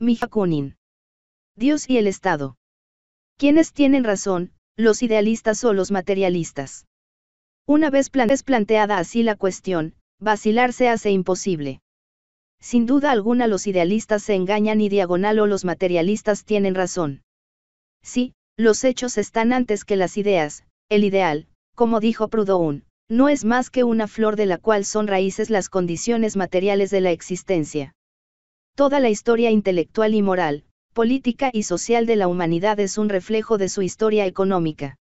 Mijakunin. Dios y el Estado. ¿Quiénes tienen razón, los idealistas o los materialistas? Una vez planteada así la cuestión, vacilar se hace imposible. Sin duda alguna los idealistas se engañan y diagonal o los materialistas tienen razón. Sí, los hechos están antes que las ideas, el ideal, como dijo Proudhon, no es más que una flor de la cual son raíces las condiciones materiales de la existencia. Toda la historia intelectual y moral, política y social de la humanidad es un reflejo de su historia económica.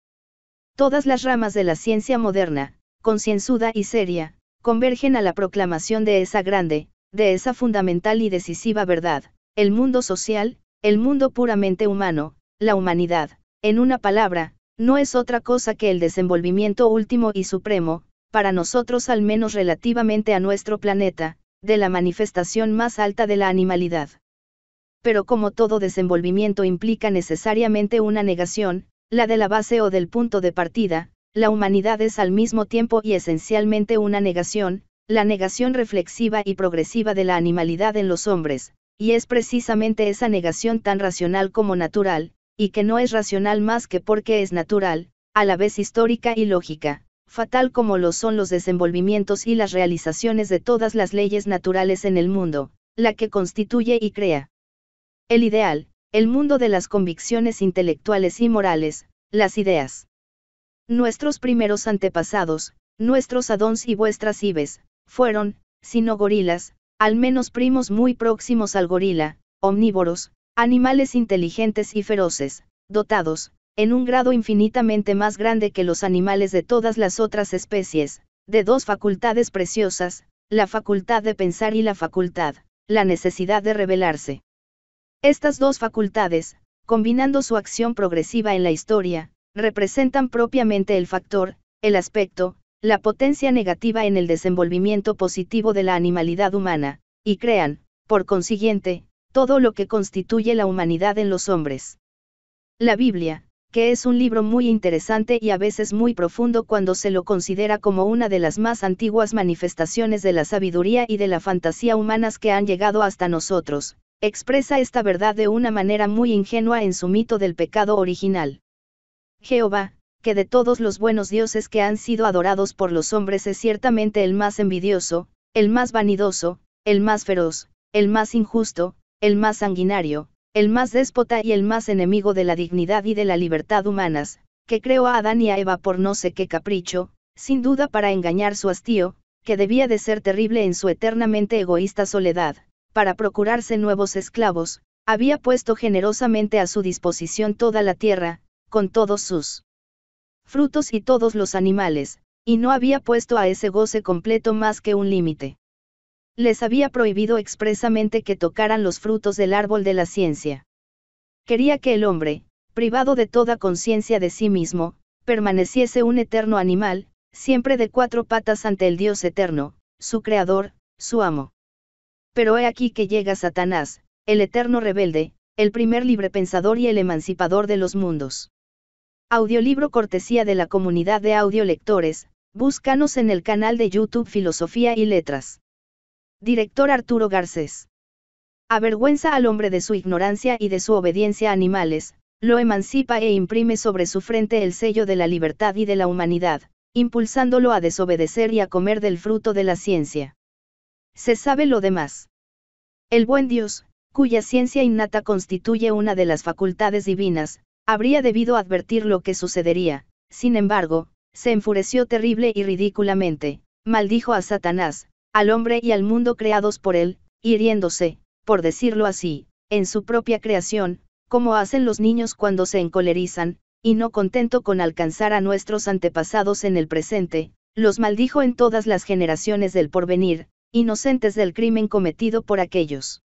Todas las ramas de la ciencia moderna, concienzuda y seria, convergen a la proclamación de esa grande, de esa fundamental y decisiva verdad, el mundo social, el mundo puramente humano, la humanidad, en una palabra, no es otra cosa que el desenvolvimiento último y supremo, para nosotros al menos relativamente a nuestro planeta, de la manifestación más alta de la animalidad. Pero como todo desenvolvimiento implica necesariamente una negación, la de la base o del punto de partida, la humanidad es al mismo tiempo y esencialmente una negación, la negación reflexiva y progresiva de la animalidad en los hombres, y es precisamente esa negación tan racional como natural, y que no es racional más que porque es natural, a la vez histórica y lógica, fatal como lo son los desenvolvimientos y las realizaciones de todas las leyes naturales en el mundo, la que constituye y crea. El ideal, el mundo de las convicciones intelectuales y morales, las ideas. Nuestros primeros antepasados, nuestros Adons y vuestras Ibes, fueron, sino gorilas, al menos primos muy próximos al gorila, omnívoros, animales inteligentes y feroces, dotados, en un grado infinitamente más grande que los animales de todas las otras especies, de dos facultades preciosas, la facultad de pensar y la facultad, la necesidad de revelarse. Estas dos facultades, combinando su acción progresiva en la historia, representan propiamente el factor, el aspecto, la potencia negativa en el desenvolvimiento positivo de la animalidad humana, y crean, por consiguiente, todo lo que constituye la humanidad en los hombres. La Biblia, que es un libro muy interesante y a veces muy profundo cuando se lo considera como una de las más antiguas manifestaciones de la sabiduría y de la fantasía humanas que han llegado hasta nosotros, expresa esta verdad de una manera muy ingenua en su mito del pecado original. Jehová, que de todos los buenos dioses que han sido adorados por los hombres es ciertamente el más envidioso, el más vanidoso, el más feroz, el más injusto, el más sanguinario, el más déspota y el más enemigo de la dignidad y de la libertad humanas, que creó a Adán y a Eva por no sé qué capricho, sin duda para engañar su hastío, que debía de ser terrible en su eternamente egoísta soledad, para procurarse nuevos esclavos, había puesto generosamente a su disposición toda la tierra, con todos sus frutos y todos los animales, y no había puesto a ese goce completo más que un límite les había prohibido expresamente que tocaran los frutos del árbol de la ciencia. Quería que el hombre, privado de toda conciencia de sí mismo, permaneciese un eterno animal, siempre de cuatro patas ante el Dios eterno, su creador, su amo. Pero he aquí que llega Satanás, el eterno rebelde, el primer librepensador y el emancipador de los mundos. Audiolibro cortesía de la comunidad de audiolectores, búscanos en el canal de YouTube Filosofía y Letras. Director Arturo Garcés. Avergüenza al hombre de su ignorancia y de su obediencia a animales, lo emancipa e imprime sobre su frente el sello de la libertad y de la humanidad, impulsándolo a desobedecer y a comer del fruto de la ciencia. Se sabe lo demás. El buen Dios, cuya ciencia innata constituye una de las facultades divinas, habría debido advertir lo que sucedería, sin embargo, se enfureció terrible y ridículamente, maldijo a Satanás, al hombre y al mundo creados por él, hiriéndose, por decirlo así, en su propia creación, como hacen los niños cuando se encolerizan, y no contento con alcanzar a nuestros antepasados en el presente, los maldijo en todas las generaciones del porvenir, inocentes del crimen cometido por aquellos.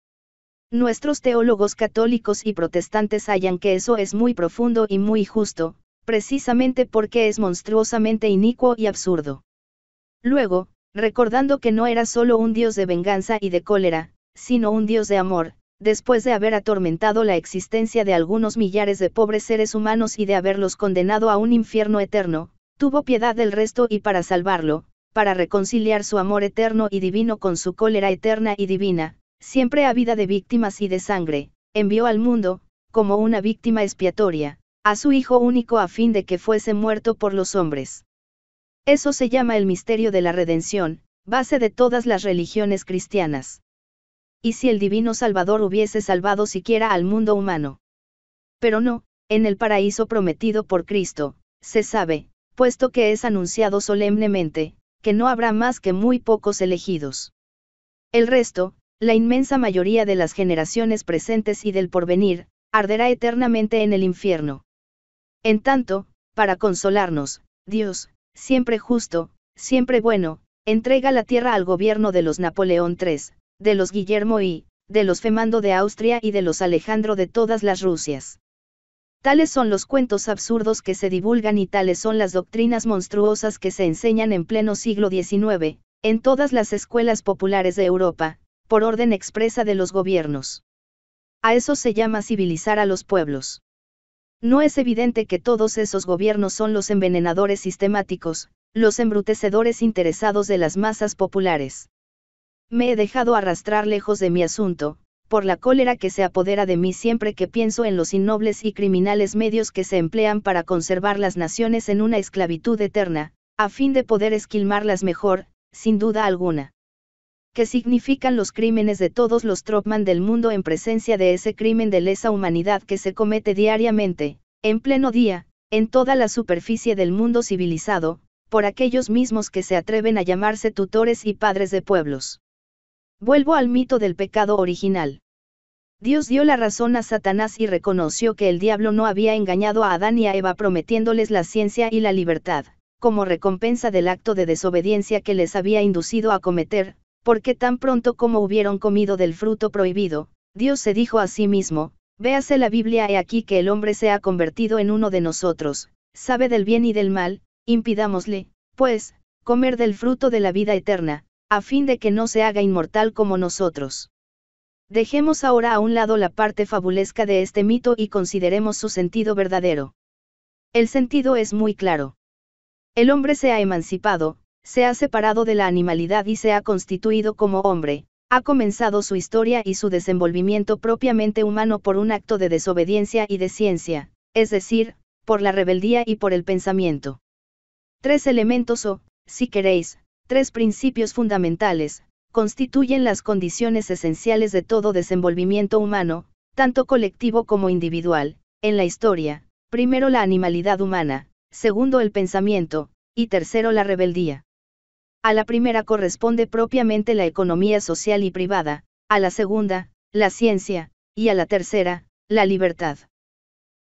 Nuestros teólogos católicos y protestantes hallan que eso es muy profundo y muy justo, precisamente porque es monstruosamente inicuo y absurdo. Luego, recordando que no era solo un dios de venganza y de cólera, sino un dios de amor, después de haber atormentado la existencia de algunos millares de pobres seres humanos y de haberlos condenado a un infierno eterno, tuvo piedad del resto y para salvarlo, para reconciliar su amor eterno y divino con su cólera eterna y divina, siempre vida de víctimas y de sangre, envió al mundo, como una víctima expiatoria, a su Hijo único a fin de que fuese muerto por los hombres. Eso se llama el misterio de la redención, base de todas las religiones cristianas. Y si el divino Salvador hubiese salvado siquiera al mundo humano. Pero no, en el paraíso prometido por Cristo, se sabe, puesto que es anunciado solemnemente, que no habrá más que muy pocos elegidos. El resto, la inmensa mayoría de las generaciones presentes y del porvenir, arderá eternamente en el infierno. En tanto, para consolarnos, Dios, siempre justo, siempre bueno, entrega la tierra al gobierno de los Napoleón III, de los Guillermo I, de los Femando de Austria y de los Alejandro de todas las Rusias. Tales son los cuentos absurdos que se divulgan y tales son las doctrinas monstruosas que se enseñan en pleno siglo XIX, en todas las escuelas populares de Europa, por orden expresa de los gobiernos. A eso se llama civilizar a los pueblos. No es evidente que todos esos gobiernos son los envenenadores sistemáticos, los embrutecedores interesados de las masas populares. Me he dejado arrastrar lejos de mi asunto, por la cólera que se apodera de mí siempre que pienso en los innobles y criminales medios que se emplean para conservar las naciones en una esclavitud eterna, a fin de poder esquilmarlas mejor, sin duda alguna que significan los crímenes de todos los Tropman del mundo en presencia de ese crimen de lesa humanidad que se comete diariamente, en pleno día, en toda la superficie del mundo civilizado, por aquellos mismos que se atreven a llamarse tutores y padres de pueblos. Vuelvo al mito del pecado original. Dios dio la razón a Satanás y reconoció que el diablo no había engañado a Adán y a Eva prometiéndoles la ciencia y la libertad, como recompensa del acto de desobediencia que les había inducido a cometer, porque tan pronto como hubieron comido del fruto prohibido, Dios se dijo a sí mismo, véase la Biblia he aquí que el hombre se ha convertido en uno de nosotros, sabe del bien y del mal, impidámosle, pues, comer del fruto de la vida eterna, a fin de que no se haga inmortal como nosotros. Dejemos ahora a un lado la parte fabulesca de este mito y consideremos su sentido verdadero. El sentido es muy claro. El hombre se ha emancipado, se ha separado de la animalidad y se ha constituido como hombre, ha comenzado su historia y su desenvolvimiento propiamente humano por un acto de desobediencia y de ciencia, es decir, por la rebeldía y por el pensamiento. Tres elementos o, si queréis, tres principios fundamentales, constituyen las condiciones esenciales de todo desenvolvimiento humano, tanto colectivo como individual, en la historia, primero la animalidad humana, segundo el pensamiento, y tercero la rebeldía. A la primera corresponde propiamente la economía social y privada, a la segunda, la ciencia, y a la tercera, la libertad.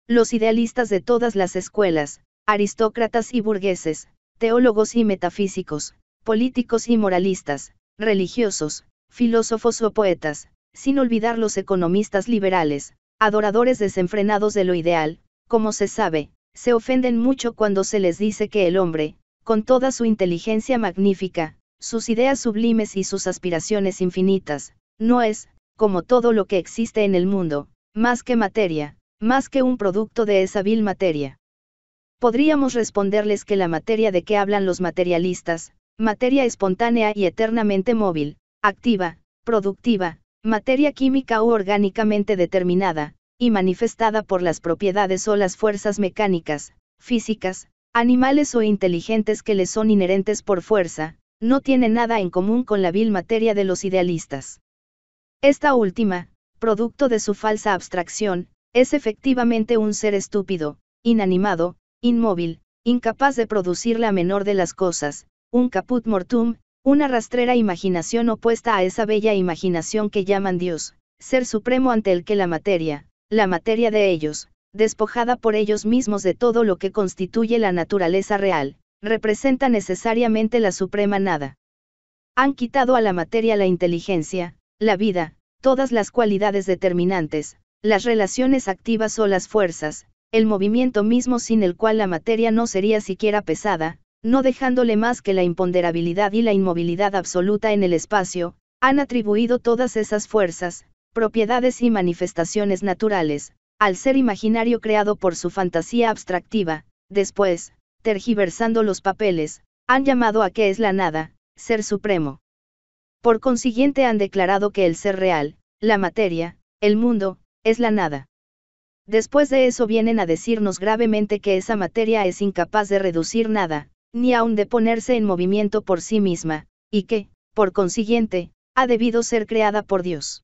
Los idealistas de todas las escuelas, aristócratas y burgueses, teólogos y metafísicos, políticos y moralistas, religiosos, filósofos o poetas, sin olvidar los economistas liberales, adoradores desenfrenados de lo ideal, como se sabe, se ofenden mucho cuando se les dice que el hombre, con toda su inteligencia magnífica, sus ideas sublimes y sus aspiraciones infinitas, no es, como todo lo que existe en el mundo, más que materia, más que un producto de esa vil materia. Podríamos responderles que la materia de que hablan los materialistas, materia espontánea y eternamente móvil, activa, productiva, materia química u orgánicamente determinada, y manifestada por las propiedades o las fuerzas mecánicas, físicas, Animales o inteligentes que les son inherentes por fuerza, no tiene nada en común con la vil materia de los idealistas. Esta última, producto de su falsa abstracción, es efectivamente un ser estúpido, inanimado, inmóvil, incapaz de producir la menor de las cosas, un caput mortum, una rastrera imaginación opuesta a esa bella imaginación que llaman Dios, ser supremo ante el que la materia, la materia de ellos, despojada por ellos mismos de todo lo que constituye la naturaleza real, representa necesariamente la suprema nada. Han quitado a la materia la inteligencia, la vida, todas las cualidades determinantes, las relaciones activas o las fuerzas, el movimiento mismo sin el cual la materia no sería siquiera pesada, no dejándole más que la imponderabilidad y la inmovilidad absoluta en el espacio, han atribuido todas esas fuerzas, propiedades y manifestaciones naturales, al ser imaginario creado por su fantasía abstractiva, después, tergiversando los papeles, han llamado a que es la nada, ser supremo. Por consiguiente han declarado que el ser real, la materia, el mundo, es la nada. Después de eso vienen a decirnos gravemente que esa materia es incapaz de reducir nada, ni aun de ponerse en movimiento por sí misma, y que, por consiguiente, ha debido ser creada por Dios.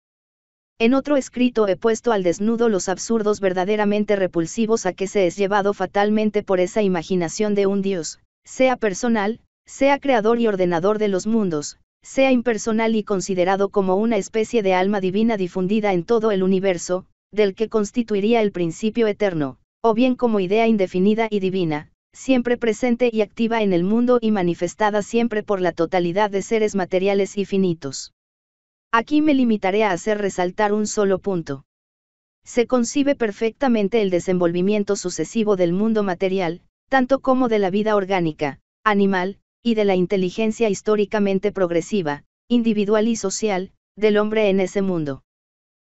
En otro escrito he puesto al desnudo los absurdos verdaderamente repulsivos a que se es llevado fatalmente por esa imaginación de un Dios, sea personal, sea creador y ordenador de los mundos, sea impersonal y considerado como una especie de alma divina difundida en todo el universo, del que constituiría el principio eterno, o bien como idea indefinida y divina, siempre presente y activa en el mundo y manifestada siempre por la totalidad de seres materiales y finitos. Aquí me limitaré a hacer resaltar un solo punto. Se concibe perfectamente el desenvolvimiento sucesivo del mundo material, tanto como de la vida orgánica, animal, y de la inteligencia históricamente progresiva, individual y social, del hombre en ese mundo.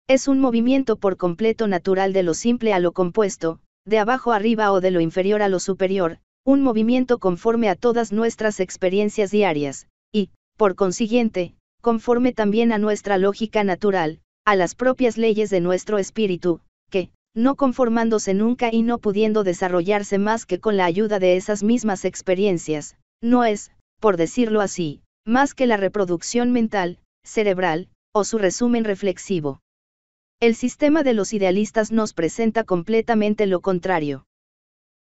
Es un movimiento por completo natural de lo simple a lo compuesto, de abajo arriba o de lo inferior a lo superior, un movimiento conforme a todas nuestras experiencias diarias, y, por consiguiente, conforme también a nuestra lógica natural, a las propias leyes de nuestro espíritu, que, no conformándose nunca y no pudiendo desarrollarse más que con la ayuda de esas mismas experiencias, no es, por decirlo así, más que la reproducción mental, cerebral, o su resumen reflexivo. El sistema de los idealistas nos presenta completamente lo contrario.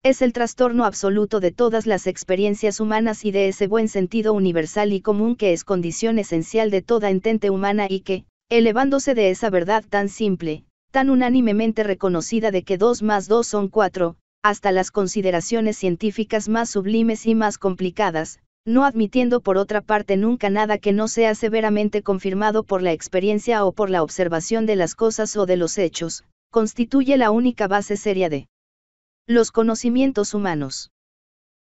Es el trastorno absoluto de todas las experiencias humanas y de ese buen sentido universal y común que es condición esencial de toda entente humana y que, elevándose de esa verdad tan simple, tan unánimemente reconocida de que dos más dos son cuatro, hasta las consideraciones científicas más sublimes y más complicadas, no admitiendo por otra parte nunca nada que no sea severamente confirmado por la experiencia o por la observación de las cosas o de los hechos, constituye la única base seria de los conocimientos humanos.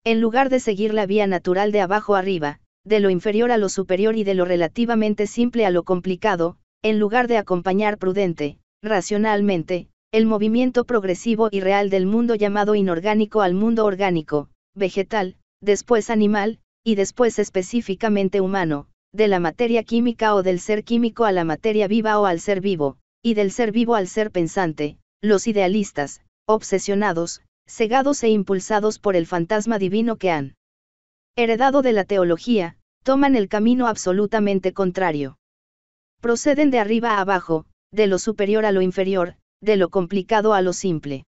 En lugar de seguir la vía natural de abajo arriba, de lo inferior a lo superior y de lo relativamente simple a lo complicado, en lugar de acompañar prudente, racionalmente, el movimiento progresivo y real del mundo llamado inorgánico al mundo orgánico, vegetal, después animal, y después específicamente humano, de la materia química o del ser químico a la materia viva o al ser vivo, y del ser vivo al ser pensante, los idealistas, obsesionados, cegados e impulsados por el fantasma divino que han heredado de la teología, toman el camino absolutamente contrario. Proceden de arriba a abajo, de lo superior a lo inferior, de lo complicado a lo simple.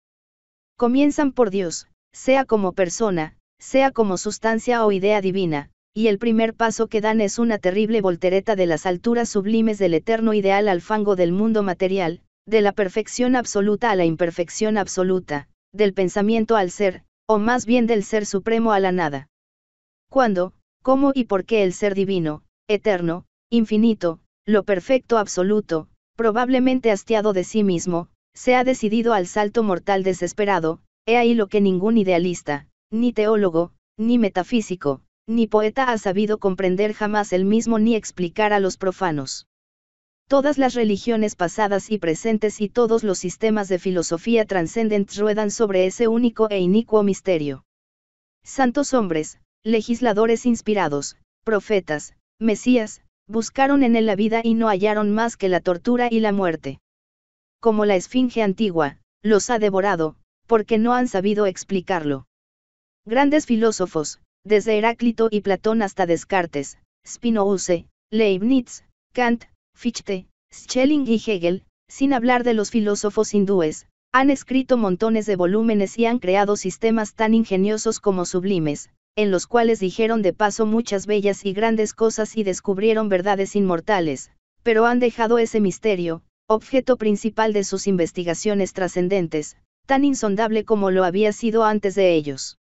Comienzan por Dios, sea como persona, sea como sustancia o idea divina, y el primer paso que dan es una terrible voltereta de las alturas sublimes del eterno ideal al fango del mundo material, de la perfección absoluta a la imperfección absoluta, del pensamiento al ser, o más bien del ser supremo a la nada. Cuando, cómo y por qué el ser divino, eterno, infinito, lo perfecto absoluto, probablemente hastiado de sí mismo, se ha decidido al salto mortal desesperado, he ahí lo que ningún idealista, ni teólogo, ni metafísico, ni poeta ha sabido comprender jamás el mismo ni explicar a los profanos. Todas las religiones pasadas y presentes y todos los sistemas de filosofía trascendentes ruedan sobre ese único e inicuo misterio. Santos hombres, legisladores inspirados, profetas, mesías, buscaron en él la vida y no hallaron más que la tortura y la muerte. Como la esfinge antigua, los ha devorado, porque no han sabido explicarlo. Grandes filósofos, desde Heráclito y Platón hasta Descartes, Spinoza, Leibniz, Kant, Fichte, Schelling y Hegel, sin hablar de los filósofos hindúes, han escrito montones de volúmenes y han creado sistemas tan ingeniosos como sublimes, en los cuales dijeron de paso muchas bellas y grandes cosas y descubrieron verdades inmortales, pero han dejado ese misterio, objeto principal de sus investigaciones trascendentes, tan insondable como lo había sido antes de ellos.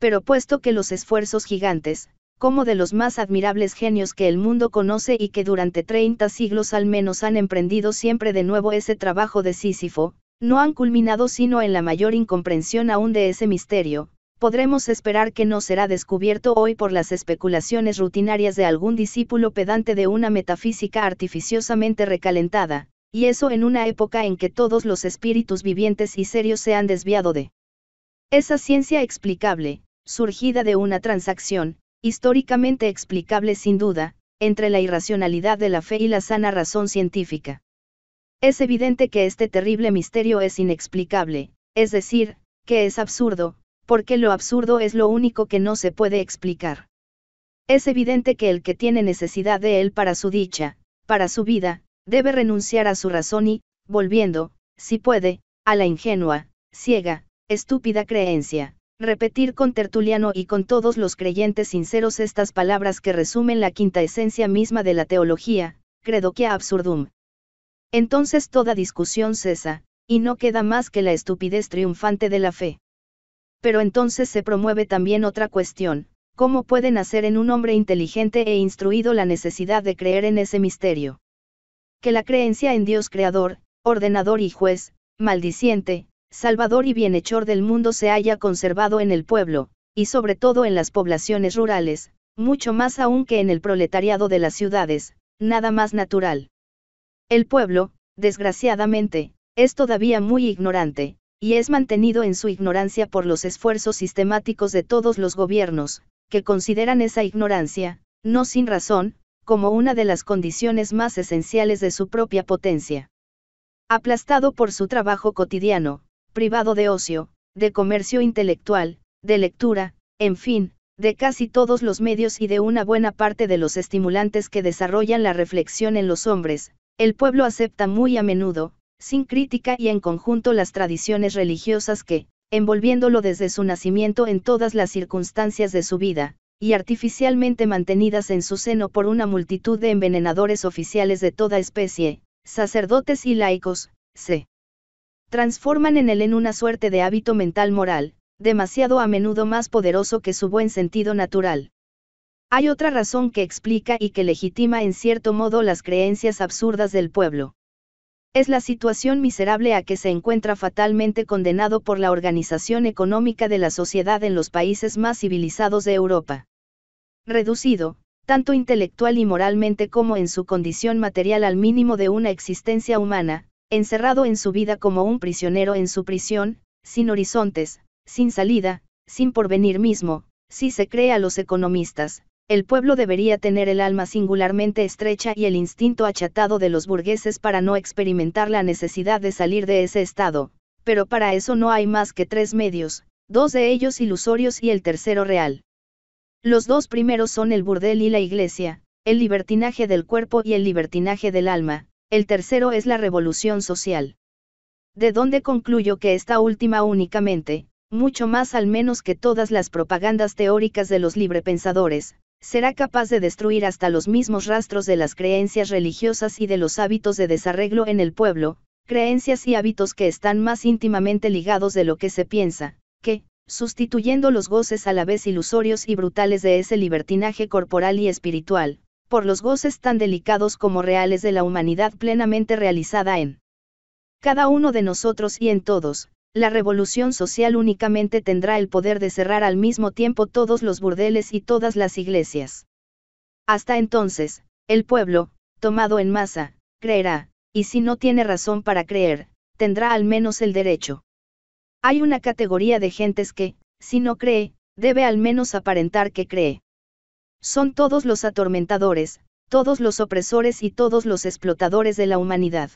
Pero puesto que los esfuerzos gigantes, como de los más admirables genios que el mundo conoce y que durante 30 siglos al menos han emprendido siempre de nuevo ese trabajo de Sísifo, no han culminado sino en la mayor incomprensión aún de ese misterio, podremos esperar que no será descubierto hoy por las especulaciones rutinarias de algún discípulo pedante de una metafísica artificiosamente recalentada, y eso en una época en que todos los espíritus vivientes y serios se han desviado de esa ciencia explicable, surgida de una transacción, históricamente explicable sin duda, entre la irracionalidad de la fe y la sana razón científica. Es evidente que este terrible misterio es inexplicable, es decir, que es absurdo, porque lo absurdo es lo único que no se puede explicar. Es evidente que el que tiene necesidad de él para su dicha, para su vida, debe renunciar a su razón y, volviendo, si puede, a la ingenua, ciega, estúpida creencia, Repetir con Tertuliano y con todos los creyentes sinceros estas palabras que resumen la quinta esencia misma de la teología, credo que absurdum. Entonces toda discusión cesa, y no queda más que la estupidez triunfante de la fe. Pero entonces se promueve también otra cuestión, ¿cómo puede nacer en un hombre inteligente e instruido la necesidad de creer en ese misterio? Que la creencia en Dios creador, ordenador y juez, maldiciente, Salvador y bienhechor del mundo se haya conservado en el pueblo, y sobre todo en las poblaciones rurales, mucho más aún que en el proletariado de las ciudades, nada más natural. El pueblo, desgraciadamente, es todavía muy ignorante, y es mantenido en su ignorancia por los esfuerzos sistemáticos de todos los gobiernos, que consideran esa ignorancia, no sin razón, como una de las condiciones más esenciales de su propia potencia. Aplastado por su trabajo cotidiano, privado de ocio, de comercio intelectual, de lectura, en fin, de casi todos los medios y de una buena parte de los estimulantes que desarrollan la reflexión en los hombres, el pueblo acepta muy a menudo, sin crítica y en conjunto las tradiciones religiosas que, envolviéndolo desde su nacimiento en todas las circunstancias de su vida, y artificialmente mantenidas en su seno por una multitud de envenenadores oficiales de toda especie, sacerdotes y laicos, se transforman en él en una suerte de hábito mental moral, demasiado a menudo más poderoso que su buen sentido natural. Hay otra razón que explica y que legitima en cierto modo las creencias absurdas del pueblo. Es la situación miserable a que se encuentra fatalmente condenado por la organización económica de la sociedad en los países más civilizados de Europa. Reducido, tanto intelectual y moralmente como en su condición material al mínimo de una existencia humana, encerrado en su vida como un prisionero en su prisión, sin horizontes, sin salida, sin porvenir mismo, si se cree a los economistas, el pueblo debería tener el alma singularmente estrecha y el instinto achatado de los burgueses para no experimentar la necesidad de salir de ese estado, pero para eso no hay más que tres medios, dos de ellos ilusorios y el tercero real. Los dos primeros son el burdel y la iglesia, el libertinaje del cuerpo y el libertinaje del alma, el tercero es la revolución social. De donde concluyo que esta última únicamente, mucho más al menos que todas las propagandas teóricas de los librepensadores, será capaz de destruir hasta los mismos rastros de las creencias religiosas y de los hábitos de desarreglo en el pueblo, creencias y hábitos que están más íntimamente ligados de lo que se piensa, que, sustituyendo los goces a la vez ilusorios y brutales de ese libertinaje corporal y espiritual, por los goces tan delicados como reales de la humanidad plenamente realizada en cada uno de nosotros y en todos, la revolución social únicamente tendrá el poder de cerrar al mismo tiempo todos los burdeles y todas las iglesias. Hasta entonces, el pueblo, tomado en masa, creerá, y si no tiene razón para creer, tendrá al menos el derecho. Hay una categoría de gentes que, si no cree, debe al menos aparentar que cree. Son todos los atormentadores, todos los opresores y todos los explotadores de la humanidad.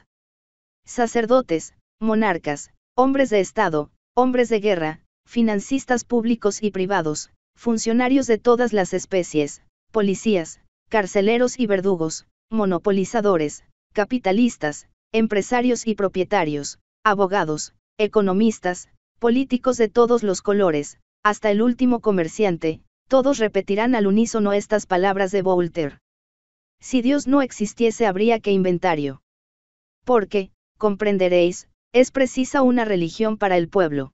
Sacerdotes, monarcas, hombres de Estado, hombres de guerra, financistas públicos y privados, funcionarios de todas las especies, policías, carceleros y verdugos, monopolizadores, capitalistas, empresarios y propietarios, abogados, economistas, políticos de todos los colores, hasta el último comerciante, todos repetirán al unísono estas palabras de Voltaire. Si Dios no existiese habría que inventario. Porque, comprenderéis, es precisa una religión para el pueblo.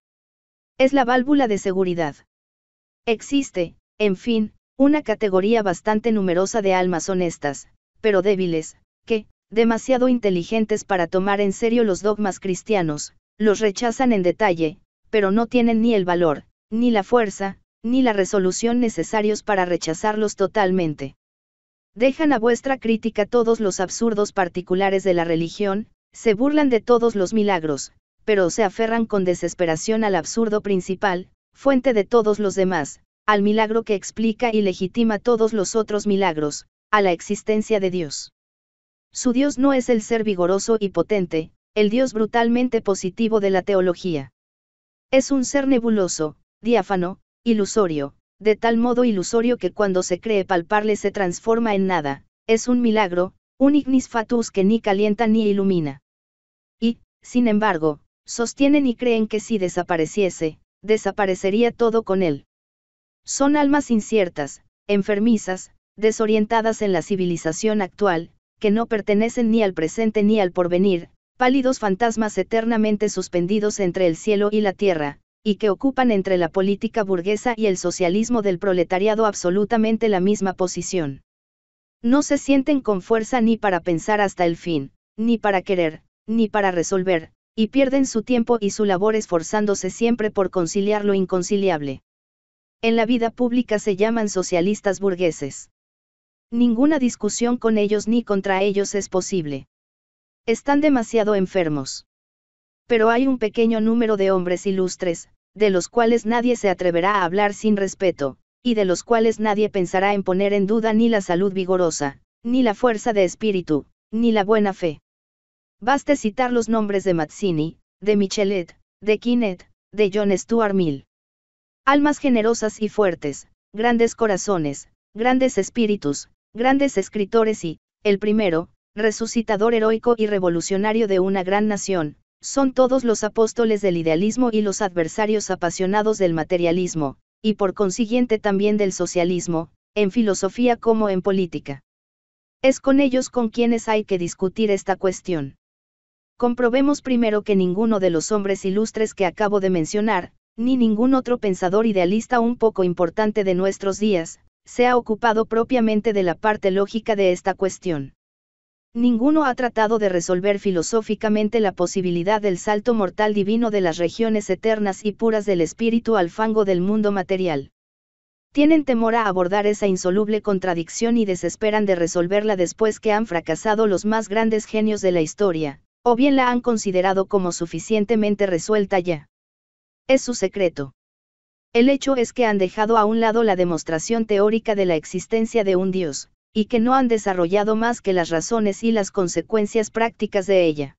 Es la válvula de seguridad. Existe, en fin, una categoría bastante numerosa de almas honestas, pero débiles, que, demasiado inteligentes para tomar en serio los dogmas cristianos, los rechazan en detalle, pero no tienen ni el valor, ni la fuerza, ni la resolución necesarios para rechazarlos totalmente. Dejan a vuestra crítica todos los absurdos particulares de la religión, se burlan de todos los milagros, pero se aferran con desesperación al absurdo principal, fuente de todos los demás, al milagro que explica y legitima todos los otros milagros, a la existencia de Dios. Su Dios no es el ser vigoroso y potente, el Dios brutalmente positivo de la teología. Es un ser nebuloso, diáfano, ilusorio, de tal modo ilusorio que cuando se cree palparle se transforma en nada, es un milagro, un ignis fatus que ni calienta ni ilumina. Y, sin embargo, sostienen y creen que si desapareciese, desaparecería todo con él. Son almas inciertas, enfermizas, desorientadas en la civilización actual, que no pertenecen ni al presente ni al porvenir, pálidos fantasmas eternamente suspendidos entre el cielo y la tierra, y que ocupan entre la política burguesa y el socialismo del proletariado absolutamente la misma posición. No se sienten con fuerza ni para pensar hasta el fin, ni para querer, ni para resolver, y pierden su tiempo y su labor esforzándose siempre por conciliar lo inconciliable. En la vida pública se llaman socialistas burgueses. Ninguna discusión con ellos ni contra ellos es posible. Están demasiado enfermos. Pero hay un pequeño número de hombres ilustres, de los cuales nadie se atreverá a hablar sin respeto, y de los cuales nadie pensará en poner en duda ni la salud vigorosa, ni la fuerza de espíritu, ni la buena fe. Baste citar los nombres de Mazzini, de Michelet, de Kinet, de John Stuart Mill. Almas generosas y fuertes, grandes corazones, grandes espíritus, grandes escritores y, el primero, resucitador heroico y revolucionario de una gran nación, son todos los apóstoles del idealismo y los adversarios apasionados del materialismo, y por consiguiente también del socialismo, en filosofía como en política. Es con ellos con quienes hay que discutir esta cuestión. Comprobemos primero que ninguno de los hombres ilustres que acabo de mencionar, ni ningún otro pensador idealista un poco importante de nuestros días, se ha ocupado propiamente de la parte lógica de esta cuestión. Ninguno ha tratado de resolver filosóficamente la posibilidad del salto mortal divino de las regiones eternas y puras del espíritu al fango del mundo material. Tienen temor a abordar esa insoluble contradicción y desesperan de resolverla después que han fracasado los más grandes genios de la historia, o bien la han considerado como suficientemente resuelta ya. Es su secreto. El hecho es que han dejado a un lado la demostración teórica de la existencia de un Dios, y que no han desarrollado más que las razones y las consecuencias prácticas de ella.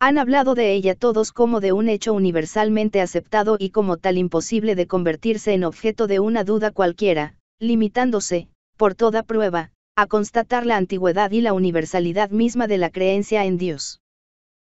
Han hablado de ella todos como de un hecho universalmente aceptado y como tal imposible de convertirse en objeto de una duda cualquiera, limitándose, por toda prueba, a constatar la antigüedad y la universalidad misma de la creencia en Dios.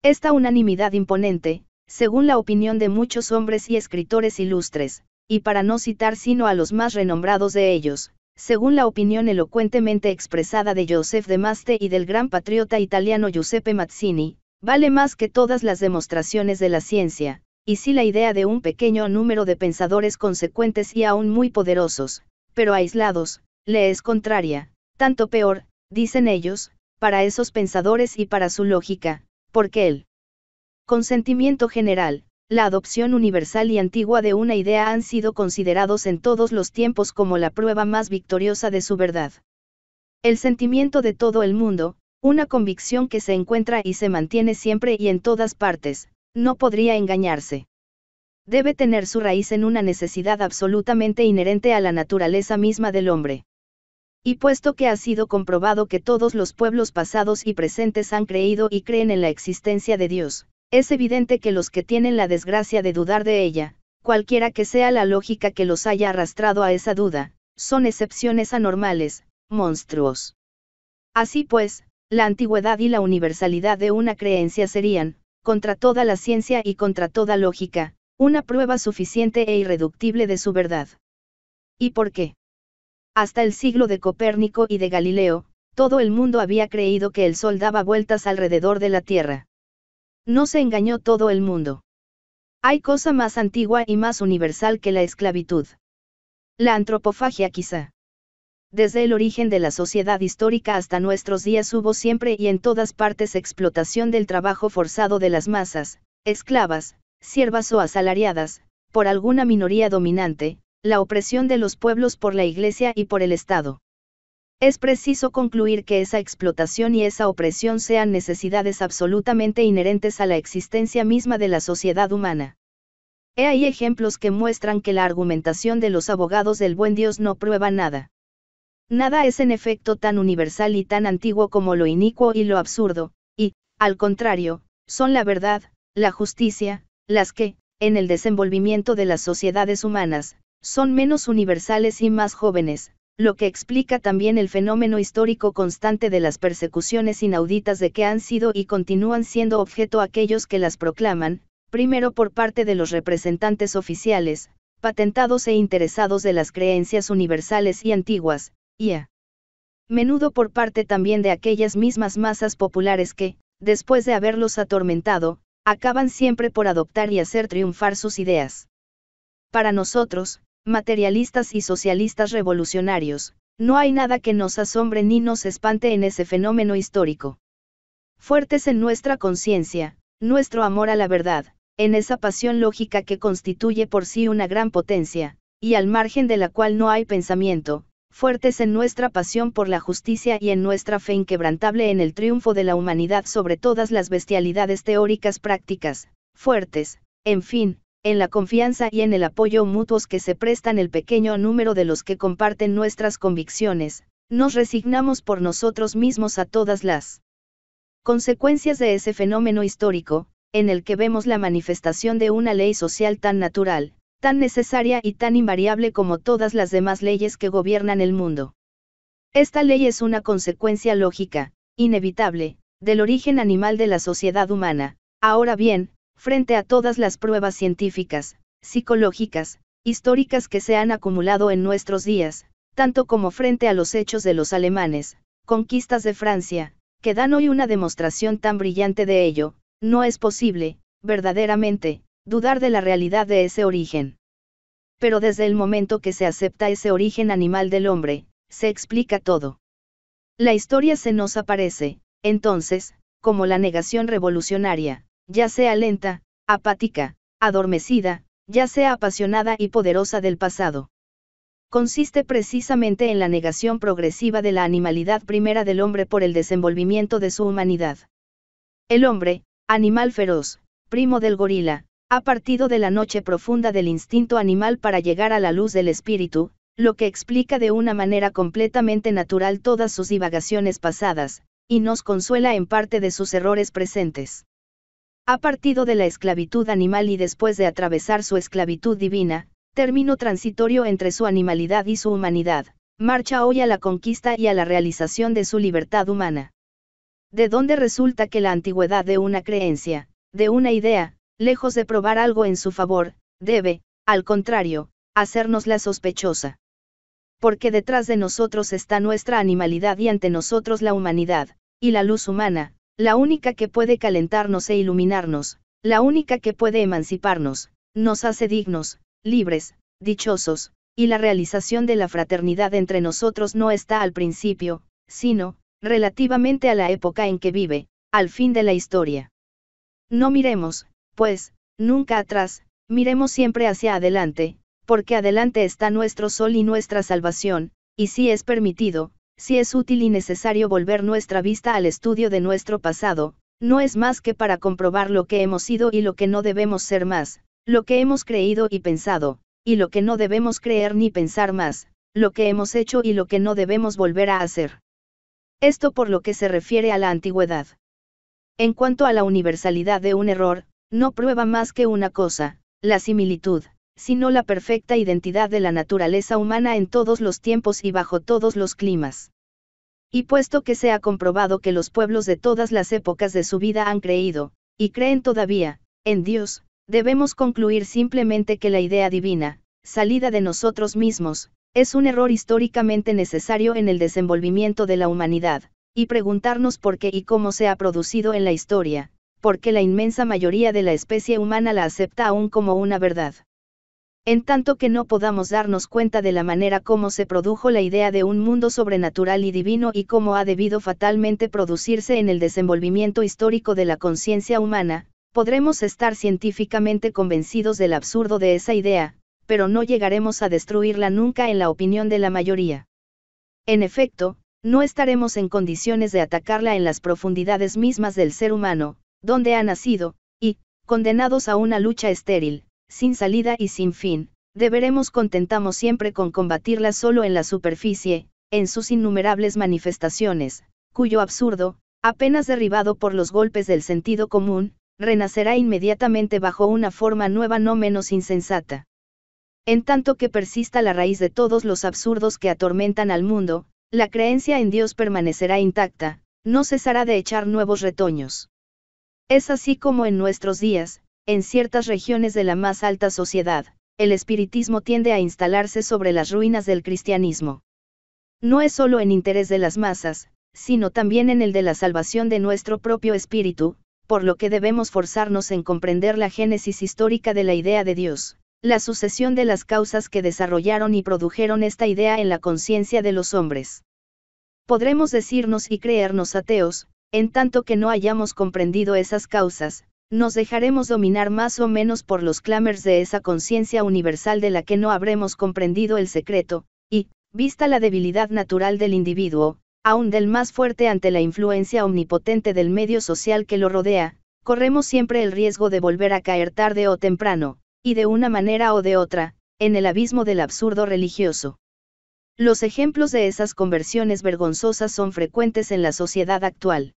Esta unanimidad imponente, según la opinión de muchos hombres y escritores ilustres, y para no citar sino a los más renombrados de ellos, según la opinión elocuentemente expresada de Joseph de Maste y del gran patriota italiano Giuseppe Mazzini, vale más que todas las demostraciones de la ciencia, y si la idea de un pequeño número de pensadores consecuentes y aún muy poderosos, pero aislados, le es contraria, tanto peor, dicen ellos, para esos pensadores y para su lógica, porque el consentimiento general, la adopción universal y antigua de una idea han sido considerados en todos los tiempos como la prueba más victoriosa de su verdad. El sentimiento de todo el mundo, una convicción que se encuentra y se mantiene siempre y en todas partes, no podría engañarse. Debe tener su raíz en una necesidad absolutamente inherente a la naturaleza misma del hombre. Y puesto que ha sido comprobado que todos los pueblos pasados y presentes han creído y creen en la existencia de Dios, es evidente que los que tienen la desgracia de dudar de ella, cualquiera que sea la lógica que los haya arrastrado a esa duda, son excepciones anormales, monstruos. Así pues, la antigüedad y la universalidad de una creencia serían, contra toda la ciencia y contra toda lógica, una prueba suficiente e irreductible de su verdad. ¿Y por qué? Hasta el siglo de Copérnico y de Galileo, todo el mundo había creído que el Sol daba vueltas alrededor de la Tierra. No se engañó todo el mundo. Hay cosa más antigua y más universal que la esclavitud. La antropofagia quizá. Desde el origen de la sociedad histórica hasta nuestros días hubo siempre y en todas partes explotación del trabajo forzado de las masas, esclavas, siervas o asalariadas, por alguna minoría dominante, la opresión de los pueblos por la Iglesia y por el Estado. Es preciso concluir que esa explotación y esa opresión sean necesidades absolutamente inherentes a la existencia misma de la sociedad humana. He ahí ejemplos que muestran que la argumentación de los abogados del buen Dios no prueba nada. Nada es en efecto tan universal y tan antiguo como lo inicuo y lo absurdo, y, al contrario, son la verdad, la justicia, las que, en el desenvolvimiento de las sociedades humanas, son menos universales y más jóvenes, lo que explica también el fenómeno histórico constante de las persecuciones inauditas de que han sido y continúan siendo objeto aquellos que las proclaman, primero por parte de los representantes oficiales, patentados e interesados de las creencias universales y antiguas, y a menudo por parte también de aquellas mismas masas populares que, después de haberlos atormentado, acaban siempre por adoptar y hacer triunfar sus ideas. Para nosotros, materialistas y socialistas revolucionarios, no hay nada que nos asombre ni nos espante en ese fenómeno histórico. Fuertes en nuestra conciencia, nuestro amor a la verdad, en esa pasión lógica que constituye por sí una gran potencia, y al margen de la cual no hay pensamiento, fuertes en nuestra pasión por la justicia y en nuestra fe inquebrantable en el triunfo de la humanidad sobre todas las bestialidades teóricas prácticas, fuertes, en fin, en la confianza y en el apoyo mutuos que se prestan el pequeño número de los que comparten nuestras convicciones, nos resignamos por nosotros mismos a todas las consecuencias de ese fenómeno histórico, en el que vemos la manifestación de una ley social tan natural, tan necesaria y tan invariable como todas las demás leyes que gobiernan el mundo. Esta ley es una consecuencia lógica, inevitable, del origen animal de la sociedad humana. Ahora bien, frente a todas las pruebas científicas, psicológicas, históricas que se han acumulado en nuestros días, tanto como frente a los hechos de los alemanes, conquistas de Francia, que dan hoy una demostración tan brillante de ello, no es posible, verdaderamente, dudar de la realidad de ese origen. Pero desde el momento que se acepta ese origen animal del hombre, se explica todo. La historia se nos aparece, entonces, como la negación revolucionaria, ya sea lenta, apática, adormecida, ya sea apasionada y poderosa del pasado. Consiste precisamente en la negación progresiva de la animalidad primera del hombre por el desenvolvimiento de su humanidad. El hombre, animal feroz, primo del gorila, ha partido de la noche profunda del instinto animal para llegar a la luz del espíritu, lo que explica de una manera completamente natural todas sus divagaciones pasadas, y nos consuela en parte de sus errores presentes ha partido de la esclavitud animal y después de atravesar su esclavitud divina, término transitorio entre su animalidad y su humanidad, marcha hoy a la conquista y a la realización de su libertad humana. De dónde resulta que la antigüedad de una creencia, de una idea, lejos de probar algo en su favor, debe, al contrario, la sospechosa. Porque detrás de nosotros está nuestra animalidad y ante nosotros la humanidad, y la luz humana, la única que puede calentarnos e iluminarnos, la única que puede emanciparnos, nos hace dignos, libres, dichosos, y la realización de la fraternidad entre nosotros no está al principio, sino, relativamente a la época en que vive, al fin de la historia. No miremos, pues, nunca atrás, miremos siempre hacia adelante, porque adelante está nuestro sol y nuestra salvación, y si es permitido, si es útil y necesario volver nuestra vista al estudio de nuestro pasado, no es más que para comprobar lo que hemos sido y lo que no debemos ser más, lo que hemos creído y pensado, y lo que no debemos creer ni pensar más, lo que hemos hecho y lo que no debemos volver a hacer. Esto por lo que se refiere a la antigüedad. En cuanto a la universalidad de un error, no prueba más que una cosa, la similitud sino la perfecta identidad de la naturaleza humana en todos los tiempos y bajo todos los climas. Y puesto que se ha comprobado que los pueblos de todas las épocas de su vida han creído, y creen todavía, en Dios, debemos concluir simplemente que la idea divina, salida de nosotros mismos, es un error históricamente necesario en el desenvolvimiento de la humanidad, y preguntarnos por qué y cómo se ha producido en la historia, porque la inmensa mayoría de la especie humana la acepta aún como una verdad. En tanto que no podamos darnos cuenta de la manera como se produjo la idea de un mundo sobrenatural y divino y cómo ha debido fatalmente producirse en el desenvolvimiento histórico de la conciencia humana, podremos estar científicamente convencidos del absurdo de esa idea, pero no llegaremos a destruirla nunca en la opinión de la mayoría. En efecto, no estaremos en condiciones de atacarla en las profundidades mismas del ser humano, donde ha nacido, y, condenados a una lucha estéril sin salida y sin fin, deberemos contentamos siempre con combatirla solo en la superficie, en sus innumerables manifestaciones, cuyo absurdo, apenas derribado por los golpes del sentido común, renacerá inmediatamente bajo una forma nueva no menos insensata. En tanto que persista la raíz de todos los absurdos que atormentan al mundo, la creencia en Dios permanecerá intacta, no cesará de echar nuevos retoños. Es así como en nuestros días, en ciertas regiones de la más alta sociedad, el espiritismo tiende a instalarse sobre las ruinas del cristianismo. No es solo en interés de las masas, sino también en el de la salvación de nuestro propio espíritu, por lo que debemos forzarnos en comprender la génesis histórica de la idea de Dios, la sucesión de las causas que desarrollaron y produjeron esta idea en la conciencia de los hombres. Podremos decirnos y creernos ateos, en tanto que no hayamos comprendido esas causas, nos dejaremos dominar más o menos por los clamers de esa conciencia universal de la que no habremos comprendido el secreto, y, vista la debilidad natural del individuo, aún del más fuerte ante la influencia omnipotente del medio social que lo rodea, corremos siempre el riesgo de volver a caer tarde o temprano, y de una manera o de otra, en el abismo del absurdo religioso. Los ejemplos de esas conversiones vergonzosas son frecuentes en la sociedad actual.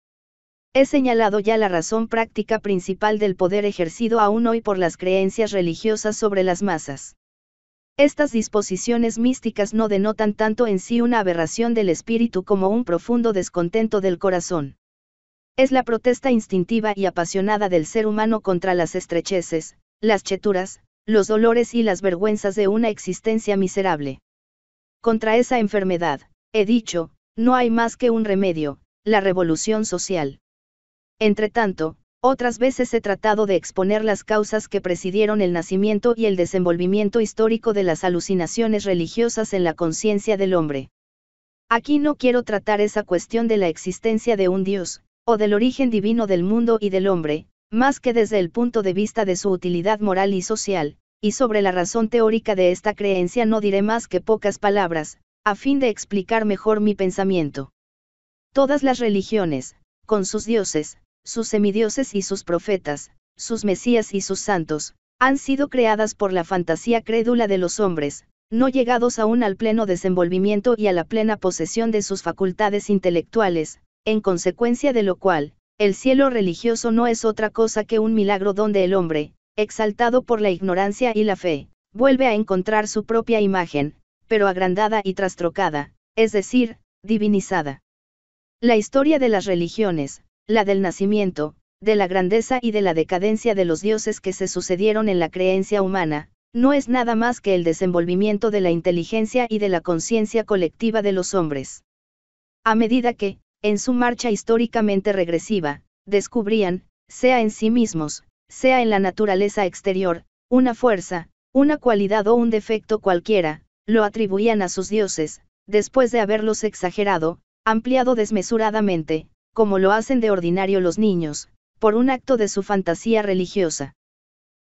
He señalado ya la razón práctica principal del poder ejercido aún hoy por las creencias religiosas sobre las masas. Estas disposiciones místicas no denotan tanto en sí una aberración del espíritu como un profundo descontento del corazón. Es la protesta instintiva y apasionada del ser humano contra las estrecheces, las cheturas, los dolores y las vergüenzas de una existencia miserable. Contra esa enfermedad, he dicho, no hay más que un remedio, la revolución social. Entre tanto, otras veces he tratado de exponer las causas que presidieron el nacimiento y el desenvolvimiento histórico de las alucinaciones religiosas en la conciencia del hombre. Aquí no quiero tratar esa cuestión de la existencia de un Dios, o del origen divino del mundo y del hombre, más que desde el punto de vista de su utilidad moral y social, y sobre la razón teórica de esta creencia no diré más que pocas palabras, a fin de explicar mejor mi pensamiento. Todas las religiones, con sus dioses, sus semidioses y sus profetas, sus mesías y sus santos, han sido creadas por la fantasía crédula de los hombres, no llegados aún al pleno desenvolvimiento y a la plena posesión de sus facultades intelectuales, en consecuencia de lo cual, el cielo religioso no es otra cosa que un milagro donde el hombre, exaltado por la ignorancia y la fe, vuelve a encontrar su propia imagen, pero agrandada y trastrocada, es decir, divinizada. La historia de las religiones, la del nacimiento, de la grandeza y de la decadencia de los dioses que se sucedieron en la creencia humana, no es nada más que el desenvolvimiento de la inteligencia y de la conciencia colectiva de los hombres. A medida que, en su marcha históricamente regresiva, descubrían, sea en sí mismos, sea en la naturaleza exterior, una fuerza, una cualidad o un defecto cualquiera, lo atribuían a sus dioses, después de haberlos exagerado, ampliado desmesuradamente, como lo hacen de ordinario los niños, por un acto de su fantasía religiosa.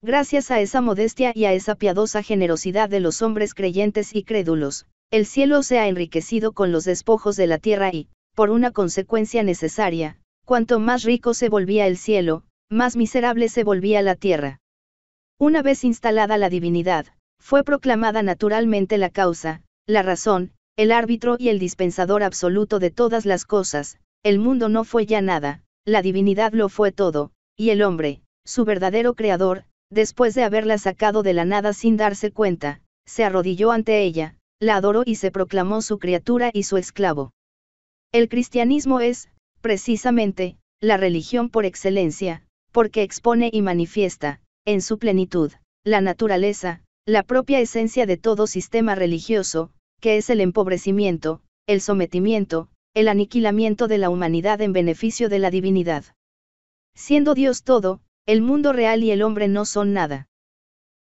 Gracias a esa modestia y a esa piadosa generosidad de los hombres creyentes y crédulos, el cielo se ha enriquecido con los despojos de la tierra y, por una consecuencia necesaria, cuanto más rico se volvía el cielo, más miserable se volvía la tierra. Una vez instalada la divinidad, fue proclamada naturalmente la causa, la razón, el árbitro y el dispensador absoluto de todas las cosas, el mundo no fue ya nada, la divinidad lo fue todo, y el hombre, su verdadero creador, después de haberla sacado de la nada sin darse cuenta, se arrodilló ante ella, la adoró y se proclamó su criatura y su esclavo. El cristianismo es, precisamente, la religión por excelencia, porque expone y manifiesta, en su plenitud, la naturaleza, la propia esencia de todo sistema religioso, que es el empobrecimiento, el sometimiento, el aniquilamiento de la humanidad en beneficio de la divinidad. Siendo Dios todo, el mundo real y el hombre no son nada.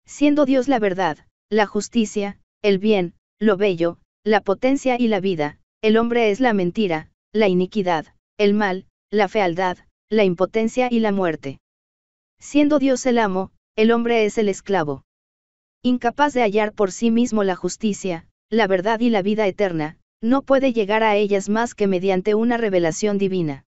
Siendo Dios la verdad, la justicia, el bien, lo bello, la potencia y la vida, el hombre es la mentira, la iniquidad, el mal, la fealdad, la impotencia y la muerte. Siendo Dios el amo, el hombre es el esclavo. Incapaz de hallar por sí mismo la justicia, la verdad y la vida eterna, no puede llegar a ellas más que mediante una revelación divina.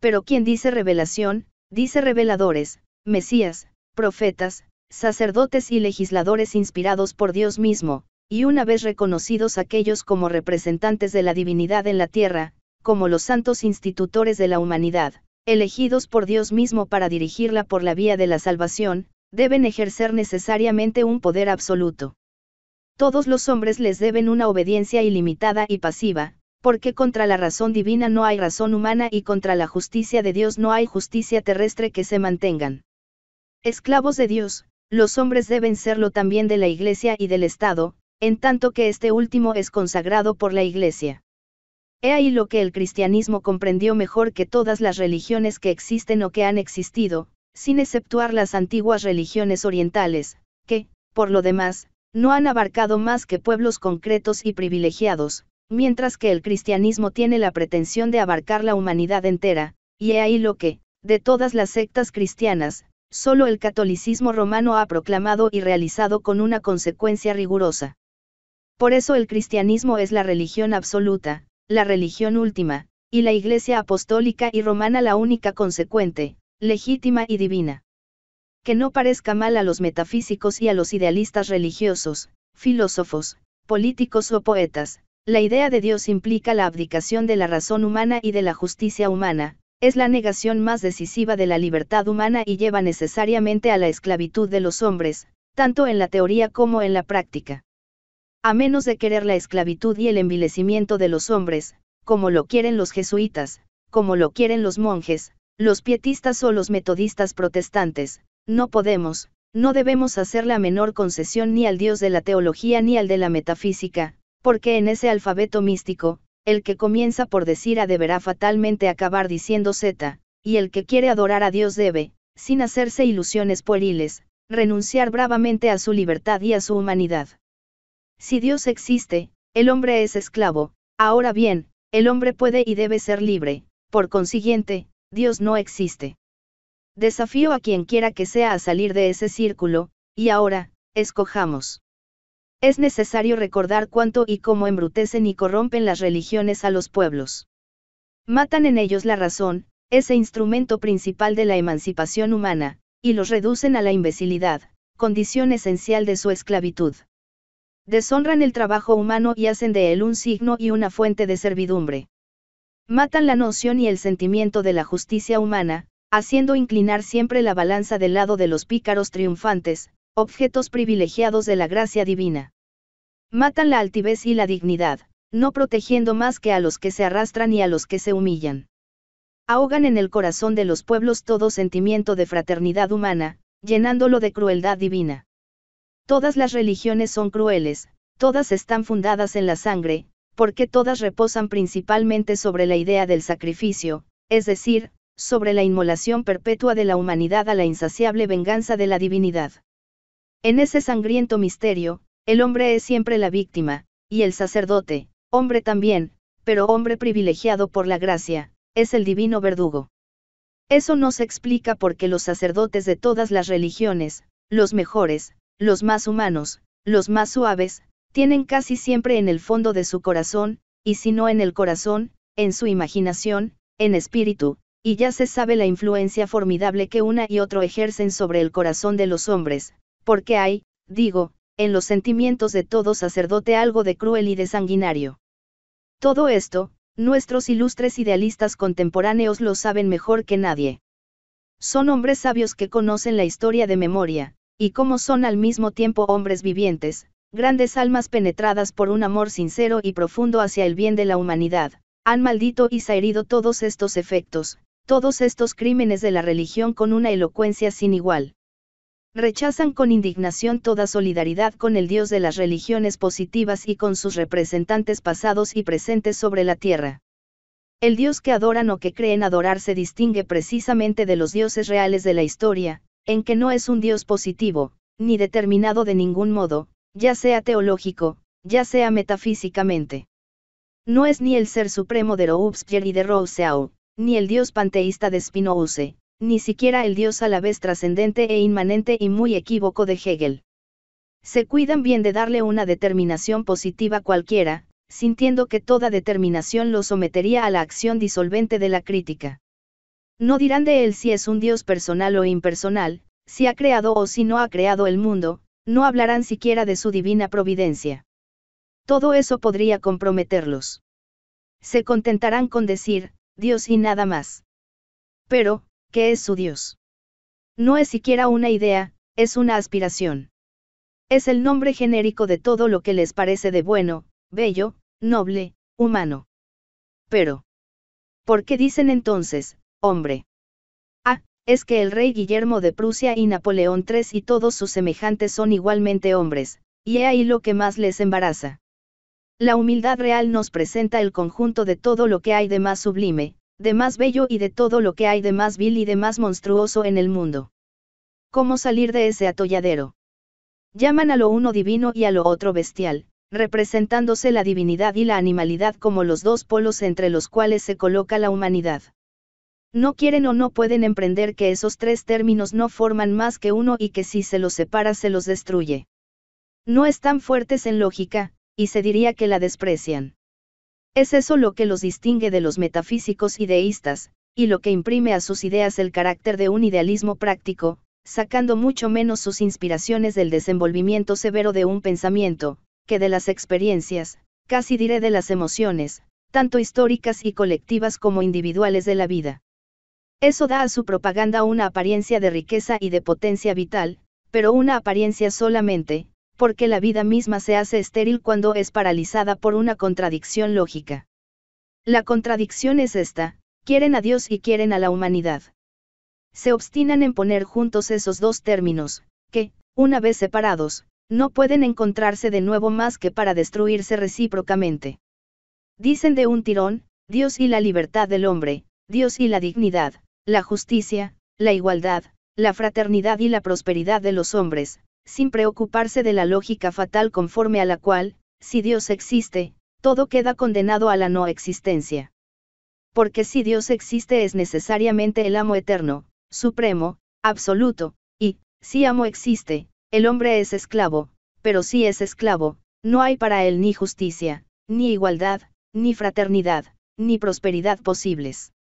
Pero quien dice revelación, dice reveladores, mesías, profetas, sacerdotes y legisladores inspirados por Dios mismo, y una vez reconocidos aquellos como representantes de la divinidad en la tierra, como los santos institutores de la humanidad, elegidos por Dios mismo para dirigirla por la vía de la salvación, deben ejercer necesariamente un poder absoluto. Todos los hombres les deben una obediencia ilimitada y pasiva, porque contra la razón divina no hay razón humana y contra la justicia de Dios no hay justicia terrestre que se mantengan. Esclavos de Dios, los hombres deben serlo también de la Iglesia y del Estado, en tanto que este último es consagrado por la Iglesia. He ahí lo que el cristianismo comprendió mejor que todas las religiones que existen o que han existido, sin exceptuar las antiguas religiones orientales, que, por lo demás, no han abarcado más que pueblos concretos y privilegiados, mientras que el cristianismo tiene la pretensión de abarcar la humanidad entera, y he ahí lo que, de todas las sectas cristianas, solo el catolicismo romano ha proclamado y realizado con una consecuencia rigurosa. Por eso el cristianismo es la religión absoluta, la religión última, y la Iglesia apostólica y romana la única consecuente, legítima y divina que no parezca mal a los metafísicos y a los idealistas religiosos, filósofos, políticos o poetas, la idea de Dios implica la abdicación de la razón humana y de la justicia humana, es la negación más decisiva de la libertad humana y lleva necesariamente a la esclavitud de los hombres, tanto en la teoría como en la práctica. A menos de querer la esclavitud y el envilecimiento de los hombres, como lo quieren los jesuitas, como lo quieren los monjes, los pietistas o los metodistas protestantes, no podemos, no debemos hacer la menor concesión ni al Dios de la teología ni al de la metafísica, porque en ese alfabeto místico, el que comienza por decir A deberá fatalmente acabar diciendo Z, y el que quiere adorar a Dios debe, sin hacerse ilusiones pueriles, renunciar bravamente a su libertad y a su humanidad. Si Dios existe, el hombre es esclavo, ahora bien, el hombre puede y debe ser libre, por consiguiente, Dios no existe. Desafío a quien quiera que sea a salir de ese círculo, y ahora, escojamos. Es necesario recordar cuánto y cómo embrutecen y corrompen las religiones a los pueblos. Matan en ellos la razón, ese instrumento principal de la emancipación humana, y los reducen a la imbecilidad, condición esencial de su esclavitud. Deshonran el trabajo humano y hacen de él un signo y una fuente de servidumbre. Matan la noción y el sentimiento de la justicia humana, haciendo inclinar siempre la balanza del lado de los pícaros triunfantes, objetos privilegiados de la gracia divina. Matan la altivez y la dignidad, no protegiendo más que a los que se arrastran y a los que se humillan. Ahogan en el corazón de los pueblos todo sentimiento de fraternidad humana, llenándolo de crueldad divina. Todas las religiones son crueles, todas están fundadas en la sangre, porque todas reposan principalmente sobre la idea del sacrificio, es decir, sobre la inmolación perpetua de la humanidad a la insaciable venganza de la divinidad. En ese sangriento misterio, el hombre es siempre la víctima, y el sacerdote, hombre también, pero hombre privilegiado por la gracia, es el divino verdugo. Eso no se explica por los sacerdotes de todas las religiones, los mejores, los más humanos, los más suaves, tienen casi siempre en el fondo de su corazón, y si no en el corazón, en su imaginación, en espíritu, y ya se sabe la influencia formidable que una y otro ejercen sobre el corazón de los hombres, porque hay, digo, en los sentimientos de todo sacerdote algo de cruel y de sanguinario. Todo esto, nuestros ilustres idealistas contemporáneos lo saben mejor que nadie. Son hombres sabios que conocen la historia de memoria, y como son al mismo tiempo hombres vivientes, grandes almas penetradas por un amor sincero y profundo hacia el bien de la humanidad, han maldito y saherido todos estos efectos, todos estos crímenes de la religión con una elocuencia sin igual. Rechazan con indignación toda solidaridad con el Dios de las religiones positivas y con sus representantes pasados y presentes sobre la tierra. El Dios que adoran o que creen adorar se distingue precisamente de los dioses reales de la historia, en que no es un Dios positivo, ni determinado de ningún modo, ya sea teológico, ya sea metafísicamente. No es ni el ser supremo de Robespierre y de Rousseau, ni el dios panteísta de Spinoza, ni siquiera el dios a la vez trascendente e inmanente y muy equívoco de Hegel. Se cuidan bien de darle una determinación positiva cualquiera, sintiendo que toda determinación lo sometería a la acción disolvente de la crítica. No dirán de él si es un dios personal o impersonal, si ha creado o si no ha creado el mundo, no hablarán siquiera de su divina providencia. Todo eso podría comprometerlos. Se contentarán con decir, Dios y nada más. Pero, ¿qué es su Dios? No es siquiera una idea, es una aspiración. Es el nombre genérico de todo lo que les parece de bueno, bello, noble, humano. Pero. ¿Por qué dicen entonces, hombre? Ah, es que el rey Guillermo de Prusia y Napoleón III y todos sus semejantes son igualmente hombres, y he ahí lo que más les embaraza. La humildad real nos presenta el conjunto de todo lo que hay de más sublime, de más bello y de todo lo que hay de más vil y de más monstruoso en el mundo. ¿Cómo salir de ese atolladero? Llaman a lo uno divino y a lo otro bestial, representándose la divinidad y la animalidad como los dos polos entre los cuales se coloca la humanidad. No quieren o no pueden emprender que esos tres términos no forman más que uno y que si se los separa se los destruye. No están fuertes en lógica, y se diría que la desprecian. Es eso lo que los distingue de los metafísicos ideístas, y lo que imprime a sus ideas el carácter de un idealismo práctico, sacando mucho menos sus inspiraciones del desenvolvimiento severo de un pensamiento, que de las experiencias, casi diré de las emociones, tanto históricas y colectivas como individuales de la vida. Eso da a su propaganda una apariencia de riqueza y de potencia vital, pero una apariencia solamente, porque la vida misma se hace estéril cuando es paralizada por una contradicción lógica. La contradicción es esta, quieren a Dios y quieren a la humanidad. Se obstinan en poner juntos esos dos términos, que, una vez separados, no pueden encontrarse de nuevo más que para destruirse recíprocamente. Dicen de un tirón, Dios y la libertad del hombre, Dios y la dignidad, la justicia, la igualdad, la fraternidad y la prosperidad de los hombres, sin preocuparse de la lógica fatal conforme a la cual, si Dios existe, todo queda condenado a la no existencia. Porque si Dios existe es necesariamente el amo eterno, supremo, absoluto, y, si amo existe, el hombre es esclavo, pero si es esclavo, no hay para él ni justicia, ni igualdad, ni fraternidad, ni prosperidad posibles.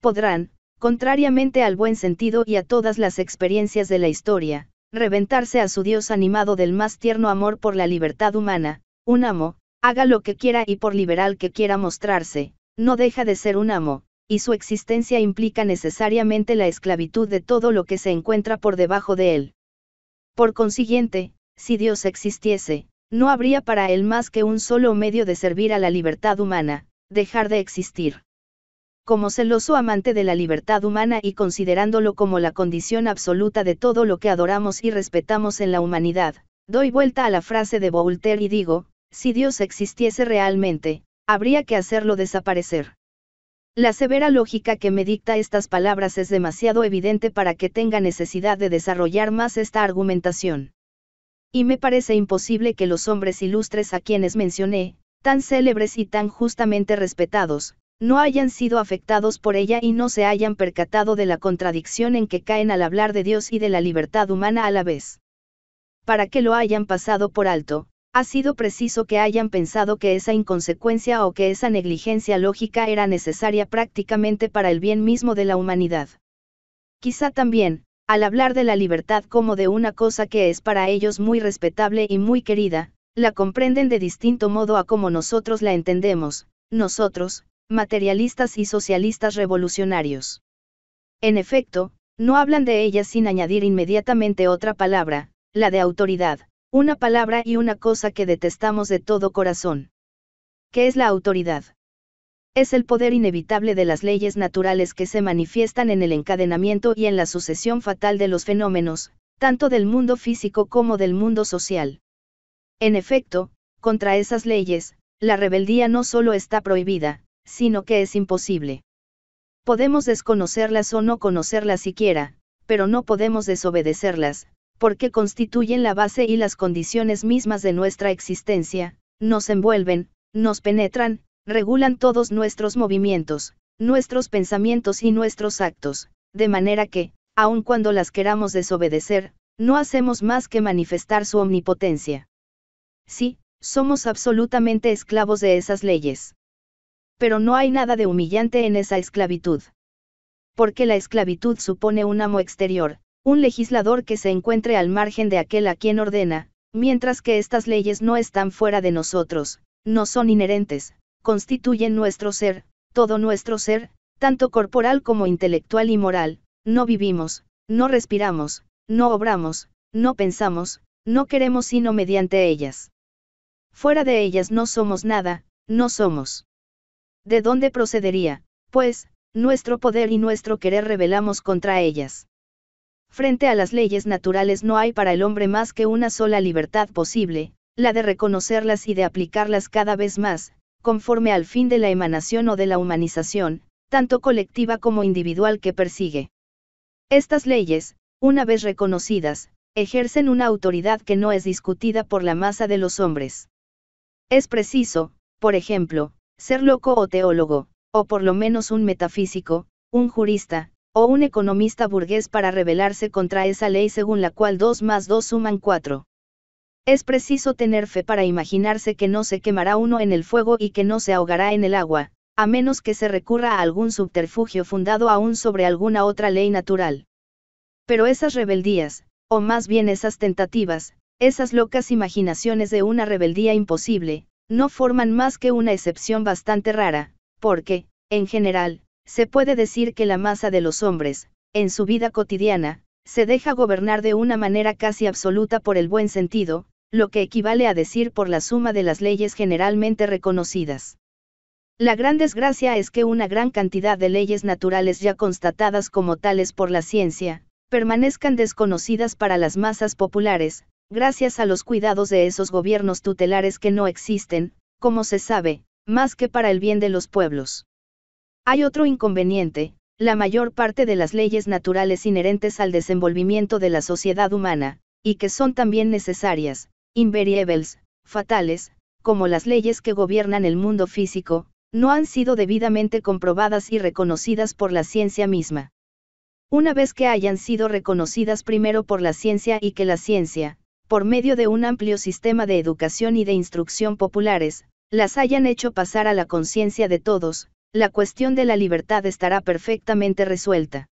Podrán, contrariamente al buen sentido y a todas las experiencias de la historia, reventarse a su Dios animado del más tierno amor por la libertad humana, un amo, haga lo que quiera y por liberal que quiera mostrarse, no deja de ser un amo, y su existencia implica necesariamente la esclavitud de todo lo que se encuentra por debajo de él. Por consiguiente, si Dios existiese, no habría para él más que un solo medio de servir a la libertad humana, dejar de existir como celoso amante de la libertad humana y considerándolo como la condición absoluta de todo lo que adoramos y respetamos en la humanidad, doy vuelta a la frase de Voltaire y digo, si Dios existiese realmente, habría que hacerlo desaparecer. La severa lógica que me dicta estas palabras es demasiado evidente para que tenga necesidad de desarrollar más esta argumentación. Y me parece imposible que los hombres ilustres a quienes mencioné, tan célebres y tan justamente respetados, no hayan sido afectados por ella y no se hayan percatado de la contradicción en que caen al hablar de Dios y de la libertad humana a la vez. Para que lo hayan pasado por alto, ha sido preciso que hayan pensado que esa inconsecuencia o que esa negligencia lógica era necesaria prácticamente para el bien mismo de la humanidad. Quizá también, al hablar de la libertad como de una cosa que es para ellos muy respetable y muy querida, la comprenden de distinto modo a como nosotros la entendemos, nosotros, materialistas y socialistas revolucionarios. En efecto, no hablan de ellas sin añadir inmediatamente otra palabra, la de autoridad, una palabra y una cosa que detestamos de todo corazón. ¿Qué es la autoridad? Es el poder inevitable de las leyes naturales que se manifiestan en el encadenamiento y en la sucesión fatal de los fenómenos, tanto del mundo físico como del mundo social. En efecto, contra esas leyes, la rebeldía no solo está prohibida, sino que es imposible. Podemos desconocerlas o no conocerlas siquiera, pero no podemos desobedecerlas, porque constituyen la base y las condiciones mismas de nuestra existencia, nos envuelven, nos penetran, regulan todos nuestros movimientos, nuestros pensamientos y nuestros actos, de manera que, aun cuando las queramos desobedecer, no hacemos más que manifestar su omnipotencia. Sí, somos absolutamente esclavos de esas leyes pero no hay nada de humillante en esa esclavitud. Porque la esclavitud supone un amo exterior, un legislador que se encuentre al margen de aquel a quien ordena, mientras que estas leyes no están fuera de nosotros, no son inherentes, constituyen nuestro ser, todo nuestro ser, tanto corporal como intelectual y moral, no vivimos, no respiramos, no obramos, no pensamos, no queremos sino mediante ellas. Fuera de ellas no somos nada, no somos. ¿De dónde procedería, pues, nuestro poder y nuestro querer rebelamos contra ellas? Frente a las leyes naturales no hay para el hombre más que una sola libertad posible, la de reconocerlas y de aplicarlas cada vez más, conforme al fin de la emanación o de la humanización, tanto colectiva como individual que persigue. Estas leyes, una vez reconocidas, ejercen una autoridad que no es discutida por la masa de los hombres. Es preciso, por ejemplo, ser loco o teólogo, o por lo menos un metafísico, un jurista, o un economista burgués para rebelarse contra esa ley según la cual dos más dos suman 4. Es preciso tener fe para imaginarse que no se quemará uno en el fuego y que no se ahogará en el agua, a menos que se recurra a algún subterfugio fundado aún sobre alguna otra ley natural. Pero esas rebeldías, o más bien esas tentativas, esas locas imaginaciones de una rebeldía imposible, no forman más que una excepción bastante rara, porque, en general, se puede decir que la masa de los hombres, en su vida cotidiana, se deja gobernar de una manera casi absoluta por el buen sentido, lo que equivale a decir por la suma de las leyes generalmente reconocidas. La gran desgracia es que una gran cantidad de leyes naturales ya constatadas como tales por la ciencia, permanezcan desconocidas para las masas populares, Gracias a los cuidados de esos gobiernos tutelares que no existen, como se sabe, más que para el bien de los pueblos. Hay otro inconveniente, la mayor parte de las leyes naturales inherentes al desenvolvimiento de la sociedad humana, y que son también necesarias, invariables, fatales, como las leyes que gobiernan el mundo físico, no han sido debidamente comprobadas y reconocidas por la ciencia misma. Una vez que hayan sido reconocidas primero por la ciencia y que la ciencia, por medio de un amplio sistema de educación y de instrucción populares, las hayan hecho pasar a la conciencia de todos, la cuestión de la libertad estará perfectamente resuelta.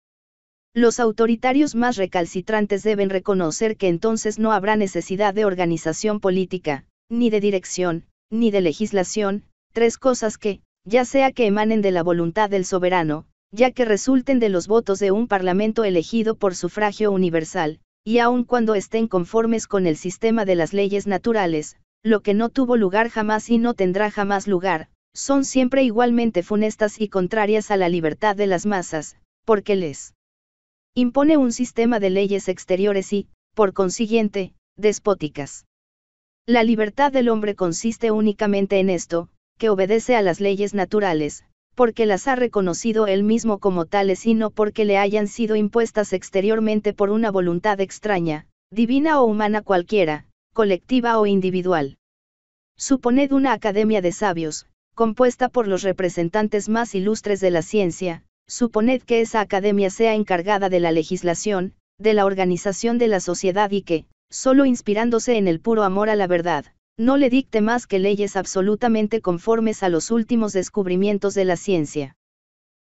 Los autoritarios más recalcitrantes deben reconocer que entonces no habrá necesidad de organización política, ni de dirección, ni de legislación, tres cosas que, ya sea que emanen de la voluntad del soberano, ya que resulten de los votos de un parlamento elegido por sufragio universal, y aun cuando estén conformes con el sistema de las leyes naturales, lo que no tuvo lugar jamás y no tendrá jamás lugar, son siempre igualmente funestas y contrarias a la libertad de las masas, porque les impone un sistema de leyes exteriores y, por consiguiente, despóticas. La libertad del hombre consiste únicamente en esto, que obedece a las leyes naturales, porque las ha reconocido él mismo como tales y no porque le hayan sido impuestas exteriormente por una voluntad extraña, divina o humana cualquiera, colectiva o individual. Suponed una academia de sabios, compuesta por los representantes más ilustres de la ciencia, suponed que esa academia sea encargada de la legislación, de la organización de la sociedad y que, solo inspirándose en el puro amor a la verdad, no le dicte más que leyes absolutamente conformes a los últimos descubrimientos de la ciencia.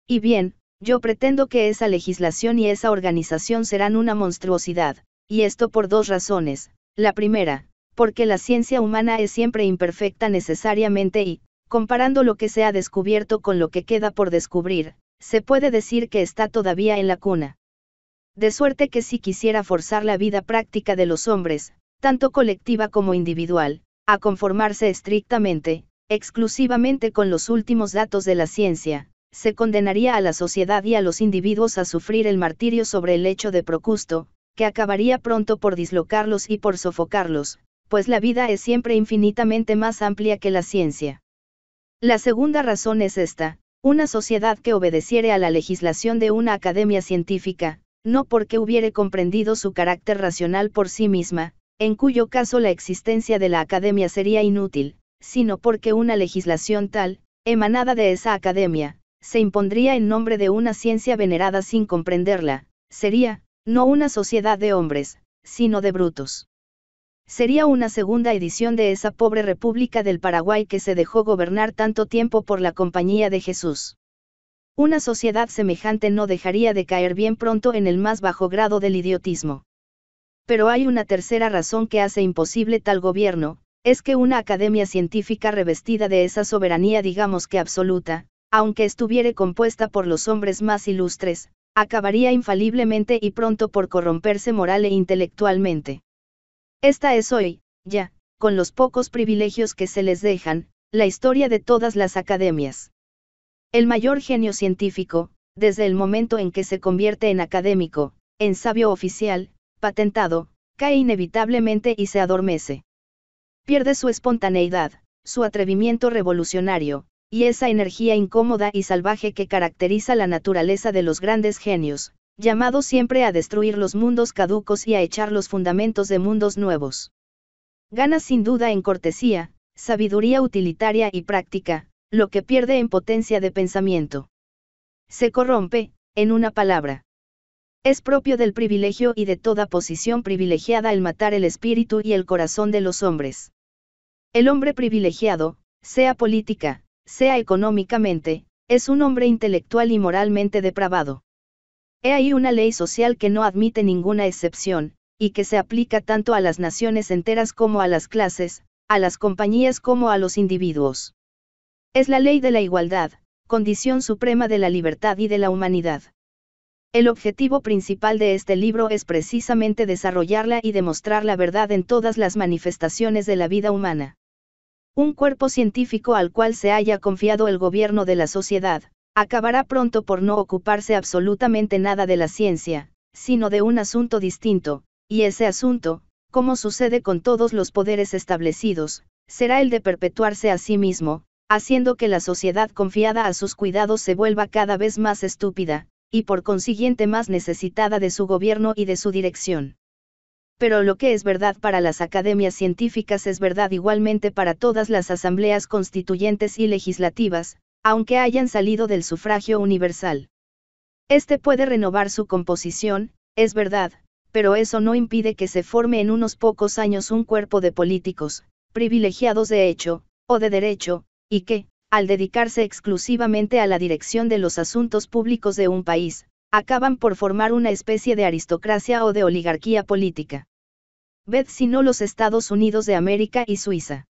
Y bien, yo pretendo que esa legislación y esa organización serán una monstruosidad, y esto por dos razones. La primera, porque la ciencia humana es siempre imperfecta necesariamente y, comparando lo que se ha descubierto con lo que queda por descubrir, se puede decir que está todavía en la cuna. De suerte que si quisiera forzar la vida práctica de los hombres, tanto colectiva como individual, a conformarse estrictamente, exclusivamente con los últimos datos de la ciencia, se condenaría a la sociedad y a los individuos a sufrir el martirio sobre el hecho de Procusto, que acabaría pronto por dislocarlos y por sofocarlos, pues la vida es siempre infinitamente más amplia que la ciencia. La segunda razón es esta, una sociedad que obedeciere a la legislación de una academia científica, no porque hubiere comprendido su carácter racional por sí misma, en cuyo caso la existencia de la academia sería inútil, sino porque una legislación tal, emanada de esa academia, se impondría en nombre de una ciencia venerada sin comprenderla, sería, no una sociedad de hombres, sino de brutos. Sería una segunda edición de esa pobre República del Paraguay que se dejó gobernar tanto tiempo por la Compañía de Jesús. Una sociedad semejante no dejaría de caer bien pronto en el más bajo grado del idiotismo pero hay una tercera razón que hace imposible tal gobierno, es que una academia científica revestida de esa soberanía digamos que absoluta, aunque estuviere compuesta por los hombres más ilustres, acabaría infaliblemente y pronto por corromperse moral e intelectualmente. Esta es hoy, ya, con los pocos privilegios que se les dejan, la historia de todas las academias. El mayor genio científico, desde el momento en que se convierte en académico, en sabio oficial, patentado, cae inevitablemente y se adormece. Pierde su espontaneidad, su atrevimiento revolucionario, y esa energía incómoda y salvaje que caracteriza la naturaleza de los grandes genios, llamados siempre a destruir los mundos caducos y a echar los fundamentos de mundos nuevos. Gana sin duda en cortesía, sabiduría utilitaria y práctica, lo que pierde en potencia de pensamiento. Se corrompe, en una palabra. Es propio del privilegio y de toda posición privilegiada el matar el espíritu y el corazón de los hombres. El hombre privilegiado, sea política, sea económicamente, es un hombre intelectual y moralmente depravado. He ahí una ley social que no admite ninguna excepción, y que se aplica tanto a las naciones enteras como a las clases, a las compañías como a los individuos. Es la ley de la igualdad, condición suprema de la libertad y de la humanidad. El objetivo principal de este libro es precisamente desarrollarla y demostrar la verdad en todas las manifestaciones de la vida humana. Un cuerpo científico al cual se haya confiado el gobierno de la sociedad, acabará pronto por no ocuparse absolutamente nada de la ciencia, sino de un asunto distinto, y ese asunto, como sucede con todos los poderes establecidos, será el de perpetuarse a sí mismo, haciendo que la sociedad confiada a sus cuidados se vuelva cada vez más estúpida, y por consiguiente más necesitada de su gobierno y de su dirección. Pero lo que es verdad para las academias científicas es verdad igualmente para todas las asambleas constituyentes y legislativas, aunque hayan salido del sufragio universal. Este puede renovar su composición, es verdad, pero eso no impide que se forme en unos pocos años un cuerpo de políticos, privilegiados de hecho, o de derecho, y que, al dedicarse exclusivamente a la dirección de los asuntos públicos de un país, acaban por formar una especie de aristocracia o de oligarquía política. Ved si no los Estados Unidos de América y Suiza.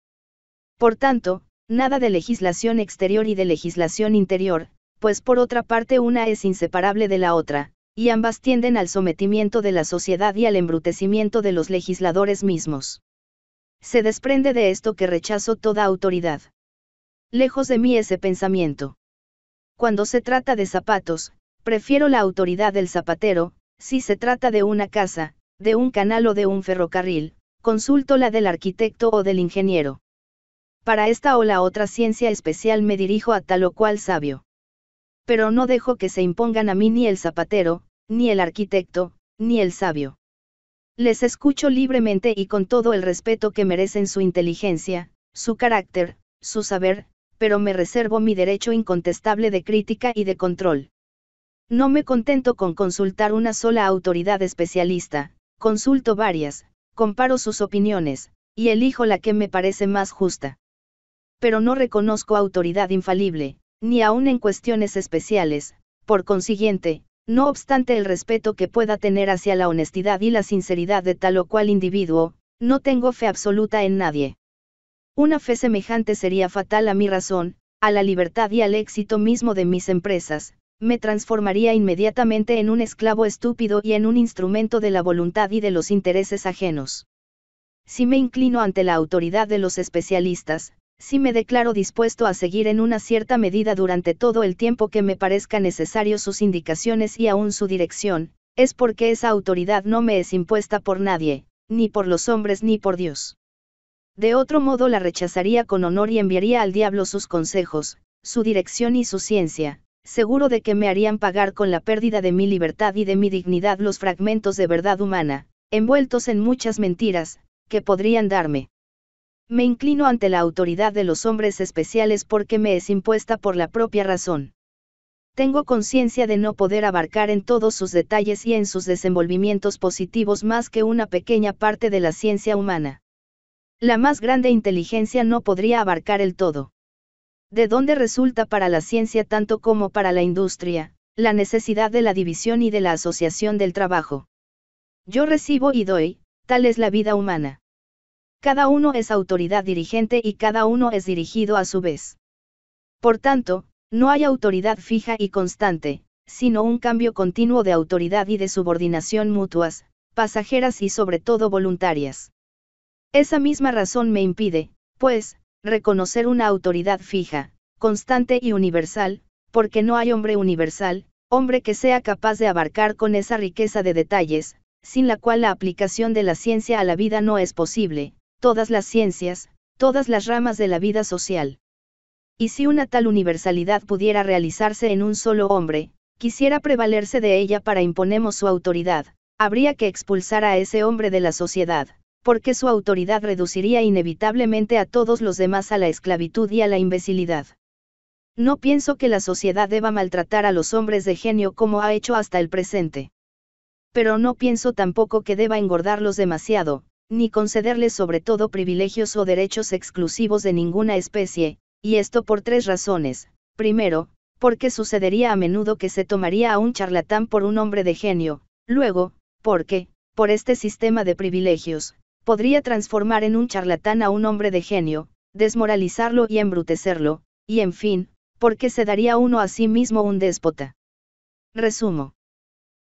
Por tanto, nada de legislación exterior y de legislación interior, pues por otra parte una es inseparable de la otra, y ambas tienden al sometimiento de la sociedad y al embrutecimiento de los legisladores mismos. Se desprende de esto que rechazo toda autoridad lejos de mí ese pensamiento. Cuando se trata de zapatos, prefiero la autoridad del zapatero, si se trata de una casa, de un canal o de un ferrocarril, consulto la del arquitecto o del ingeniero. Para esta o la otra ciencia especial me dirijo a tal o cual sabio. Pero no dejo que se impongan a mí ni el zapatero, ni el arquitecto, ni el sabio. Les escucho libremente y con todo el respeto que merecen su inteligencia, su carácter, su saber, pero me reservo mi derecho incontestable de crítica y de control. No me contento con consultar una sola autoridad especialista, consulto varias, comparo sus opiniones, y elijo la que me parece más justa. Pero no reconozco autoridad infalible, ni aun en cuestiones especiales, por consiguiente, no obstante el respeto que pueda tener hacia la honestidad y la sinceridad de tal o cual individuo, no tengo fe absoluta en nadie. Una fe semejante sería fatal a mi razón, a la libertad y al éxito mismo de mis empresas, me transformaría inmediatamente en un esclavo estúpido y en un instrumento de la voluntad y de los intereses ajenos. Si me inclino ante la autoridad de los especialistas, si me declaro dispuesto a seguir en una cierta medida durante todo el tiempo que me parezca necesario sus indicaciones y aún su dirección, es porque esa autoridad no me es impuesta por nadie, ni por los hombres ni por Dios. De otro modo la rechazaría con honor y enviaría al diablo sus consejos, su dirección y su ciencia, seguro de que me harían pagar con la pérdida de mi libertad y de mi dignidad los fragmentos de verdad humana, envueltos en muchas mentiras, que podrían darme. Me inclino ante la autoridad de los hombres especiales porque me es impuesta por la propia razón. Tengo conciencia de no poder abarcar en todos sus detalles y en sus desenvolvimientos positivos más que una pequeña parte de la ciencia humana. La más grande inteligencia no podría abarcar el todo. De dónde resulta para la ciencia tanto como para la industria, la necesidad de la división y de la asociación del trabajo. Yo recibo y doy, tal es la vida humana. Cada uno es autoridad dirigente y cada uno es dirigido a su vez. Por tanto, no hay autoridad fija y constante, sino un cambio continuo de autoridad y de subordinación mutuas, pasajeras y sobre todo voluntarias. Esa misma razón me impide, pues, reconocer una autoridad fija, constante y universal, porque no hay hombre universal, hombre que sea capaz de abarcar con esa riqueza de detalles, sin la cual la aplicación de la ciencia a la vida no es posible, todas las ciencias, todas las ramas de la vida social. Y si una tal universalidad pudiera realizarse en un solo hombre, quisiera prevalerse de ella para imponemos su autoridad, habría que expulsar a ese hombre de la sociedad, porque su autoridad reduciría inevitablemente a todos los demás a la esclavitud y a la imbecilidad. No pienso que la sociedad deba maltratar a los hombres de genio como ha hecho hasta el presente. Pero no pienso tampoco que deba engordarlos demasiado, ni concederles sobre todo privilegios o derechos exclusivos de ninguna especie, y esto por tres razones. Primero, porque sucedería a menudo que se tomaría a un charlatán por un hombre de genio, luego, porque, por este sistema de privilegios, podría transformar en un charlatán a un hombre de genio, desmoralizarlo y embrutecerlo, y en fin, porque se daría uno a sí mismo un déspota. Resumo.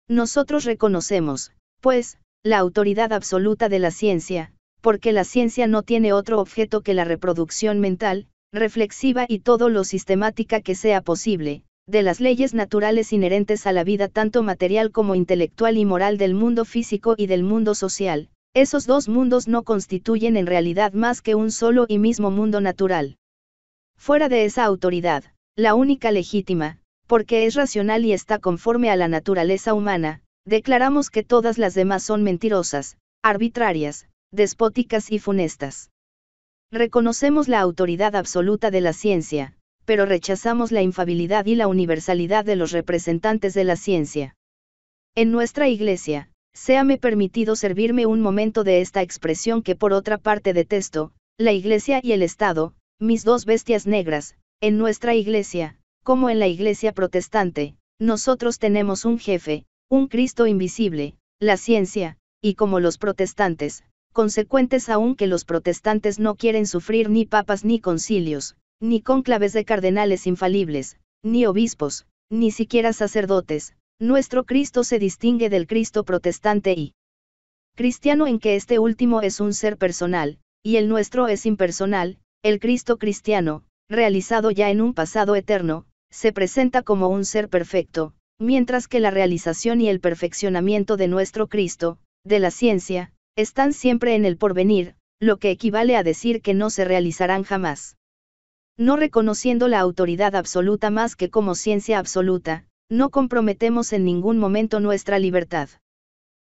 Nosotros reconocemos, pues, la autoridad absoluta de la ciencia, porque la ciencia no tiene otro objeto que la reproducción mental, reflexiva y todo lo sistemática que sea posible, de las leyes naturales inherentes a la vida tanto material como intelectual y moral del mundo físico y del mundo social, esos dos mundos no constituyen en realidad más que un solo y mismo mundo natural. Fuera de esa autoridad, la única legítima, porque es racional y está conforme a la naturaleza humana, declaramos que todas las demás son mentirosas, arbitrarias, despóticas y funestas. Reconocemos la autoridad absoluta de la ciencia, pero rechazamos la infabilidad y la universalidad de los representantes de la ciencia. En nuestra Iglesia, séame permitido servirme un momento de esta expresión que por otra parte detesto, la Iglesia y el Estado, mis dos bestias negras, en nuestra Iglesia, como en la Iglesia protestante, nosotros tenemos un jefe, un Cristo invisible, la ciencia, y como los protestantes, consecuentes aún que los protestantes no quieren sufrir ni papas ni concilios, ni cónclaves de cardenales infalibles, ni obispos, ni siquiera sacerdotes, nuestro Cristo se distingue del Cristo protestante y cristiano en que este último es un ser personal, y el nuestro es impersonal, el Cristo cristiano, realizado ya en un pasado eterno, se presenta como un ser perfecto, mientras que la realización y el perfeccionamiento de nuestro Cristo, de la ciencia, están siempre en el porvenir, lo que equivale a decir que no se realizarán jamás. No reconociendo la autoridad absoluta más que como ciencia absoluta, no comprometemos en ningún momento nuestra libertad.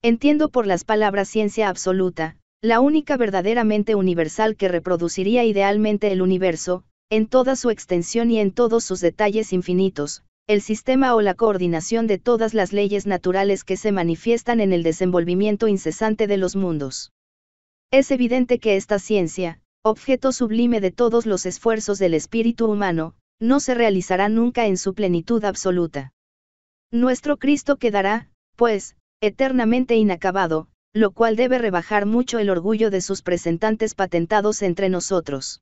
Entiendo por las palabras ciencia absoluta, la única verdaderamente universal que reproduciría idealmente el universo, en toda su extensión y en todos sus detalles infinitos, el sistema o la coordinación de todas las leyes naturales que se manifiestan en el desenvolvimiento incesante de los mundos. Es evidente que esta ciencia, objeto sublime de todos los esfuerzos del espíritu humano, no se realizará nunca en su plenitud absoluta. Nuestro Cristo quedará, pues, eternamente inacabado, lo cual debe rebajar mucho el orgullo de sus presentantes patentados entre nosotros.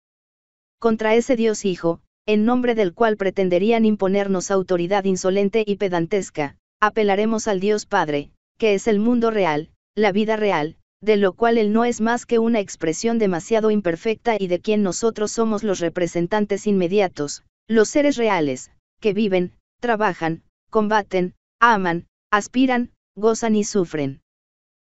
Contra ese Dios Hijo, en nombre del cual pretenderían imponernos autoridad insolente y pedantesca, apelaremos al Dios Padre, que es el mundo real, la vida real, de lo cual Él no es más que una expresión demasiado imperfecta y de quien nosotros somos los representantes inmediatos, los seres reales, que viven, trabajan, combaten, aman, aspiran, gozan y sufren.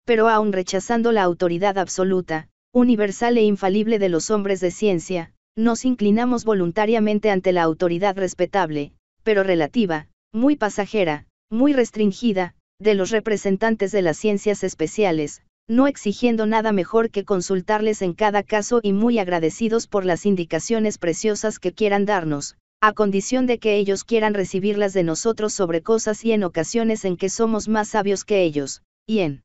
Pero aún rechazando la autoridad absoluta, universal e infalible de los hombres de ciencia, nos inclinamos voluntariamente ante la autoridad respetable, pero relativa, muy pasajera, muy restringida, de los representantes de las ciencias especiales, no exigiendo nada mejor que consultarles en cada caso y muy agradecidos por las indicaciones preciosas que quieran darnos, a condición de que ellos quieran recibirlas de nosotros sobre cosas y en ocasiones en que somos más sabios que ellos, y en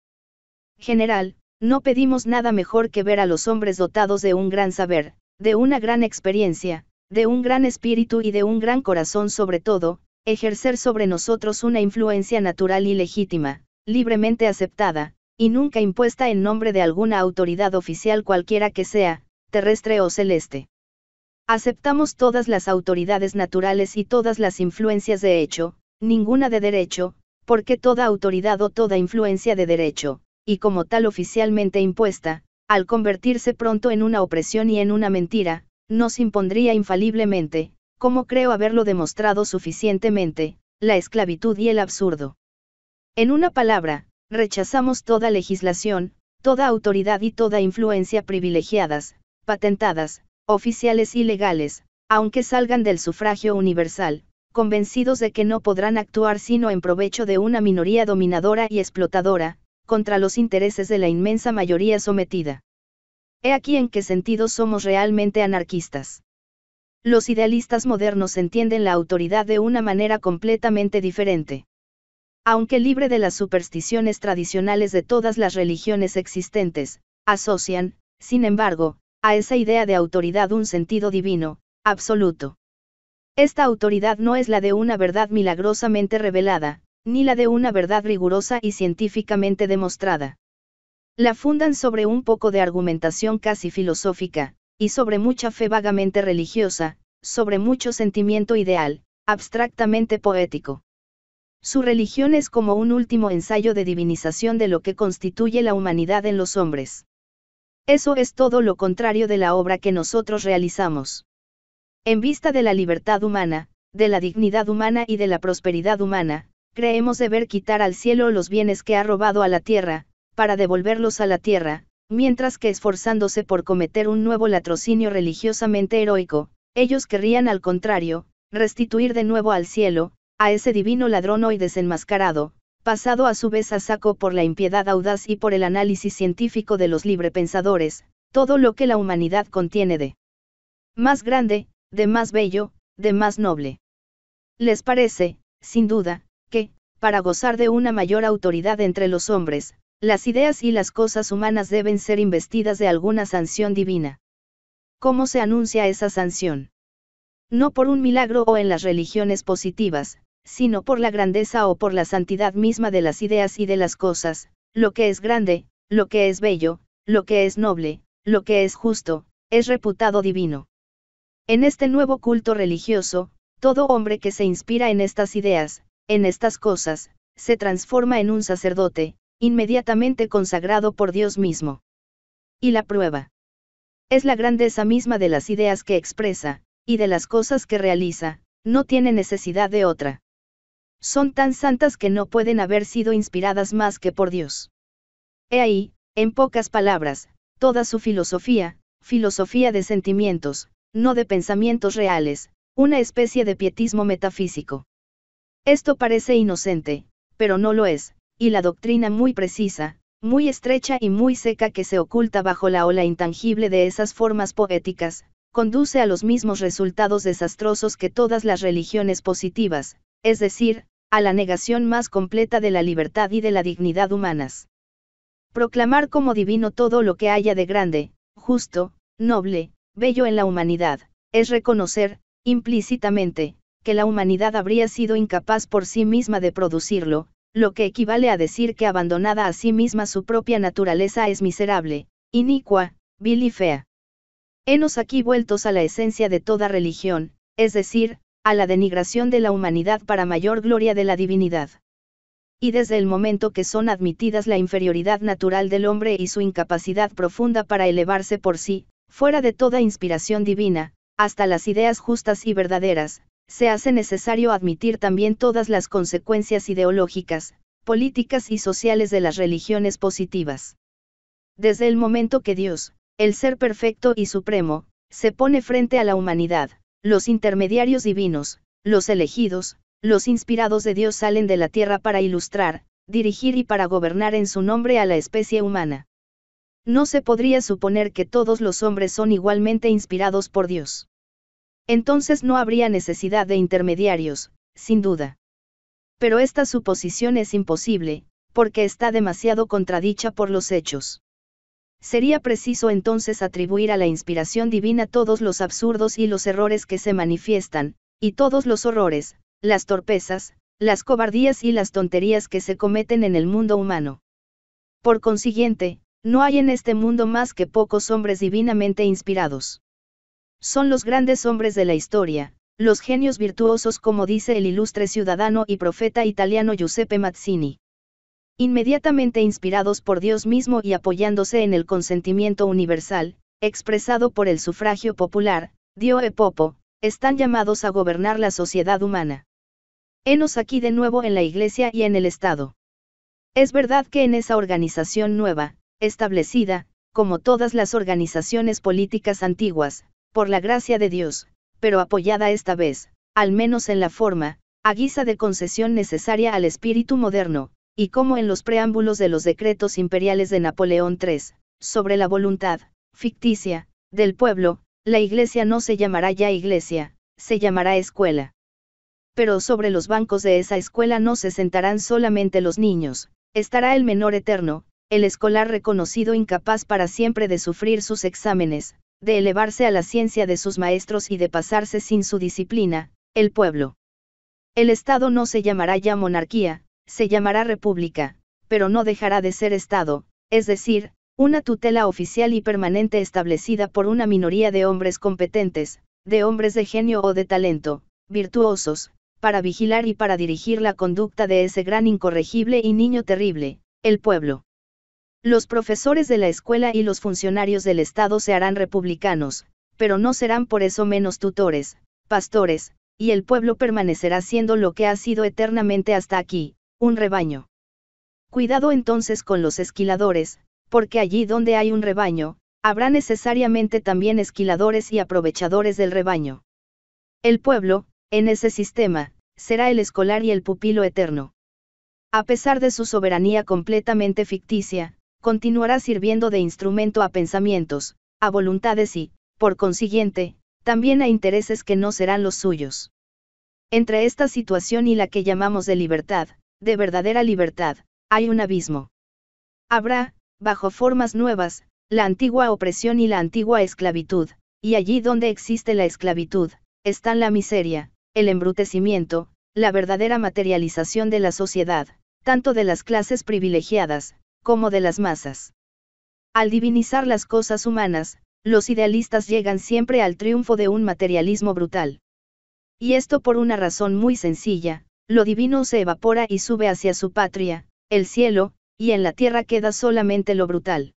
general, no pedimos nada mejor que ver a los hombres dotados de un gran saber, de una gran experiencia, de un gran espíritu y de un gran corazón sobre todo, ejercer sobre nosotros una influencia natural y legítima, libremente aceptada, y nunca impuesta en nombre de alguna autoridad oficial cualquiera que sea, terrestre o celeste. Aceptamos todas las autoridades naturales y todas las influencias de hecho, ninguna de derecho, porque toda autoridad o toda influencia de derecho, y como tal oficialmente impuesta, al convertirse pronto en una opresión y en una mentira, nos impondría infaliblemente, como creo haberlo demostrado suficientemente, la esclavitud y el absurdo. En una palabra, rechazamos toda legislación, toda autoridad y toda influencia privilegiadas, patentadas, oficiales y legales, aunque salgan del sufragio universal, convencidos de que no podrán actuar sino en provecho de una minoría dominadora y explotadora, contra los intereses de la inmensa mayoría sometida. He aquí en qué sentido somos realmente anarquistas. Los idealistas modernos entienden la autoridad de una manera completamente diferente. Aunque libre de las supersticiones tradicionales de todas las religiones existentes, asocian, sin embargo, a esa idea de autoridad un sentido divino, absoluto. Esta autoridad no es la de una verdad milagrosamente revelada, ni la de una verdad rigurosa y científicamente demostrada. La fundan sobre un poco de argumentación casi filosófica, y sobre mucha fe vagamente religiosa, sobre mucho sentimiento ideal, abstractamente poético. Su religión es como un último ensayo de divinización de lo que constituye la humanidad en los hombres. Eso es todo lo contrario de la obra que nosotros realizamos. En vista de la libertad humana, de la dignidad humana y de la prosperidad humana, creemos deber quitar al cielo los bienes que ha robado a la tierra, para devolverlos a la tierra, mientras que esforzándose por cometer un nuevo latrocinio religiosamente heroico, ellos querrían al contrario, restituir de nuevo al cielo, a ese divino ladrón hoy desenmascarado, pasado a su vez a saco por la impiedad audaz y por el análisis científico de los librepensadores, todo lo que la humanidad contiene de más grande, de más bello, de más noble. Les parece, sin duda, que, para gozar de una mayor autoridad entre los hombres, las ideas y las cosas humanas deben ser investidas de alguna sanción divina. ¿Cómo se anuncia esa sanción? No por un milagro o en las religiones positivas, sino por la grandeza o por la santidad misma de las ideas y de las cosas, lo que es grande, lo que es bello, lo que es noble, lo que es justo, es reputado divino. En este nuevo culto religioso, todo hombre que se inspira en estas ideas, en estas cosas, se transforma en un sacerdote, inmediatamente consagrado por Dios mismo. Y la prueba. Es la grandeza misma de las ideas que expresa, y de las cosas que realiza, no tiene necesidad de otra son tan santas que no pueden haber sido inspiradas más que por Dios. He ahí, en pocas palabras, toda su filosofía, filosofía de sentimientos, no de pensamientos reales, una especie de pietismo metafísico. Esto parece inocente, pero no lo es, y la doctrina muy precisa, muy estrecha y muy seca que se oculta bajo la ola intangible de esas formas poéticas, conduce a los mismos resultados desastrosos que todas las religiones positivas, es decir, a la negación más completa de la libertad y de la dignidad humanas. Proclamar como divino todo lo que haya de grande, justo, noble, bello en la humanidad, es reconocer, implícitamente, que la humanidad habría sido incapaz por sí misma de producirlo, lo que equivale a decir que abandonada a sí misma su propia naturaleza es miserable, inicua, vil y fea. Hemos aquí vueltos a la esencia de toda religión, es decir, a la denigración de la humanidad para mayor gloria de la divinidad. Y desde el momento que son admitidas la inferioridad natural del hombre y su incapacidad profunda para elevarse por sí, fuera de toda inspiración divina, hasta las ideas justas y verdaderas, se hace necesario admitir también todas las consecuencias ideológicas, políticas y sociales de las religiones positivas. Desde el momento que Dios, el ser perfecto y supremo, se pone frente a la humanidad, los intermediarios divinos, los elegidos, los inspirados de Dios salen de la tierra para ilustrar, dirigir y para gobernar en su nombre a la especie humana. No se podría suponer que todos los hombres son igualmente inspirados por Dios. Entonces no habría necesidad de intermediarios, sin duda. Pero esta suposición es imposible, porque está demasiado contradicha por los hechos. Sería preciso entonces atribuir a la inspiración divina todos los absurdos y los errores que se manifiestan, y todos los horrores, las torpezas, las cobardías y las tonterías que se cometen en el mundo humano. Por consiguiente, no hay en este mundo más que pocos hombres divinamente inspirados. Son los grandes hombres de la historia, los genios virtuosos como dice el ilustre ciudadano y profeta italiano Giuseppe Mazzini. Inmediatamente inspirados por Dios mismo y apoyándose en el consentimiento universal, expresado por el sufragio popular, Dio e Popo, están llamados a gobernar la sociedad humana. Henos aquí de nuevo en la Iglesia y en el Estado. Es verdad que en esa organización nueva, establecida, como todas las organizaciones políticas antiguas, por la gracia de Dios, pero apoyada esta vez, al menos en la forma, a guisa de concesión necesaria al espíritu moderno, y como en los preámbulos de los decretos imperiales de Napoleón III, sobre la voluntad, ficticia, del pueblo, la iglesia no se llamará ya iglesia, se llamará escuela. Pero sobre los bancos de esa escuela no se sentarán solamente los niños, estará el menor eterno, el escolar reconocido incapaz para siempre de sufrir sus exámenes, de elevarse a la ciencia de sus maestros y de pasarse sin su disciplina, el pueblo. El Estado no se llamará ya monarquía, se llamará República, pero no dejará de ser Estado, es decir, una tutela oficial y permanente establecida por una minoría de hombres competentes, de hombres de genio o de talento, virtuosos, para vigilar y para dirigir la conducta de ese gran incorregible y niño terrible, el pueblo. Los profesores de la escuela y los funcionarios del Estado se harán republicanos, pero no serán por eso menos tutores, pastores, y el pueblo permanecerá siendo lo que ha sido eternamente hasta aquí, un rebaño. Cuidado entonces con los esquiladores, porque allí donde hay un rebaño, habrá necesariamente también esquiladores y aprovechadores del rebaño. El pueblo, en ese sistema, será el escolar y el pupilo eterno. A pesar de su soberanía completamente ficticia, continuará sirviendo de instrumento a pensamientos, a voluntades y, por consiguiente, también a intereses que no serán los suyos. Entre esta situación y la que llamamos de libertad, de verdadera libertad, hay un abismo. Habrá, bajo formas nuevas, la antigua opresión y la antigua esclavitud, y allí donde existe la esclavitud, están la miseria, el embrutecimiento, la verdadera materialización de la sociedad, tanto de las clases privilegiadas, como de las masas. Al divinizar las cosas humanas, los idealistas llegan siempre al triunfo de un materialismo brutal. Y esto por una razón muy sencilla, lo divino se evapora y sube hacia su patria, el cielo, y en la tierra queda solamente lo brutal.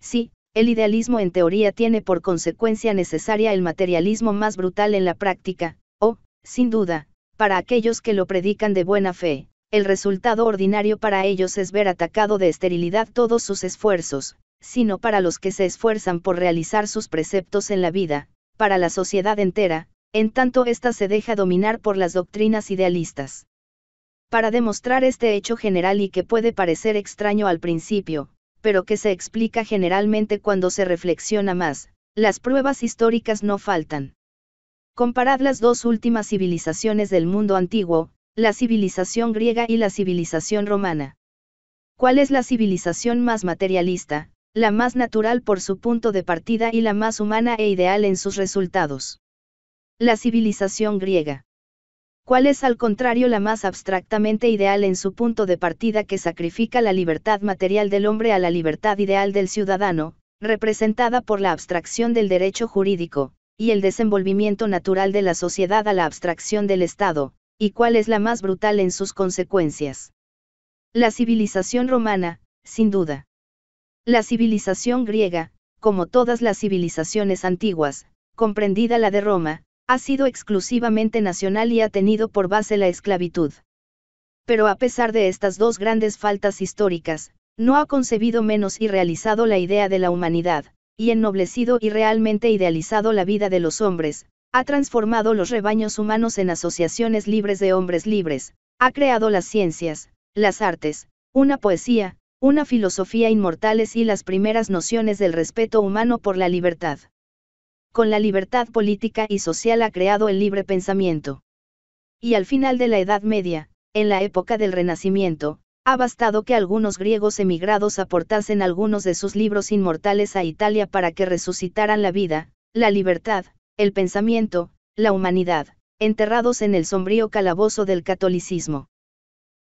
Sí, el idealismo en teoría tiene por consecuencia necesaria el materialismo más brutal en la práctica, o, sin duda, para aquellos que lo predican de buena fe, el resultado ordinario para ellos es ver atacado de esterilidad todos sus esfuerzos, sino para los que se esfuerzan por realizar sus preceptos en la vida, para la sociedad entera, en tanto ésta se deja dominar por las doctrinas idealistas. Para demostrar este hecho general y que puede parecer extraño al principio, pero que se explica generalmente cuando se reflexiona más, las pruebas históricas no faltan. Comparad las dos últimas civilizaciones del mundo antiguo, la civilización griega y la civilización romana. ¿Cuál es la civilización más materialista, la más natural por su punto de partida y la más humana e ideal en sus resultados? la civilización griega. ¿Cuál es al contrario la más abstractamente ideal en su punto de partida que sacrifica la libertad material del hombre a la libertad ideal del ciudadano, representada por la abstracción del derecho jurídico, y el desenvolvimiento natural de la sociedad a la abstracción del Estado, y cuál es la más brutal en sus consecuencias? La civilización romana, sin duda. La civilización griega, como todas las civilizaciones antiguas, comprendida la de Roma, ha sido exclusivamente nacional y ha tenido por base la esclavitud. Pero a pesar de estas dos grandes faltas históricas, no ha concebido menos y realizado la idea de la humanidad, y ennoblecido y realmente idealizado la vida de los hombres, ha transformado los rebaños humanos en asociaciones libres de hombres libres, ha creado las ciencias, las artes, una poesía, una filosofía inmortales y las primeras nociones del respeto humano por la libertad con la libertad política y social ha creado el libre pensamiento. Y al final de la Edad Media, en la época del Renacimiento, ha bastado que algunos griegos emigrados aportasen algunos de sus libros inmortales a Italia para que resucitaran la vida, la libertad, el pensamiento, la humanidad, enterrados en el sombrío calabozo del catolicismo.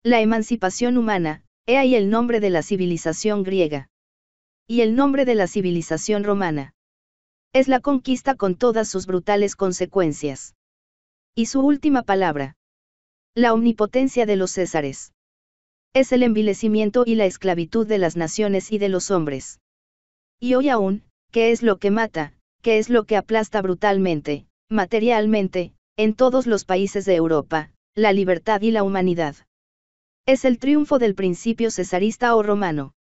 La emancipación humana, he ahí el nombre de la civilización griega. Y el nombre de la civilización romana es la conquista con todas sus brutales consecuencias. Y su última palabra. La omnipotencia de los césares. Es el envilecimiento y la esclavitud de las naciones y de los hombres. Y hoy aún, ¿qué es lo que mata, qué es lo que aplasta brutalmente, materialmente, en todos los países de Europa, la libertad y la humanidad? Es el triunfo del principio cesarista o romano.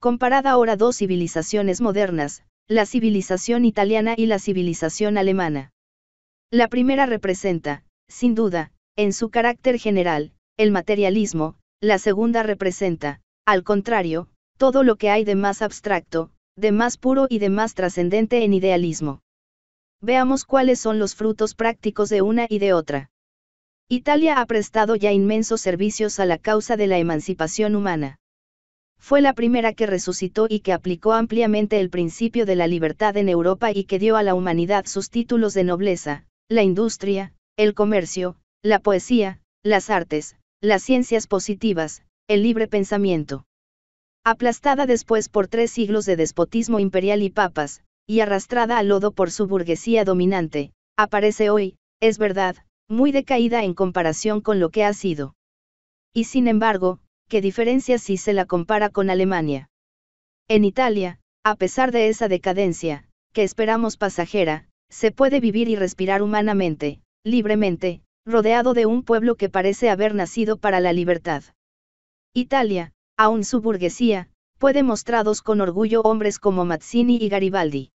Comparad ahora dos civilizaciones modernas, la civilización italiana y la civilización alemana. La primera representa, sin duda, en su carácter general, el materialismo, la segunda representa, al contrario, todo lo que hay de más abstracto, de más puro y de más trascendente en idealismo. Veamos cuáles son los frutos prácticos de una y de otra. Italia ha prestado ya inmensos servicios a la causa de la emancipación humana fue la primera que resucitó y que aplicó ampliamente el principio de la libertad en Europa y que dio a la humanidad sus títulos de nobleza, la industria, el comercio, la poesía, las artes, las ciencias positivas, el libre pensamiento. Aplastada después por tres siglos de despotismo imperial y papas, y arrastrada al lodo por su burguesía dominante, aparece hoy, es verdad, muy decaída en comparación con lo que ha sido. Y sin embargo, ¿Qué diferencia si se la compara con Alemania. En Italia, a pesar de esa decadencia, que esperamos pasajera, se puede vivir y respirar humanamente, libremente, rodeado de un pueblo que parece haber nacido para la libertad. Italia, aun su burguesía, puede mostrados con orgullo hombres como Mazzini y Garibaldi.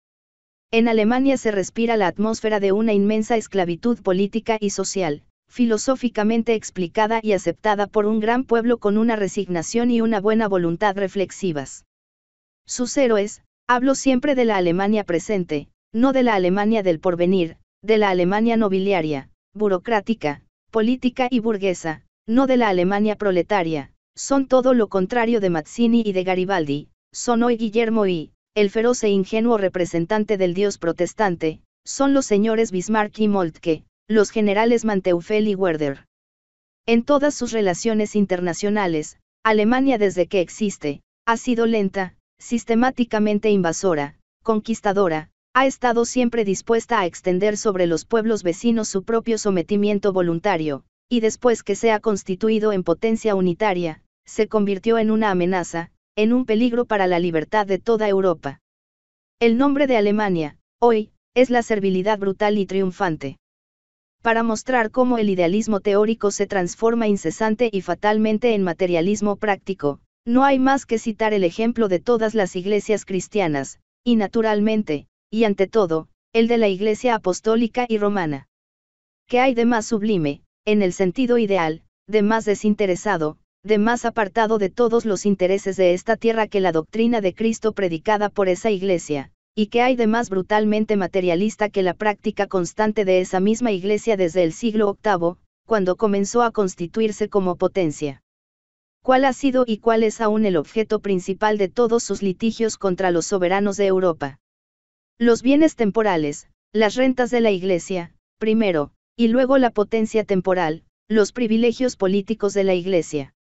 En Alemania se respira la atmósfera de una inmensa esclavitud política y social, filosóficamente explicada y aceptada por un gran pueblo con una resignación y una buena voluntad reflexivas. Sus héroes, hablo siempre de la Alemania presente, no de la Alemania del porvenir, de la Alemania nobiliaria, burocrática, política y burguesa, no de la Alemania proletaria, son todo lo contrario de Mazzini y de Garibaldi, son hoy Guillermo y, el feroz e ingenuo representante del dios protestante, son los señores Bismarck y Moltke, los generales Manteufel y Werder. En todas sus relaciones internacionales, Alemania desde que existe, ha sido lenta, sistemáticamente invasora, conquistadora, ha estado siempre dispuesta a extender sobre los pueblos vecinos su propio sometimiento voluntario, y después que se ha constituido en potencia unitaria, se convirtió en una amenaza, en un peligro para la libertad de toda Europa. El nombre de Alemania, hoy, es la servilidad brutal y triunfante para mostrar cómo el idealismo teórico se transforma incesante y fatalmente en materialismo práctico, no hay más que citar el ejemplo de todas las iglesias cristianas, y naturalmente, y ante todo, el de la Iglesia Apostólica y Romana. ¿Qué hay de más sublime, en el sentido ideal, de más desinteresado, de más apartado de todos los intereses de esta tierra que la doctrina de Cristo predicada por esa Iglesia, y qué hay de más brutalmente materialista que la práctica constante de esa misma iglesia desde el siglo VIII, cuando comenzó a constituirse como potencia. ¿Cuál ha sido y cuál es aún el objeto principal de todos sus litigios contra los soberanos de Europa? Los bienes temporales, las rentas de la Iglesia, primero, y luego la potencia temporal, los privilegios políticos de la Iglesia.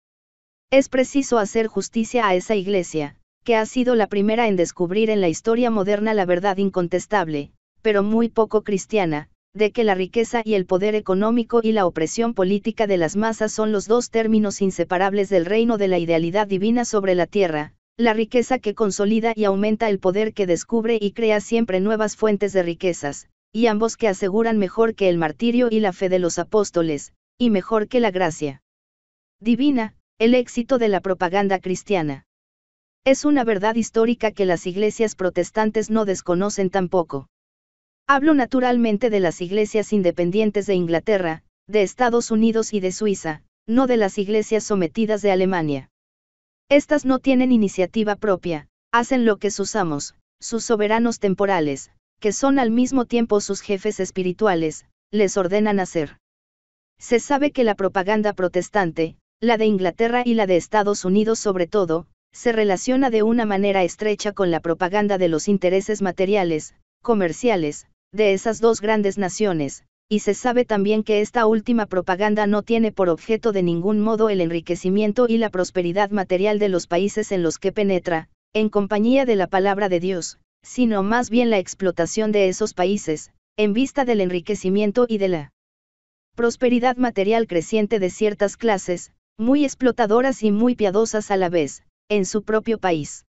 Es preciso hacer justicia a esa Iglesia, que ha sido la primera en descubrir en la historia moderna la verdad incontestable, pero muy poco cristiana, de que la riqueza y el poder económico y la opresión política de las masas son los dos términos inseparables del reino de la idealidad divina sobre la tierra, la riqueza que consolida y aumenta el poder que descubre y crea siempre nuevas fuentes de riquezas, y ambos que aseguran mejor que el martirio y la fe de los apóstoles, y mejor que la gracia divina, el éxito de la propaganda cristiana. Es una verdad histórica que las iglesias protestantes no desconocen tampoco. Hablo naturalmente de las iglesias independientes de Inglaterra, de Estados Unidos y de Suiza, no de las iglesias sometidas de Alemania. Estas no tienen iniciativa propia, hacen lo que sus amos, sus soberanos temporales, que son al mismo tiempo sus jefes espirituales, les ordenan hacer. Se sabe que la propaganda protestante, la de Inglaterra y la de Estados Unidos sobre todo, se relaciona de una manera estrecha con la propaganda de los intereses materiales, comerciales, de esas dos grandes naciones, y se sabe también que esta última propaganda no tiene por objeto de ningún modo el enriquecimiento y la prosperidad material de los países en los que penetra, en compañía de la palabra de Dios, sino más bien la explotación de esos países, en vista del enriquecimiento y de la prosperidad material creciente de ciertas clases, muy explotadoras y muy piadosas a la vez, en su propio país.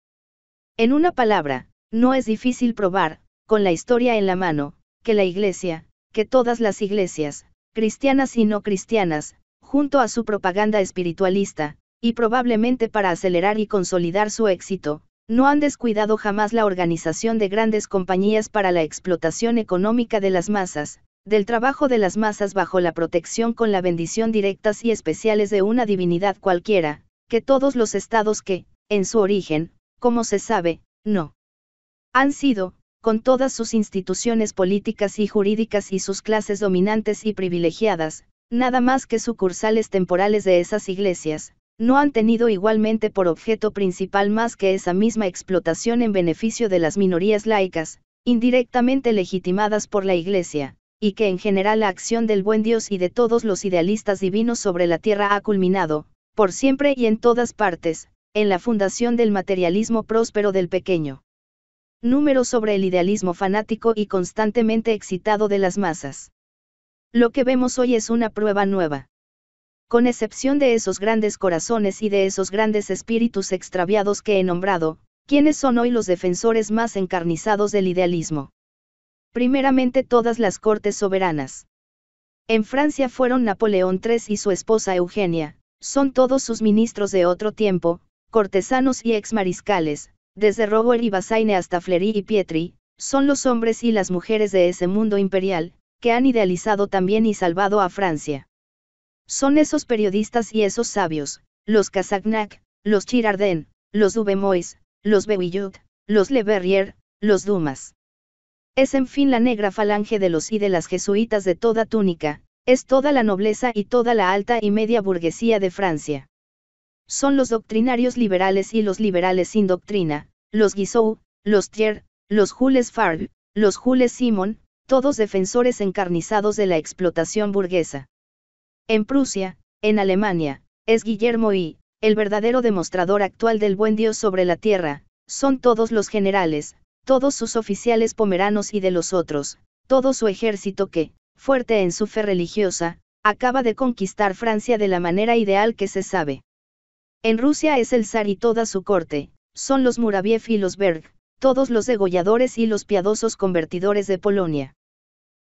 En una palabra, no es difícil probar, con la historia en la mano, que la Iglesia, que todas las iglesias, cristianas y no cristianas, junto a su propaganda espiritualista, y probablemente para acelerar y consolidar su éxito, no han descuidado jamás la organización de grandes compañías para la explotación económica de las masas, del trabajo de las masas bajo la protección con la bendición directas y especiales de una divinidad cualquiera, que todos los estados que, en su origen, como se sabe, no han sido, con todas sus instituciones políticas y jurídicas y sus clases dominantes y privilegiadas, nada más que sucursales temporales de esas iglesias, no han tenido igualmente por objeto principal más que esa misma explotación en beneficio de las minorías laicas, indirectamente legitimadas por la Iglesia, y que en general la acción del buen Dios y de todos los idealistas divinos sobre la tierra ha culminado, por siempre y en todas partes, en la fundación del materialismo próspero del pequeño. Número sobre el idealismo fanático y constantemente excitado de las masas. Lo que vemos hoy es una prueba nueva. Con excepción de esos grandes corazones y de esos grandes espíritus extraviados que he nombrado, ¿quiénes son hoy los defensores más encarnizados del idealismo? Primeramente todas las cortes soberanas. En Francia fueron Napoleón III y su esposa Eugenia, son todos sus ministros de otro tiempo, cortesanos y ex mariscales, desde Robert y Basaine hasta Fleury y Pietri, son los hombres y las mujeres de ese mundo imperial, que han idealizado también y salvado a Francia. Son esos periodistas y esos sabios, los Casagnac, los Girardin, los Dubemois, los Beuillot, los Le Verrier, los Dumas. Es en fin la negra falange de los y de las jesuitas de toda túnica, es toda la nobleza y toda la alta y media burguesía de Francia. Son los doctrinarios liberales y los liberales sin doctrina, los Guizot, los Thiers, los Jules Favre, los Jules Simon, todos defensores encarnizados de la explotación burguesa. En Prusia, en Alemania, es Guillermo I, el verdadero demostrador actual del buen Dios sobre la tierra, son todos los generales, todos sus oficiales pomeranos y de los otros, todo su ejército que, fuerte en su fe religiosa, acaba de conquistar Francia de la manera ideal que se sabe. En Rusia es el zar y toda su corte, son los Muraviev y los Berg, todos los degolladores y los piadosos convertidores de Polonia.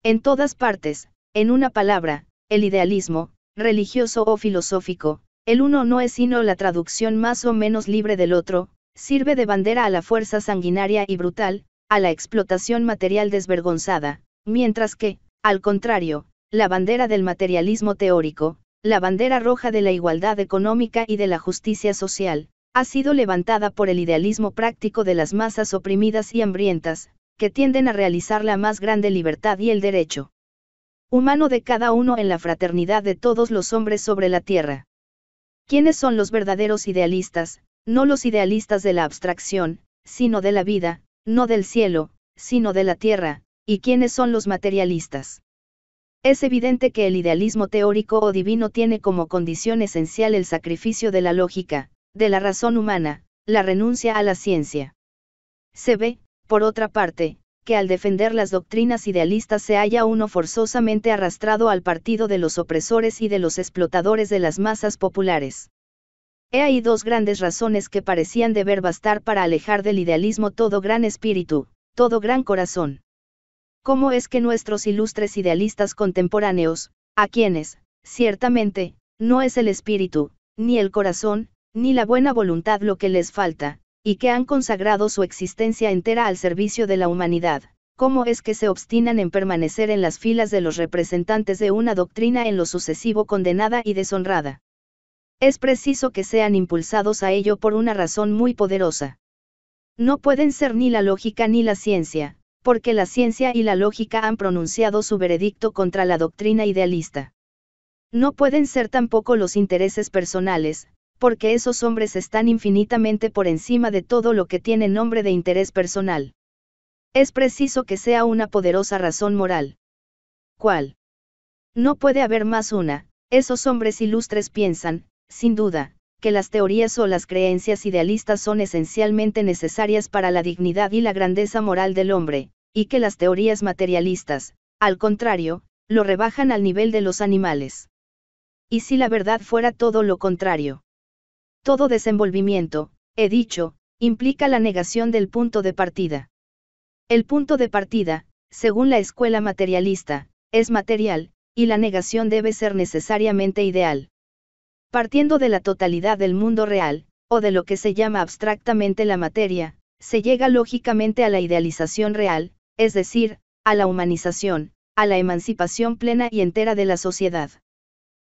En todas partes, en una palabra, el idealismo, religioso o filosófico, el uno no es sino la traducción más o menos libre del otro, sirve de bandera a la fuerza sanguinaria y brutal, a la explotación material desvergonzada, mientras que, al contrario, la bandera del materialismo teórico, la bandera roja de la igualdad económica y de la justicia social, ha sido levantada por el idealismo práctico de las masas oprimidas y hambrientas, que tienden a realizar la más grande libertad y el derecho humano de cada uno en la fraternidad de todos los hombres sobre la tierra. ¿Quiénes son los verdaderos idealistas? No los idealistas de la abstracción, sino de la vida, no del cielo, sino de la tierra, ¿Y quiénes son los materialistas? Es evidente que el idealismo teórico o divino tiene como condición esencial el sacrificio de la lógica, de la razón humana, la renuncia a la ciencia. Se ve, por otra parte, que al defender las doctrinas idealistas se halla uno forzosamente arrastrado al partido de los opresores y de los explotadores de las masas populares. He ahí dos grandes razones que parecían deber bastar para alejar del idealismo todo gran espíritu, todo gran corazón. ¿Cómo es que nuestros ilustres idealistas contemporáneos, a quienes, ciertamente, no es el espíritu, ni el corazón, ni la buena voluntad lo que les falta, y que han consagrado su existencia entera al servicio de la humanidad, cómo es que se obstinan en permanecer en las filas de los representantes de una doctrina en lo sucesivo condenada y deshonrada. Es preciso que sean impulsados a ello por una razón muy poderosa. No pueden ser ni la lógica ni la ciencia, porque la ciencia y la lógica han pronunciado su veredicto contra la doctrina idealista. No pueden ser tampoco los intereses personales, porque esos hombres están infinitamente por encima de todo lo que tiene nombre de interés personal. Es preciso que sea una poderosa razón moral. ¿Cuál? No puede haber más una, esos hombres ilustres piensan, sin duda, que las teorías o las creencias idealistas son esencialmente necesarias para la dignidad y la grandeza moral del hombre, y que las teorías materialistas, al contrario, lo rebajan al nivel de los animales. Y si la verdad fuera todo lo contrario. Todo desenvolvimiento, he dicho, implica la negación del punto de partida. El punto de partida, según la escuela materialista, es material, y la negación debe ser necesariamente ideal. Partiendo de la totalidad del mundo real, o de lo que se llama abstractamente la materia, se llega lógicamente a la idealización real, es decir, a la humanización, a la emancipación plena y entera de la sociedad.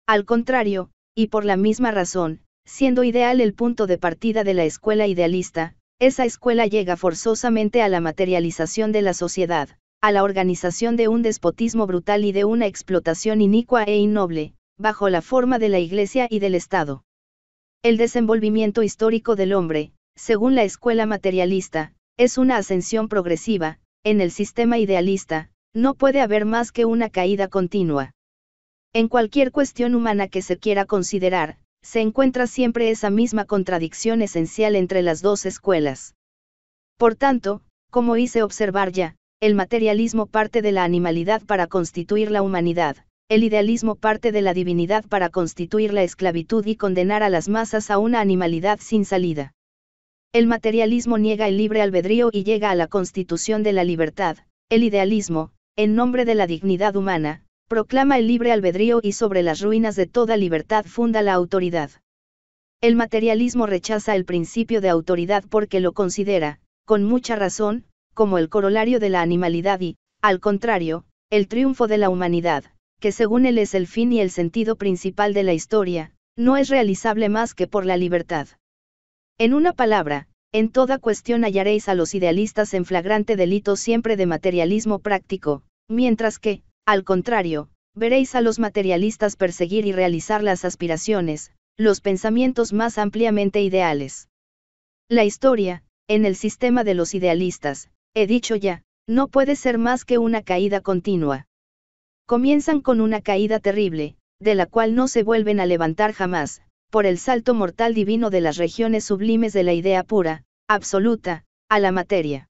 Al contrario, y por la misma razón, siendo ideal el punto de partida de la escuela idealista, esa escuela llega forzosamente a la materialización de la sociedad, a la organización de un despotismo brutal y de una explotación inicua e innoble, bajo la forma de la Iglesia y del Estado. El desenvolvimiento histórico del hombre, según la escuela materialista, es una ascensión progresiva, en el sistema idealista, no puede haber más que una caída continua. En cualquier cuestión humana que se quiera considerar, se encuentra siempre esa misma contradicción esencial entre las dos escuelas. Por tanto, como hice observar ya, el materialismo parte de la animalidad para constituir la humanidad, el idealismo parte de la divinidad para constituir la esclavitud y condenar a las masas a una animalidad sin salida. El materialismo niega el libre albedrío y llega a la constitución de la libertad, el idealismo, en nombre de la dignidad humana, proclama el libre albedrío y sobre las ruinas de toda libertad funda la autoridad. El materialismo rechaza el principio de autoridad porque lo considera, con mucha razón, como el corolario de la animalidad y, al contrario, el triunfo de la humanidad, que según él es el fin y el sentido principal de la historia, no es realizable más que por la libertad. En una palabra, en toda cuestión hallaréis a los idealistas en flagrante delito siempre de materialismo práctico, mientras que, al contrario, veréis a los materialistas perseguir y realizar las aspiraciones, los pensamientos más ampliamente ideales. La historia, en el sistema de los idealistas, he dicho ya, no puede ser más que una caída continua. Comienzan con una caída terrible, de la cual no se vuelven a levantar jamás, por el salto mortal divino de las regiones sublimes de la idea pura, absoluta, a la materia.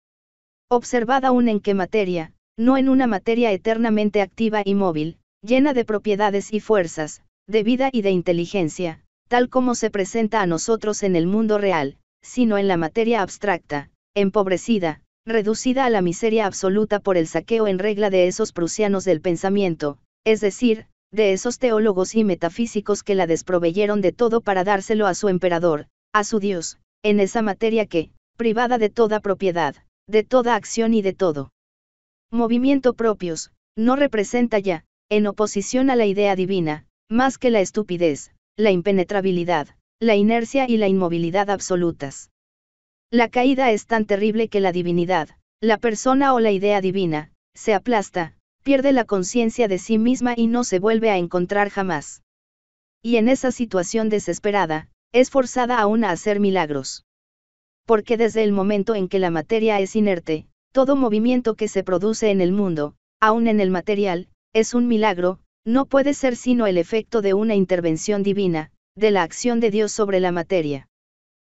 Observad aún en qué materia, no en una materia eternamente activa y móvil, llena de propiedades y fuerzas, de vida y de inteligencia, tal como se presenta a nosotros en el mundo real, sino en la materia abstracta, empobrecida, reducida a la miseria absoluta por el saqueo en regla de esos prusianos del pensamiento, es decir, de esos teólogos y metafísicos que la desproveyeron de todo para dárselo a su emperador, a su Dios, en esa materia que, privada de toda propiedad, de toda acción y de todo movimiento propios, no representa ya, en oposición a la idea divina, más que la estupidez, la impenetrabilidad, la inercia y la inmovilidad absolutas. La caída es tan terrible que la divinidad, la persona o la idea divina, se aplasta, pierde la conciencia de sí misma y no se vuelve a encontrar jamás. Y en esa situación desesperada, es forzada aún a hacer milagros. Porque desde el momento en que la materia es inerte, todo movimiento que se produce en el mundo, aún en el material, es un milagro, no puede ser sino el efecto de una intervención divina, de la acción de Dios sobre la materia.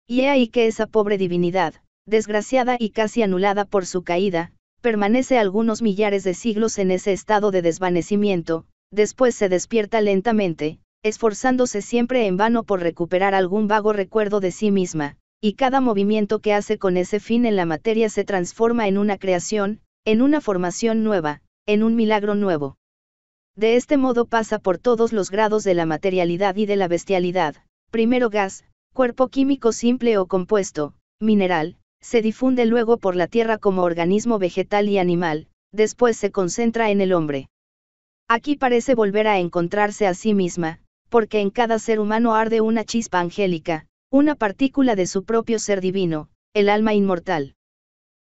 Y he ahí que esa pobre divinidad, desgraciada y casi anulada por su caída, permanece algunos millares de siglos en ese estado de desvanecimiento, después se despierta lentamente, esforzándose siempre en vano por recuperar algún vago recuerdo de sí misma, y cada movimiento que hace con ese fin en la materia se transforma en una creación, en una formación nueva, en un milagro nuevo. De este modo pasa por todos los grados de la materialidad y de la bestialidad, primero gas, cuerpo químico simple o compuesto, mineral, se difunde luego por la tierra como organismo vegetal y animal, después se concentra en el hombre. Aquí parece volver a encontrarse a sí misma, porque en cada ser humano arde una chispa angélica, una partícula de su propio ser divino, el alma inmortal.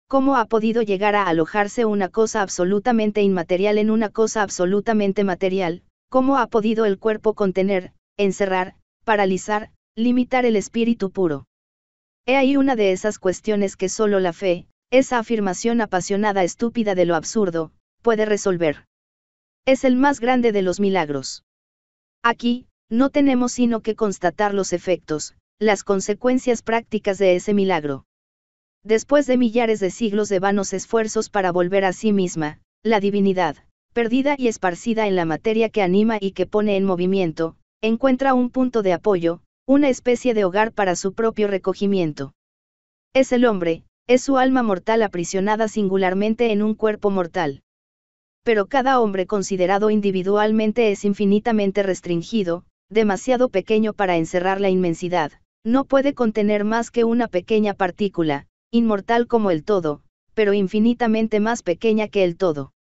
¿Cómo ha podido llegar a alojarse una cosa absolutamente inmaterial en una cosa absolutamente material? ¿Cómo ha podido el cuerpo contener, encerrar, paralizar, limitar el espíritu puro? He ahí una de esas cuestiones que solo la fe, esa afirmación apasionada estúpida de lo absurdo, puede resolver. Es el más grande de los milagros. Aquí, no tenemos sino que constatar los efectos, las consecuencias prácticas de ese milagro. Después de millares de siglos de vanos esfuerzos para volver a sí misma, la divinidad, perdida y esparcida en la materia que anima y que pone en movimiento, encuentra un punto de apoyo, una especie de hogar para su propio recogimiento. Es el hombre, es su alma mortal aprisionada singularmente en un cuerpo mortal. Pero cada hombre considerado individualmente es infinitamente restringido, demasiado pequeño para encerrar la inmensidad, no puede contener más que una pequeña partícula, inmortal como el todo, pero infinitamente más pequeña que el todo.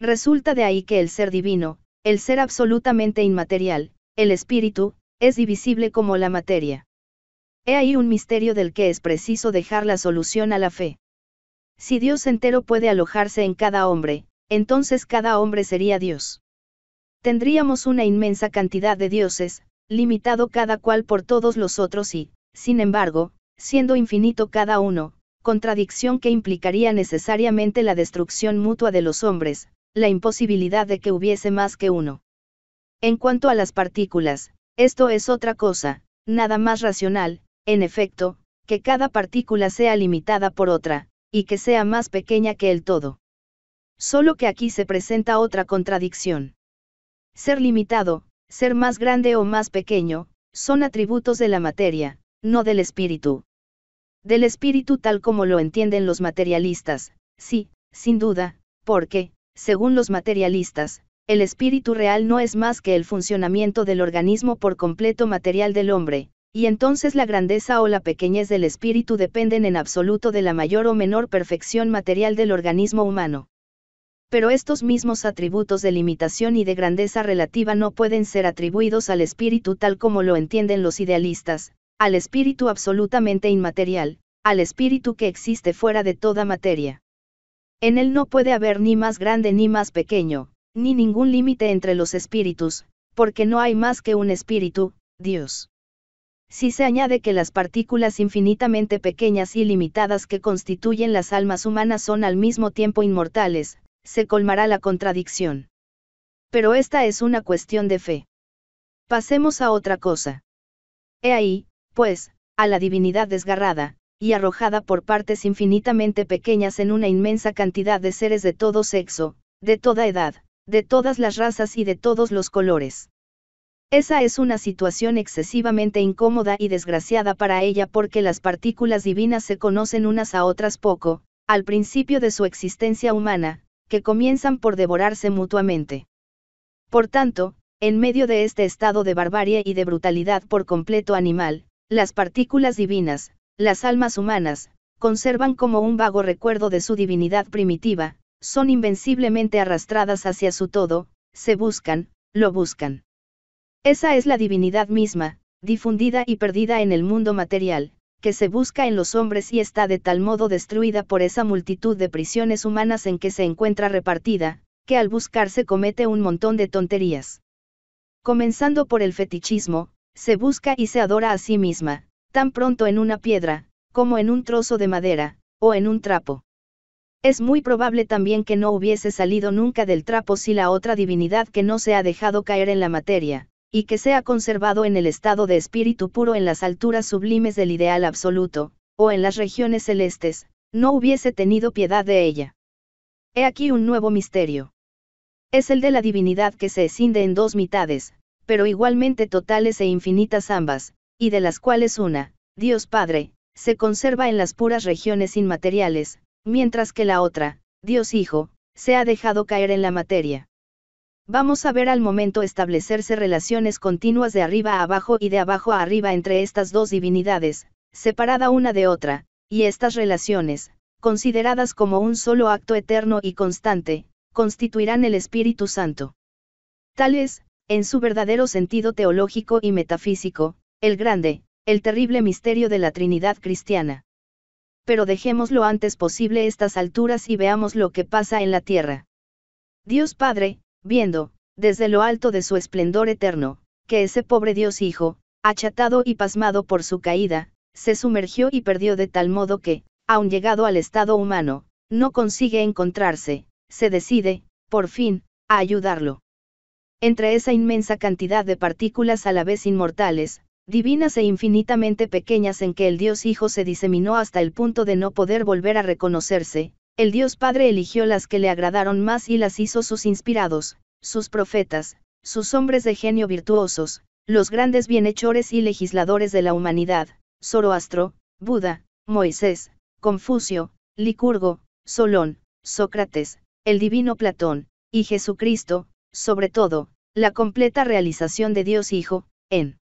Resulta de ahí que el ser divino, el ser absolutamente inmaterial, el espíritu, es divisible como la materia. He ahí un misterio del que es preciso dejar la solución a la fe. Si Dios entero puede alojarse en cada hombre, entonces cada hombre sería Dios. Tendríamos una inmensa cantidad de dioses, limitado cada cual por todos los otros y, sin embargo, siendo infinito cada uno, contradicción que implicaría necesariamente la destrucción mutua de los hombres, la imposibilidad de que hubiese más que uno. En cuanto a las partículas, esto es otra cosa, nada más racional, en efecto, que cada partícula sea limitada por otra, y que sea más pequeña que el todo. Solo que aquí se presenta otra contradicción. Ser limitado, ser más grande o más pequeño, son atributos de la materia, no del espíritu. Del espíritu tal como lo entienden los materialistas, sí, sin duda, porque, según los materialistas, el espíritu real no es más que el funcionamiento del organismo por completo material del hombre, y entonces la grandeza o la pequeñez del espíritu dependen en absoluto de la mayor o menor perfección material del organismo humano. Pero estos mismos atributos de limitación y de grandeza relativa no pueden ser atribuidos al espíritu tal como lo entienden los idealistas, al espíritu absolutamente inmaterial, al espíritu que existe fuera de toda materia. En él no puede haber ni más grande ni más pequeño, ni ningún límite entre los espíritus, porque no hay más que un espíritu, Dios. Si se añade que las partículas infinitamente pequeñas y limitadas que constituyen las almas humanas son al mismo tiempo inmortales, se colmará la contradicción. Pero esta es una cuestión de fe. Pasemos a otra cosa. He ahí, pues, a la divinidad desgarrada, y arrojada por partes infinitamente pequeñas en una inmensa cantidad de seres de todo sexo, de toda edad, de todas las razas y de todos los colores. Esa es una situación excesivamente incómoda y desgraciada para ella porque las partículas divinas se conocen unas a otras poco, al principio de su existencia humana, que comienzan por devorarse mutuamente. Por tanto, en medio de este estado de barbarie y de brutalidad por completo animal, las partículas divinas, las almas humanas, conservan como un vago recuerdo de su divinidad primitiva, son invenciblemente arrastradas hacia su todo, se buscan, lo buscan. Esa es la divinidad misma, difundida y perdida en el mundo material, que se busca en los hombres y está de tal modo destruida por esa multitud de prisiones humanas en que se encuentra repartida, que al buscarse comete un montón de tonterías. Comenzando por el fetichismo, se busca y se adora a sí misma, tan pronto en una piedra, como en un trozo de madera, o en un trapo. Es muy probable también que no hubiese salido nunca del trapo si la otra divinidad que no se ha dejado caer en la materia, y que se ha conservado en el estado de espíritu puro en las alturas sublimes del ideal absoluto, o en las regiones celestes, no hubiese tenido piedad de ella. He aquí un nuevo misterio. Es el de la divinidad que se escinde en dos mitades, pero igualmente totales e infinitas ambas, y de las cuales una, Dios Padre, se conserva en las puras regiones inmateriales, mientras que la otra, Dios Hijo, se ha dejado caer en la materia. Vamos a ver al momento establecerse relaciones continuas de arriba a abajo y de abajo a arriba entre estas dos divinidades, separada una de otra, y estas relaciones, consideradas como un solo acto eterno y constante, constituirán el Espíritu Santo. Tal es, en su verdadero sentido teológico y metafísico, el grande, el terrible misterio de la Trinidad cristiana pero dejemos lo antes posible estas alturas y veamos lo que pasa en la tierra. Dios Padre, viendo, desde lo alto de su esplendor eterno, que ese pobre Dios Hijo, achatado y pasmado por su caída, se sumergió y perdió de tal modo que, aun llegado al estado humano, no consigue encontrarse, se decide, por fin, a ayudarlo. Entre esa inmensa cantidad de partículas a la vez inmortales, divinas e infinitamente pequeñas en que el Dios Hijo se diseminó hasta el punto de no poder volver a reconocerse, el Dios Padre eligió las que le agradaron más y las hizo sus inspirados, sus profetas, sus hombres de genio virtuosos, los grandes bienhechores y legisladores de la humanidad, Zoroastro, Buda, Moisés, Confucio, Licurgo, Solón, Sócrates, el divino Platón, y Jesucristo, sobre todo, la completa realización de Dios Hijo, en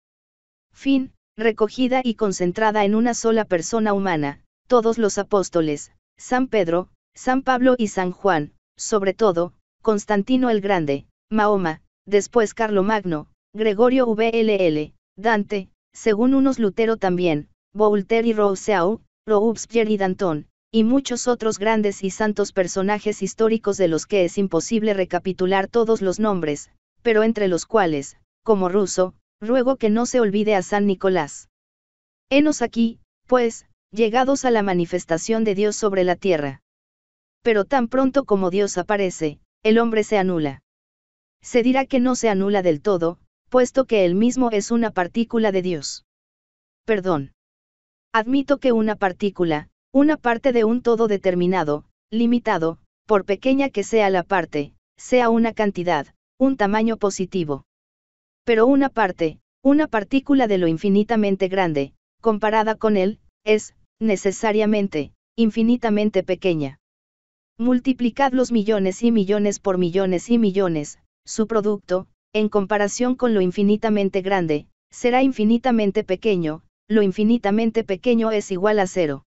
Fin, recogida y concentrada en una sola persona humana, todos los apóstoles, San Pedro, San Pablo y San Juan, sobre todo, Constantino el Grande, Mahoma, después Magno, Gregorio VLL, Dante, según unos Lutero también, Voltaire y Rousseau, Robespierre y Danton, y muchos otros grandes y santos personajes históricos de los que es imposible recapitular todos los nombres, pero entre los cuales, como Ruso, ruego que no se olvide a San Nicolás. Henos aquí, pues, llegados a la manifestación de Dios sobre la tierra. Pero tan pronto como Dios aparece, el hombre se anula. Se dirá que no se anula del todo, puesto que él mismo es una partícula de Dios. Perdón. Admito que una partícula, una parte de un todo determinado, limitado, por pequeña que sea la parte, sea una cantidad, un tamaño positivo. Pero una parte, una partícula de lo infinitamente grande, comparada con él, es, necesariamente, infinitamente pequeña. Multiplicad los millones y millones por millones y millones, su producto, en comparación con lo infinitamente grande, será infinitamente pequeño, lo infinitamente pequeño es igual a cero.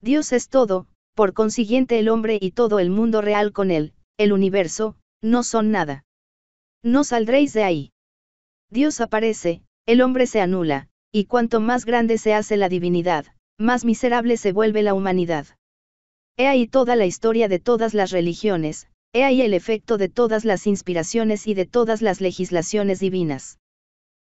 Dios es todo, por consiguiente el hombre y todo el mundo real con él, el universo, no son nada. No saldréis de ahí. Dios aparece, el hombre se anula, y cuanto más grande se hace la divinidad, más miserable se vuelve la humanidad. He ahí toda la historia de todas las religiones, he ahí el efecto de todas las inspiraciones y de todas las legislaciones divinas.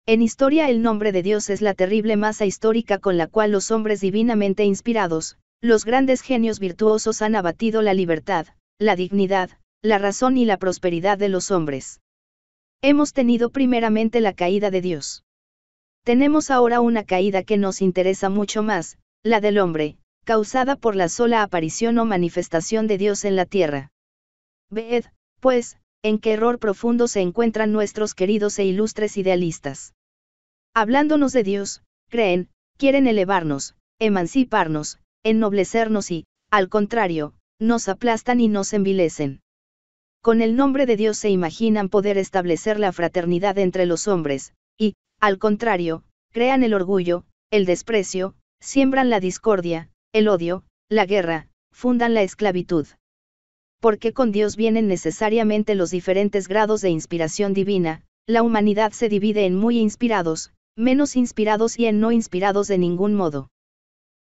En historia el nombre de Dios es la terrible masa histórica con la cual los hombres divinamente inspirados, los grandes genios virtuosos han abatido la libertad, la dignidad, la razón y la prosperidad de los hombres. Hemos tenido primeramente la caída de Dios. Tenemos ahora una caída que nos interesa mucho más, la del hombre, causada por la sola aparición o manifestación de Dios en la tierra. Ved, pues, en qué error profundo se encuentran nuestros queridos e ilustres idealistas. Hablándonos de Dios, creen, quieren elevarnos, emanciparnos, ennoblecernos y, al contrario, nos aplastan y nos envilecen. Con el nombre de Dios se imaginan poder establecer la fraternidad entre los hombres, y, al contrario, crean el orgullo, el desprecio, siembran la discordia, el odio, la guerra, fundan la esclavitud. Porque con Dios vienen necesariamente los diferentes grados de inspiración divina, la humanidad se divide en muy inspirados, menos inspirados y en no inspirados de ningún modo.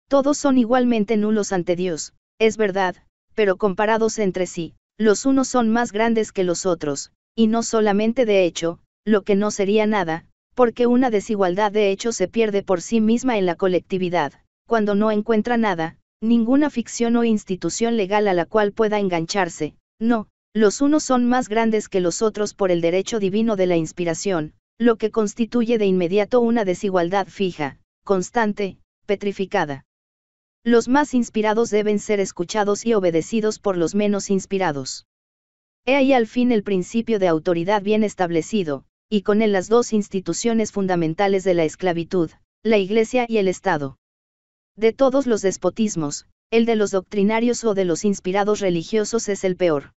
Todos son igualmente nulos ante Dios, es verdad, pero comparados entre sí, los unos son más grandes que los otros, y no solamente de hecho, lo que no sería nada, porque una desigualdad de hecho se pierde por sí misma en la colectividad, cuando no encuentra nada, ninguna ficción o institución legal a la cual pueda engancharse, no, los unos son más grandes que los otros por el derecho divino de la inspiración, lo que constituye de inmediato una desigualdad fija, constante, petrificada. Los más inspirados deben ser escuchados y obedecidos por los menos inspirados. He ahí al fin el principio de autoridad bien establecido, y con él las dos instituciones fundamentales de la esclavitud, la Iglesia y el Estado. De todos los despotismos, el de los doctrinarios o de los inspirados religiosos es el peor.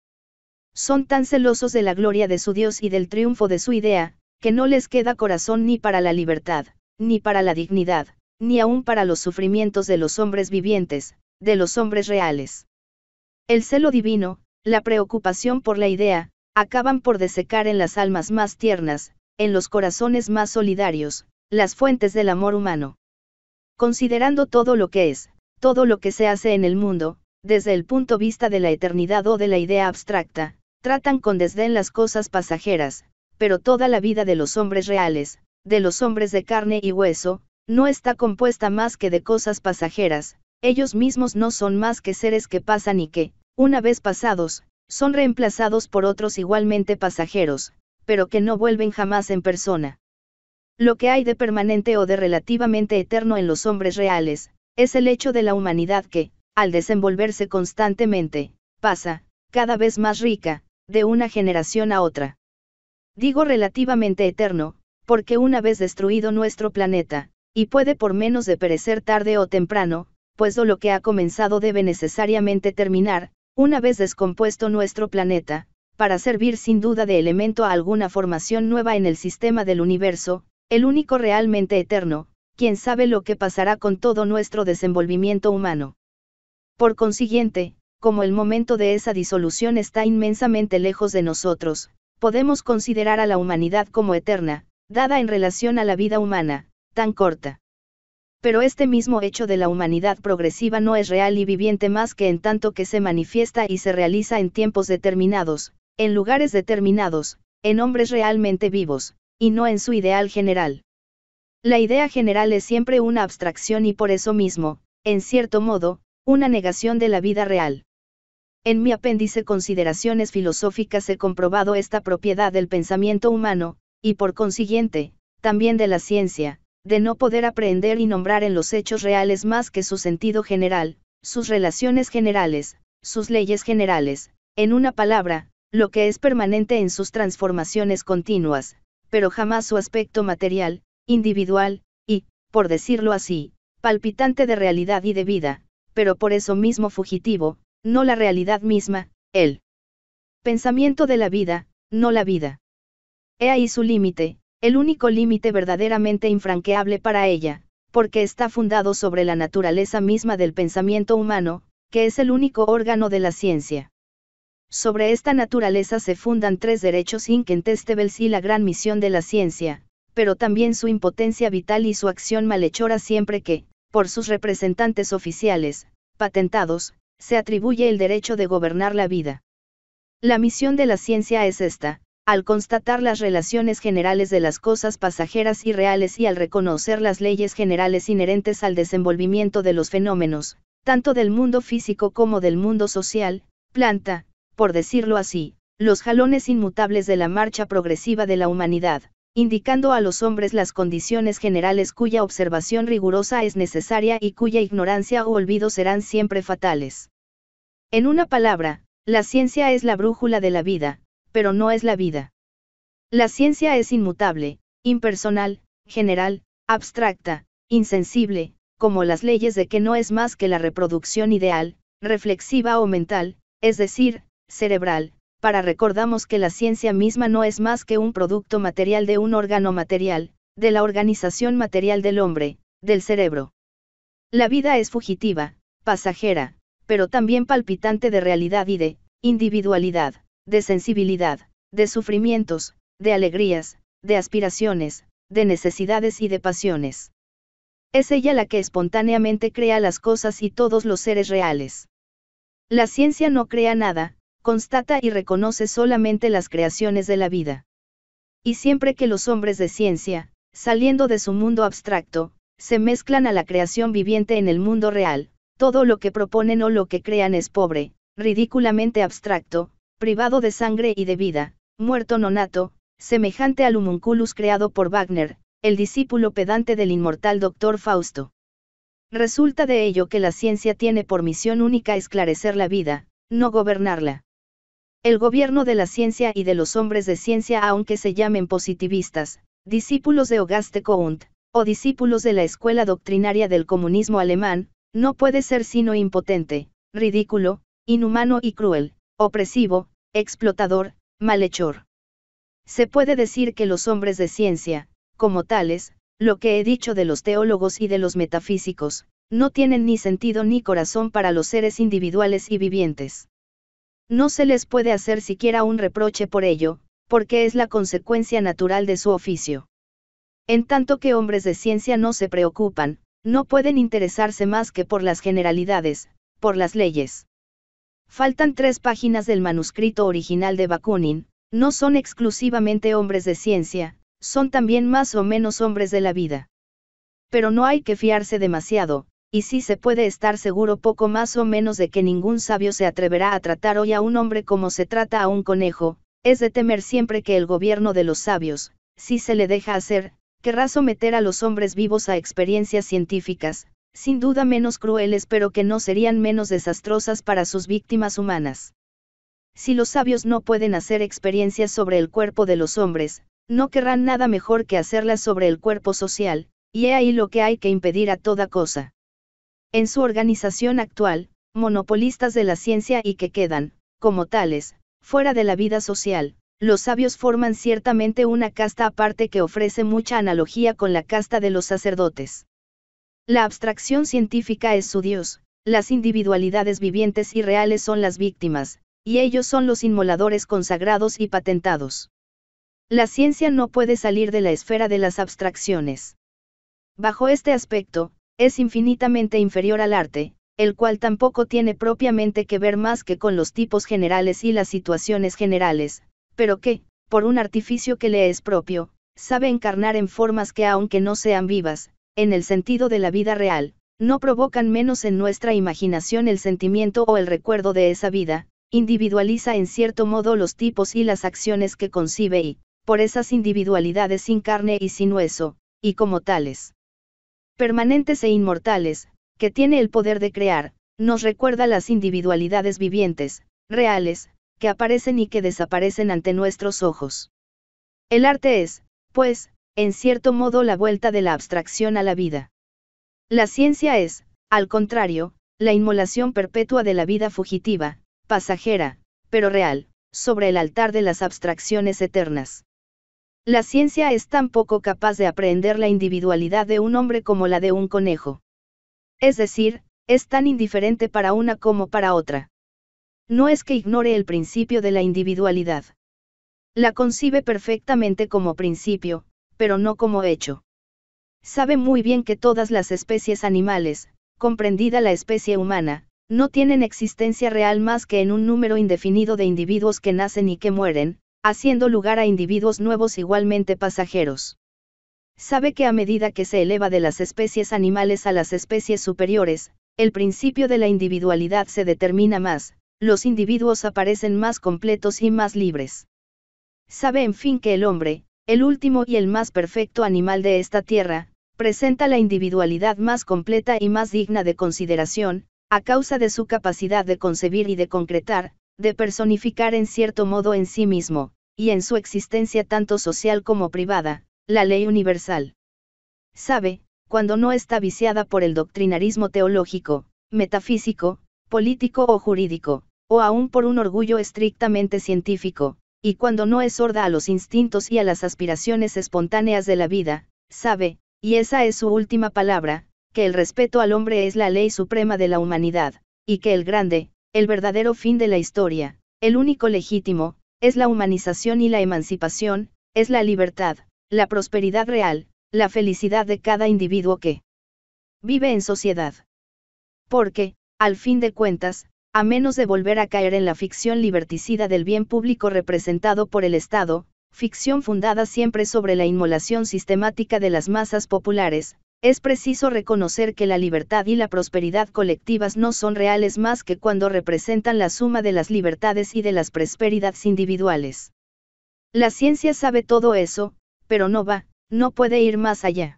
Son tan celosos de la gloria de su Dios y del triunfo de su idea, que no les queda corazón ni para la libertad, ni para la dignidad, ni aun para los sufrimientos de los hombres vivientes, de los hombres reales. El celo divino, la preocupación por la idea, acaban por desecar en las almas más tiernas, en los corazones más solidarios, las fuentes del amor humano. Considerando todo lo que es, todo lo que se hace en el mundo, desde el punto de vista de la eternidad o de la idea abstracta, tratan con desdén las cosas pasajeras, pero toda la vida de los hombres reales, de los hombres de carne y hueso, no está compuesta más que de cosas pasajeras, ellos mismos no son más que seres que pasan y que, una vez pasados, son reemplazados por otros igualmente pasajeros, pero que no vuelven jamás en persona. Lo que hay de permanente o de relativamente eterno en los hombres reales, es el hecho de la humanidad que, al desenvolverse constantemente, pasa, cada vez más rica, de una generación a otra. Digo relativamente eterno, porque una vez destruido nuestro planeta, y puede por menos de perecer tarde o temprano, pues lo que ha comenzado debe necesariamente terminar, una vez descompuesto nuestro planeta, para servir sin duda de elemento a alguna formación nueva en el sistema del universo, el único realmente eterno, quien sabe lo que pasará con todo nuestro desenvolvimiento humano. Por consiguiente, como el momento de esa disolución está inmensamente lejos de nosotros, podemos considerar a la humanidad como eterna, dada en relación a la vida humana, tan corta. Pero este mismo hecho de la humanidad progresiva no es real y viviente más que en tanto que se manifiesta y se realiza en tiempos determinados, en lugares determinados, en hombres realmente vivos, y no en su ideal general. La idea general es siempre una abstracción y por eso mismo, en cierto modo, una negación de la vida real. En mi apéndice Consideraciones filosóficas he comprobado esta propiedad del pensamiento humano, y por consiguiente, también de la ciencia, de no poder aprender y nombrar en los hechos reales más que su sentido general, sus relaciones generales, sus leyes generales, en una palabra, lo que es permanente en sus transformaciones continuas, pero jamás su aspecto material, individual, y, por decirlo así, palpitante de realidad y de vida, pero por eso mismo fugitivo, no la realidad misma, el pensamiento de la vida, no la vida. He ahí su límite, el único límite verdaderamente infranqueable para ella, porque está fundado sobre la naturaleza misma del pensamiento humano, que es el único órgano de la ciencia. Sobre esta naturaleza se fundan tres derechos incontestables y la gran misión de la ciencia, pero también su impotencia vital y su acción malhechora siempre que, por sus representantes oficiales, patentados, se atribuye el derecho de gobernar la vida. La misión de la ciencia es esta, al constatar las relaciones generales de las cosas pasajeras y reales y al reconocer las leyes generales inherentes al desenvolvimiento de los fenómenos, tanto del mundo físico como del mundo social, planta, por decirlo así, los jalones inmutables de la marcha progresiva de la humanidad, indicando a los hombres las condiciones generales cuya observación rigurosa es necesaria y cuya ignorancia o olvido serán siempre fatales. En una palabra, la ciencia es la brújula de la vida, pero no es la vida. La ciencia es inmutable, impersonal, general, abstracta, insensible, como las leyes de que no es más que la reproducción ideal, reflexiva o mental, es decir, cerebral, para recordamos que la ciencia misma no es más que un producto material de un órgano material, de la organización material del hombre, del cerebro. La vida es fugitiva, pasajera, pero también palpitante de realidad y de individualidad de sensibilidad, de sufrimientos, de alegrías, de aspiraciones, de necesidades y de pasiones. Es ella la que espontáneamente crea las cosas y todos los seres reales. La ciencia no crea nada, constata y reconoce solamente las creaciones de la vida. Y siempre que los hombres de ciencia, saliendo de su mundo abstracto, se mezclan a la creación viviente en el mundo real, todo lo que proponen o lo que crean es pobre, ridículamente abstracto, privado de sangre y de vida, muerto nonato, semejante al humunculus creado por Wagner, el discípulo pedante del inmortal doctor Fausto. Resulta de ello que la ciencia tiene por misión única esclarecer la vida, no gobernarla. El gobierno de la ciencia y de los hombres de ciencia, aunque se llamen positivistas, discípulos de Auguste Comte, o discípulos de la escuela doctrinaria del comunismo alemán, no puede ser sino impotente, ridículo, inhumano y cruel, opresivo, explotador, malhechor. Se puede decir que los hombres de ciencia, como tales, lo que he dicho de los teólogos y de los metafísicos, no tienen ni sentido ni corazón para los seres individuales y vivientes. No se les puede hacer siquiera un reproche por ello, porque es la consecuencia natural de su oficio. En tanto que hombres de ciencia no se preocupan, no pueden interesarse más que por las generalidades, por las leyes. Faltan tres páginas del manuscrito original de Bakunin, no son exclusivamente hombres de ciencia, son también más o menos hombres de la vida. Pero no hay que fiarse demasiado, y si se puede estar seguro poco más o menos de que ningún sabio se atreverá a tratar hoy a un hombre como se trata a un conejo, es de temer siempre que el gobierno de los sabios, si se le deja hacer, querrá someter a los hombres vivos a experiencias científicas, sin duda menos crueles pero que no serían menos desastrosas para sus víctimas humanas. Si los sabios no pueden hacer experiencias sobre el cuerpo de los hombres, no querrán nada mejor que hacerlas sobre el cuerpo social, y he ahí lo que hay que impedir a toda cosa. En su organización actual, monopolistas de la ciencia y que quedan, como tales, fuera de la vida social, los sabios forman ciertamente una casta aparte que ofrece mucha analogía con la casta de los sacerdotes. La abstracción científica es su Dios, las individualidades vivientes y reales son las víctimas, y ellos son los inmoladores consagrados y patentados. La ciencia no puede salir de la esfera de las abstracciones. Bajo este aspecto, es infinitamente inferior al arte, el cual tampoco tiene propiamente que ver más que con los tipos generales y las situaciones generales, pero que, por un artificio que le es propio, sabe encarnar en formas que aunque no sean vivas, en el sentido de la vida real, no provocan menos en nuestra imaginación el sentimiento o el recuerdo de esa vida, individualiza en cierto modo los tipos y las acciones que concibe y, por esas individualidades sin carne y sin hueso, y como tales, permanentes e inmortales, que tiene el poder de crear, nos recuerda las individualidades vivientes, reales, que aparecen y que desaparecen ante nuestros ojos. El arte es, pues, en cierto modo la vuelta de la abstracción a la vida. La ciencia es, al contrario, la inmolación perpetua de la vida fugitiva, pasajera, pero real, sobre el altar de las abstracciones eternas. La ciencia es tan poco capaz de aprender la individualidad de un hombre como la de un conejo. Es decir, es tan indiferente para una como para otra. No es que ignore el principio de la individualidad. La concibe perfectamente como principio, pero no como hecho. Sabe muy bien que todas las especies animales, comprendida la especie humana, no tienen existencia real más que en un número indefinido de individuos que nacen y que mueren, haciendo lugar a individuos nuevos igualmente pasajeros. Sabe que a medida que se eleva de las especies animales a las especies superiores, el principio de la individualidad se determina más, los individuos aparecen más completos y más libres. Sabe en fin que el hombre, el último y el más perfecto animal de esta tierra, presenta la individualidad más completa y más digna de consideración, a causa de su capacidad de concebir y de concretar, de personificar en cierto modo en sí mismo, y en su existencia tanto social como privada, la ley universal. Sabe, cuando no está viciada por el doctrinarismo teológico, metafísico, político o jurídico, o aún por un orgullo estrictamente científico, y cuando no es sorda a los instintos y a las aspiraciones espontáneas de la vida, sabe, y esa es su última palabra, que el respeto al hombre es la ley suprema de la humanidad, y que el grande, el verdadero fin de la historia, el único legítimo, es la humanización y la emancipación, es la libertad, la prosperidad real, la felicidad de cada individuo que vive en sociedad. Porque, al fin de cuentas, a menos de volver a caer en la ficción liberticida del bien público representado por el Estado, ficción fundada siempre sobre la inmolación sistemática de las masas populares, es preciso reconocer que la libertad y la prosperidad colectivas no son reales más que cuando representan la suma de las libertades y de las prosperidades individuales. La ciencia sabe todo eso, pero no va, no puede ir más allá.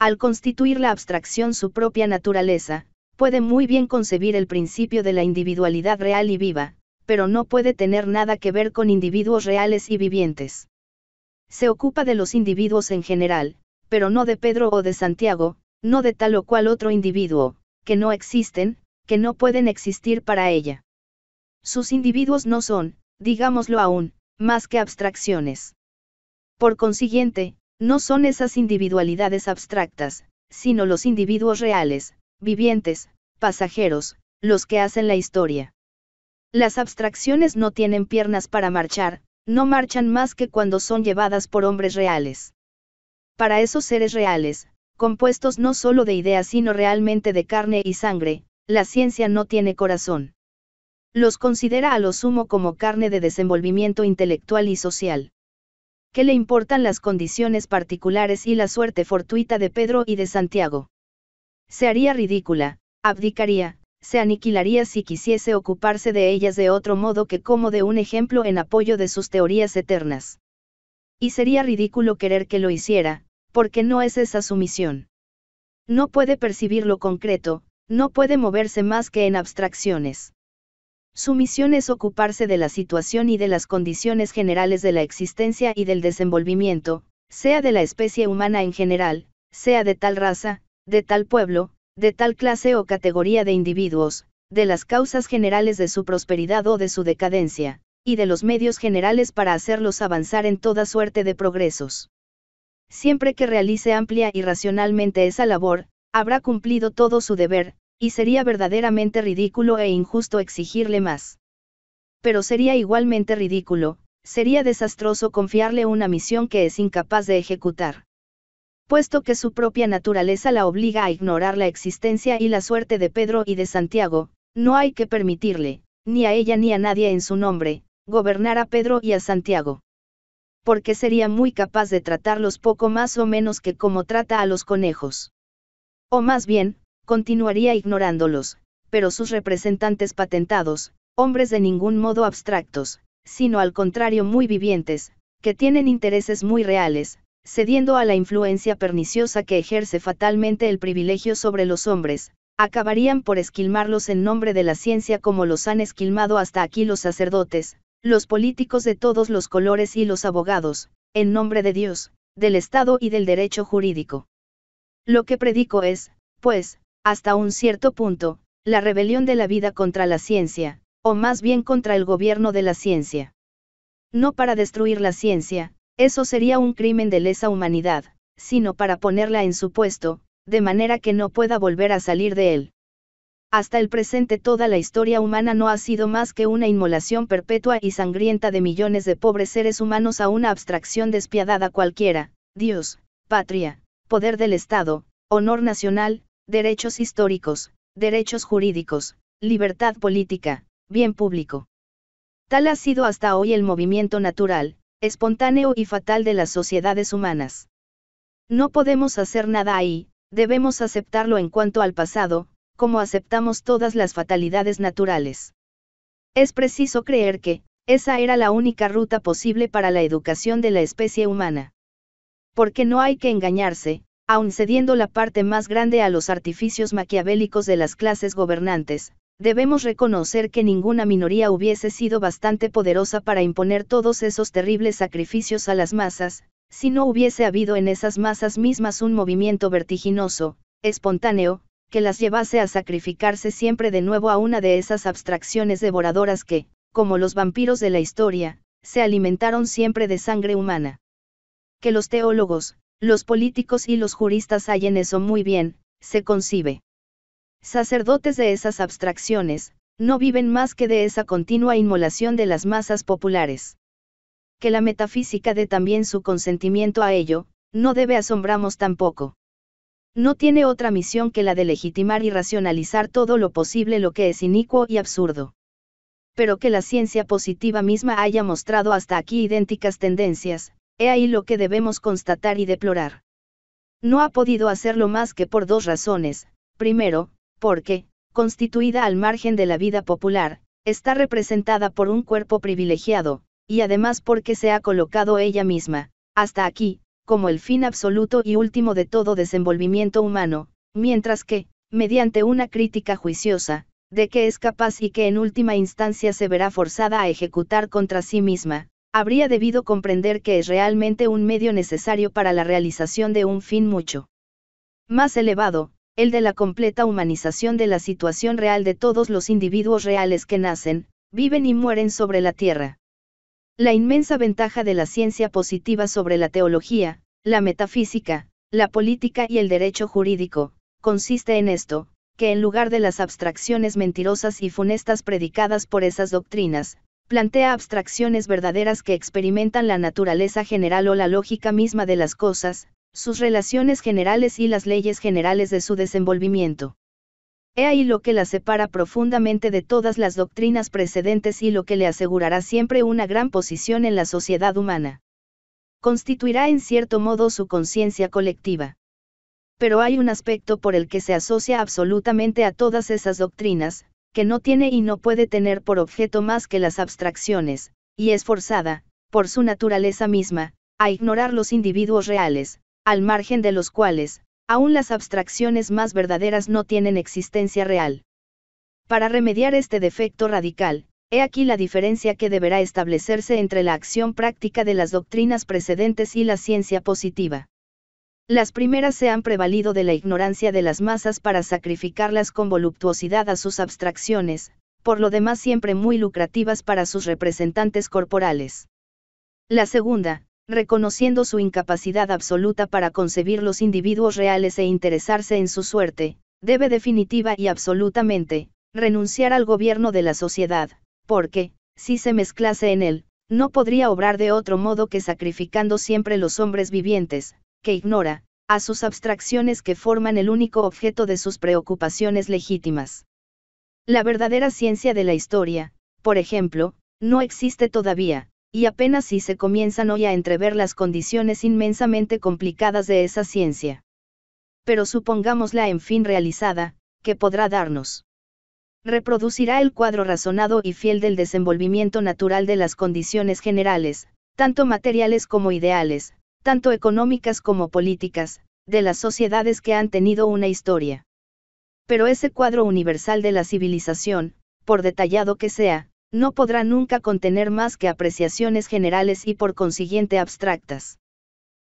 Al constituir la abstracción su propia naturaleza, puede muy bien concebir el principio de la individualidad real y viva, pero no puede tener nada que ver con individuos reales y vivientes. Se ocupa de los individuos en general, pero no de Pedro o de Santiago, no de tal o cual otro individuo, que no existen, que no pueden existir para ella. Sus individuos no son, digámoslo aún, más que abstracciones. Por consiguiente, no son esas individualidades abstractas, sino los individuos reales, vivientes, pasajeros, los que hacen la historia. Las abstracciones no tienen piernas para marchar, no marchan más que cuando son llevadas por hombres reales. Para esos seres reales, compuestos no solo de ideas sino realmente de carne y sangre, la ciencia no tiene corazón. Los considera a lo sumo como carne de desenvolvimiento intelectual y social. ¿Qué le importan las condiciones particulares y la suerte fortuita de Pedro y de Santiago? se haría ridícula, abdicaría, se aniquilaría si quisiese ocuparse de ellas de otro modo que como de un ejemplo en apoyo de sus teorías eternas. Y sería ridículo querer que lo hiciera, porque no es esa su misión. No puede percibir lo concreto, no puede moverse más que en abstracciones. Su misión es ocuparse de la situación y de las condiciones generales de la existencia y del desenvolvimiento, sea de la especie humana en general, sea de tal raza, de tal pueblo, de tal clase o categoría de individuos, de las causas generales de su prosperidad o de su decadencia, y de los medios generales para hacerlos avanzar en toda suerte de progresos. Siempre que realice amplia y racionalmente esa labor, habrá cumplido todo su deber, y sería verdaderamente ridículo e injusto exigirle más. Pero sería igualmente ridículo, sería desastroso confiarle una misión que es incapaz de ejecutar puesto que su propia naturaleza la obliga a ignorar la existencia y la suerte de Pedro y de Santiago, no hay que permitirle, ni a ella ni a nadie en su nombre, gobernar a Pedro y a Santiago. Porque sería muy capaz de tratarlos poco más o menos que como trata a los conejos. O más bien, continuaría ignorándolos, pero sus representantes patentados, hombres de ningún modo abstractos, sino al contrario muy vivientes, que tienen intereses muy reales, cediendo a la influencia perniciosa que ejerce fatalmente el privilegio sobre los hombres, acabarían por esquilmarlos en nombre de la ciencia como los han esquilmado hasta aquí los sacerdotes, los políticos de todos los colores y los abogados, en nombre de Dios, del Estado y del derecho jurídico. Lo que predico es, pues, hasta un cierto punto, la rebelión de la vida contra la ciencia, o más bien contra el gobierno de la ciencia. No para destruir la ciencia, eso sería un crimen de lesa humanidad, sino para ponerla en su puesto, de manera que no pueda volver a salir de él. Hasta el presente toda la historia humana no ha sido más que una inmolación perpetua y sangrienta de millones de pobres seres humanos a una abstracción despiadada cualquiera, Dios, patria, poder del Estado, honor nacional, derechos históricos, derechos jurídicos, libertad política, bien público. Tal ha sido hasta hoy el movimiento natural, espontáneo y fatal de las sociedades humanas. No podemos hacer nada ahí, debemos aceptarlo en cuanto al pasado, como aceptamos todas las fatalidades naturales. Es preciso creer que, esa era la única ruta posible para la educación de la especie humana. Porque no hay que engañarse, aun cediendo la parte más grande a los artificios maquiavélicos de las clases gobernantes, Debemos reconocer que ninguna minoría hubiese sido bastante poderosa para imponer todos esos terribles sacrificios a las masas, si no hubiese habido en esas masas mismas un movimiento vertiginoso, espontáneo, que las llevase a sacrificarse siempre de nuevo a una de esas abstracciones devoradoras que, como los vampiros de la historia, se alimentaron siempre de sangre humana. Que los teólogos, los políticos y los juristas hallen eso muy bien, se concibe sacerdotes de esas abstracciones, no viven más que de esa continua inmolación de las masas populares. Que la metafísica dé también su consentimiento a ello, no debe asombramos tampoco. No tiene otra misión que la de legitimar y racionalizar todo lo posible lo que es inicuo y absurdo. Pero que la ciencia positiva misma haya mostrado hasta aquí idénticas tendencias, he ahí lo que debemos constatar y deplorar. No ha podido hacerlo más que por dos razones, primero, porque, constituida al margen de la vida popular, está representada por un cuerpo privilegiado, y además porque se ha colocado ella misma, hasta aquí, como el fin absoluto y último de todo desenvolvimiento humano, mientras que, mediante una crítica juiciosa, de que es capaz y que en última instancia se verá forzada a ejecutar contra sí misma, habría debido comprender que es realmente un medio necesario para la realización de un fin mucho más elevado, el de la completa humanización de la situación real de todos los individuos reales que nacen, viven y mueren sobre la Tierra. La inmensa ventaja de la ciencia positiva sobre la teología, la metafísica, la política y el derecho jurídico, consiste en esto, que en lugar de las abstracciones mentirosas y funestas predicadas por esas doctrinas, plantea abstracciones verdaderas que experimentan la naturaleza general o la lógica misma de las cosas, sus relaciones generales y las leyes generales de su desenvolvimiento. He ahí lo que la separa profundamente de todas las doctrinas precedentes y lo que le asegurará siempre una gran posición en la sociedad humana. Constituirá en cierto modo su conciencia colectiva. Pero hay un aspecto por el que se asocia absolutamente a todas esas doctrinas, que no tiene y no puede tener por objeto más que las abstracciones, y es forzada, por su naturaleza misma, a ignorar los individuos reales, al margen de los cuales, aún las abstracciones más verdaderas no tienen existencia real. Para remediar este defecto radical, he aquí la diferencia que deberá establecerse entre la acción práctica de las doctrinas precedentes y la ciencia positiva. Las primeras se han prevalido de la ignorancia de las masas para sacrificarlas con voluptuosidad a sus abstracciones, por lo demás siempre muy lucrativas para sus representantes corporales. La segunda, reconociendo su incapacidad absoluta para concebir los individuos reales e interesarse en su suerte, debe definitiva y absolutamente, renunciar al gobierno de la sociedad, porque, si se mezclase en él, no podría obrar de otro modo que sacrificando siempre los hombres vivientes, que ignora, a sus abstracciones que forman el único objeto de sus preocupaciones legítimas. La verdadera ciencia de la historia, por ejemplo, no existe todavía, y apenas si se comienzan hoy a entrever las condiciones inmensamente complicadas de esa ciencia. Pero supongámosla en fin realizada, ¿qué podrá darnos. Reproducirá el cuadro razonado y fiel del desenvolvimiento natural de las condiciones generales, tanto materiales como ideales, tanto económicas como políticas, de las sociedades que han tenido una historia. Pero ese cuadro universal de la civilización, por detallado que sea, no podrá nunca contener más que apreciaciones generales y por consiguiente abstractas.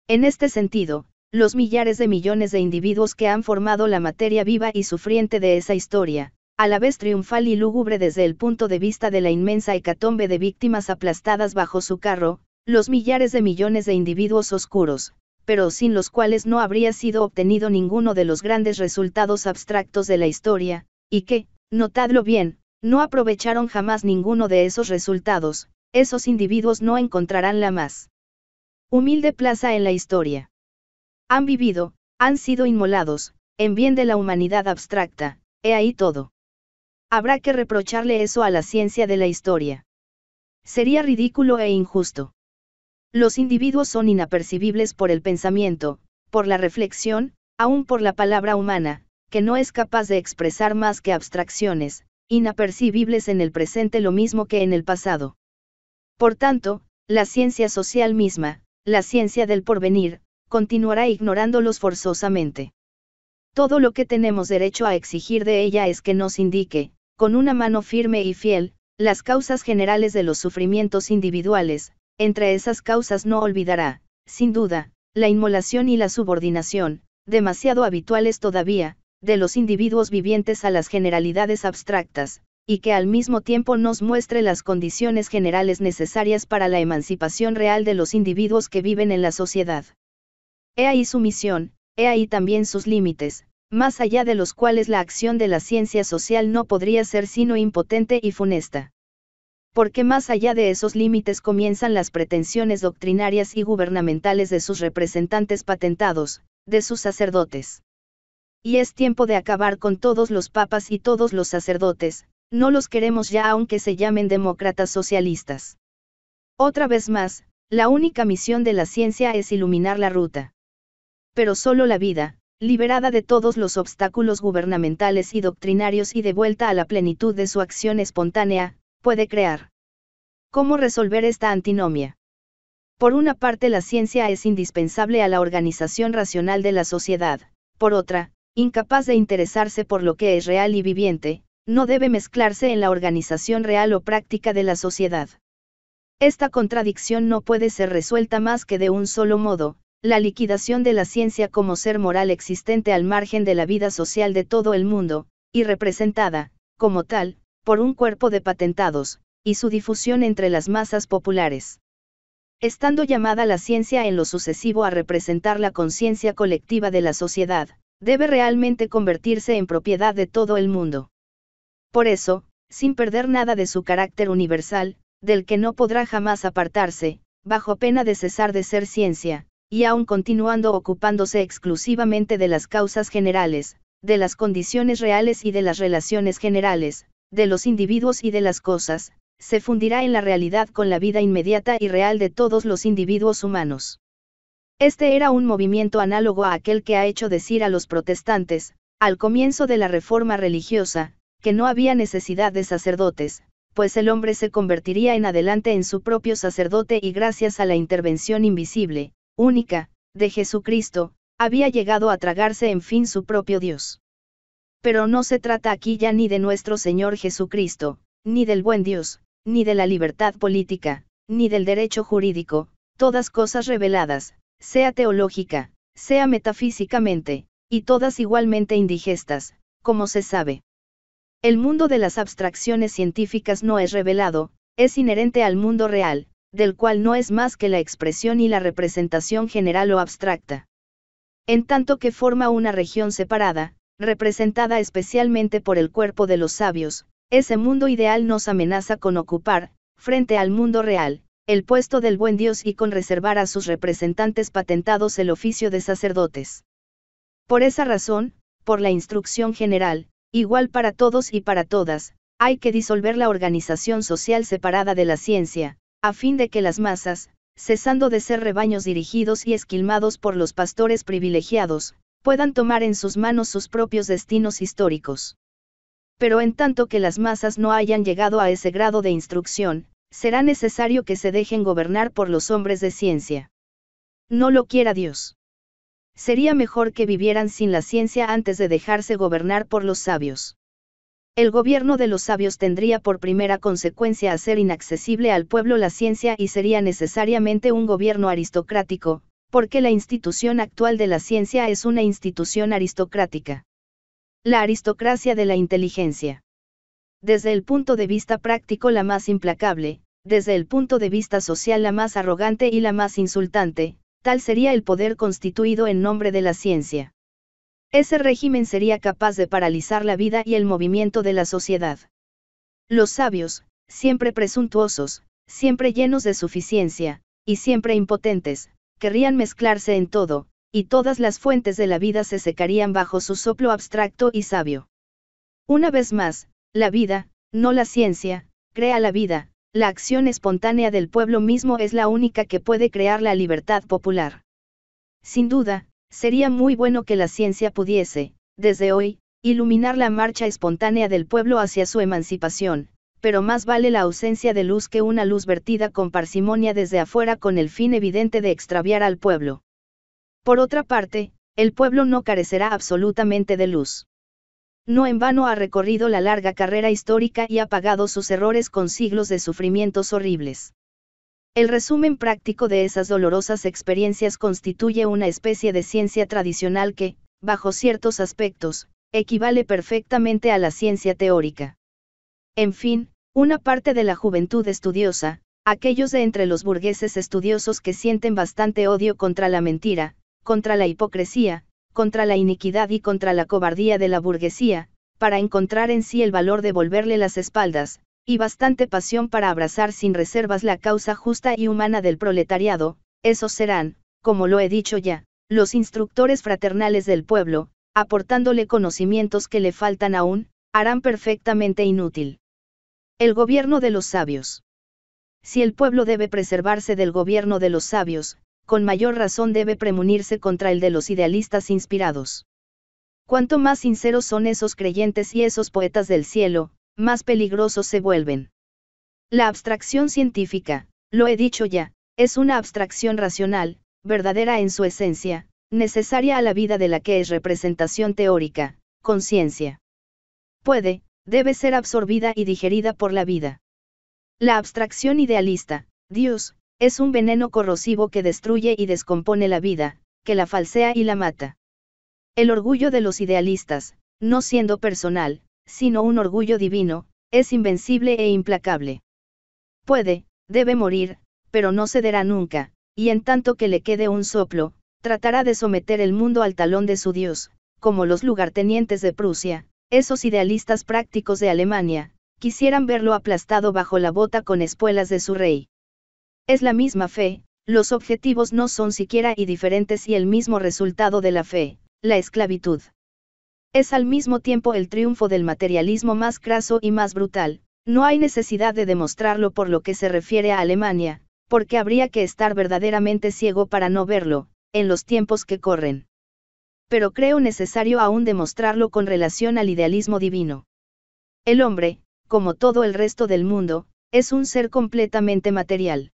En este sentido, los millares de millones de individuos que han formado la materia viva y sufriente de esa historia, a la vez triunfal y lúgubre desde el punto de vista de la inmensa hecatombe de víctimas aplastadas bajo su carro, los millares de millones de individuos oscuros, pero sin los cuales no habría sido obtenido ninguno de los grandes resultados abstractos de la historia, y que, notadlo bien, no aprovecharon jamás ninguno de esos resultados, esos individuos no encontrarán la más humilde plaza en la historia. Han vivido, han sido inmolados, en bien de la humanidad abstracta, he ahí todo. Habrá que reprocharle eso a la ciencia de la historia. Sería ridículo e injusto. Los individuos son inapercibibles por el pensamiento, por la reflexión, aún por la palabra humana, que no es capaz de expresar más que abstracciones, inapercibibles en el presente lo mismo que en el pasado. Por tanto, la ciencia social misma, la ciencia del porvenir, continuará ignorándolos forzosamente. Todo lo que tenemos derecho a exigir de ella es que nos indique, con una mano firme y fiel, las causas generales de los sufrimientos individuales, entre esas causas no olvidará, sin duda, la inmolación y la subordinación, demasiado habituales todavía, de los individuos vivientes a las generalidades abstractas, y que al mismo tiempo nos muestre las condiciones generales necesarias para la emancipación real de los individuos que viven en la sociedad. He ahí su misión, he ahí también sus límites, más allá de los cuales la acción de la ciencia social no podría ser sino impotente y funesta. Porque más allá de esos límites comienzan las pretensiones doctrinarias y gubernamentales de sus representantes patentados, de sus sacerdotes y es tiempo de acabar con todos los papas y todos los sacerdotes, no los queremos ya aunque se llamen demócratas socialistas. Otra vez más, la única misión de la ciencia es iluminar la ruta. Pero solo la vida, liberada de todos los obstáculos gubernamentales y doctrinarios y devuelta a la plenitud de su acción espontánea, puede crear. ¿Cómo resolver esta antinomia? Por una parte la ciencia es indispensable a la organización racional de la sociedad, por otra, incapaz de interesarse por lo que es real y viviente, no debe mezclarse en la organización real o práctica de la sociedad. Esta contradicción no puede ser resuelta más que de un solo modo, la liquidación de la ciencia como ser moral existente al margen de la vida social de todo el mundo, y representada, como tal, por un cuerpo de patentados, y su difusión entre las masas populares. Estando llamada la ciencia en lo sucesivo a representar la conciencia colectiva de la sociedad, debe realmente convertirse en propiedad de todo el mundo. Por eso, sin perder nada de su carácter universal, del que no podrá jamás apartarse, bajo pena de cesar de ser ciencia, y aún continuando ocupándose exclusivamente de las causas generales, de las condiciones reales y de las relaciones generales, de los individuos y de las cosas, se fundirá en la realidad con la vida inmediata y real de todos los individuos humanos. Este era un movimiento análogo a aquel que ha hecho decir a los protestantes, al comienzo de la reforma religiosa, que no había necesidad de sacerdotes, pues el hombre se convertiría en adelante en su propio sacerdote y gracias a la intervención invisible, única, de Jesucristo, había llegado a tragarse en fin su propio Dios. Pero no se trata aquí ya ni de nuestro Señor Jesucristo, ni del buen Dios, ni de la libertad política, ni del derecho jurídico, todas cosas reveladas, sea teológica, sea metafísicamente, y todas igualmente indigestas, como se sabe. El mundo de las abstracciones científicas no es revelado, es inherente al mundo real, del cual no es más que la expresión y la representación general o abstracta. En tanto que forma una región separada, representada especialmente por el cuerpo de los sabios, ese mundo ideal nos amenaza con ocupar, frente al mundo real, el puesto del buen Dios y con reservar a sus representantes patentados el oficio de sacerdotes. Por esa razón, por la instrucción general, igual para todos y para todas, hay que disolver la organización social separada de la ciencia, a fin de que las masas, cesando de ser rebaños dirigidos y esquilmados por los pastores privilegiados, puedan tomar en sus manos sus propios destinos históricos. Pero en tanto que las masas no hayan llegado a ese grado de instrucción, será necesario que se dejen gobernar por los hombres de ciencia. No lo quiera Dios. Sería mejor que vivieran sin la ciencia antes de dejarse gobernar por los sabios. El gobierno de los sabios tendría por primera consecuencia hacer inaccesible al pueblo la ciencia y sería necesariamente un gobierno aristocrático, porque la institución actual de la ciencia es una institución aristocrática. La aristocracia de la inteligencia desde el punto de vista práctico la más implacable, desde el punto de vista social la más arrogante y la más insultante, tal sería el poder constituido en nombre de la ciencia. Ese régimen sería capaz de paralizar la vida y el movimiento de la sociedad. Los sabios, siempre presuntuosos, siempre llenos de suficiencia, y siempre impotentes, querrían mezclarse en todo, y todas las fuentes de la vida se secarían bajo su soplo abstracto y sabio. Una vez más, la vida, no la ciencia, crea la vida, la acción espontánea del pueblo mismo es la única que puede crear la libertad popular. Sin duda, sería muy bueno que la ciencia pudiese, desde hoy, iluminar la marcha espontánea del pueblo hacia su emancipación, pero más vale la ausencia de luz que una luz vertida con parsimonia desde afuera con el fin evidente de extraviar al pueblo. Por otra parte, el pueblo no carecerá absolutamente de luz. No en vano ha recorrido la larga carrera histórica y ha pagado sus errores con siglos de sufrimientos horribles. El resumen práctico de esas dolorosas experiencias constituye una especie de ciencia tradicional que, bajo ciertos aspectos, equivale perfectamente a la ciencia teórica. En fin, una parte de la juventud estudiosa, aquellos de entre los burgueses estudiosos que sienten bastante odio contra la mentira, contra la hipocresía, contra la iniquidad y contra la cobardía de la burguesía, para encontrar en sí el valor de volverle las espaldas, y bastante pasión para abrazar sin reservas la causa justa y humana del proletariado, esos serán, como lo he dicho ya, los instructores fraternales del pueblo, aportándole conocimientos que le faltan aún, harán perfectamente inútil. El gobierno de los sabios. Si el pueblo debe preservarse del gobierno de los sabios, con mayor razón debe premunirse contra el de los idealistas inspirados. Cuanto más sinceros son esos creyentes y esos poetas del cielo, más peligrosos se vuelven. La abstracción científica, lo he dicho ya, es una abstracción racional, verdadera en su esencia, necesaria a la vida de la que es representación teórica, conciencia. Puede, debe ser absorbida y digerida por la vida. La abstracción idealista, Dios, es un veneno corrosivo que destruye y descompone la vida, que la falsea y la mata. El orgullo de los idealistas, no siendo personal, sino un orgullo divino, es invencible e implacable. Puede, debe morir, pero no cederá nunca, y en tanto que le quede un soplo, tratará de someter el mundo al talón de su Dios, como los lugartenientes de Prusia, esos idealistas prácticos de Alemania, quisieran verlo aplastado bajo la bota con espuelas de su rey. Es la misma fe, los objetivos no son siquiera y diferentes y el mismo resultado de la fe, la esclavitud. Es al mismo tiempo el triunfo del materialismo más craso y más brutal, no hay necesidad de demostrarlo por lo que se refiere a Alemania, porque habría que estar verdaderamente ciego para no verlo, en los tiempos que corren. Pero creo necesario aún demostrarlo con relación al idealismo divino. El hombre, como todo el resto del mundo, es un ser completamente material.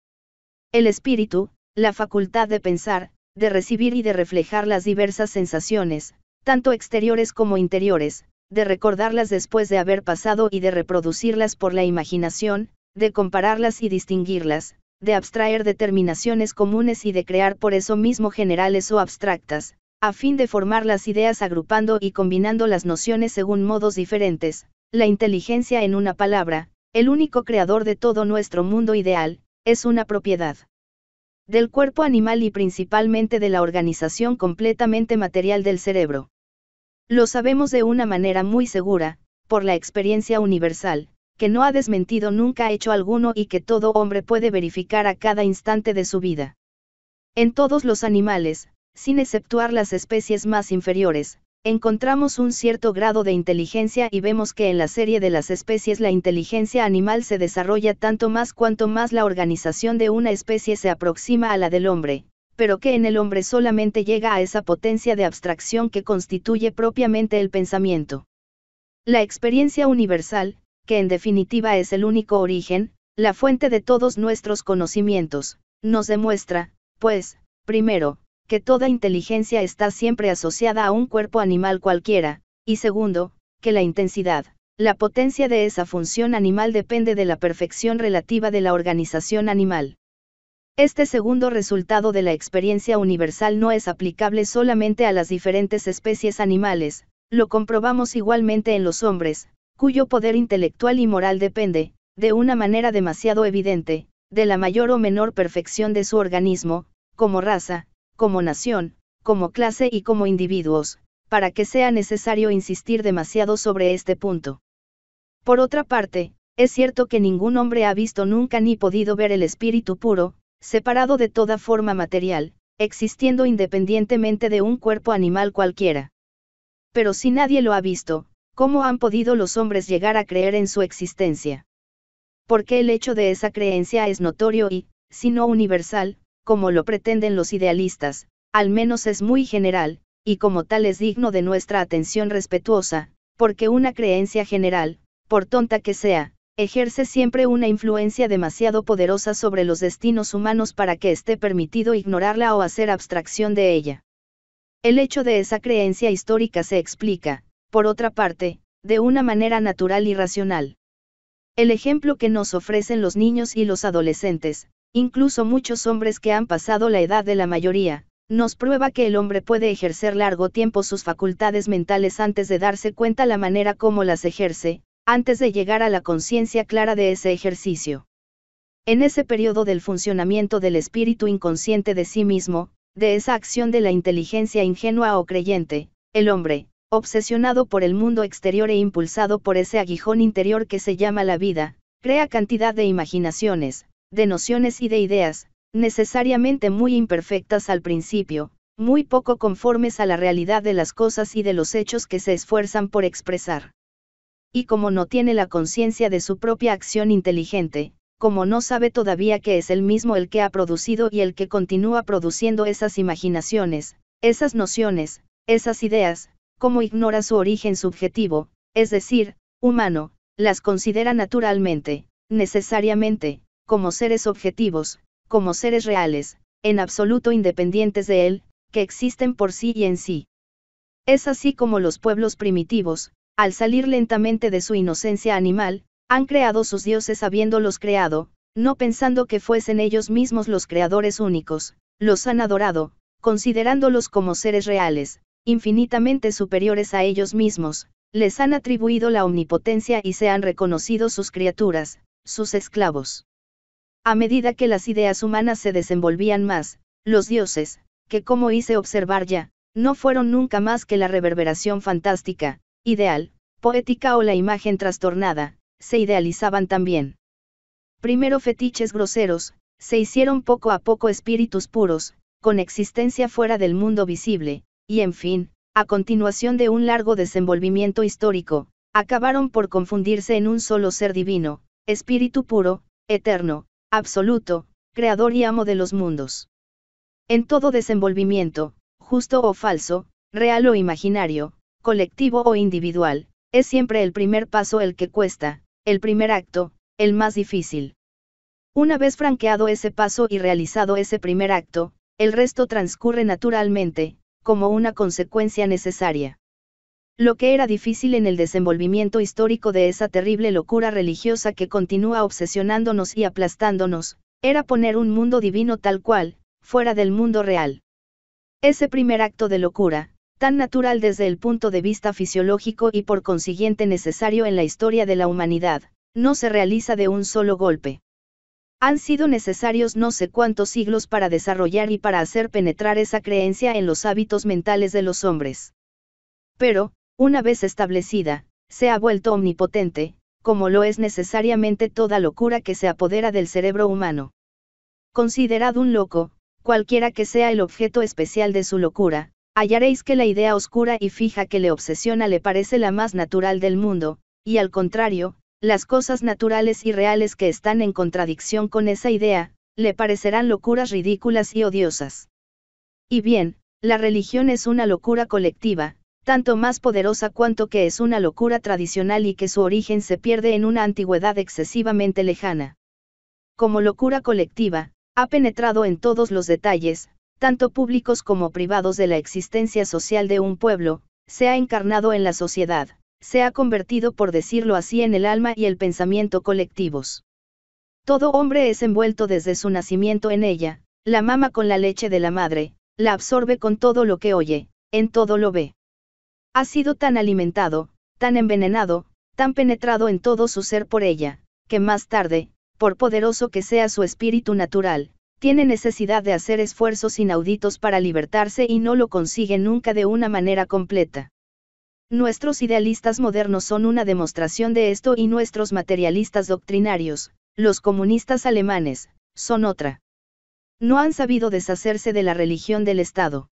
El espíritu, la facultad de pensar, de recibir y de reflejar las diversas sensaciones, tanto exteriores como interiores, de recordarlas después de haber pasado y de reproducirlas por la imaginación, de compararlas y distinguirlas, de abstraer determinaciones comunes y de crear por eso mismo generales o abstractas, a fin de formar las ideas agrupando y combinando las nociones según modos diferentes, la inteligencia en una palabra, el único creador de todo nuestro mundo ideal, es una propiedad del cuerpo animal y principalmente de la organización completamente material del cerebro. Lo sabemos de una manera muy segura, por la experiencia universal, que no ha desmentido nunca hecho alguno y que todo hombre puede verificar a cada instante de su vida. En todos los animales, sin exceptuar las especies más inferiores, encontramos un cierto grado de inteligencia y vemos que en la serie de las especies la inteligencia animal se desarrolla tanto más cuanto más la organización de una especie se aproxima a la del hombre, pero que en el hombre solamente llega a esa potencia de abstracción que constituye propiamente el pensamiento. La experiencia universal, que en definitiva es el único origen, la fuente de todos nuestros conocimientos, nos demuestra, pues, primero, que toda inteligencia está siempre asociada a un cuerpo animal cualquiera, y segundo, que la intensidad, la potencia de esa función animal depende de la perfección relativa de la organización animal. Este segundo resultado de la experiencia universal no es aplicable solamente a las diferentes especies animales, lo comprobamos igualmente en los hombres, cuyo poder intelectual y moral depende, de una manera demasiado evidente, de la mayor o menor perfección de su organismo, como raza, como nación, como clase y como individuos, para que sea necesario insistir demasiado sobre este punto. Por otra parte, es cierto que ningún hombre ha visto nunca ni podido ver el espíritu puro, separado de toda forma material, existiendo independientemente de un cuerpo animal cualquiera. Pero si nadie lo ha visto, ¿cómo han podido los hombres llegar a creer en su existencia? Porque el hecho de esa creencia es notorio y, si no universal, como lo pretenden los idealistas, al menos es muy general, y como tal es digno de nuestra atención respetuosa, porque una creencia general, por tonta que sea, ejerce siempre una influencia demasiado poderosa sobre los destinos humanos para que esté permitido ignorarla o hacer abstracción de ella. El hecho de esa creencia histórica se explica, por otra parte, de una manera natural y racional. El ejemplo que nos ofrecen los niños y los adolescentes, Incluso muchos hombres que han pasado la edad de la mayoría, nos prueba que el hombre puede ejercer largo tiempo sus facultades mentales antes de darse cuenta la manera como las ejerce, antes de llegar a la conciencia clara de ese ejercicio. En ese periodo del funcionamiento del espíritu inconsciente de sí mismo, de esa acción de la inteligencia ingenua o creyente, el hombre, obsesionado por el mundo exterior e impulsado por ese aguijón interior que se llama la vida, crea cantidad de imaginaciones, de nociones y de ideas, necesariamente muy imperfectas al principio, muy poco conformes a la realidad de las cosas y de los hechos que se esfuerzan por expresar. Y como no tiene la conciencia de su propia acción inteligente, como no sabe todavía que es el mismo el que ha producido y el que continúa produciendo esas imaginaciones, esas nociones, esas ideas, como ignora su origen subjetivo, es decir, humano, las considera naturalmente, necesariamente, como seres objetivos, como seres reales, en absoluto independientes de él, que existen por sí y en sí. Es así como los pueblos primitivos, al salir lentamente de su inocencia animal, han creado sus dioses habiéndolos creado, no pensando que fuesen ellos mismos los creadores únicos, los han adorado, considerándolos como seres reales, infinitamente superiores a ellos mismos, les han atribuido la omnipotencia y se han reconocido sus criaturas, sus esclavos. A medida que las ideas humanas se desenvolvían más, los dioses, que como hice observar ya, no fueron nunca más que la reverberación fantástica, ideal, poética o la imagen trastornada, se idealizaban también. Primero fetiches groseros, se hicieron poco a poco espíritus puros, con existencia fuera del mundo visible, y en fin, a continuación de un largo desenvolvimiento histórico, acabaron por confundirse en un solo ser divino, espíritu puro, eterno, absoluto, creador y amo de los mundos. En todo desenvolvimiento, justo o falso, real o imaginario, colectivo o individual, es siempre el primer paso el que cuesta, el primer acto, el más difícil. Una vez franqueado ese paso y realizado ese primer acto, el resto transcurre naturalmente, como una consecuencia necesaria lo que era difícil en el desenvolvimiento histórico de esa terrible locura religiosa que continúa obsesionándonos y aplastándonos, era poner un mundo divino tal cual, fuera del mundo real. Ese primer acto de locura, tan natural desde el punto de vista fisiológico y por consiguiente necesario en la historia de la humanidad, no se realiza de un solo golpe. Han sido necesarios no sé cuántos siglos para desarrollar y para hacer penetrar esa creencia en los hábitos mentales de los hombres. Pero, una vez establecida, se ha vuelto omnipotente, como lo es necesariamente toda locura que se apodera del cerebro humano. Considerad un loco, cualquiera que sea el objeto especial de su locura, hallaréis que la idea oscura y fija que le obsesiona le parece la más natural del mundo, y al contrario, las cosas naturales y reales que están en contradicción con esa idea, le parecerán locuras ridículas y odiosas. Y bien, la religión es una locura colectiva, tanto más poderosa cuanto que es una locura tradicional y que su origen se pierde en una antigüedad excesivamente lejana. Como locura colectiva, ha penetrado en todos los detalles, tanto públicos como privados de la existencia social de un pueblo, se ha encarnado en la sociedad, se ha convertido por decirlo así en el alma y el pensamiento colectivos. Todo hombre es envuelto desde su nacimiento en ella, la mama con la leche de la madre, la absorbe con todo lo que oye, en todo lo ve. Ha sido tan alimentado, tan envenenado, tan penetrado en todo su ser por ella, que más tarde, por poderoso que sea su espíritu natural, tiene necesidad de hacer esfuerzos inauditos para libertarse y no lo consigue nunca de una manera completa. Nuestros idealistas modernos son una demostración de esto y nuestros materialistas doctrinarios, los comunistas alemanes, son otra. No han sabido deshacerse de la religión del Estado.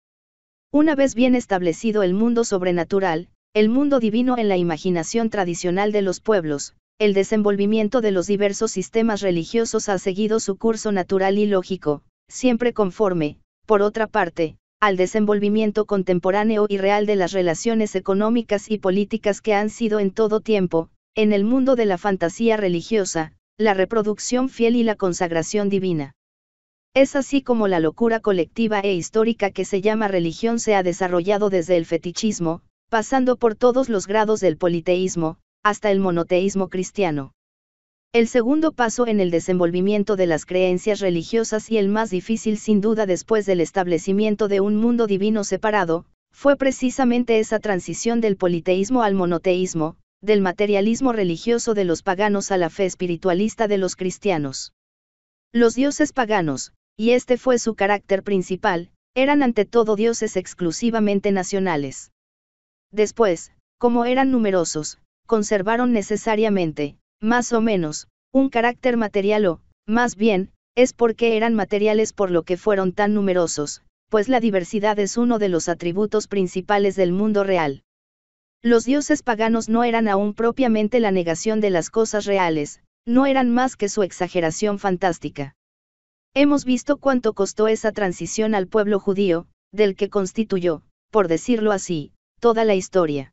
Una vez bien establecido el mundo sobrenatural, el mundo divino en la imaginación tradicional de los pueblos, el desenvolvimiento de los diversos sistemas religiosos ha seguido su curso natural y lógico, siempre conforme, por otra parte, al desenvolvimiento contemporáneo y real de las relaciones económicas y políticas que han sido en todo tiempo, en el mundo de la fantasía religiosa, la reproducción fiel y la consagración divina. Es así como la locura colectiva e histórica que se llama religión se ha desarrollado desde el fetichismo, pasando por todos los grados del politeísmo, hasta el monoteísmo cristiano. El segundo paso en el desenvolvimiento de las creencias religiosas y el más difícil sin duda después del establecimiento de un mundo divino separado, fue precisamente esa transición del politeísmo al monoteísmo, del materialismo religioso de los paganos a la fe espiritualista de los cristianos. Los dioses paganos, y este fue su carácter principal, eran ante todo dioses exclusivamente nacionales. Después, como eran numerosos, conservaron necesariamente, más o menos, un carácter material o, más bien, es porque eran materiales por lo que fueron tan numerosos, pues la diversidad es uno de los atributos principales del mundo real. Los dioses paganos no eran aún propiamente la negación de las cosas reales, no eran más que su exageración fantástica. Hemos visto cuánto costó esa transición al pueblo judío, del que constituyó, por decirlo así, toda la historia.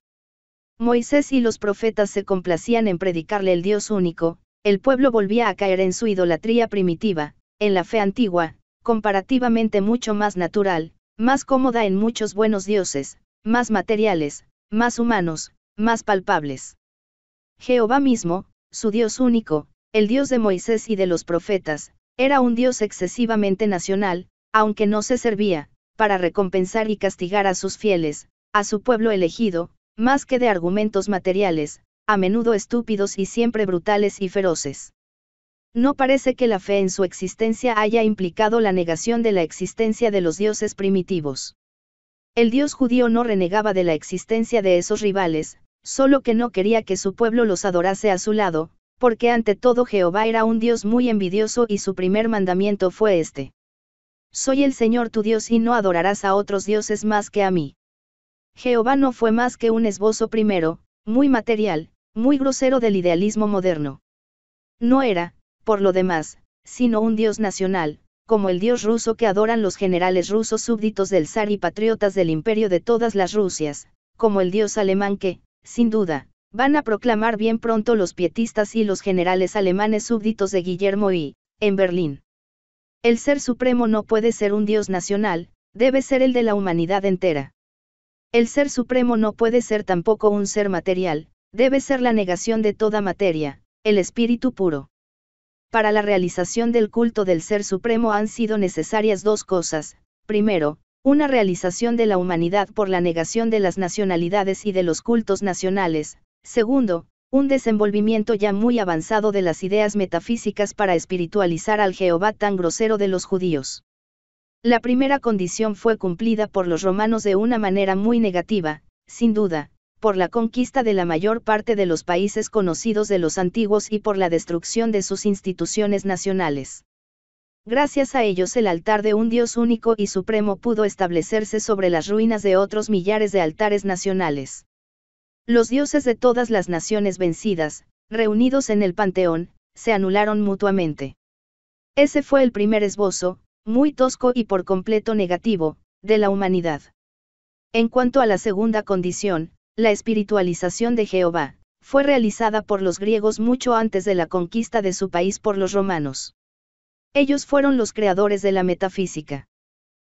Moisés y los profetas se complacían en predicarle el Dios único, el pueblo volvía a caer en su idolatría primitiva, en la fe antigua, comparativamente mucho más natural, más cómoda en muchos buenos dioses, más materiales, más humanos, más palpables. Jehová mismo, su Dios único, el Dios de Moisés y de los profetas, era un dios excesivamente nacional, aunque no se servía, para recompensar y castigar a sus fieles, a su pueblo elegido, más que de argumentos materiales, a menudo estúpidos y siempre brutales y feroces. No parece que la fe en su existencia haya implicado la negación de la existencia de los dioses primitivos. El dios judío no renegaba de la existencia de esos rivales, solo que no quería que su pueblo los adorase a su lado, porque ante todo Jehová era un Dios muy envidioso y su primer mandamiento fue este. Soy el Señor tu Dios y no adorarás a otros dioses más que a mí. Jehová no fue más que un esbozo primero, muy material, muy grosero del idealismo moderno. No era, por lo demás, sino un Dios nacional, como el Dios ruso que adoran los generales rusos súbditos del zar y patriotas del imperio de todas las Rusias, como el Dios alemán que, sin duda, Van a proclamar bien pronto los pietistas y los generales alemanes súbditos de Guillermo I, en Berlín. El ser supremo no puede ser un dios nacional, debe ser el de la humanidad entera. El ser supremo no puede ser tampoco un ser material, debe ser la negación de toda materia, el espíritu puro. Para la realización del culto del ser supremo han sido necesarias dos cosas, primero, una realización de la humanidad por la negación de las nacionalidades y de los cultos nacionales, Segundo, un desenvolvimiento ya muy avanzado de las ideas metafísicas para espiritualizar al Jehová tan grosero de los judíos. La primera condición fue cumplida por los romanos de una manera muy negativa, sin duda, por la conquista de la mayor parte de los países conocidos de los antiguos y por la destrucción de sus instituciones nacionales. Gracias a ellos el altar de un Dios único y supremo pudo establecerse sobre las ruinas de otros millares de altares nacionales. Los dioses de todas las naciones vencidas, reunidos en el panteón, se anularon mutuamente. Ese fue el primer esbozo, muy tosco y por completo negativo, de la humanidad. En cuanto a la segunda condición, la espiritualización de Jehová, fue realizada por los griegos mucho antes de la conquista de su país por los romanos. Ellos fueron los creadores de la metafísica.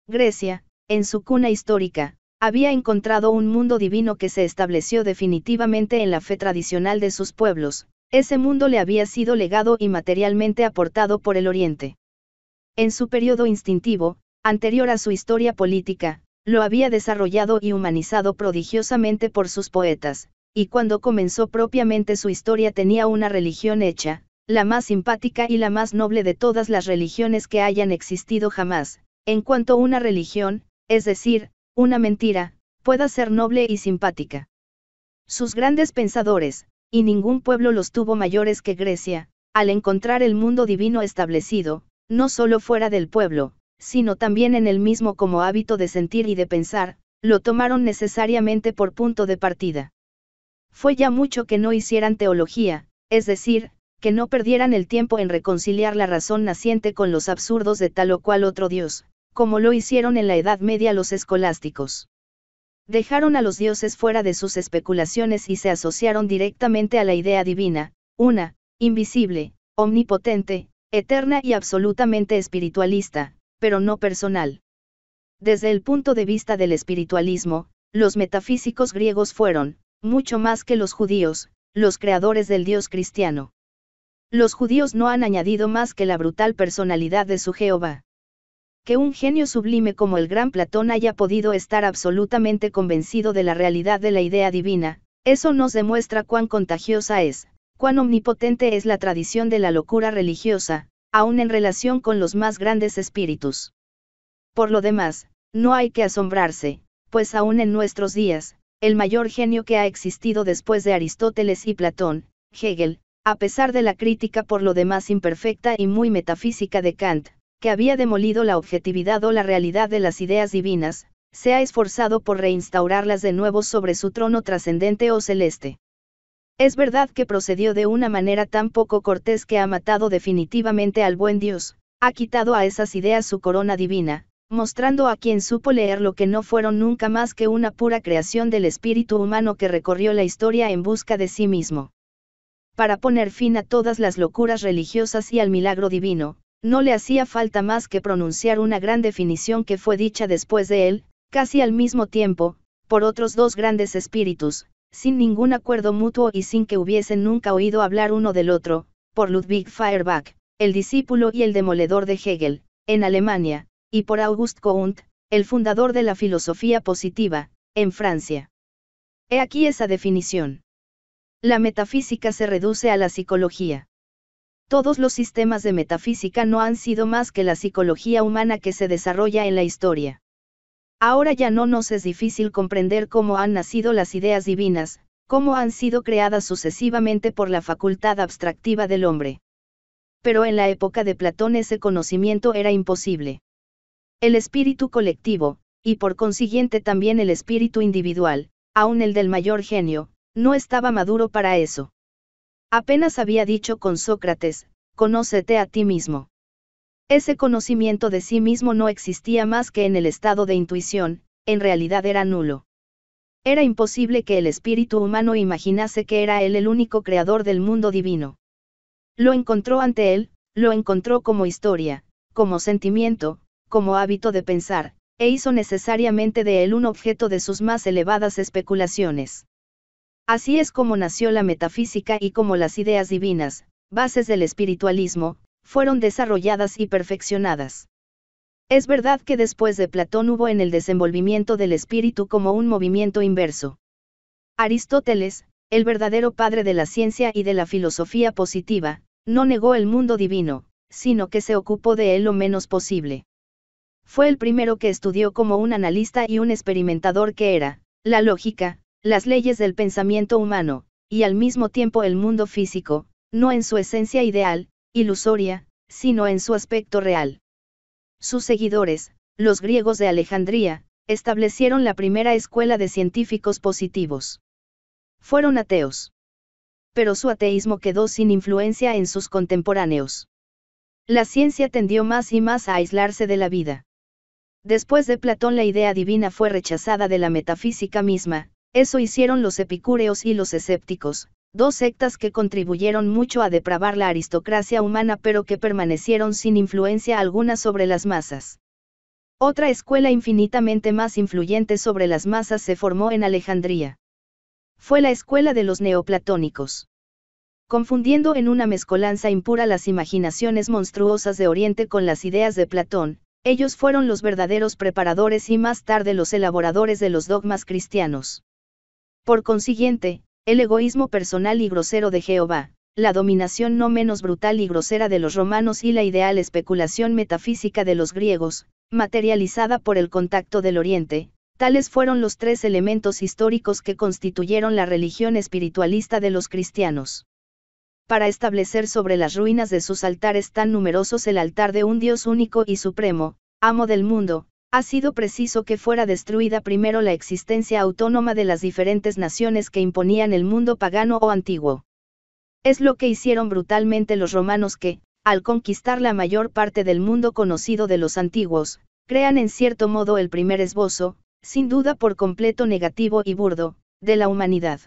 Grecia, en su cuna histórica, había encontrado un mundo divino que se estableció definitivamente en la fe tradicional de sus pueblos, ese mundo le había sido legado y materialmente aportado por el Oriente. En su periodo instintivo, anterior a su historia política, lo había desarrollado y humanizado prodigiosamente por sus poetas, y cuando comenzó propiamente su historia tenía una religión hecha, la más simpática y la más noble de todas las religiones que hayan existido jamás, en cuanto a una religión, es decir, una mentira, pueda ser noble y simpática. Sus grandes pensadores, y ningún pueblo los tuvo mayores que Grecia, al encontrar el mundo divino establecido, no solo fuera del pueblo, sino también en el mismo como hábito de sentir y de pensar, lo tomaron necesariamente por punto de partida. Fue ya mucho que no hicieran teología, es decir, que no perdieran el tiempo en reconciliar la razón naciente con los absurdos de tal o cual otro Dios, como lo hicieron en la Edad Media los escolásticos. Dejaron a los dioses fuera de sus especulaciones y se asociaron directamente a la idea divina, una, invisible, omnipotente, eterna y absolutamente espiritualista, pero no personal. Desde el punto de vista del espiritualismo, los metafísicos griegos fueron, mucho más que los judíos, los creadores del Dios cristiano. Los judíos no han añadido más que la brutal personalidad de su Jehová que un genio sublime como el gran Platón haya podido estar absolutamente convencido de la realidad de la idea divina, eso nos demuestra cuán contagiosa es, cuán omnipotente es la tradición de la locura religiosa, aun en relación con los más grandes espíritus. Por lo demás, no hay que asombrarse, pues aún en nuestros días, el mayor genio que ha existido después de Aristóteles y Platón, Hegel, a pesar de la crítica por lo demás imperfecta y muy metafísica de Kant, que había demolido la objetividad o la realidad de las ideas divinas, se ha esforzado por reinstaurarlas de nuevo sobre su trono trascendente o celeste. Es verdad que procedió de una manera tan poco cortés que ha matado definitivamente al buen Dios, ha quitado a esas ideas su corona divina, mostrando a quien supo leer lo que no fueron nunca más que una pura creación del espíritu humano que recorrió la historia en busca de sí mismo. Para poner fin a todas las locuras religiosas y al milagro divino, no le hacía falta más que pronunciar una gran definición que fue dicha después de él, casi al mismo tiempo, por otros dos grandes espíritus, sin ningún acuerdo mutuo y sin que hubiesen nunca oído hablar uno del otro, por Ludwig Feuerbach, el discípulo y el demoledor de Hegel, en Alemania, y por Auguste Comte, el fundador de la filosofía positiva, en Francia. He aquí esa definición. La metafísica se reduce a la psicología todos los sistemas de metafísica no han sido más que la psicología humana que se desarrolla en la historia. Ahora ya no nos es difícil comprender cómo han nacido las ideas divinas, cómo han sido creadas sucesivamente por la facultad abstractiva del hombre. Pero en la época de Platón ese conocimiento era imposible. El espíritu colectivo, y por consiguiente también el espíritu individual, aun el del mayor genio, no estaba maduro para eso. Apenas había dicho con Sócrates, conócete a ti mismo. Ese conocimiento de sí mismo no existía más que en el estado de intuición, en realidad era nulo. Era imposible que el espíritu humano imaginase que era él el único creador del mundo divino. Lo encontró ante él, lo encontró como historia, como sentimiento, como hábito de pensar, e hizo necesariamente de él un objeto de sus más elevadas especulaciones. Así es como nació la metafísica y como las ideas divinas, bases del espiritualismo, fueron desarrolladas y perfeccionadas. Es verdad que después de Platón hubo en el desenvolvimiento del espíritu como un movimiento inverso. Aristóteles, el verdadero padre de la ciencia y de la filosofía positiva, no negó el mundo divino, sino que se ocupó de él lo menos posible. Fue el primero que estudió como un analista y un experimentador que era, la lógica, las leyes del pensamiento humano, y al mismo tiempo el mundo físico, no en su esencia ideal, ilusoria, sino en su aspecto real. Sus seguidores, los griegos de Alejandría, establecieron la primera escuela de científicos positivos. Fueron ateos. Pero su ateísmo quedó sin influencia en sus contemporáneos. La ciencia tendió más y más a aislarse de la vida. Después de Platón la idea divina fue rechazada de la metafísica misma, eso hicieron los epicúreos y los escépticos, dos sectas que contribuyeron mucho a depravar la aristocracia humana pero que permanecieron sin influencia alguna sobre las masas. Otra escuela infinitamente más influyente sobre las masas se formó en Alejandría. Fue la escuela de los neoplatónicos. Confundiendo en una mezcolanza impura las imaginaciones monstruosas de Oriente con las ideas de Platón, ellos fueron los verdaderos preparadores y más tarde los elaboradores de los dogmas cristianos. Por consiguiente, el egoísmo personal y grosero de Jehová, la dominación no menos brutal y grosera de los romanos y la ideal especulación metafísica de los griegos, materializada por el contacto del Oriente, tales fueron los tres elementos históricos que constituyeron la religión espiritualista de los cristianos. Para establecer sobre las ruinas de sus altares tan numerosos el altar de un Dios único y supremo, amo del mundo, ha sido preciso que fuera destruida primero la existencia autónoma de las diferentes naciones que imponían el mundo pagano o antiguo. Es lo que hicieron brutalmente los romanos que, al conquistar la mayor parte del mundo conocido de los antiguos, crean en cierto modo el primer esbozo, sin duda por completo negativo y burdo, de la humanidad.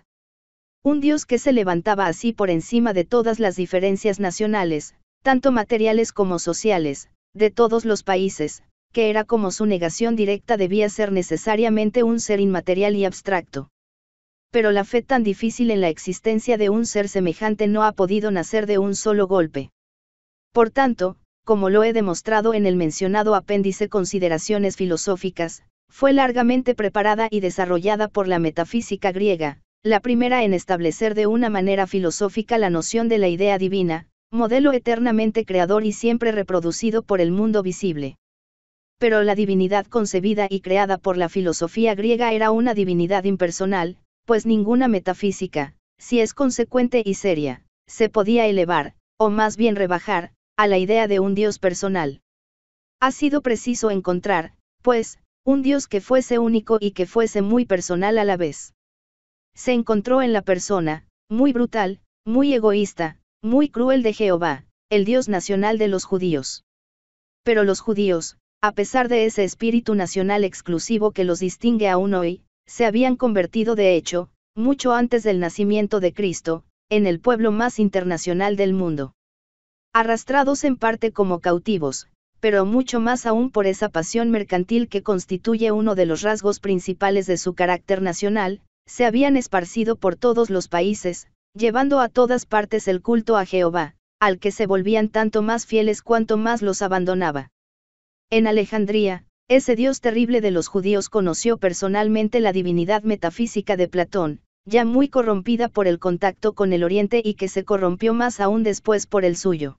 Un dios que se levantaba así por encima de todas las diferencias nacionales, tanto materiales como sociales, de todos los países, que era como su negación directa debía ser necesariamente un ser inmaterial y abstracto. Pero la fe tan difícil en la existencia de un ser semejante no ha podido nacer de un solo golpe. Por tanto, como lo he demostrado en el mencionado apéndice Consideraciones filosóficas, fue largamente preparada y desarrollada por la metafísica griega, la primera en establecer de una manera filosófica la noción de la idea divina, modelo eternamente creador y siempre reproducido por el mundo visible pero la divinidad concebida y creada por la filosofía griega era una divinidad impersonal, pues ninguna metafísica, si es consecuente y seria, se podía elevar, o más bien rebajar, a la idea de un Dios personal. Ha sido preciso encontrar, pues, un Dios que fuese único y que fuese muy personal a la vez. Se encontró en la persona, muy brutal, muy egoísta, muy cruel de Jehová, el Dios nacional de los judíos. Pero los judíos, a pesar de ese espíritu nacional exclusivo que los distingue aún hoy, se habían convertido de hecho, mucho antes del nacimiento de Cristo, en el pueblo más internacional del mundo. Arrastrados en parte como cautivos, pero mucho más aún por esa pasión mercantil que constituye uno de los rasgos principales de su carácter nacional, se habían esparcido por todos los países, llevando a todas partes el culto a Jehová, al que se volvían tanto más fieles cuanto más los abandonaba. En Alejandría, ese dios terrible de los judíos conoció personalmente la divinidad metafísica de Platón, ya muy corrompida por el contacto con el Oriente y que se corrompió más aún después por el suyo.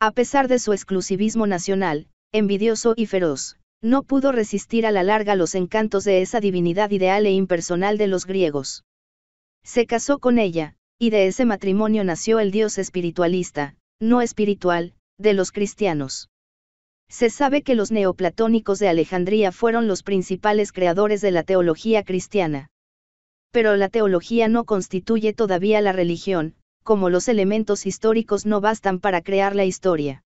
A pesar de su exclusivismo nacional, envidioso y feroz, no pudo resistir a la larga los encantos de esa divinidad ideal e impersonal de los griegos. Se casó con ella, y de ese matrimonio nació el dios espiritualista, no espiritual, de los cristianos. Se sabe que los neoplatónicos de Alejandría fueron los principales creadores de la teología cristiana. Pero la teología no constituye todavía la religión, como los elementos históricos no bastan para crear la historia.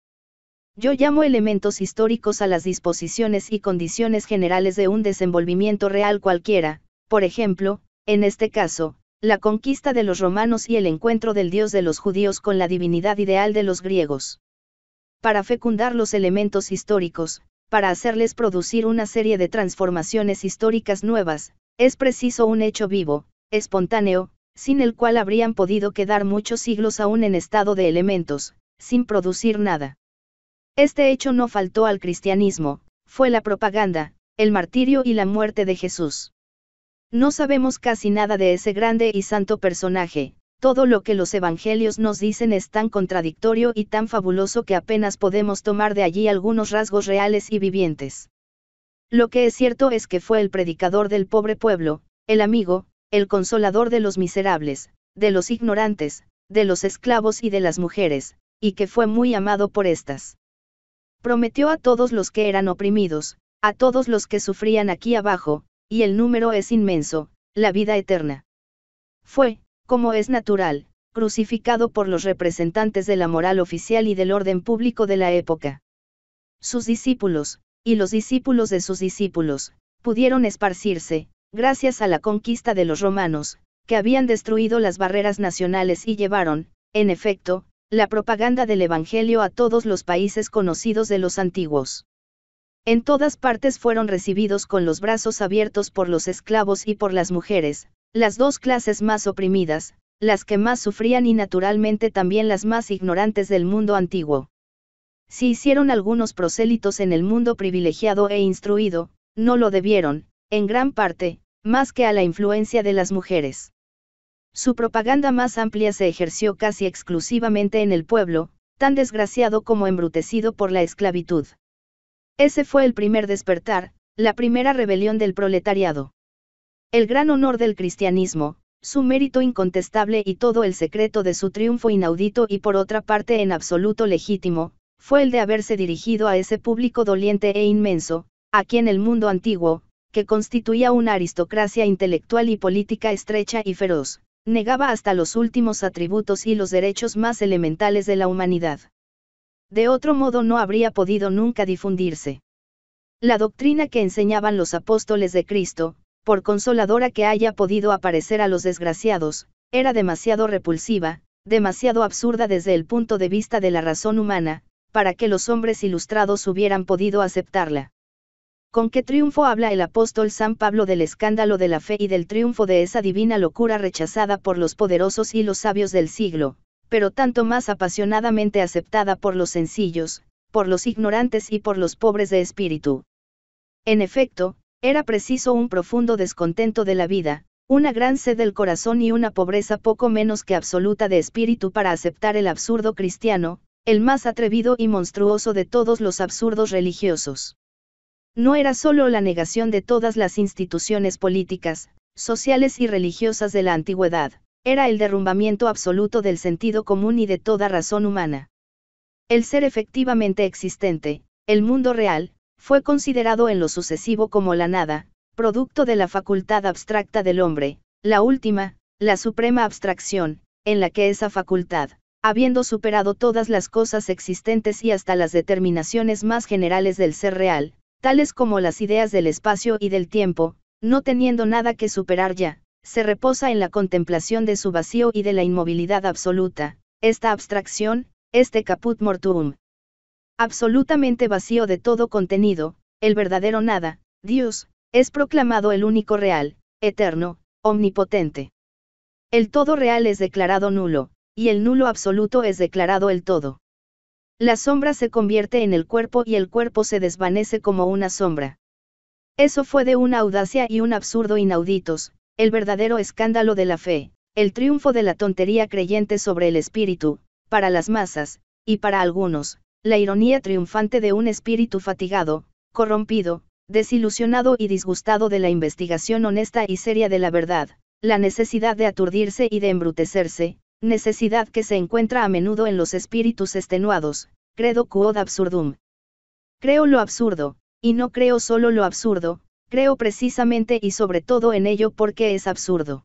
Yo llamo elementos históricos a las disposiciones y condiciones generales de un desenvolvimiento real cualquiera, por ejemplo, en este caso, la conquista de los romanos y el encuentro del dios de los judíos con la divinidad ideal de los griegos para fecundar los elementos históricos, para hacerles producir una serie de transformaciones históricas nuevas, es preciso un hecho vivo, espontáneo, sin el cual habrían podido quedar muchos siglos aún en estado de elementos, sin producir nada. Este hecho no faltó al cristianismo, fue la propaganda, el martirio y la muerte de Jesús. No sabemos casi nada de ese grande y santo personaje, todo lo que los evangelios nos dicen es tan contradictorio y tan fabuloso que apenas podemos tomar de allí algunos rasgos reales y vivientes. Lo que es cierto es que fue el predicador del pobre pueblo, el amigo, el consolador de los miserables, de los ignorantes, de los esclavos y de las mujeres, y que fue muy amado por éstas. Prometió a todos los que eran oprimidos, a todos los que sufrían aquí abajo, y el número es inmenso, la vida eterna. Fue, como es natural, crucificado por los representantes de la moral oficial y del orden público de la época. Sus discípulos, y los discípulos de sus discípulos, pudieron esparcirse, gracias a la conquista de los romanos, que habían destruido las barreras nacionales y llevaron, en efecto, la propaganda del Evangelio a todos los países conocidos de los antiguos. En todas partes fueron recibidos con los brazos abiertos por los esclavos y por las mujeres, las dos clases más oprimidas, las que más sufrían y naturalmente también las más ignorantes del mundo antiguo. Si hicieron algunos prosélitos en el mundo privilegiado e instruido, no lo debieron, en gran parte, más que a la influencia de las mujeres. Su propaganda más amplia se ejerció casi exclusivamente en el pueblo, tan desgraciado como embrutecido por la esclavitud. Ese fue el primer despertar, la primera rebelión del proletariado. El gran honor del cristianismo, su mérito incontestable y todo el secreto de su triunfo inaudito y por otra parte en absoluto legítimo, fue el de haberse dirigido a ese público doliente e inmenso, a quien el mundo antiguo, que constituía una aristocracia intelectual y política estrecha y feroz, negaba hasta los últimos atributos y los derechos más elementales de la humanidad. De otro modo no habría podido nunca difundirse. La doctrina que enseñaban los apóstoles de Cristo, por consoladora que haya podido aparecer a los desgraciados, era demasiado repulsiva, demasiado absurda desde el punto de vista de la razón humana, para que los hombres ilustrados hubieran podido aceptarla. Con qué triunfo habla el apóstol San Pablo del escándalo de la fe y del triunfo de esa divina locura rechazada por los poderosos y los sabios del siglo, pero tanto más apasionadamente aceptada por los sencillos, por los ignorantes y por los pobres de espíritu. En efecto, era preciso un profundo descontento de la vida, una gran sed del corazón y una pobreza poco menos que absoluta de espíritu para aceptar el absurdo cristiano, el más atrevido y monstruoso de todos los absurdos religiosos. No era solo la negación de todas las instituciones políticas, sociales y religiosas de la antigüedad, era el derrumbamiento absoluto del sentido común y de toda razón humana. El ser efectivamente existente, el mundo real, fue considerado en lo sucesivo como la nada, producto de la facultad abstracta del hombre, la última, la suprema abstracción, en la que esa facultad, habiendo superado todas las cosas existentes y hasta las determinaciones más generales del ser real, tales como las ideas del espacio y del tiempo, no teniendo nada que superar ya, se reposa en la contemplación de su vacío y de la inmovilidad absoluta, esta abstracción, este caput mortuum, absolutamente vacío de todo contenido, el verdadero nada, Dios, es proclamado el único real, eterno, omnipotente. El todo real es declarado nulo, y el nulo absoluto es declarado el todo. La sombra se convierte en el cuerpo y el cuerpo se desvanece como una sombra. Eso fue de una audacia y un absurdo inauditos, el verdadero escándalo de la fe, el triunfo de la tontería creyente sobre el espíritu, para las masas, y para algunos, la ironía triunfante de un espíritu fatigado, corrompido, desilusionado y disgustado de la investigación honesta y seria de la verdad, la necesidad de aturdirse y de embrutecerse, necesidad que se encuentra a menudo en los espíritus extenuados, credo quod absurdum. Creo lo absurdo, y no creo solo lo absurdo, creo precisamente y sobre todo en ello porque es absurdo.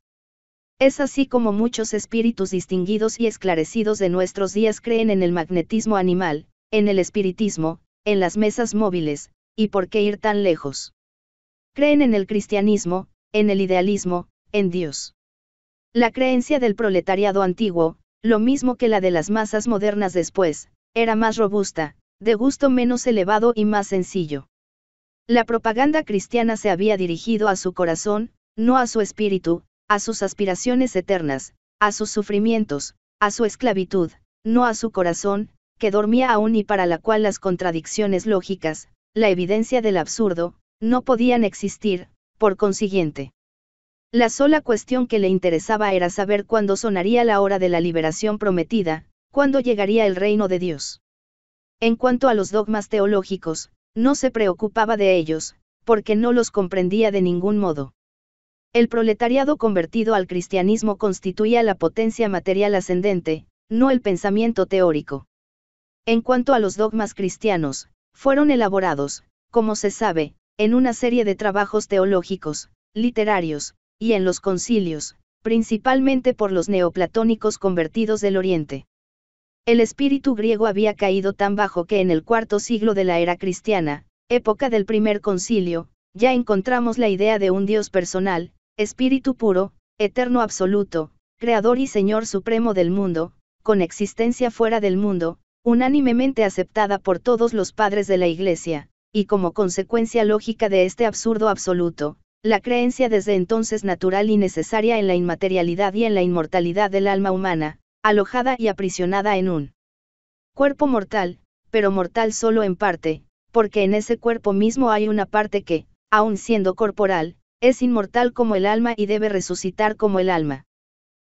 Es así como muchos espíritus distinguidos y esclarecidos de nuestros días creen en el magnetismo animal, en el espiritismo, en las mesas móviles, y por qué ir tan lejos. Creen en el cristianismo, en el idealismo, en Dios. La creencia del proletariado antiguo, lo mismo que la de las masas modernas después, era más robusta, de gusto menos elevado y más sencillo. La propaganda cristiana se había dirigido a su corazón, no a su espíritu, a sus aspiraciones eternas, a sus sufrimientos, a su esclavitud, no a su corazón, que dormía aún y para la cual las contradicciones lógicas, la evidencia del absurdo, no podían existir, por consiguiente. La sola cuestión que le interesaba era saber cuándo sonaría la hora de la liberación prometida, cuándo llegaría el reino de Dios. En cuanto a los dogmas teológicos, no se preocupaba de ellos, porque no los comprendía de ningún modo. El proletariado convertido al cristianismo constituía la potencia material ascendente, no el pensamiento teórico. En cuanto a los dogmas cristianos, fueron elaborados, como se sabe, en una serie de trabajos teológicos, literarios, y en los concilios, principalmente por los neoplatónicos convertidos del Oriente. El espíritu griego había caído tan bajo que en el cuarto siglo de la era cristiana, época del primer concilio, ya encontramos la idea de un Dios personal, espíritu puro, eterno absoluto, creador y Señor supremo del mundo, con existencia fuera del mundo, unánimemente aceptada por todos los padres de la Iglesia, y como consecuencia lógica de este absurdo absoluto, la creencia desde entonces natural y necesaria en la inmaterialidad y en la inmortalidad del alma humana, alojada y aprisionada en un cuerpo mortal, pero mortal solo en parte, porque en ese cuerpo mismo hay una parte que, aun siendo corporal, es inmortal como el alma y debe resucitar como el alma.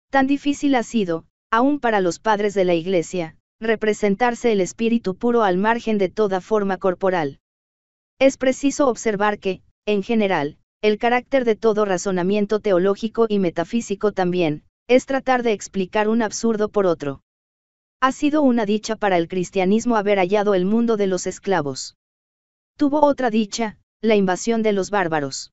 Tan difícil ha sido, aún para los padres de la Iglesia, representarse el espíritu puro al margen de toda forma corporal. Es preciso observar que, en general, el carácter de todo razonamiento teológico y metafísico también, es tratar de explicar un absurdo por otro. Ha sido una dicha para el cristianismo haber hallado el mundo de los esclavos. Tuvo otra dicha, la invasión de los bárbaros.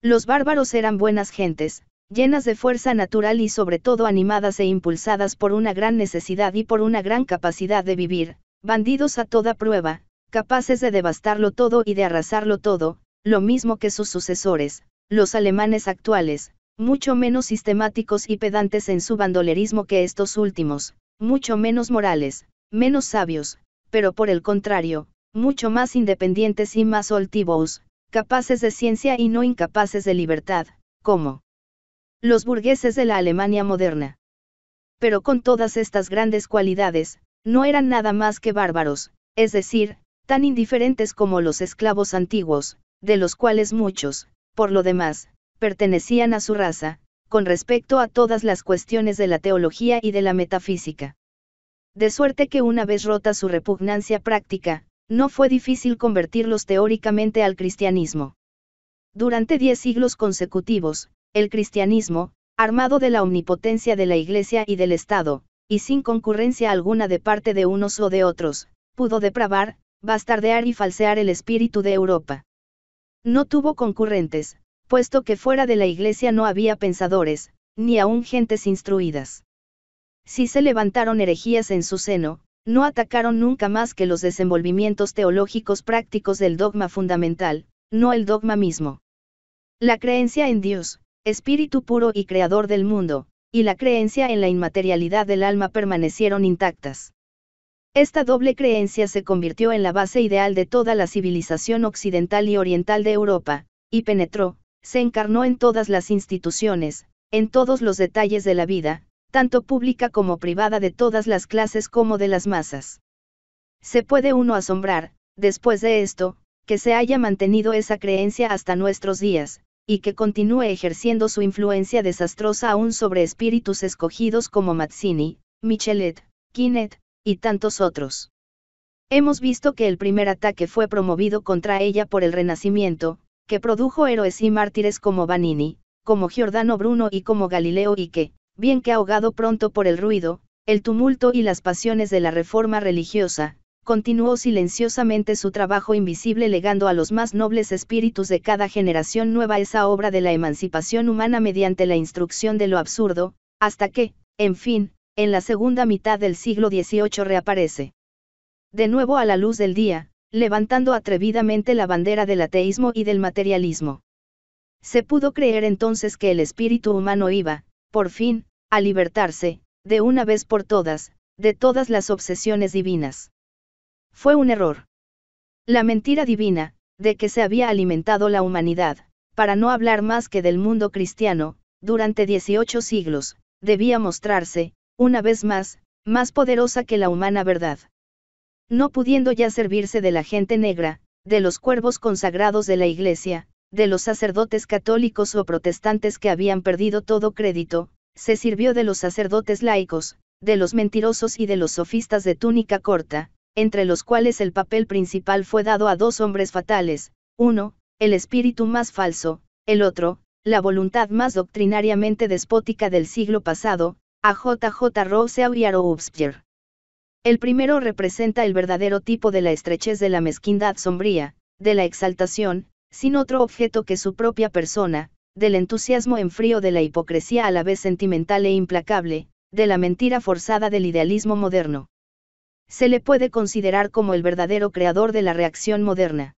Los bárbaros eran buenas gentes, llenas de fuerza natural y sobre todo animadas e impulsadas por una gran necesidad y por una gran capacidad de vivir, bandidos a toda prueba, capaces de devastarlo todo y de arrasarlo todo, lo mismo que sus sucesores, los alemanes actuales, mucho menos sistemáticos y pedantes en su bandolerismo que estos últimos, mucho menos morales, menos sabios, pero por el contrario, mucho más independientes y más altivos, capaces de ciencia y no incapaces de libertad, como los burgueses de la Alemania moderna. Pero con todas estas grandes cualidades, no eran nada más que bárbaros, es decir, tan indiferentes como los esclavos antiguos, de los cuales muchos, por lo demás, pertenecían a su raza, con respecto a todas las cuestiones de la teología y de la metafísica. De suerte que una vez rota su repugnancia práctica, no fue difícil convertirlos teóricamente al cristianismo. Durante diez siglos consecutivos, el cristianismo, armado de la omnipotencia de la Iglesia y del Estado, y sin concurrencia alguna de parte de unos o de otros, pudo depravar, bastardear y falsear el espíritu de Europa. No tuvo concurrentes, puesto que fuera de la Iglesia no había pensadores, ni aun gentes instruidas. Si se levantaron herejías en su seno, no atacaron nunca más que los desenvolvimientos teológicos prácticos del dogma fundamental, no el dogma mismo. La creencia en Dios, espíritu puro y creador del mundo, y la creencia en la inmaterialidad del alma permanecieron intactas. Esta doble creencia se convirtió en la base ideal de toda la civilización occidental y oriental de Europa, y penetró, se encarnó en todas las instituciones, en todos los detalles de la vida, tanto pública como privada de todas las clases como de las masas. Se puede uno asombrar, después de esto, que se haya mantenido esa creencia hasta nuestros días, y que continúe ejerciendo su influencia desastrosa aún sobre espíritus escogidos como Mazzini, Michelet, Kinet, y tantos otros. Hemos visto que el primer ataque fue promovido contra ella por el Renacimiento, que produjo héroes y mártires como Vanini, como Giordano Bruno y como Galileo y que, bien que ahogado pronto por el ruido, el tumulto y las pasiones de la reforma religiosa, continuó silenciosamente su trabajo invisible legando a los más nobles espíritus de cada generación nueva esa obra de la emancipación humana mediante la instrucción de lo absurdo, hasta que, en fin, en la segunda mitad del siglo XVIII reaparece. De nuevo a la luz del día, levantando atrevidamente la bandera del ateísmo y del materialismo. Se pudo creer entonces que el espíritu humano iba, por fin, a libertarse, de una vez por todas, de todas las obsesiones divinas. Fue un error. La mentira divina, de que se había alimentado la humanidad, para no hablar más que del mundo cristiano, durante 18 siglos, debía mostrarse, una vez más, más poderosa que la humana verdad. No pudiendo ya servirse de la gente negra, de los cuervos consagrados de la Iglesia, de los sacerdotes católicos o protestantes que habían perdido todo crédito, se sirvió de los sacerdotes laicos, de los mentirosos y de los sofistas de túnica corta, entre los cuales el papel principal fue dado a dos hombres fatales, uno, el espíritu más falso, el otro, la voluntad más doctrinariamente despótica del siglo pasado, a J.J. Roseau y a Robespierre. El primero representa el verdadero tipo de la estrechez de la mezquindad sombría, de la exaltación, sin otro objeto que su propia persona, del entusiasmo en frío de la hipocresía a la vez sentimental e implacable, de la mentira forzada del idealismo moderno se le puede considerar como el verdadero creador de la reacción moderna.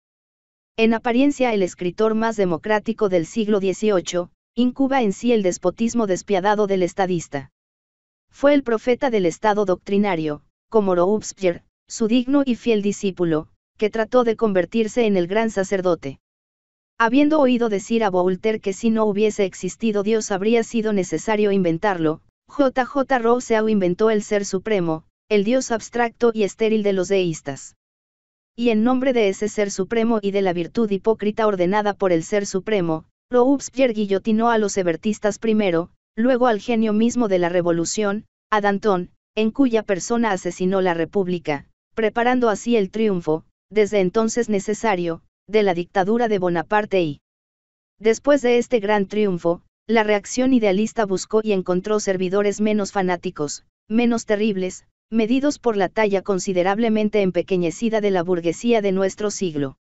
En apariencia el escritor más democrático del siglo XVIII, incuba en sí el despotismo despiadado del estadista. Fue el profeta del Estado doctrinario, como Robespierre, su digno y fiel discípulo, que trató de convertirse en el gran sacerdote. Habiendo oído decir a Voltaire que si no hubiese existido Dios habría sido necesario inventarlo, J.J. Rousseau inventó el ser supremo, el Dios abstracto y estéril de los deístas. Y en nombre de ese Ser Supremo y de la virtud hipócrita ordenada por el Ser Supremo, Robespierre guillotinó a los evertistas primero, luego al genio mismo de la revolución, a Danton, en cuya persona asesinó la República, preparando así el triunfo, desde entonces necesario, de la dictadura de Bonaparte y. Después de este gran triunfo, la reacción idealista buscó y encontró servidores menos fanáticos, menos terribles, medidos por la talla considerablemente empequeñecida de la burguesía de nuestro siglo.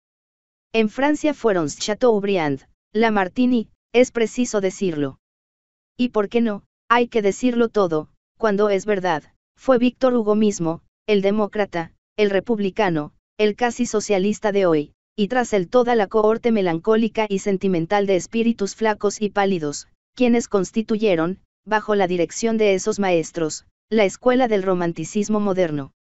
En Francia fueron Chateaubriand, Lamartini, es preciso decirlo. Y por qué no, hay que decirlo todo, cuando es verdad, fue Víctor Hugo mismo, el demócrata, el republicano, el casi socialista de hoy, y tras él toda la cohorte melancólica y sentimental de espíritus flacos y pálidos, quienes constituyeron, bajo la dirección de esos maestros, la escuela del romanticismo moderno.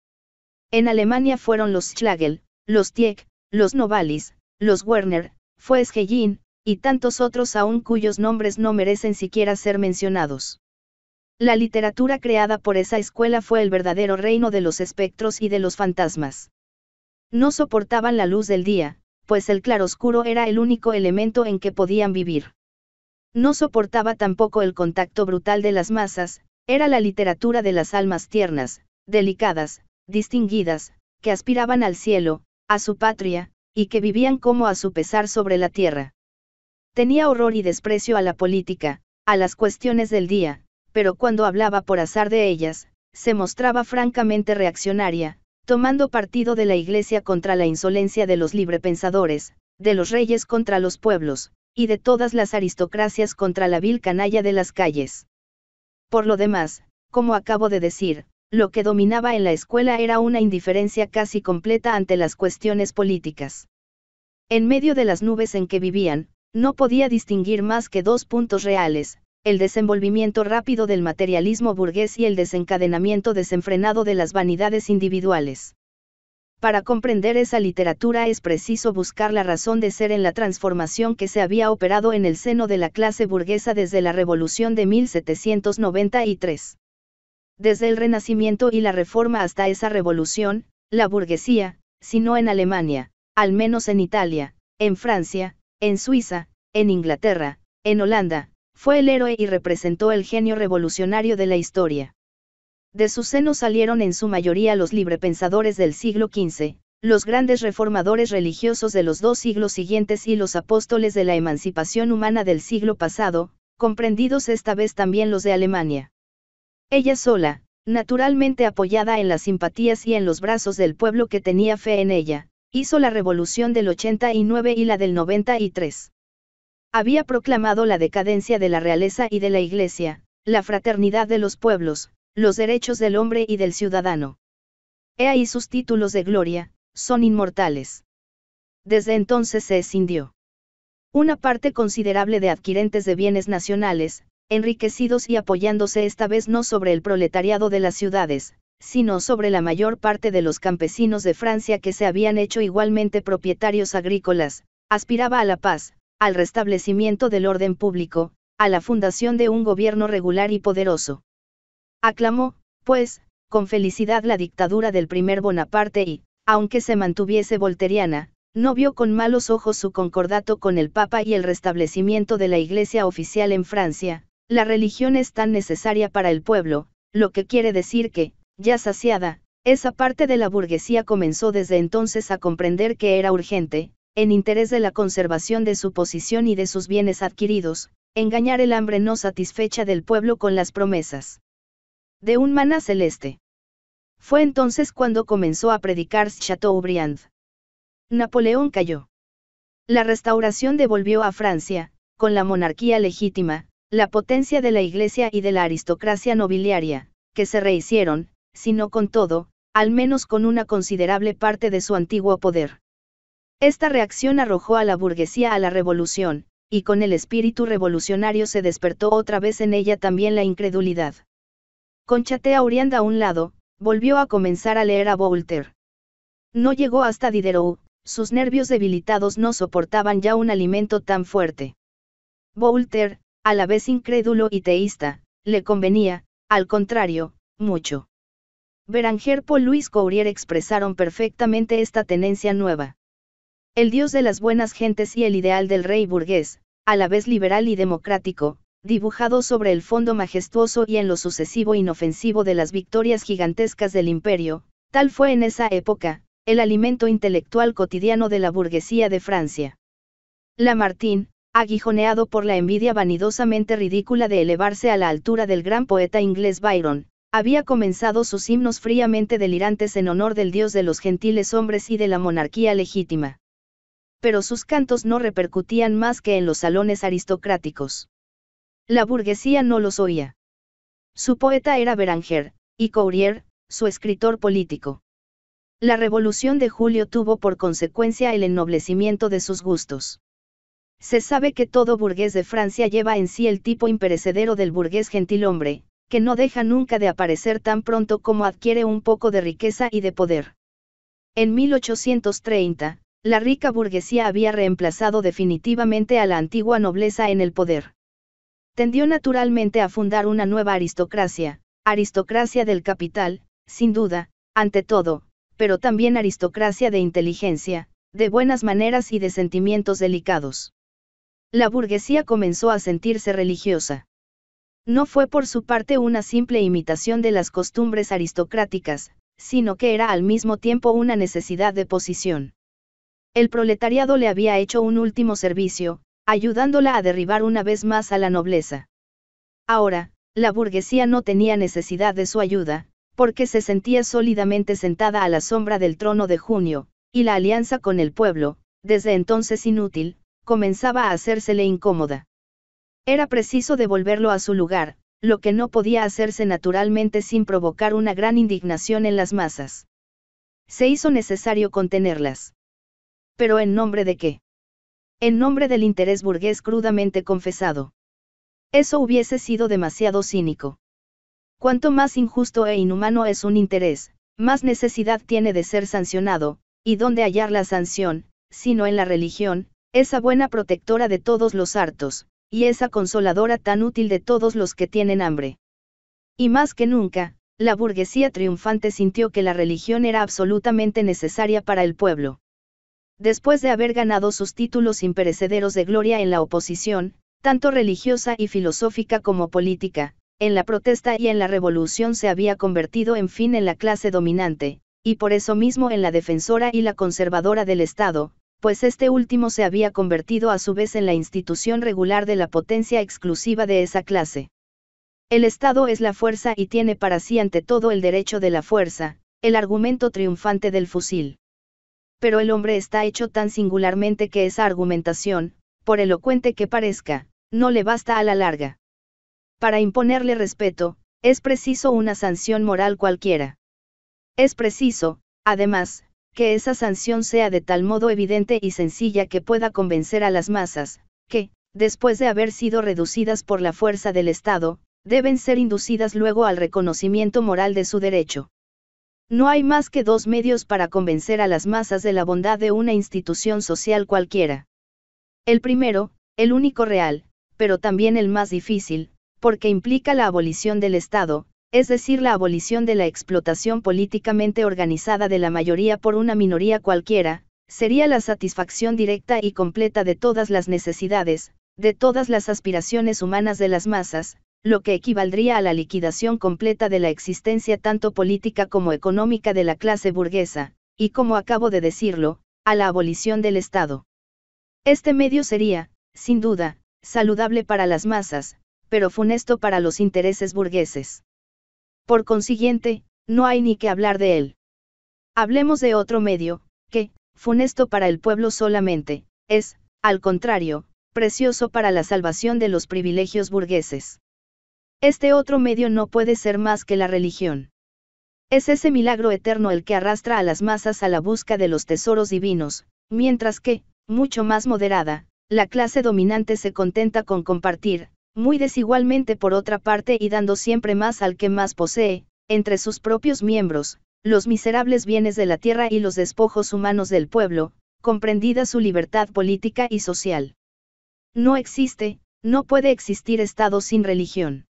En Alemania fueron los Schlagel, los Tieck, los Novalis, los Werner, fue y tantos otros aún cuyos nombres no merecen siquiera ser mencionados. La literatura creada por esa escuela fue el verdadero reino de los espectros y de los fantasmas. No soportaban la luz del día, pues el claroscuro era el único elemento en que podían vivir. No soportaba tampoco el contacto brutal de las masas, era la literatura de las almas tiernas, delicadas, distinguidas, que aspiraban al cielo, a su patria, y que vivían como a su pesar sobre la tierra. Tenía horror y desprecio a la política, a las cuestiones del día, pero cuando hablaba por azar de ellas, se mostraba francamente reaccionaria, tomando partido de la Iglesia contra la insolencia de los librepensadores, de los reyes contra los pueblos, y de todas las aristocracias contra la vil canalla de las calles. Por lo demás, como acabo de decir, lo que dominaba en la escuela era una indiferencia casi completa ante las cuestiones políticas. En medio de las nubes en que vivían, no podía distinguir más que dos puntos reales, el desenvolvimiento rápido del materialismo burgués y el desencadenamiento desenfrenado de las vanidades individuales. Para comprender esa literatura es preciso buscar la razón de ser en la transformación que se había operado en el seno de la clase burguesa desde la Revolución de 1793. Desde el Renacimiento y la Reforma hasta esa revolución, la burguesía, si no en Alemania, al menos en Italia, en Francia, en Suiza, en Inglaterra, en Holanda, fue el héroe y representó el genio revolucionario de la historia. De su seno salieron en su mayoría los librepensadores del siglo XV, los grandes reformadores religiosos de los dos siglos siguientes y los apóstoles de la emancipación humana del siglo pasado, comprendidos esta vez también los de Alemania. Ella sola, naturalmente apoyada en las simpatías y en los brazos del pueblo que tenía fe en ella, hizo la revolución del 89 y la del 93. Había proclamado la decadencia de la realeza y de la iglesia, la fraternidad de los pueblos, los derechos del hombre y del ciudadano. He ahí sus títulos de gloria, son inmortales. Desde entonces se escindió. Una parte considerable de adquirentes de bienes nacionales, enriquecidos y apoyándose esta vez no sobre el proletariado de las ciudades, sino sobre la mayor parte de los campesinos de Francia que se habían hecho igualmente propietarios agrícolas, aspiraba a la paz, al restablecimiento del orden público, a la fundación de un gobierno regular y poderoso. Aclamó, pues, con felicidad la dictadura del primer Bonaparte y, aunque se mantuviese volteriana, no vio con malos ojos su concordato con el Papa y el restablecimiento de la Iglesia oficial en Francia, la religión es tan necesaria para el pueblo, lo que quiere decir que, ya saciada, esa parte de la burguesía comenzó desde entonces a comprender que era urgente, en interés de la conservación de su posición y de sus bienes adquiridos, engañar el hambre no satisfecha del pueblo con las promesas de un maná celeste. Fue entonces cuando comenzó a predicar Chateaubriand. Napoleón cayó. La restauración devolvió a Francia, con la monarquía legítima, la potencia de la iglesia y de la aristocracia nobiliaria, que se rehicieron, si no con todo, al menos con una considerable parte de su antiguo poder. Esta reacción arrojó a la burguesía a la revolución, y con el espíritu revolucionario se despertó otra vez en ella también la incredulidad. Conchatea Urianda a un lado, volvió a comenzar a leer a Voltaire. No llegó hasta Diderot, sus nervios debilitados no soportaban ya un alimento tan fuerte. Voltaire, a la vez incrédulo y teísta, le convenía, al contrario, mucho. Beranger Paul Luis Courier expresaron perfectamente esta tenencia nueva. El dios de las buenas gentes y el ideal del rey burgués, a la vez liberal y democrático, dibujado sobre el fondo majestuoso y en lo sucesivo inofensivo de las victorias gigantescas del imperio, tal fue en esa época, el alimento intelectual cotidiano de la burguesía de Francia. Lamartine, aguijoneado por la envidia vanidosamente ridícula de elevarse a la altura del gran poeta inglés Byron, había comenzado sus himnos fríamente delirantes en honor del dios de los gentiles hombres y de la monarquía legítima. Pero sus cantos no repercutían más que en los salones aristocráticos. La burguesía no los oía. Su poeta era Beranger, y Courier, su escritor político. La revolución de Julio tuvo por consecuencia el ennoblecimiento de sus gustos. Se sabe que todo burgués de Francia lleva en sí el tipo imperecedero del burgués gentilhombre, que no deja nunca de aparecer tan pronto como adquiere un poco de riqueza y de poder. En 1830, la rica burguesía había reemplazado definitivamente a la antigua nobleza en el poder tendió naturalmente a fundar una nueva aristocracia, aristocracia del capital, sin duda, ante todo, pero también aristocracia de inteligencia, de buenas maneras y de sentimientos delicados. La burguesía comenzó a sentirse religiosa. No fue por su parte una simple imitación de las costumbres aristocráticas, sino que era al mismo tiempo una necesidad de posición. El proletariado le había hecho un último servicio, ayudándola a derribar una vez más a la nobleza. Ahora, la burguesía no tenía necesidad de su ayuda, porque se sentía sólidamente sentada a la sombra del trono de junio, y la alianza con el pueblo, desde entonces inútil, comenzaba a hacérsele incómoda. Era preciso devolverlo a su lugar, lo que no podía hacerse naturalmente sin provocar una gran indignación en las masas. Se hizo necesario contenerlas. ¿Pero en nombre de qué? en nombre del interés burgués crudamente confesado. Eso hubiese sido demasiado cínico. Cuanto más injusto e inhumano es un interés, más necesidad tiene de ser sancionado, y dónde hallar la sanción, sino en la religión, esa buena protectora de todos los hartos, y esa consoladora tan útil de todos los que tienen hambre. Y más que nunca, la burguesía triunfante sintió que la religión era absolutamente necesaria para el pueblo. Después de haber ganado sus títulos imperecederos de gloria en la oposición, tanto religiosa y filosófica como política, en la protesta y en la revolución se había convertido en fin en la clase dominante, y por eso mismo en la defensora y la conservadora del Estado, pues este último se había convertido a su vez en la institución regular de la potencia exclusiva de esa clase. El Estado es la fuerza y tiene para sí ante todo el derecho de la fuerza, el argumento triunfante del fusil pero el hombre está hecho tan singularmente que esa argumentación, por elocuente que parezca, no le basta a la larga. Para imponerle respeto, es preciso una sanción moral cualquiera. Es preciso, además, que esa sanción sea de tal modo evidente y sencilla que pueda convencer a las masas, que, después de haber sido reducidas por la fuerza del Estado, deben ser inducidas luego al reconocimiento moral de su derecho. No hay más que dos medios para convencer a las masas de la bondad de una institución social cualquiera. El primero, el único real, pero también el más difícil, porque implica la abolición del Estado, es decir, la abolición de la explotación políticamente organizada de la mayoría por una minoría cualquiera, sería la satisfacción directa y completa de todas las necesidades, de todas las aspiraciones humanas de las masas, lo que equivaldría a la liquidación completa de la existencia tanto política como económica de la clase burguesa, y como acabo de decirlo, a la abolición del Estado. Este medio sería, sin duda, saludable para las masas, pero funesto para los intereses burgueses. Por consiguiente, no hay ni que hablar de él. Hablemos de otro medio, que, funesto para el pueblo solamente, es, al contrario, precioso para la salvación de los privilegios burgueses. Este otro medio no puede ser más que la religión. Es ese milagro eterno el que arrastra a las masas a la busca de los tesoros divinos, mientras que, mucho más moderada, la clase dominante se contenta con compartir, muy desigualmente por otra parte y dando siempre más al que más posee, entre sus propios miembros, los miserables bienes de la tierra y los despojos humanos del pueblo, comprendida su libertad política y social. No existe, no puede existir Estado sin religión.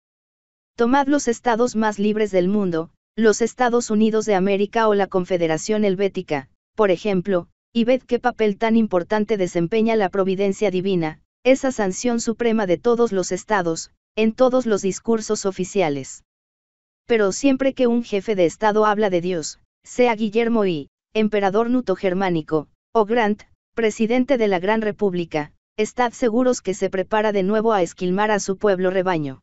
Tomad los estados más libres del mundo, los Estados Unidos de América o la Confederación Helvética, por ejemplo, y ved qué papel tan importante desempeña la providencia divina, esa sanción suprema de todos los estados, en todos los discursos oficiales. Pero siempre que un jefe de Estado habla de Dios, sea Guillermo I, emperador nuto-germánico, o Grant, presidente de la Gran República, estad seguros que se prepara de nuevo a esquilmar a su pueblo rebaño.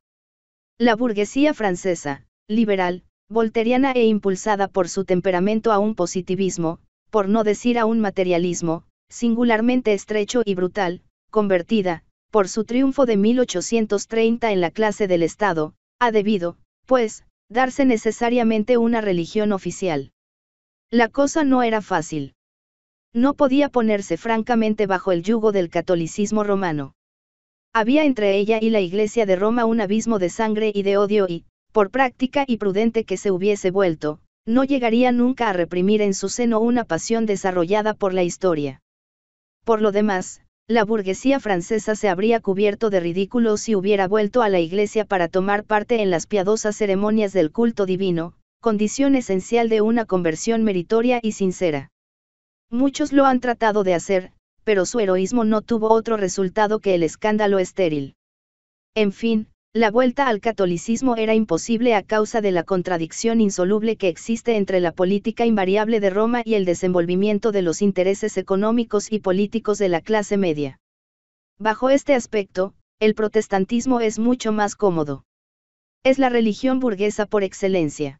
La burguesía francesa, liberal, volteriana e impulsada por su temperamento a un positivismo, por no decir a un materialismo, singularmente estrecho y brutal, convertida, por su triunfo de 1830 en la clase del Estado, ha debido, pues, darse necesariamente una religión oficial. La cosa no era fácil. No podía ponerse francamente bajo el yugo del catolicismo romano. Había entre ella y la iglesia de Roma un abismo de sangre y de odio y, por práctica y prudente que se hubiese vuelto, no llegaría nunca a reprimir en su seno una pasión desarrollada por la historia. Por lo demás, la burguesía francesa se habría cubierto de ridículo si hubiera vuelto a la iglesia para tomar parte en las piadosas ceremonias del culto divino, condición esencial de una conversión meritoria y sincera. Muchos lo han tratado de hacer, pero su heroísmo no tuvo otro resultado que el escándalo estéril. En fin, la vuelta al catolicismo era imposible a causa de la contradicción insoluble que existe entre la política invariable de Roma y el desenvolvimiento de los intereses económicos y políticos de la clase media. Bajo este aspecto, el protestantismo es mucho más cómodo. Es la religión burguesa por excelencia.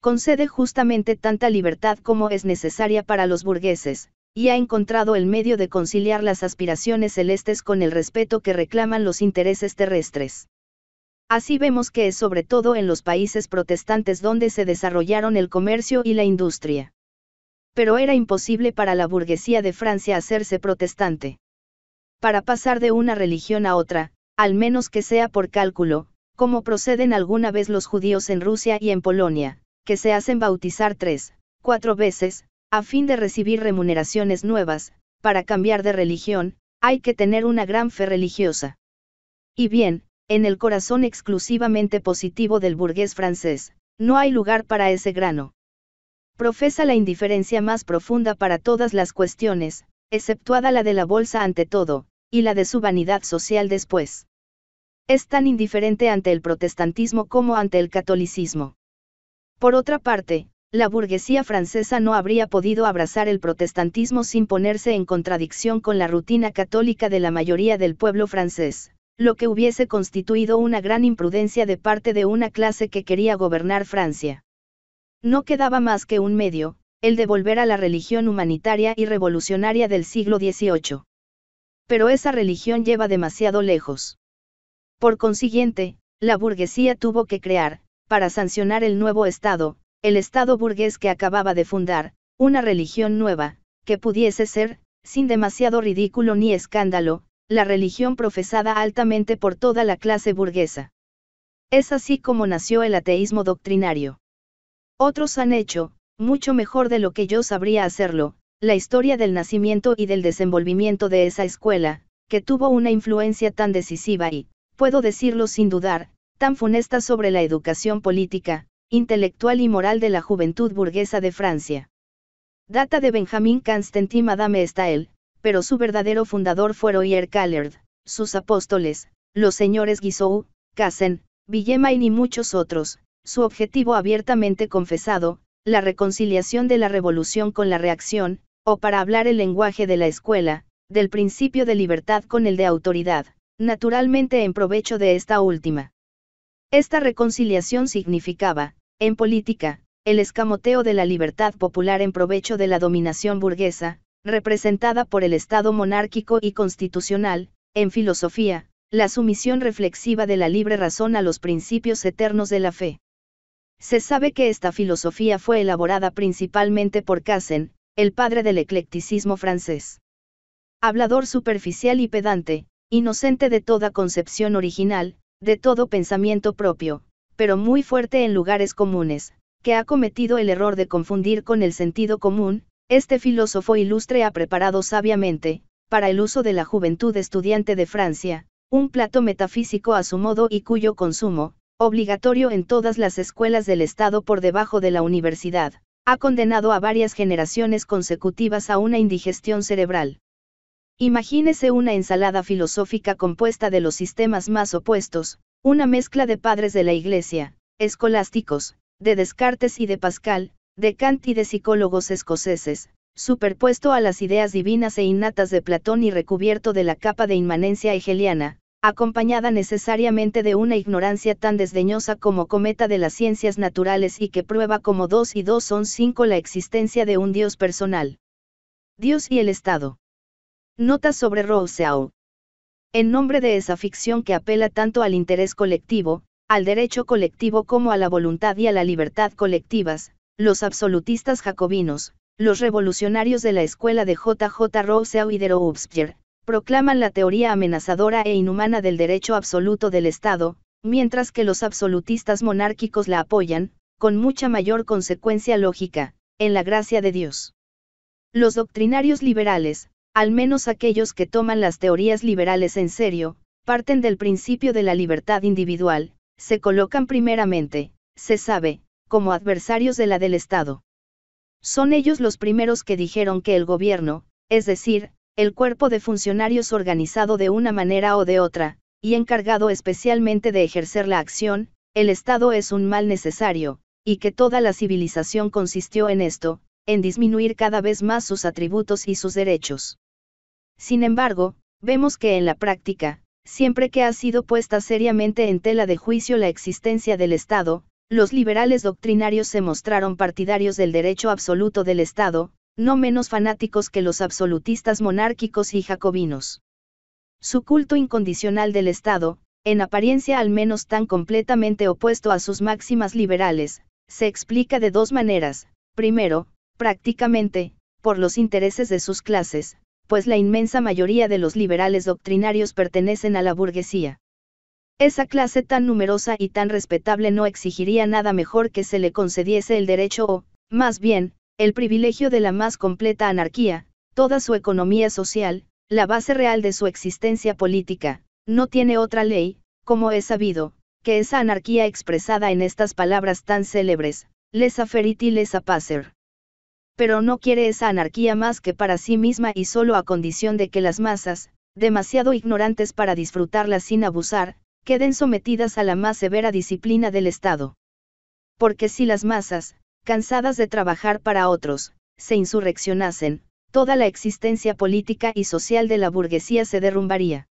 Concede justamente tanta libertad como es necesaria para los burgueses, y ha encontrado el medio de conciliar las aspiraciones celestes con el respeto que reclaman los intereses terrestres. Así vemos que es sobre todo en los países protestantes donde se desarrollaron el comercio y la industria. Pero era imposible para la burguesía de Francia hacerse protestante. Para pasar de una religión a otra, al menos que sea por cálculo, como proceden alguna vez los judíos en Rusia y en Polonia, que se hacen bautizar tres, cuatro veces, a fin de recibir remuneraciones nuevas, para cambiar de religión, hay que tener una gran fe religiosa. Y bien, en el corazón exclusivamente positivo del burgués francés, no hay lugar para ese grano. Profesa la indiferencia más profunda para todas las cuestiones, exceptuada la de la bolsa ante todo, y la de su vanidad social después. Es tan indiferente ante el protestantismo como ante el catolicismo. Por otra parte, la burguesía francesa no habría podido abrazar el protestantismo sin ponerse en contradicción con la rutina católica de la mayoría del pueblo francés, lo que hubiese constituido una gran imprudencia de parte de una clase que quería gobernar Francia. No quedaba más que un medio, el de volver a la religión humanitaria y revolucionaria del siglo XVIII. Pero esa religión lleva demasiado lejos. Por consiguiente, la burguesía tuvo que crear, para sancionar el nuevo Estado, el Estado burgués que acababa de fundar, una religión nueva, que pudiese ser, sin demasiado ridículo ni escándalo, la religión profesada altamente por toda la clase burguesa. Es así como nació el ateísmo doctrinario. Otros han hecho, mucho mejor de lo que yo sabría hacerlo, la historia del nacimiento y del desenvolvimiento de esa escuela, que tuvo una influencia tan decisiva y, puedo decirlo sin dudar, tan funesta sobre la educación política, intelectual y moral de la juventud burguesa de Francia. Data de Benjamin y Madame Stael, pero su verdadero fundador fue Royer Callard, sus apóstoles, los señores Guizot, Cassen, Villemain y muchos otros, su objetivo abiertamente confesado, la reconciliación de la revolución con la reacción, o para hablar el lenguaje de la escuela, del principio de libertad con el de autoridad, naturalmente en provecho de esta última. Esta reconciliación significaba, en política, el escamoteo de la libertad popular en provecho de la dominación burguesa, representada por el Estado monárquico y constitucional, en filosofía, la sumisión reflexiva de la libre razón a los principios eternos de la fe. Se sabe que esta filosofía fue elaborada principalmente por Cassen, el padre del eclecticismo francés. Hablador superficial y pedante, inocente de toda concepción original, de todo pensamiento propio, pero muy fuerte en lugares comunes, que ha cometido el error de confundir con el sentido común, este filósofo ilustre ha preparado sabiamente, para el uso de la juventud estudiante de Francia, un plato metafísico a su modo y cuyo consumo, obligatorio en todas las escuelas del Estado por debajo de la universidad, ha condenado a varias generaciones consecutivas a una indigestión cerebral. Imagínese una ensalada filosófica compuesta de los sistemas más opuestos, una mezcla de padres de la Iglesia, escolásticos, de Descartes y de Pascal, de Kant y de psicólogos escoceses, superpuesto a las ideas divinas e innatas de Platón y recubierto de la capa de inmanencia hegeliana, acompañada necesariamente de una ignorancia tan desdeñosa como cometa de las ciencias naturales y que prueba como dos y dos son cinco la existencia de un Dios personal. Dios y el Estado. Notas sobre Rousseau en nombre de esa ficción que apela tanto al interés colectivo, al derecho colectivo como a la voluntad y a la libertad colectivas, los absolutistas jacobinos, los revolucionarios de la escuela de J.J. Rousseau y de Robespierre, proclaman la teoría amenazadora e inhumana del derecho absoluto del Estado, mientras que los absolutistas monárquicos la apoyan, con mucha mayor consecuencia lógica, en la gracia de Dios. Los doctrinarios liberales, al menos aquellos que toman las teorías liberales en serio, parten del principio de la libertad individual, se colocan primeramente, se sabe, como adversarios de la del Estado. Son ellos los primeros que dijeron que el gobierno, es decir, el cuerpo de funcionarios organizado de una manera o de otra, y encargado especialmente de ejercer la acción, el Estado es un mal necesario, y que toda la civilización consistió en esto, en disminuir cada vez más sus atributos y sus derechos. Sin embargo, vemos que en la práctica, siempre que ha sido puesta seriamente en tela de juicio la existencia del Estado, los liberales doctrinarios se mostraron partidarios del derecho absoluto del Estado, no menos fanáticos que los absolutistas monárquicos y jacobinos. Su culto incondicional del Estado, en apariencia al menos tan completamente opuesto a sus máximas liberales, se explica de dos maneras, primero, prácticamente, por los intereses de sus clases, pues la inmensa mayoría de los liberales doctrinarios pertenecen a la burguesía. Esa clase tan numerosa y tan respetable no exigiría nada mejor que se le concediese el derecho o, más bien, el privilegio de la más completa anarquía, toda su economía social, la base real de su existencia política, no tiene otra ley, como es sabido, que esa anarquía expresada en estas palabras tan célebres, les aferit y les apacer pero no quiere esa anarquía más que para sí misma y solo a condición de que las masas, demasiado ignorantes para disfrutarla sin abusar, queden sometidas a la más severa disciplina del Estado. Porque si las masas, cansadas de trabajar para otros, se insurreccionasen, toda la existencia política y social de la burguesía se derrumbaría.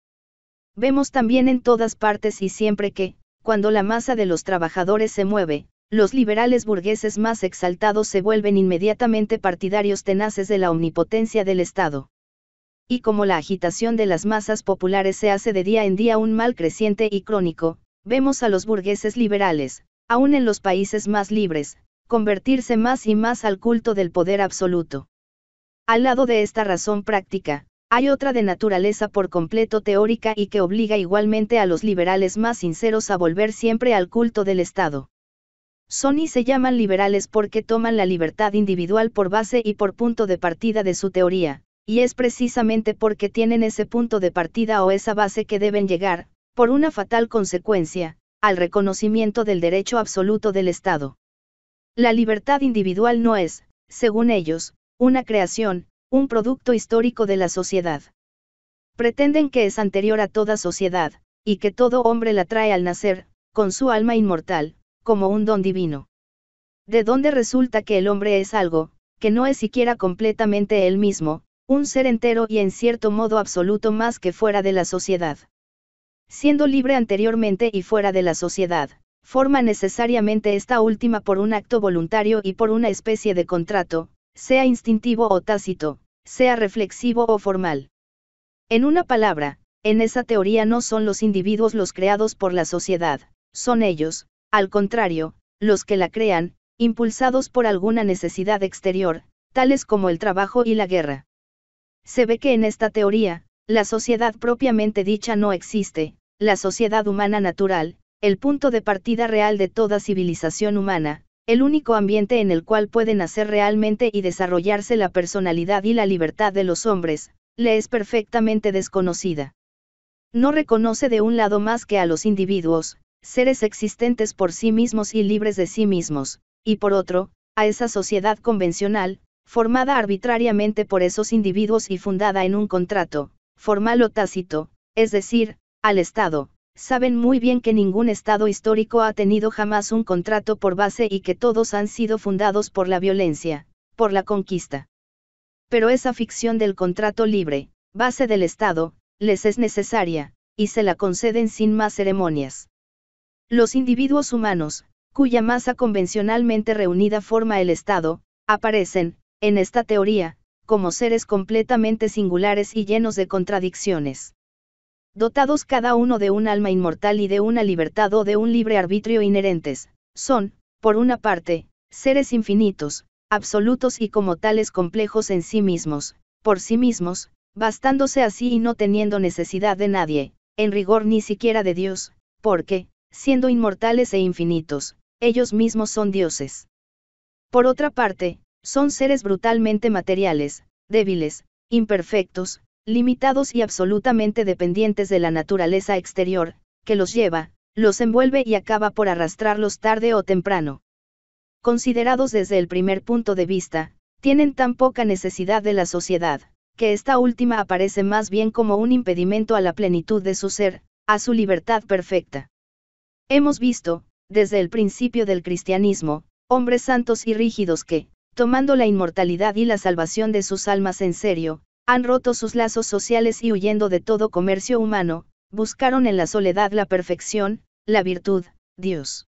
Vemos también en todas partes y siempre que, cuando la masa de los trabajadores se mueve, los liberales burgueses más exaltados se vuelven inmediatamente partidarios tenaces de la omnipotencia del Estado. Y como la agitación de las masas populares se hace de día en día un mal creciente y crónico, vemos a los burgueses liberales, aún en los países más libres, convertirse más y más al culto del poder absoluto. Al lado de esta razón práctica, hay otra de naturaleza por completo teórica y que obliga igualmente a los liberales más sinceros a volver siempre al culto del Estado. Son y se llaman liberales porque toman la libertad individual por base y por punto de partida de su teoría, y es precisamente porque tienen ese punto de partida o esa base que deben llegar, por una fatal consecuencia, al reconocimiento del derecho absoluto del Estado. La libertad individual no es, según ellos, una creación, un producto histórico de la sociedad. Pretenden que es anterior a toda sociedad, y que todo hombre la trae al nacer, con su alma inmortal, como un don divino. De donde resulta que el hombre es algo, que no es siquiera completamente él mismo, un ser entero y en cierto modo absoluto más que fuera de la sociedad. Siendo libre anteriormente y fuera de la sociedad, forma necesariamente esta última por un acto voluntario y por una especie de contrato, sea instintivo o tácito, sea reflexivo o formal. En una palabra, en esa teoría no son los individuos los creados por la sociedad, son ellos, al contrario, los que la crean, impulsados por alguna necesidad exterior, tales como el trabajo y la guerra. Se ve que en esta teoría, la sociedad propiamente dicha no existe, la sociedad humana natural, el punto de partida real de toda civilización humana, el único ambiente en el cual puede nacer realmente y desarrollarse la personalidad y la libertad de los hombres, le es perfectamente desconocida. No reconoce de un lado más que a los individuos, seres existentes por sí mismos y libres de sí mismos, y por otro, a esa sociedad convencional, formada arbitrariamente por esos individuos y fundada en un contrato, formal o tácito, es decir, al Estado. Saben muy bien que ningún Estado histórico ha tenido jamás un contrato por base y que todos han sido fundados por la violencia, por la conquista. Pero esa ficción del contrato libre, base del Estado, les es necesaria, y se la conceden sin más ceremonias. Los individuos humanos, cuya masa convencionalmente reunida forma el Estado, aparecen, en esta teoría, como seres completamente singulares y llenos de contradicciones. Dotados cada uno de un alma inmortal y de una libertad o de un libre arbitrio inherentes, son, por una parte, seres infinitos, absolutos y como tales complejos en sí mismos, por sí mismos, bastándose así y no teniendo necesidad de nadie, en rigor ni siquiera de Dios, porque, siendo inmortales e infinitos, ellos mismos son dioses. Por otra parte, son seres brutalmente materiales, débiles, imperfectos, limitados y absolutamente dependientes de la naturaleza exterior, que los lleva, los envuelve y acaba por arrastrarlos tarde o temprano. Considerados desde el primer punto de vista, tienen tan poca necesidad de la sociedad, que esta última aparece más bien como un impedimento a la plenitud de su ser, a su libertad perfecta. Hemos visto, desde el principio del cristianismo, hombres santos y rígidos que, tomando la inmortalidad y la salvación de sus almas en serio, han roto sus lazos sociales y huyendo de todo comercio humano, buscaron en la soledad la perfección, la virtud, Dios.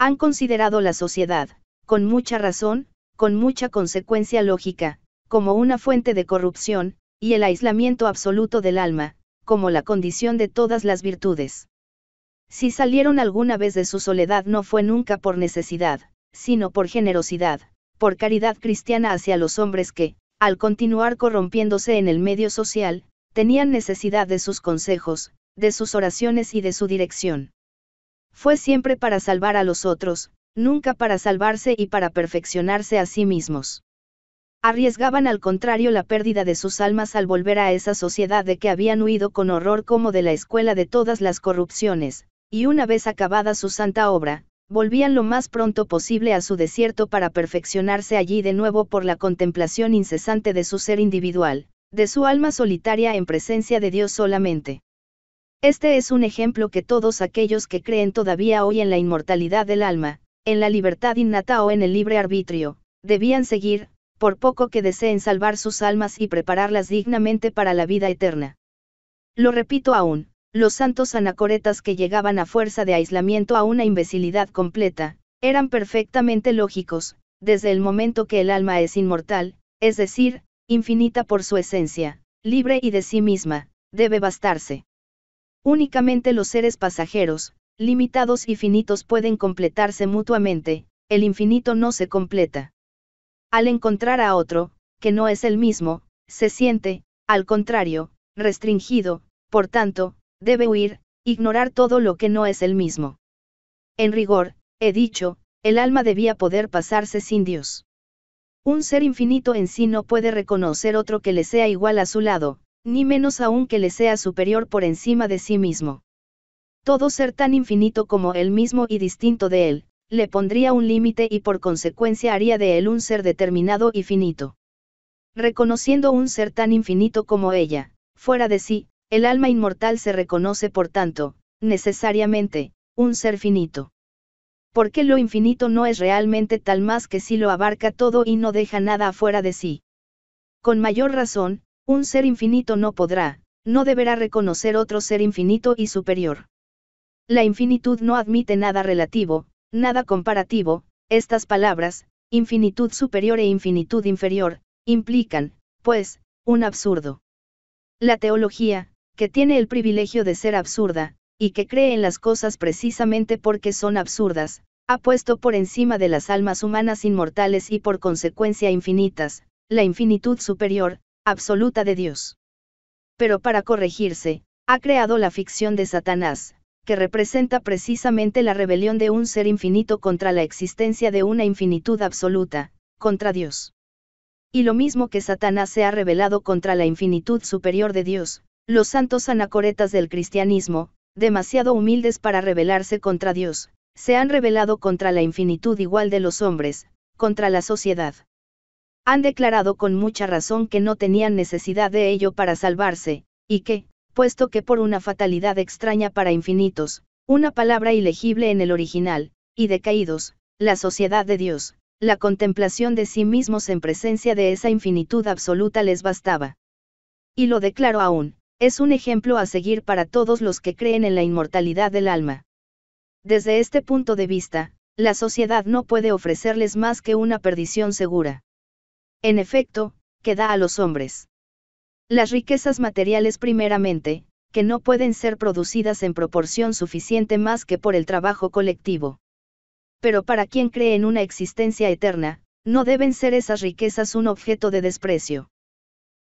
Han considerado la sociedad, con mucha razón, con mucha consecuencia lógica, como una fuente de corrupción, y el aislamiento absoluto del alma, como la condición de todas las virtudes. Si salieron alguna vez de su soledad no fue nunca por necesidad, sino por generosidad, por caridad cristiana hacia los hombres que, al continuar corrompiéndose en el medio social, tenían necesidad de sus consejos, de sus oraciones y de su dirección. Fue siempre para salvar a los otros, nunca para salvarse y para perfeccionarse a sí mismos. Arriesgaban al contrario la pérdida de sus almas al volver a esa sociedad de que habían huido con horror como de la escuela de todas las corrupciones, y una vez acabada su santa obra, volvían lo más pronto posible a su desierto para perfeccionarse allí de nuevo por la contemplación incesante de su ser individual, de su alma solitaria en presencia de Dios solamente. Este es un ejemplo que todos aquellos que creen todavía hoy en la inmortalidad del alma, en la libertad innata o en el libre arbitrio, debían seguir, por poco que deseen salvar sus almas y prepararlas dignamente para la vida eterna. Lo repito aún, los santos anacoretas que llegaban a fuerza de aislamiento a una imbecilidad completa, eran perfectamente lógicos, desde el momento que el alma es inmortal, es decir, infinita por su esencia, libre y de sí misma, debe bastarse. Únicamente los seres pasajeros, limitados y finitos pueden completarse mutuamente, el infinito no se completa. Al encontrar a otro, que no es el mismo, se siente, al contrario, restringido, por tanto, debe huir, ignorar todo lo que no es el mismo. En rigor, he dicho, el alma debía poder pasarse sin Dios. Un ser infinito en sí no puede reconocer otro que le sea igual a su lado, ni menos aún que le sea superior por encima de sí mismo. Todo ser tan infinito como él mismo y distinto de él, le pondría un límite y por consecuencia haría de él un ser determinado y finito. Reconociendo un ser tan infinito como ella, fuera de sí, el alma inmortal se reconoce por tanto, necesariamente, un ser finito. Porque lo infinito no es realmente tal más que si lo abarca todo y no deja nada afuera de sí. Con mayor razón, un ser infinito no podrá, no deberá reconocer otro ser infinito y superior. La infinitud no admite nada relativo, nada comparativo, estas palabras, infinitud superior e infinitud inferior, implican, pues, un absurdo. La teología, que tiene el privilegio de ser absurda, y que cree en las cosas precisamente porque son absurdas, ha puesto por encima de las almas humanas inmortales y por consecuencia infinitas, la infinitud superior, absoluta de Dios. Pero para corregirse, ha creado la ficción de Satanás, que representa precisamente la rebelión de un ser infinito contra la existencia de una infinitud absoluta, contra Dios. Y lo mismo que Satanás se ha rebelado contra la infinitud superior de Dios, los santos anacoretas del cristianismo, demasiado humildes para rebelarse contra Dios, se han rebelado contra la infinitud igual de los hombres, contra la sociedad. Han declarado con mucha razón que no tenían necesidad de ello para salvarse, y que, puesto que por una fatalidad extraña para infinitos, una palabra ilegible en el original, y decaídos, la sociedad de Dios, la contemplación de sí mismos en presencia de esa infinitud absoluta les bastaba. Y lo declaro aún, es un ejemplo a seguir para todos los que creen en la inmortalidad del alma. Desde este punto de vista, la sociedad no puede ofrecerles más que una perdición segura. En efecto, da a los hombres. Las riquezas materiales primeramente, que no pueden ser producidas en proporción suficiente más que por el trabajo colectivo. Pero para quien cree en una existencia eterna, no deben ser esas riquezas un objeto de desprecio.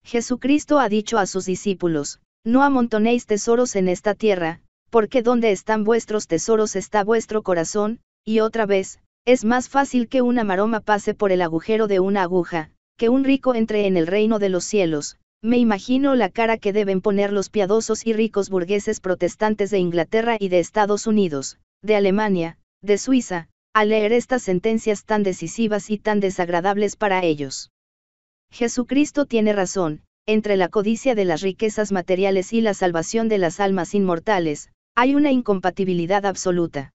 Jesucristo ha dicho a sus discípulos, no amontonéis tesoros en esta tierra, porque donde están vuestros tesoros está vuestro corazón, y otra vez, es más fácil que una maroma pase por el agujero de una aguja, que un rico entre en el reino de los cielos. Me imagino la cara que deben poner los piadosos y ricos burgueses protestantes de Inglaterra y de Estados Unidos, de Alemania, de Suiza, al leer estas sentencias tan decisivas y tan desagradables para ellos. Jesucristo tiene razón, entre la codicia de las riquezas materiales y la salvación de las almas inmortales, hay una incompatibilidad absoluta.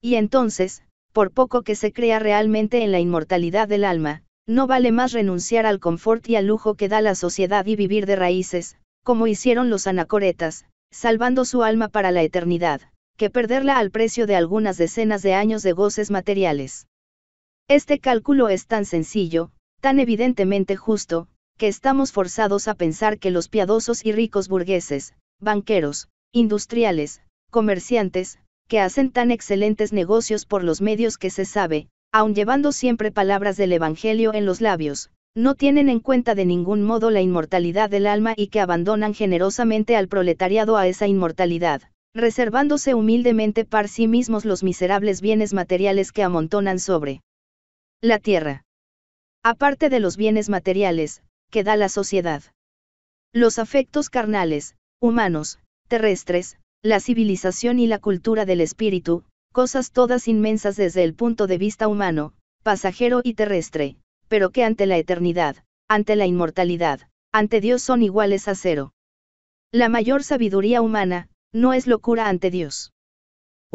Y entonces, por poco que se crea realmente en la inmortalidad del alma, no vale más renunciar al confort y al lujo que da la sociedad y vivir de raíces, como hicieron los anacoretas, salvando su alma para la eternidad, que perderla al precio de algunas decenas de años de goces materiales. Este cálculo es tan sencillo, tan evidentemente justo, que estamos forzados a pensar que los piadosos y ricos burgueses, banqueros, industriales, comerciantes, que hacen tan excelentes negocios por los medios que se sabe, aun llevando siempre palabras del Evangelio en los labios, no tienen en cuenta de ningún modo la inmortalidad del alma y que abandonan generosamente al proletariado a esa inmortalidad, reservándose humildemente para sí mismos los miserables bienes materiales que amontonan sobre la tierra. Aparte de los bienes materiales, que da la sociedad. Los afectos carnales, humanos, terrestres, la civilización y la cultura del espíritu, cosas todas inmensas desde el punto de vista humano, pasajero y terrestre, pero que ante la eternidad, ante la inmortalidad, ante Dios son iguales a cero. La mayor sabiduría humana, no es locura ante Dios.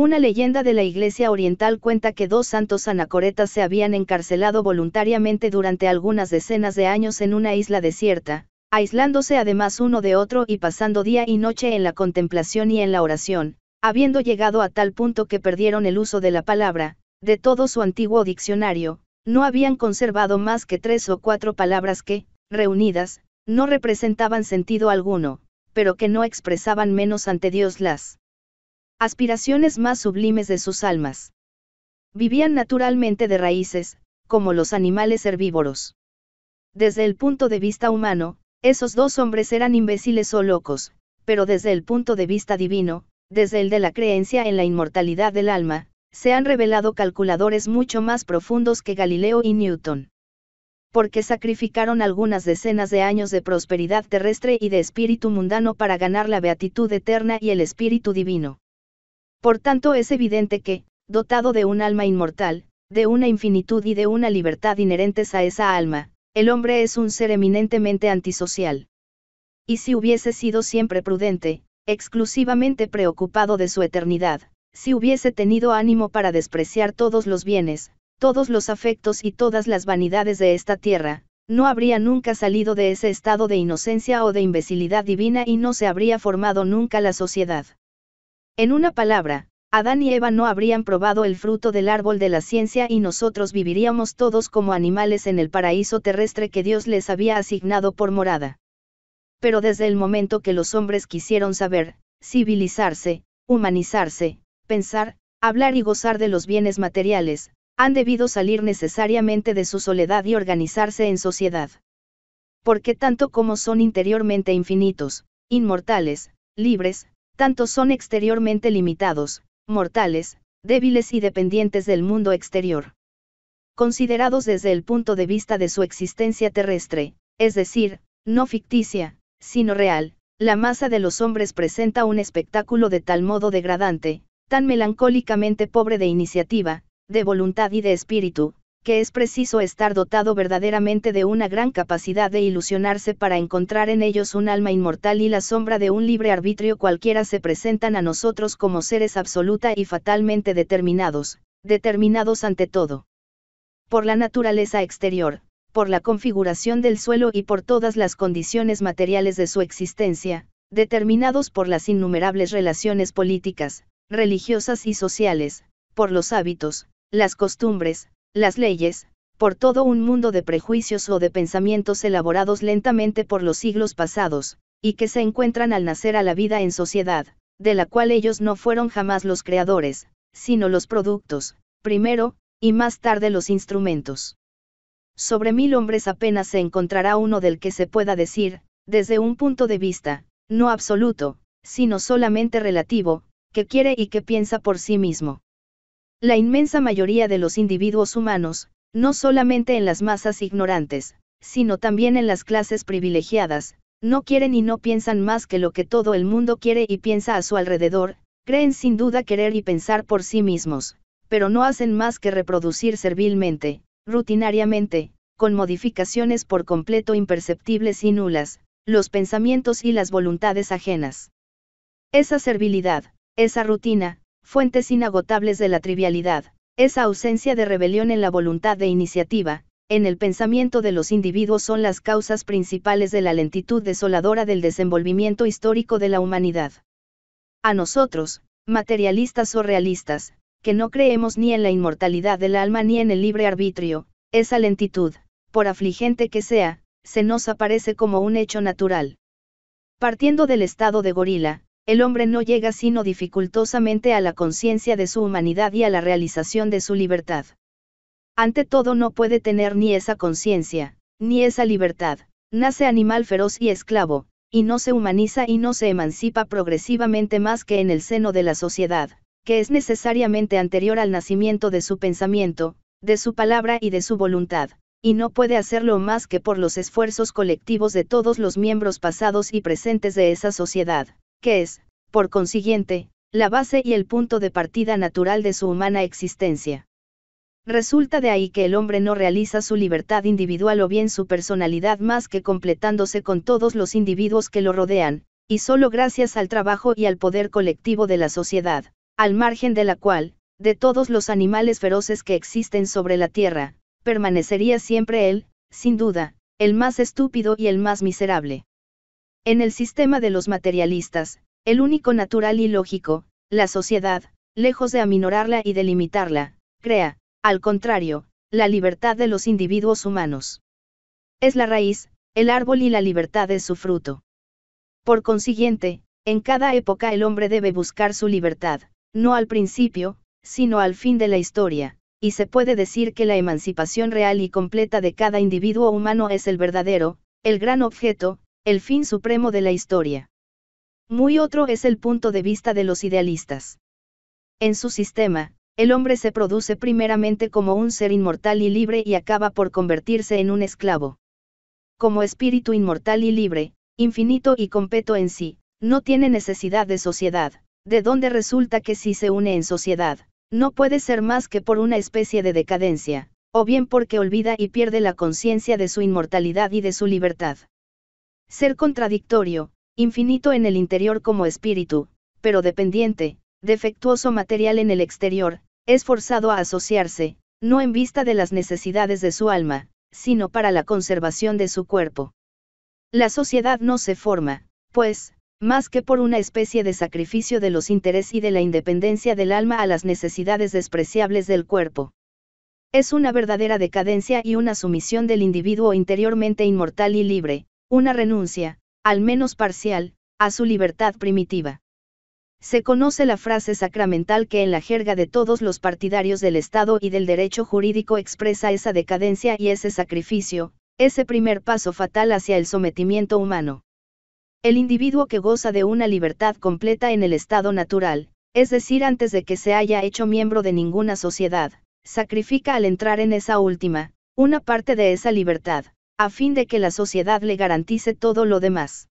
Una leyenda de la Iglesia Oriental cuenta que dos santos anacoretas se habían encarcelado voluntariamente durante algunas decenas de años en una isla desierta, aislándose además uno de otro y pasando día y noche en la contemplación y en la oración, habiendo llegado a tal punto que perdieron el uso de la palabra, de todo su antiguo diccionario, no habían conservado más que tres o cuatro palabras que, reunidas, no representaban sentido alguno, pero que no expresaban menos ante Dios las aspiraciones más sublimes de sus almas. Vivían naturalmente de raíces, como los animales herbívoros. Desde el punto de vista humano, esos dos hombres eran imbéciles o locos, pero desde el punto de vista divino, desde el de la creencia en la inmortalidad del alma, se han revelado calculadores mucho más profundos que Galileo y Newton. Porque sacrificaron algunas decenas de años de prosperidad terrestre y de espíritu mundano para ganar la beatitud eterna y el espíritu divino. Por tanto es evidente que, dotado de un alma inmortal, de una infinitud y de una libertad inherentes a esa alma, el hombre es un ser eminentemente antisocial. Y si hubiese sido siempre prudente, exclusivamente preocupado de su eternidad, si hubiese tenido ánimo para despreciar todos los bienes, todos los afectos y todas las vanidades de esta tierra, no habría nunca salido de ese estado de inocencia o de imbecilidad divina y no se habría formado nunca la sociedad. En una palabra, Adán y Eva no habrían probado el fruto del árbol de la ciencia y nosotros viviríamos todos como animales en el paraíso terrestre que Dios les había asignado por morada. Pero desde el momento que los hombres quisieron saber, civilizarse, humanizarse, pensar, hablar y gozar de los bienes materiales, han debido salir necesariamente de su soledad y organizarse en sociedad. Porque tanto como son interiormente infinitos, inmortales, libres, tantos son exteriormente limitados, mortales, débiles y dependientes del mundo exterior. Considerados desde el punto de vista de su existencia terrestre, es decir, no ficticia, sino real, la masa de los hombres presenta un espectáculo de tal modo degradante, tan melancólicamente pobre de iniciativa, de voluntad y de espíritu, que es preciso estar dotado verdaderamente de una gran capacidad de ilusionarse para encontrar en ellos un alma inmortal y la sombra de un libre arbitrio cualquiera se presentan a nosotros como seres absoluta y fatalmente determinados, determinados ante todo. Por la naturaleza exterior, por la configuración del suelo y por todas las condiciones materiales de su existencia, determinados por las innumerables relaciones políticas, religiosas y sociales, por los hábitos, las costumbres, las leyes, por todo un mundo de prejuicios o de pensamientos elaborados lentamente por los siglos pasados, y que se encuentran al nacer a la vida en sociedad, de la cual ellos no fueron jamás los creadores, sino los productos, primero, y más tarde los instrumentos. Sobre mil hombres apenas se encontrará uno del que se pueda decir, desde un punto de vista, no absoluto, sino solamente relativo, que quiere y que piensa por sí mismo. La inmensa mayoría de los individuos humanos, no solamente en las masas ignorantes, sino también en las clases privilegiadas, no quieren y no piensan más que lo que todo el mundo quiere y piensa a su alrededor, creen sin duda querer y pensar por sí mismos, pero no hacen más que reproducir servilmente, rutinariamente, con modificaciones por completo imperceptibles y nulas, los pensamientos y las voluntades ajenas. Esa servilidad, esa rutina, fuentes inagotables de la trivialidad, esa ausencia de rebelión en la voluntad de iniciativa, en el pensamiento de los individuos son las causas principales de la lentitud desoladora del desenvolvimiento histórico de la humanidad. A nosotros, materialistas o realistas, que no creemos ni en la inmortalidad del alma ni en el libre arbitrio, esa lentitud, por afligente que sea, se nos aparece como un hecho natural. Partiendo del estado de gorila, el hombre no llega sino dificultosamente a la conciencia de su humanidad y a la realización de su libertad. Ante todo no puede tener ni esa conciencia, ni esa libertad, nace animal feroz y esclavo, y no se humaniza y no se emancipa progresivamente más que en el seno de la sociedad, que es necesariamente anterior al nacimiento de su pensamiento, de su palabra y de su voluntad, y no puede hacerlo más que por los esfuerzos colectivos de todos los miembros pasados y presentes de esa sociedad que es, por consiguiente, la base y el punto de partida natural de su humana existencia. Resulta de ahí que el hombre no realiza su libertad individual o bien su personalidad más que completándose con todos los individuos que lo rodean, y solo gracias al trabajo y al poder colectivo de la sociedad, al margen de la cual, de todos los animales feroces que existen sobre la tierra, permanecería siempre él, sin duda, el más estúpido y el más miserable. En el sistema de los materialistas, el único natural y lógico, la sociedad, lejos de aminorarla y delimitarla, crea, al contrario, la libertad de los individuos humanos. Es la raíz, el árbol y la libertad es su fruto. Por consiguiente, en cada época el hombre debe buscar su libertad, no al principio, sino al fin de la historia, y se puede decir que la emancipación real y completa de cada individuo humano es el verdadero, el gran objeto, el fin supremo de la historia. Muy otro es el punto de vista de los idealistas. En su sistema, el hombre se produce primeramente como un ser inmortal y libre y acaba por convertirse en un esclavo. Como espíritu inmortal y libre, infinito y completo en sí, no tiene necesidad de sociedad, de donde resulta que si se une en sociedad, no puede ser más que por una especie de decadencia, o bien porque olvida y pierde la conciencia de su inmortalidad y de su libertad. Ser contradictorio, infinito en el interior como espíritu, pero dependiente, defectuoso material en el exterior, es forzado a asociarse, no en vista de las necesidades de su alma, sino para la conservación de su cuerpo. La sociedad no se forma, pues, más que por una especie de sacrificio de los intereses y de la independencia del alma a las necesidades despreciables del cuerpo. Es una verdadera decadencia y una sumisión del individuo interiormente inmortal y libre, una renuncia, al menos parcial, a su libertad primitiva. Se conoce la frase sacramental que en la jerga de todos los partidarios del Estado y del derecho jurídico expresa esa decadencia y ese sacrificio, ese primer paso fatal hacia el sometimiento humano. El individuo que goza de una libertad completa en el estado natural, es decir, antes de que se haya hecho miembro de ninguna sociedad, sacrifica al entrar en esa última, una parte de esa libertad a fin de que la sociedad le garantice todo lo demás.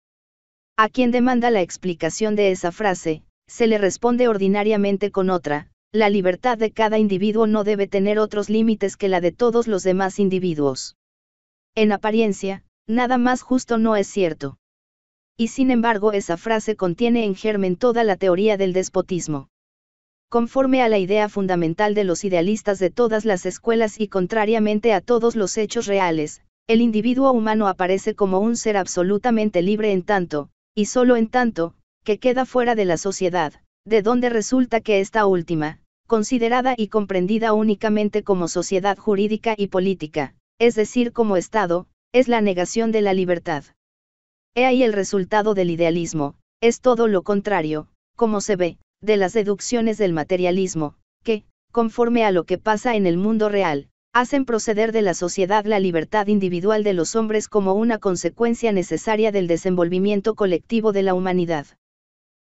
A quien demanda la explicación de esa frase, se le responde ordinariamente con otra, la libertad de cada individuo no debe tener otros límites que la de todos los demás individuos. En apariencia, nada más justo no es cierto. Y sin embargo esa frase contiene en germen toda la teoría del despotismo. Conforme a la idea fundamental de los idealistas de todas las escuelas y contrariamente a todos los hechos reales, el individuo humano aparece como un ser absolutamente libre en tanto, y solo en tanto, que queda fuera de la sociedad, de donde resulta que esta última, considerada y comprendida únicamente como sociedad jurídica y política, es decir, como Estado, es la negación de la libertad. He ahí el resultado del idealismo, es todo lo contrario, como se ve, de las deducciones del materialismo, que, conforme a lo que pasa en el mundo real, hacen proceder de la sociedad la libertad individual de los hombres como una consecuencia necesaria del desenvolvimiento colectivo de la humanidad.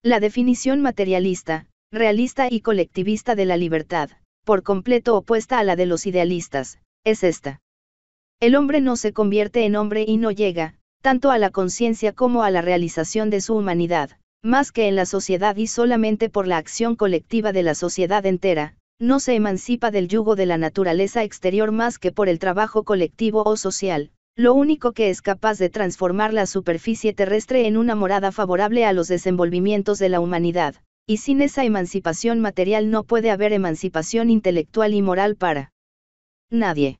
La definición materialista, realista y colectivista de la libertad, por completo opuesta a la de los idealistas, es esta. El hombre no se convierte en hombre y no llega, tanto a la conciencia como a la realización de su humanidad, más que en la sociedad y solamente por la acción colectiva de la sociedad entera, no se emancipa del yugo de la naturaleza exterior más que por el trabajo colectivo o social, lo único que es capaz de transformar la superficie terrestre en una morada favorable a los desenvolvimientos de la humanidad, y sin esa emancipación material no puede haber emancipación intelectual y moral para nadie.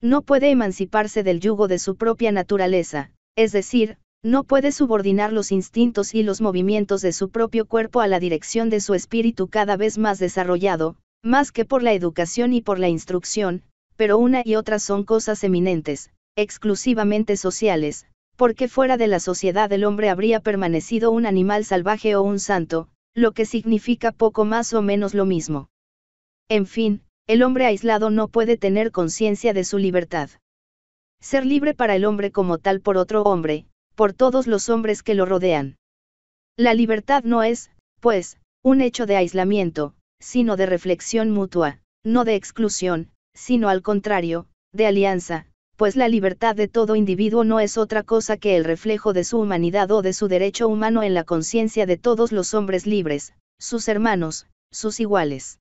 No puede emanciparse del yugo de su propia naturaleza, es decir, no puede subordinar los instintos y los movimientos de su propio cuerpo a la dirección de su espíritu cada vez más desarrollado, más que por la educación y por la instrucción, pero una y otra son cosas eminentes, exclusivamente sociales, porque fuera de la sociedad el hombre habría permanecido un animal salvaje o un santo, lo que significa poco más o menos lo mismo. En fin, el hombre aislado no puede tener conciencia de su libertad. Ser libre para el hombre como tal por otro hombre, por todos los hombres que lo rodean. La libertad no es, pues, un hecho de aislamiento, sino de reflexión mutua, no de exclusión, sino al contrario, de alianza, pues la libertad de todo individuo no es otra cosa que el reflejo de su humanidad o de su derecho humano en la conciencia de todos los hombres libres, sus hermanos, sus iguales.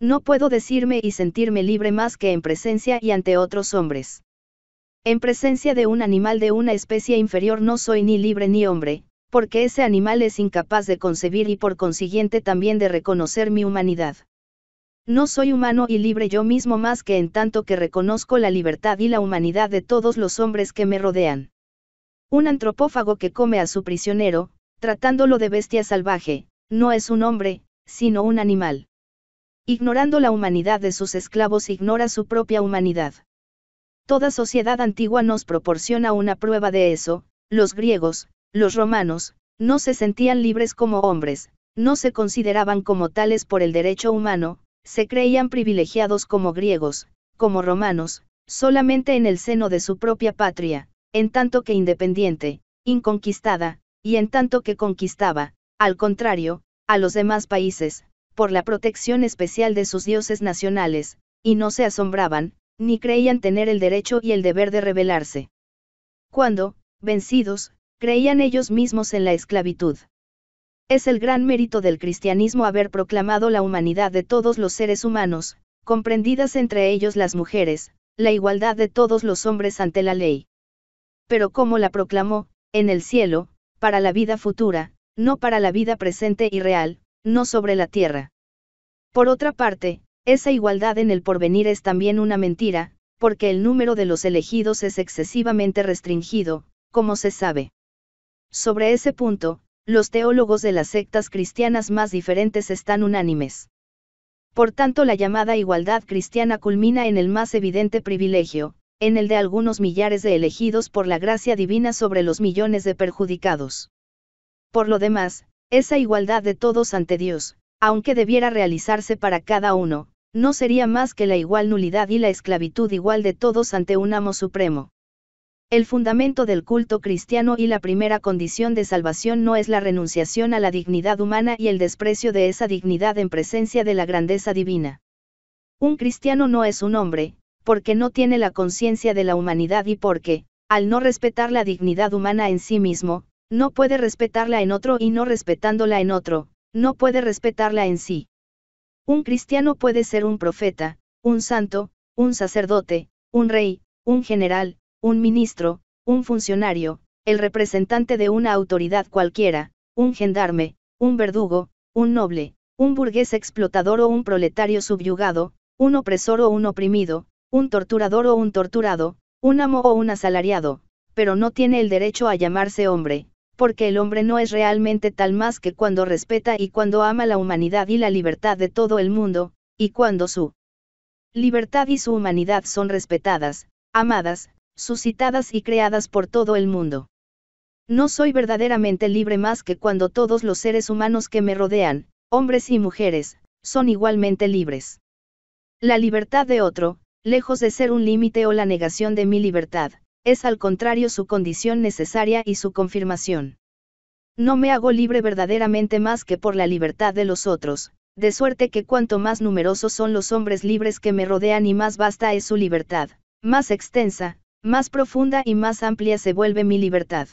No puedo decirme y sentirme libre más que en presencia y ante otros hombres. En presencia de un animal de una especie inferior no soy ni libre ni hombre, porque ese animal es incapaz de concebir y por consiguiente también de reconocer mi humanidad. No soy humano y libre yo mismo más que en tanto que reconozco la libertad y la humanidad de todos los hombres que me rodean. Un antropófago que come a su prisionero, tratándolo de bestia salvaje, no es un hombre, sino un animal. Ignorando la humanidad de sus esclavos ignora su propia humanidad. Toda sociedad antigua nos proporciona una prueba de eso, los griegos, los romanos, no se sentían libres como hombres, no se consideraban como tales por el derecho humano, se creían privilegiados como griegos, como romanos, solamente en el seno de su propia patria, en tanto que independiente, inconquistada, y en tanto que conquistaba, al contrario, a los demás países, por la protección especial de sus dioses nacionales, y no se asombraban, ni creían tener el derecho y el deber de rebelarse. Cuando, vencidos, creían ellos mismos en la esclavitud. Es el gran mérito del cristianismo haber proclamado la humanidad de todos los seres humanos, comprendidas entre ellos las mujeres, la igualdad de todos los hombres ante la ley. Pero ¿cómo la proclamó, en el cielo, para la vida futura, no para la vida presente y real, no sobre la tierra. Por otra parte, esa igualdad en el porvenir es también una mentira, porque el número de los elegidos es excesivamente restringido, como se sabe. Sobre ese punto, los teólogos de las sectas cristianas más diferentes están unánimes. Por tanto, la llamada igualdad cristiana culmina en el más evidente privilegio, en el de algunos millares de elegidos por la gracia divina sobre los millones de perjudicados. Por lo demás, esa igualdad de todos ante Dios, aunque debiera realizarse para cada uno, no sería más que la igual nulidad y la esclavitud igual de todos ante un amo supremo. El fundamento del culto cristiano y la primera condición de salvación no es la renunciación a la dignidad humana y el desprecio de esa dignidad en presencia de la grandeza divina. Un cristiano no es un hombre, porque no tiene la conciencia de la humanidad y porque, al no respetar la dignidad humana en sí mismo, no puede respetarla en otro y no respetándola en otro, no puede respetarla en sí. Un cristiano puede ser un profeta, un santo, un sacerdote, un rey, un general, un ministro, un funcionario, el representante de una autoridad cualquiera, un gendarme, un verdugo, un noble, un burgués explotador o un proletario subyugado, un opresor o un oprimido, un torturador o un torturado, un amo o un asalariado, pero no tiene el derecho a llamarse hombre, porque el hombre no es realmente tal más que cuando respeta y cuando ama la humanidad y la libertad de todo el mundo, y cuando su libertad y su humanidad son respetadas, amadas, suscitadas y creadas por todo el mundo. No soy verdaderamente libre más que cuando todos los seres humanos que me rodean, hombres y mujeres, son igualmente libres. La libertad de otro, lejos de ser un límite o la negación de mi libertad, es al contrario su condición necesaria y su confirmación. No me hago libre verdaderamente más que por la libertad de los otros, de suerte que cuanto más numerosos son los hombres libres que me rodean y más vasta es su libertad, más extensa, más profunda y más amplia se vuelve mi libertad.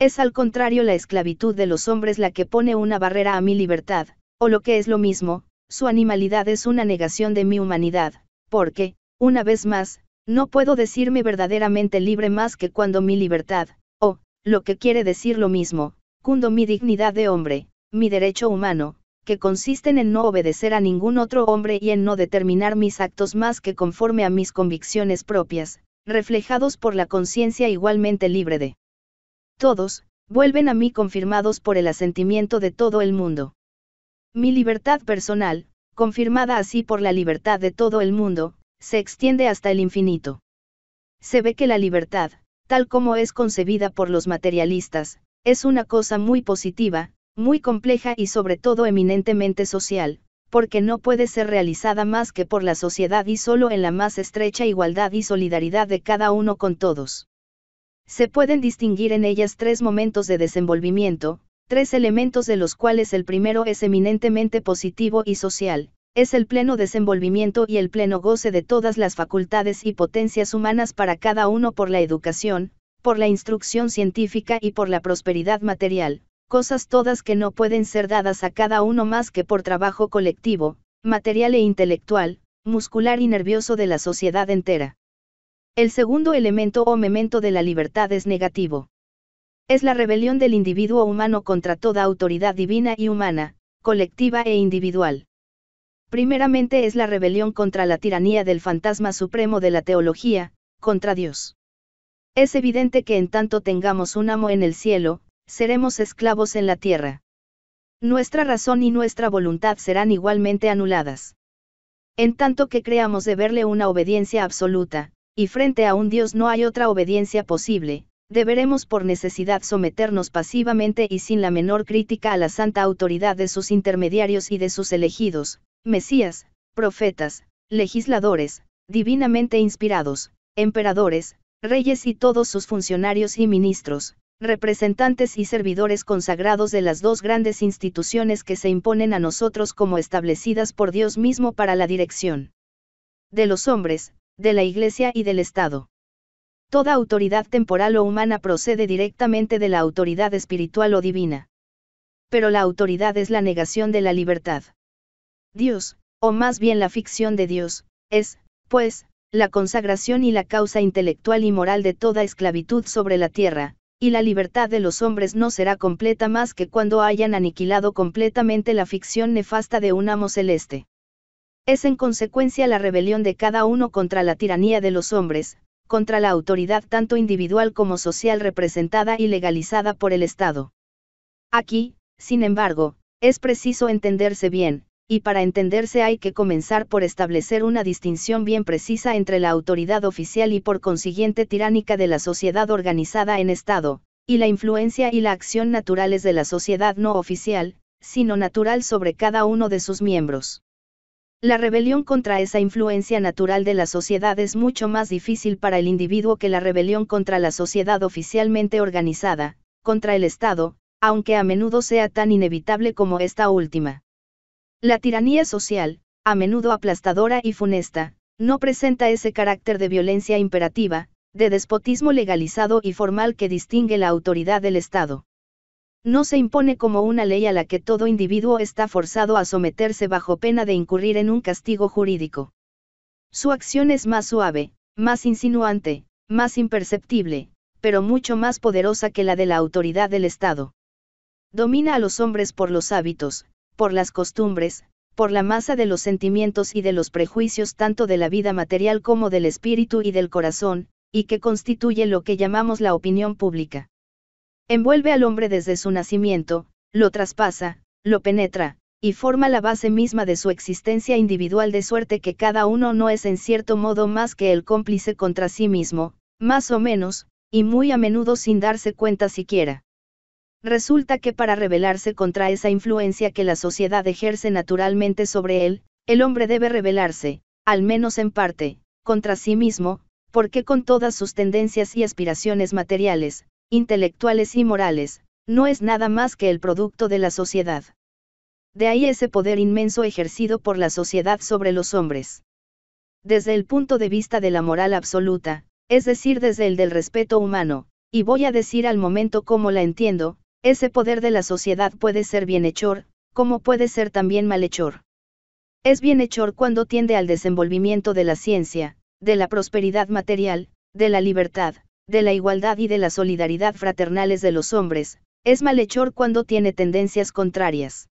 Es al contrario la esclavitud de los hombres la que pone una barrera a mi libertad, o lo que es lo mismo, su animalidad es una negación de mi humanidad, porque, una vez más, no puedo decirme verdaderamente libre más que cuando mi libertad, o, lo que quiere decir lo mismo, cundo mi dignidad de hombre, mi derecho humano, que consisten en no obedecer a ningún otro hombre y en no determinar mis actos más que conforme a mis convicciones propias, reflejados por la conciencia igualmente libre de todos, vuelven a mí confirmados por el asentimiento de todo el mundo. Mi libertad personal, confirmada así por la libertad de todo el mundo, se extiende hasta el infinito. Se ve que la libertad, tal como es concebida por los materialistas, es una cosa muy positiva, muy compleja y sobre todo eminentemente social, porque no puede ser realizada más que por la sociedad y solo en la más estrecha igualdad y solidaridad de cada uno con todos. Se pueden distinguir en ellas tres momentos de desenvolvimiento, tres elementos de los cuales el primero es eminentemente positivo y social, es el pleno desenvolvimiento y el pleno goce de todas las facultades y potencias humanas para cada uno por la educación, por la instrucción científica y por la prosperidad material, cosas todas que no pueden ser dadas a cada uno más que por trabajo colectivo, material e intelectual, muscular y nervioso de la sociedad entera. El segundo elemento o memento de la libertad es negativo. Es la rebelión del individuo humano contra toda autoridad divina y humana, colectiva e individual. Primeramente es la rebelión contra la tiranía del fantasma supremo de la teología, contra Dios. Es evidente que en tanto tengamos un amo en el cielo, seremos esclavos en la tierra. Nuestra razón y nuestra voluntad serán igualmente anuladas. En tanto que creamos deberle una obediencia absoluta, y frente a un Dios no hay otra obediencia posible, deberemos por necesidad someternos pasivamente y sin la menor crítica a la santa autoridad de sus intermediarios y de sus elegidos, Mesías, profetas, legisladores, divinamente inspirados, emperadores, reyes y todos sus funcionarios y ministros, representantes y servidores consagrados de las dos grandes instituciones que se imponen a nosotros como establecidas por Dios mismo para la dirección de los hombres, de la Iglesia y del Estado. Toda autoridad temporal o humana procede directamente de la autoridad espiritual o divina. Pero la autoridad es la negación de la libertad. Dios, o más bien la ficción de Dios, es, pues, la consagración y la causa intelectual y moral de toda esclavitud sobre la tierra, y la libertad de los hombres no será completa más que cuando hayan aniquilado completamente la ficción nefasta de un amo celeste. Es en consecuencia la rebelión de cada uno contra la tiranía de los hombres, contra la autoridad tanto individual como social representada y legalizada por el Estado. Aquí, sin embargo, es preciso entenderse bien, y para entenderse hay que comenzar por establecer una distinción bien precisa entre la autoridad oficial y por consiguiente tiránica de la sociedad organizada en Estado, y la influencia y la acción naturales de la sociedad no oficial, sino natural sobre cada uno de sus miembros. La rebelión contra esa influencia natural de la sociedad es mucho más difícil para el individuo que la rebelión contra la sociedad oficialmente organizada, contra el Estado, aunque a menudo sea tan inevitable como esta última. La tiranía social, a menudo aplastadora y funesta, no presenta ese carácter de violencia imperativa, de despotismo legalizado y formal que distingue la autoridad del Estado. No se impone como una ley a la que todo individuo está forzado a someterse bajo pena de incurrir en un castigo jurídico. Su acción es más suave, más insinuante, más imperceptible, pero mucho más poderosa que la de la autoridad del Estado. Domina a los hombres por los hábitos, por las costumbres, por la masa de los sentimientos y de los prejuicios tanto de la vida material como del espíritu y del corazón, y que constituye lo que llamamos la opinión pública. Envuelve al hombre desde su nacimiento, lo traspasa, lo penetra, y forma la base misma de su existencia individual de suerte que cada uno no es en cierto modo más que el cómplice contra sí mismo, más o menos, y muy a menudo sin darse cuenta siquiera resulta que para rebelarse contra esa influencia que la sociedad ejerce naturalmente sobre él, el hombre debe rebelarse, al menos en parte, contra sí mismo, porque con todas sus tendencias y aspiraciones materiales, intelectuales y morales, no es nada más que el producto de la sociedad. De ahí ese poder inmenso ejercido por la sociedad sobre los hombres. Desde el punto de vista de la moral absoluta, es decir, desde el del respeto humano, y voy a decir al momento cómo la entiendo, ese poder de la sociedad puede ser bienhechor, como puede ser también malhechor. Es bienhechor cuando tiende al desenvolvimiento de la ciencia, de la prosperidad material, de la libertad, de la igualdad y de la solidaridad fraternales de los hombres, es malhechor cuando tiene tendencias contrarias.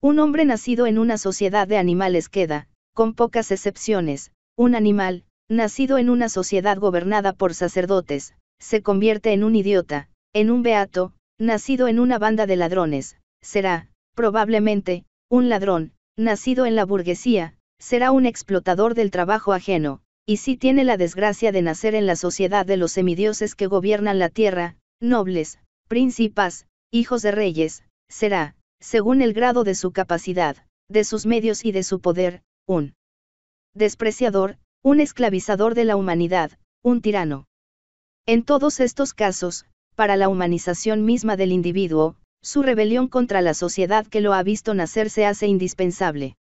Un hombre nacido en una sociedad de animales queda, con pocas excepciones, un animal, nacido en una sociedad gobernada por sacerdotes, se convierte en un idiota, en un beato, Nacido en una banda de ladrones, será, probablemente, un ladrón, nacido en la burguesía, será un explotador del trabajo ajeno, y si tiene la desgracia de nacer en la sociedad de los semidioses que gobiernan la tierra, nobles, príncipes, hijos de reyes, será, según el grado de su capacidad, de sus medios y de su poder, un despreciador, un esclavizador de la humanidad, un tirano. En todos estos casos, para la humanización misma del individuo, su rebelión contra la sociedad que lo ha visto nacer se hace indispensable.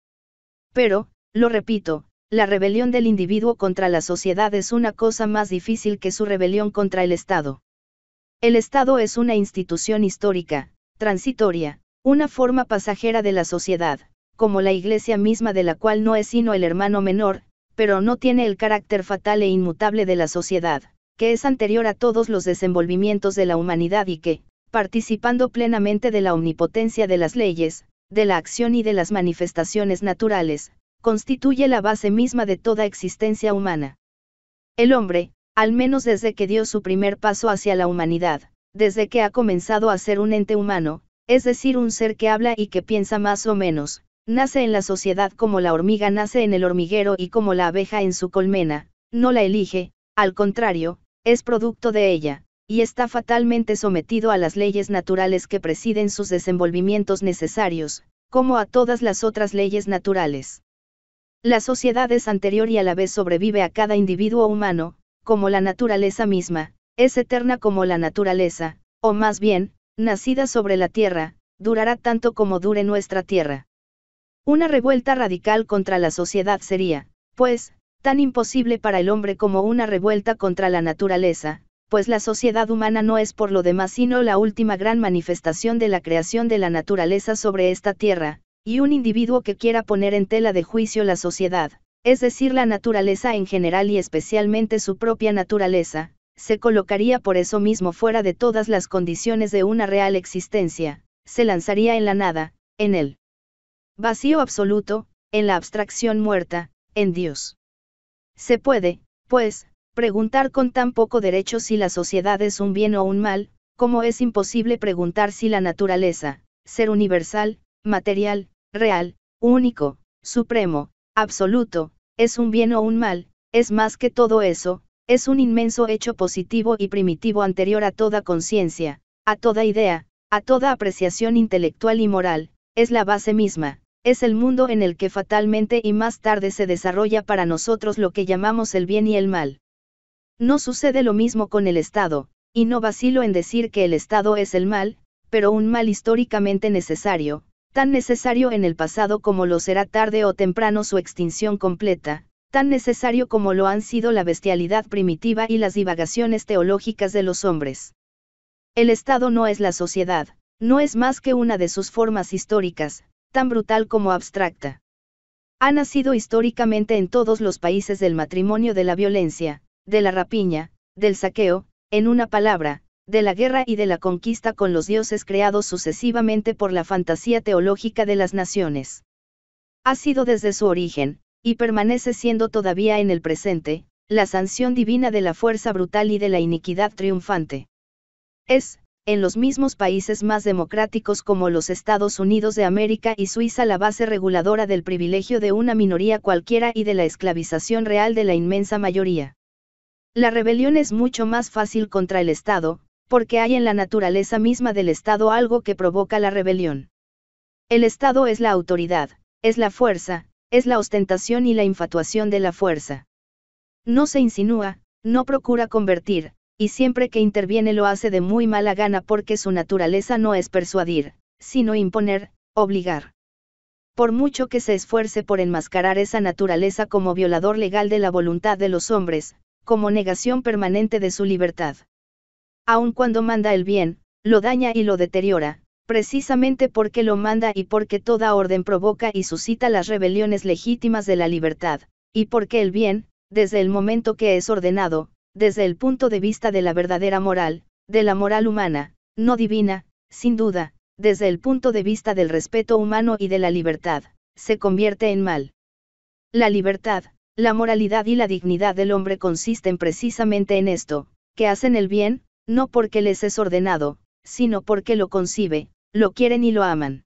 Pero, lo repito, la rebelión del individuo contra la sociedad es una cosa más difícil que su rebelión contra el Estado. El Estado es una institución histórica, transitoria, una forma pasajera de la sociedad, como la Iglesia misma de la cual no es sino el hermano menor, pero no tiene el carácter fatal e inmutable de la sociedad, que es anterior a todos los desenvolvimientos de la humanidad y que, participando plenamente de la omnipotencia de las leyes, de la acción y de las manifestaciones naturales, constituye la base misma de toda existencia humana. El hombre, al menos desde que dio su primer paso hacia la humanidad, desde que ha comenzado a ser un ente humano, es decir, un ser que habla y que piensa más o menos, nace en la sociedad como la hormiga nace en el hormiguero y como la abeja en su colmena, no la elige, al contrario, es producto de ella, y está fatalmente sometido a las leyes naturales que presiden sus desenvolvimientos necesarios, como a todas las otras leyes naturales. La sociedad es anterior y a la vez sobrevive a cada individuo humano, como la naturaleza misma, es eterna como la naturaleza, o más bien, nacida sobre la tierra, durará tanto como dure nuestra tierra. Una revuelta radical contra la sociedad sería, pues, tan imposible para el hombre como una revuelta contra la naturaleza, pues la sociedad humana no es por lo demás sino la última gran manifestación de la creación de la naturaleza sobre esta tierra, y un individuo que quiera poner en tela de juicio la sociedad, es decir, la naturaleza en general y especialmente su propia naturaleza, se colocaría por eso mismo fuera de todas las condiciones de una real existencia, se lanzaría en la nada, en el vacío absoluto, en la abstracción muerta, en Dios. Se puede, pues, preguntar con tan poco derecho si la sociedad es un bien o un mal, como es imposible preguntar si la naturaleza, ser universal, material, real, único, supremo, absoluto, es un bien o un mal, es más que todo eso, es un inmenso hecho positivo y primitivo anterior a toda conciencia, a toda idea, a toda apreciación intelectual y moral, es la base misma es el mundo en el que fatalmente y más tarde se desarrolla para nosotros lo que llamamos el bien y el mal. No sucede lo mismo con el Estado, y no vacilo en decir que el Estado es el mal, pero un mal históricamente necesario, tan necesario en el pasado como lo será tarde o temprano su extinción completa, tan necesario como lo han sido la bestialidad primitiva y las divagaciones teológicas de los hombres. El Estado no es la sociedad, no es más que una de sus formas históricas, tan brutal como abstracta. Ha nacido históricamente en todos los países del matrimonio de la violencia, de la rapiña, del saqueo, en una palabra, de la guerra y de la conquista con los dioses creados sucesivamente por la fantasía teológica de las naciones. Ha sido desde su origen, y permanece siendo todavía en el presente, la sanción divina de la fuerza brutal y de la iniquidad triunfante. Es, en los mismos países más democráticos como los Estados Unidos de América y Suiza la base reguladora del privilegio de una minoría cualquiera y de la esclavización real de la inmensa mayoría. La rebelión es mucho más fácil contra el Estado, porque hay en la naturaleza misma del Estado algo que provoca la rebelión. El Estado es la autoridad, es la fuerza, es la ostentación y la infatuación de la fuerza. No se insinúa, no procura convertir, y siempre que interviene lo hace de muy mala gana porque su naturaleza no es persuadir, sino imponer, obligar. Por mucho que se esfuerce por enmascarar esa naturaleza como violador legal de la voluntad de los hombres, como negación permanente de su libertad. Aun cuando manda el bien, lo daña y lo deteriora, precisamente porque lo manda y porque toda orden provoca y suscita las rebeliones legítimas de la libertad, y porque el bien, desde el momento que es ordenado, desde el punto de vista de la verdadera moral, de la moral humana, no divina, sin duda, desde el punto de vista del respeto humano y de la libertad, se convierte en mal. La libertad, la moralidad y la dignidad del hombre consisten precisamente en esto, que hacen el bien, no porque les es ordenado, sino porque lo concibe, lo quieren y lo aman.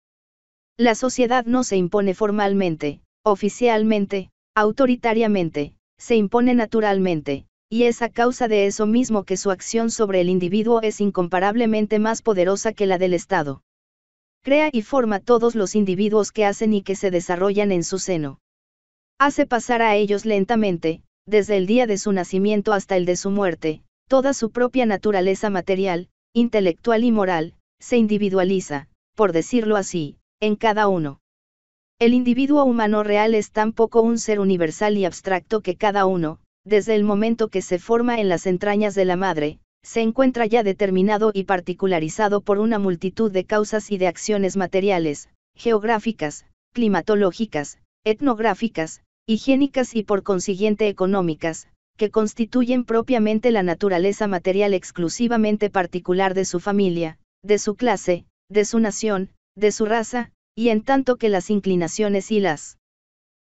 La sociedad no se impone formalmente, oficialmente, autoritariamente, se impone naturalmente, y es a causa de eso mismo que su acción sobre el individuo es incomparablemente más poderosa que la del Estado. Crea y forma todos los individuos que hacen y que se desarrollan en su seno. Hace pasar a ellos lentamente, desde el día de su nacimiento hasta el de su muerte, toda su propia naturaleza material, intelectual y moral, se individualiza, por decirlo así, en cada uno. El individuo humano real es tan poco un ser universal y abstracto que cada uno, desde el momento que se forma en las entrañas de la madre, se encuentra ya determinado y particularizado por una multitud de causas y de acciones materiales, geográficas, climatológicas, etnográficas, higiénicas y por consiguiente económicas, que constituyen propiamente la naturaleza material exclusivamente particular de su familia, de su clase, de su nación, de su raza, y en tanto que las inclinaciones y las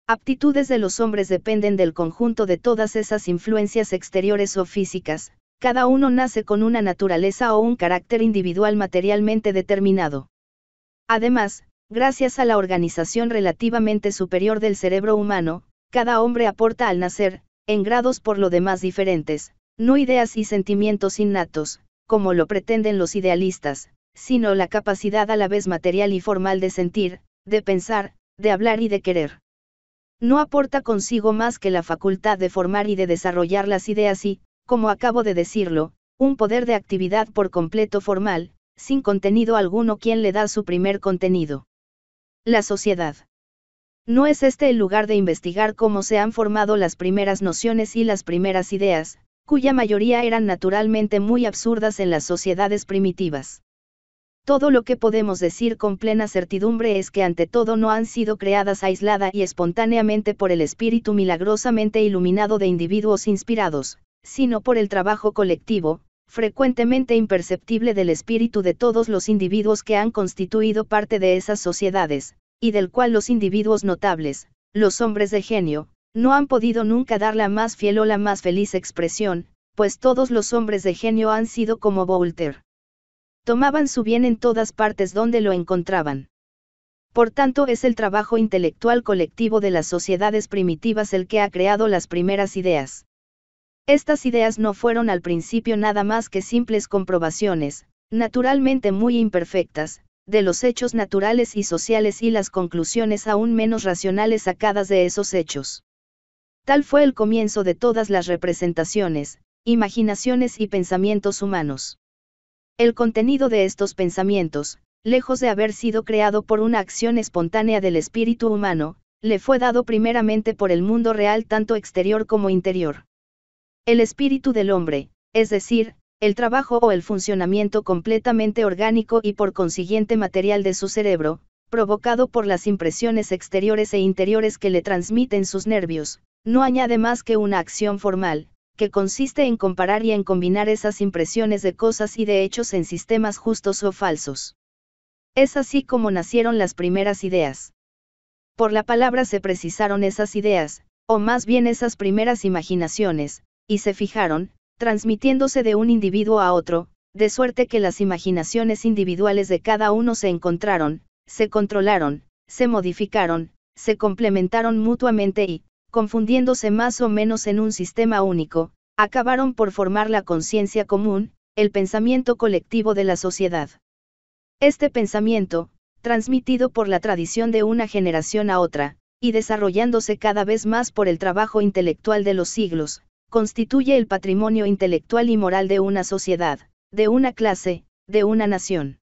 aptitudes de los hombres dependen del conjunto de todas esas influencias exteriores o físicas, cada uno nace con una naturaleza o un carácter individual materialmente determinado. Además, gracias a la organización relativamente superior del cerebro humano, cada hombre aporta al nacer, en grados por lo demás diferentes, no ideas y sentimientos innatos, como lo pretenden los idealistas, sino la capacidad a la vez material y formal de sentir, de pensar, de hablar y de querer. No aporta consigo más que la facultad de formar y de desarrollar las ideas y, como acabo de decirlo, un poder de actividad por completo formal, sin contenido alguno quien le da su primer contenido. La sociedad. No es este el lugar de investigar cómo se han formado las primeras nociones y las primeras ideas, cuya mayoría eran naturalmente muy absurdas en las sociedades primitivas. Todo lo que podemos decir con plena certidumbre es que ante todo no han sido creadas aislada y espontáneamente por el espíritu milagrosamente iluminado de individuos inspirados, sino por el trabajo colectivo, frecuentemente imperceptible del espíritu de todos los individuos que han constituido parte de esas sociedades, y del cual los individuos notables, los hombres de genio, no han podido nunca dar la más fiel o la más feliz expresión, pues todos los hombres de genio han sido como Voltaire, tomaban su bien en todas partes donde lo encontraban. Por tanto, es el trabajo intelectual colectivo de las sociedades primitivas el que ha creado las primeras ideas. Estas ideas no fueron al principio nada más que simples comprobaciones, naturalmente muy imperfectas, de los hechos naturales y sociales y las conclusiones aún menos racionales sacadas de esos hechos. Tal fue el comienzo de todas las representaciones, imaginaciones y pensamientos humanos. El contenido de estos pensamientos, lejos de haber sido creado por una acción espontánea del espíritu humano, le fue dado primeramente por el mundo real tanto exterior como interior. El espíritu del hombre, es decir, el trabajo o el funcionamiento completamente orgánico y por consiguiente material de su cerebro, provocado por las impresiones exteriores e interiores que le transmiten sus nervios, no añade más que una acción formal, que consiste en comparar y en combinar esas impresiones de cosas y de hechos en sistemas justos o falsos. Es así como nacieron las primeras ideas. Por la palabra se precisaron esas ideas, o más bien esas primeras imaginaciones, y se fijaron, transmitiéndose de un individuo a otro, de suerte que las imaginaciones individuales de cada uno se encontraron, se controlaron, se modificaron, se complementaron mutuamente y, confundiéndose más o menos en un sistema único, acabaron por formar la conciencia común, el pensamiento colectivo de la sociedad. Este pensamiento, transmitido por la tradición de una generación a otra, y desarrollándose cada vez más por el trabajo intelectual de los siglos, constituye el patrimonio intelectual y moral de una sociedad, de una clase, de una nación.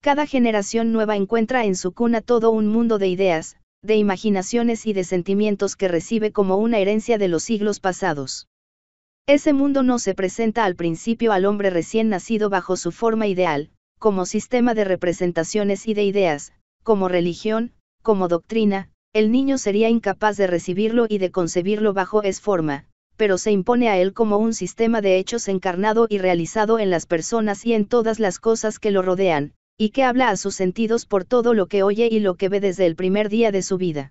Cada generación nueva encuentra en su cuna todo un mundo de ideas, de imaginaciones y de sentimientos que recibe como una herencia de los siglos pasados. Ese mundo no se presenta al principio al hombre recién nacido bajo su forma ideal, como sistema de representaciones y de ideas, como religión, como doctrina, el niño sería incapaz de recibirlo y de concebirlo bajo es forma, pero se impone a él como un sistema de hechos encarnado y realizado en las personas y en todas las cosas que lo rodean, y que habla a sus sentidos por todo lo que oye y lo que ve desde el primer día de su vida.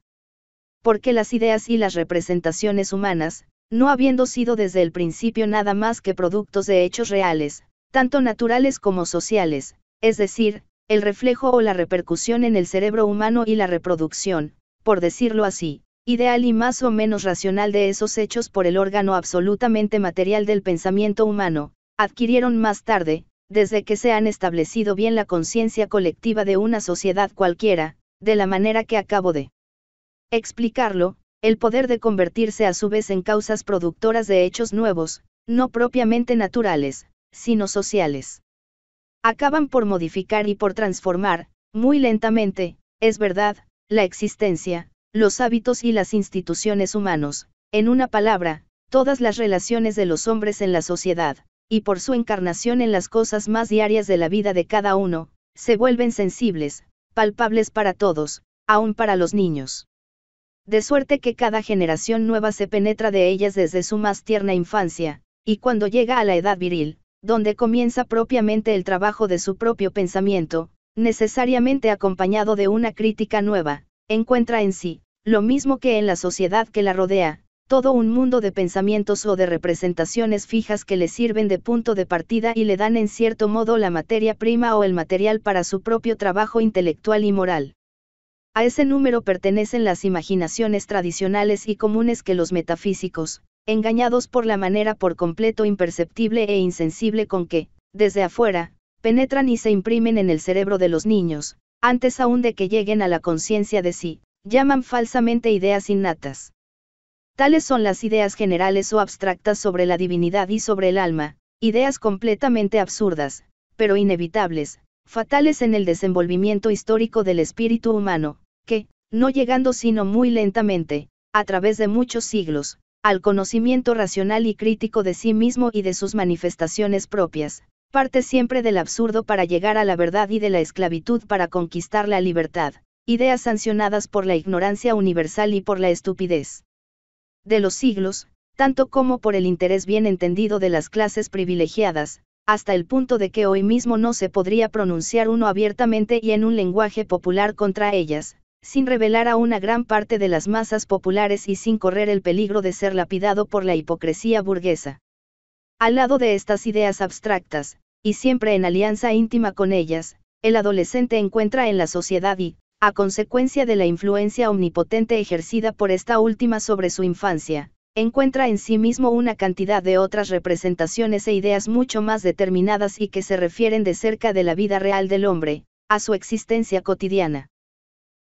Porque las ideas y las representaciones humanas, no habiendo sido desde el principio nada más que productos de hechos reales, tanto naturales como sociales, es decir, el reflejo o la repercusión en el cerebro humano y la reproducción, por decirlo así, ideal y más o menos racional de esos hechos por el órgano absolutamente material del pensamiento humano, adquirieron más tarde, desde que se han establecido bien la conciencia colectiva de una sociedad cualquiera, de la manera que acabo de explicarlo, el poder de convertirse a su vez en causas productoras de hechos nuevos, no propiamente naturales, sino sociales. Acaban por modificar y por transformar, muy lentamente, es verdad, la existencia, los hábitos y las instituciones humanos, en una palabra, todas las relaciones de los hombres en la sociedad y por su encarnación en las cosas más diarias de la vida de cada uno, se vuelven sensibles, palpables para todos, aún para los niños. De suerte que cada generación nueva se penetra de ellas desde su más tierna infancia, y cuando llega a la edad viril, donde comienza propiamente el trabajo de su propio pensamiento, necesariamente acompañado de una crítica nueva, encuentra en sí, lo mismo que en la sociedad que la rodea, todo un mundo de pensamientos o de representaciones fijas que le sirven de punto de partida y le dan en cierto modo la materia prima o el material para su propio trabajo intelectual y moral. A ese número pertenecen las imaginaciones tradicionales y comunes que los metafísicos, engañados por la manera por completo imperceptible e insensible con que, desde afuera, penetran y se imprimen en el cerebro de los niños, antes aún de que lleguen a la conciencia de sí, llaman falsamente ideas innatas. Tales son las ideas generales o abstractas sobre la divinidad y sobre el alma, ideas completamente absurdas, pero inevitables, fatales en el desenvolvimiento histórico del espíritu humano, que, no llegando sino muy lentamente, a través de muchos siglos, al conocimiento racional y crítico de sí mismo y de sus manifestaciones propias, parte siempre del absurdo para llegar a la verdad y de la esclavitud para conquistar la libertad, ideas sancionadas por la ignorancia universal y por la estupidez de los siglos, tanto como por el interés bien entendido de las clases privilegiadas, hasta el punto de que hoy mismo no se podría pronunciar uno abiertamente y en un lenguaje popular contra ellas, sin revelar a una gran parte de las masas populares y sin correr el peligro de ser lapidado por la hipocresía burguesa. Al lado de estas ideas abstractas, y siempre en alianza íntima con ellas, el adolescente encuentra en la sociedad y, a consecuencia de la influencia omnipotente ejercida por esta última sobre su infancia, encuentra en sí mismo una cantidad de otras representaciones e ideas mucho más determinadas y que se refieren de cerca de la vida real del hombre, a su existencia cotidiana.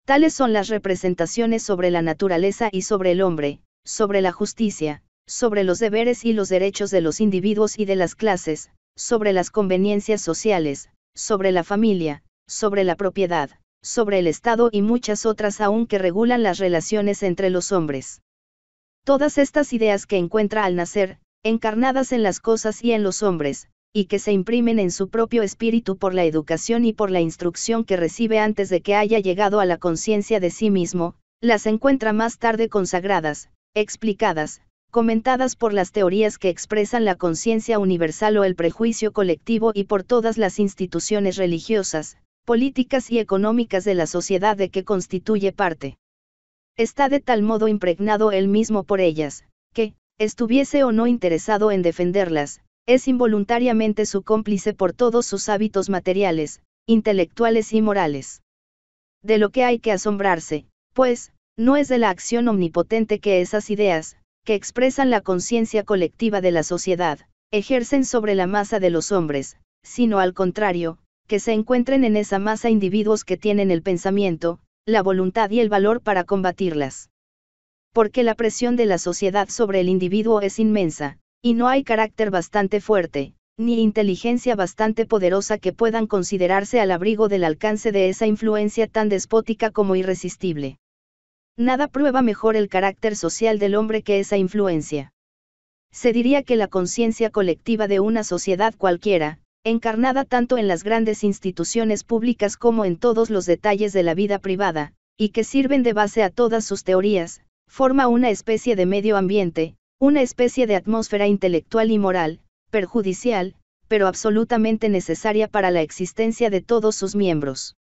Tales son las representaciones sobre la naturaleza y sobre el hombre, sobre la justicia, sobre los deberes y los derechos de los individuos y de las clases, sobre las conveniencias sociales, sobre la familia, sobre la propiedad sobre el Estado y muchas otras aún que regulan las relaciones entre los hombres. Todas estas ideas que encuentra al nacer, encarnadas en las cosas y en los hombres, y que se imprimen en su propio espíritu por la educación y por la instrucción que recibe antes de que haya llegado a la conciencia de sí mismo, las encuentra más tarde consagradas, explicadas, comentadas por las teorías que expresan la conciencia universal o el prejuicio colectivo y por todas las instituciones religiosas, políticas y económicas de la sociedad de que constituye parte. Está de tal modo impregnado él mismo por ellas, que, estuviese o no interesado en defenderlas, es involuntariamente su cómplice por todos sus hábitos materiales, intelectuales y morales. De lo que hay que asombrarse, pues, no es de la acción omnipotente que esas ideas, que expresan la conciencia colectiva de la sociedad, ejercen sobre la masa de los hombres, sino al contrario, que se encuentren en esa masa individuos que tienen el pensamiento, la voluntad y el valor para combatirlas. Porque la presión de la sociedad sobre el individuo es inmensa, y no hay carácter bastante fuerte, ni inteligencia bastante poderosa que puedan considerarse al abrigo del alcance de esa influencia tan despótica como irresistible. Nada prueba mejor el carácter social del hombre que esa influencia. Se diría que la conciencia colectiva de una sociedad cualquiera, encarnada tanto en las grandes instituciones públicas como en todos los detalles de la vida privada, y que sirven de base a todas sus teorías, forma una especie de medio ambiente, una especie de atmósfera intelectual y moral, perjudicial, pero absolutamente necesaria para la existencia de todos sus miembros.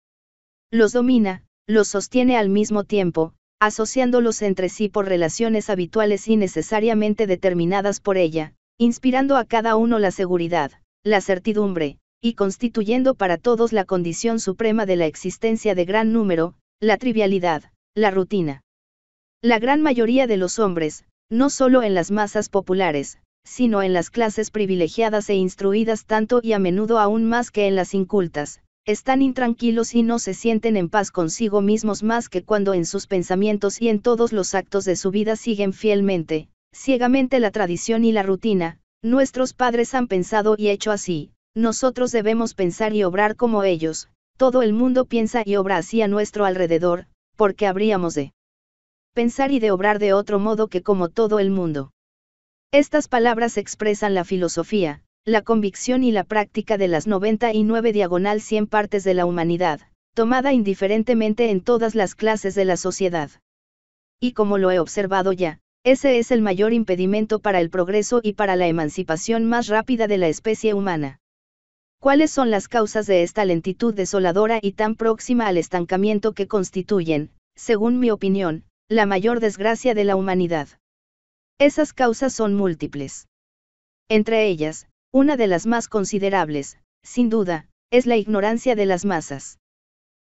Los domina, los sostiene al mismo tiempo, asociándolos entre sí por relaciones habituales y necesariamente determinadas por ella, inspirando a cada uno la seguridad, la certidumbre, y constituyendo para todos la condición suprema de la existencia de gran número, la trivialidad, la rutina. La gran mayoría de los hombres, no solo en las masas populares, sino en las clases privilegiadas e instruidas tanto y a menudo aún más que en las incultas, están intranquilos y no se sienten en paz consigo mismos más que cuando en sus pensamientos y en todos los actos de su vida siguen fielmente, ciegamente la tradición y la rutina, Nuestros padres han pensado y hecho así, nosotros debemos pensar y obrar como ellos, todo el mundo piensa y obra así a nuestro alrededor, porque habríamos de pensar y de obrar de otro modo que como todo el mundo. Estas palabras expresan la filosofía, la convicción y la práctica de las 99 diagonal 100 partes de la humanidad, tomada indiferentemente en todas las clases de la sociedad. Y como lo he observado ya, ese es el mayor impedimento para el progreso y para la emancipación más rápida de la especie humana. ¿Cuáles son las causas de esta lentitud desoladora y tan próxima al estancamiento que constituyen, según mi opinión, la mayor desgracia de la humanidad? Esas causas son múltiples. Entre ellas, una de las más considerables, sin duda, es la ignorancia de las masas.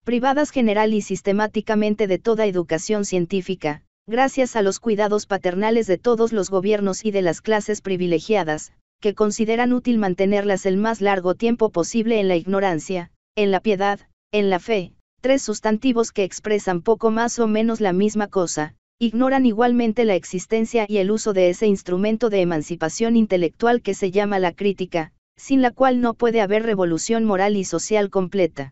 Privadas general y sistemáticamente de toda educación científica, gracias a los cuidados paternales de todos los gobiernos y de las clases privilegiadas, que consideran útil mantenerlas el más largo tiempo posible en la ignorancia, en la piedad, en la fe, tres sustantivos que expresan poco más o menos la misma cosa, ignoran igualmente la existencia y el uso de ese instrumento de emancipación intelectual que se llama la crítica, sin la cual no puede haber revolución moral y social completa.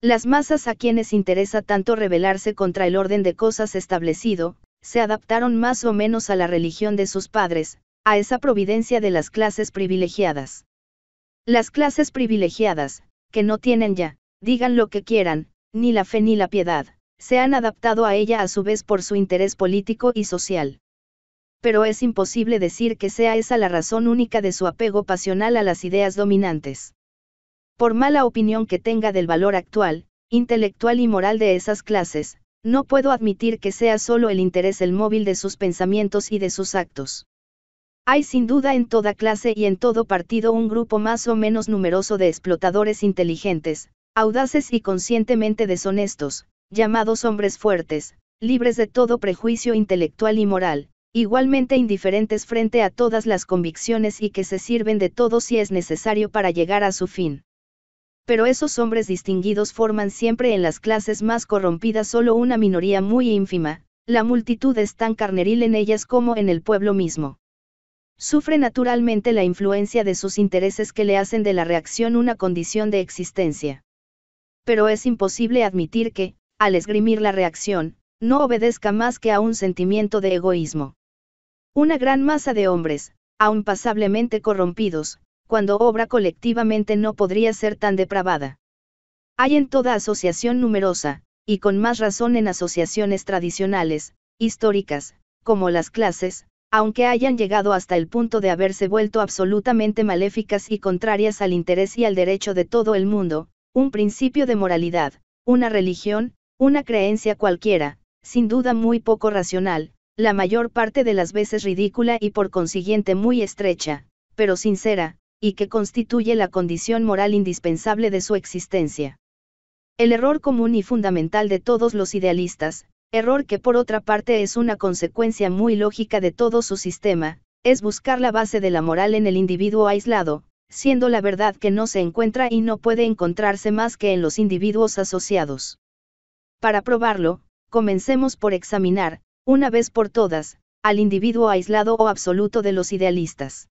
Las masas a quienes interesa tanto rebelarse contra el orden de cosas establecido, se adaptaron más o menos a la religión de sus padres, a esa providencia de las clases privilegiadas. Las clases privilegiadas, que no tienen ya, digan lo que quieran, ni la fe ni la piedad, se han adaptado a ella a su vez por su interés político y social. Pero es imposible decir que sea esa la razón única de su apego pasional a las ideas dominantes. Por mala opinión que tenga del valor actual, intelectual y moral de esas clases, no puedo admitir que sea solo el interés el móvil de sus pensamientos y de sus actos. Hay sin duda en toda clase y en todo partido un grupo más o menos numeroso de explotadores inteligentes, audaces y conscientemente deshonestos, llamados hombres fuertes, libres de todo prejuicio intelectual y moral, igualmente indiferentes frente a todas las convicciones y que se sirven de todo si es necesario para llegar a su fin pero esos hombres distinguidos forman siempre en las clases más corrompidas solo una minoría muy ínfima, la multitud es tan carneril en ellas como en el pueblo mismo. Sufre naturalmente la influencia de sus intereses que le hacen de la reacción una condición de existencia. Pero es imposible admitir que, al esgrimir la reacción, no obedezca más que a un sentimiento de egoísmo. Una gran masa de hombres, aun pasablemente corrompidos, cuando obra colectivamente no podría ser tan depravada. Hay en toda asociación numerosa, y con más razón en asociaciones tradicionales, históricas, como las clases, aunque hayan llegado hasta el punto de haberse vuelto absolutamente maléficas y contrarias al interés y al derecho de todo el mundo, un principio de moralidad, una religión, una creencia cualquiera, sin duda muy poco racional, la mayor parte de las veces ridícula y por consiguiente muy estrecha, pero sincera, y que constituye la condición moral indispensable de su existencia. El error común y fundamental de todos los idealistas, error que por otra parte es una consecuencia muy lógica de todo su sistema, es buscar la base de la moral en el individuo aislado, siendo la verdad que no se encuentra y no puede encontrarse más que en los individuos asociados. Para probarlo, comencemos por examinar, una vez por todas, al individuo aislado o absoluto de los idealistas.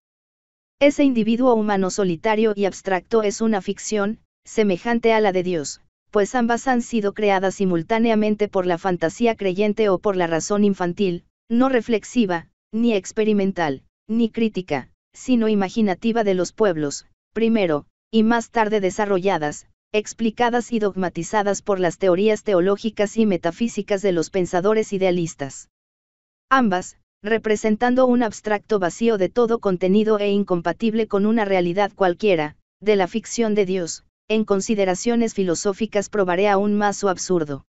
Ese individuo humano solitario y abstracto es una ficción, semejante a la de Dios, pues ambas han sido creadas simultáneamente por la fantasía creyente o por la razón infantil, no reflexiva, ni experimental, ni crítica, sino imaginativa de los pueblos, primero, y más tarde desarrolladas, explicadas y dogmatizadas por las teorías teológicas y metafísicas de los pensadores idealistas. Ambas, representando un abstracto vacío de todo contenido e incompatible con una realidad cualquiera, de la ficción de Dios, en consideraciones filosóficas probaré aún más su absurdo.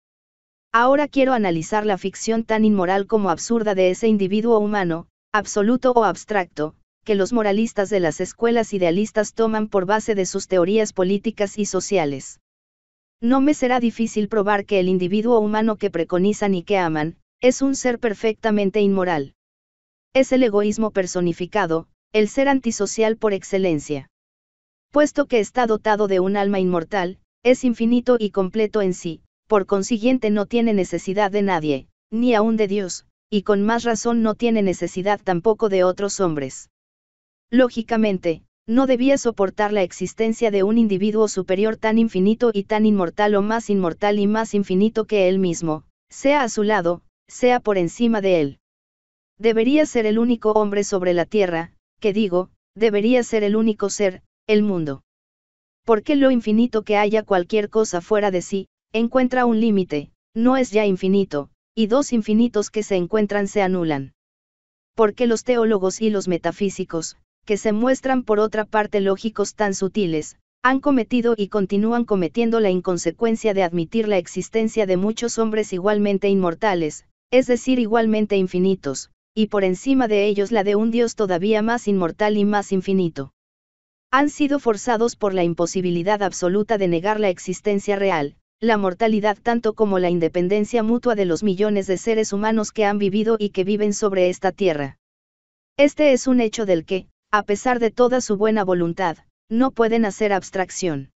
Ahora quiero analizar la ficción tan inmoral como absurda de ese individuo humano, absoluto o abstracto, que los moralistas de las escuelas idealistas toman por base de sus teorías políticas y sociales. No me será difícil probar que el individuo humano que preconizan y que aman, es un ser perfectamente inmoral es el egoísmo personificado, el ser antisocial por excelencia. Puesto que está dotado de un alma inmortal, es infinito y completo en sí, por consiguiente no tiene necesidad de nadie, ni aun de Dios, y con más razón no tiene necesidad tampoco de otros hombres. Lógicamente, no debía soportar la existencia de un individuo superior tan infinito y tan inmortal o más inmortal y más infinito que él mismo, sea a su lado, sea por encima de él. Debería ser el único hombre sobre la tierra, que digo, debería ser el único ser, el mundo. Porque lo infinito que haya cualquier cosa fuera de sí, encuentra un límite, no es ya infinito, y dos infinitos que se encuentran se anulan. Porque los teólogos y los metafísicos, que se muestran por otra parte lógicos tan sutiles, han cometido y continúan cometiendo la inconsecuencia de admitir la existencia de muchos hombres igualmente inmortales, es decir, igualmente infinitos, y por encima de ellos la de un Dios todavía más inmortal y más infinito. Han sido forzados por la imposibilidad absoluta de negar la existencia real, la mortalidad tanto como la independencia mutua de los millones de seres humanos que han vivido y que viven sobre esta tierra. Este es un hecho del que, a pesar de toda su buena voluntad, no pueden hacer abstracción.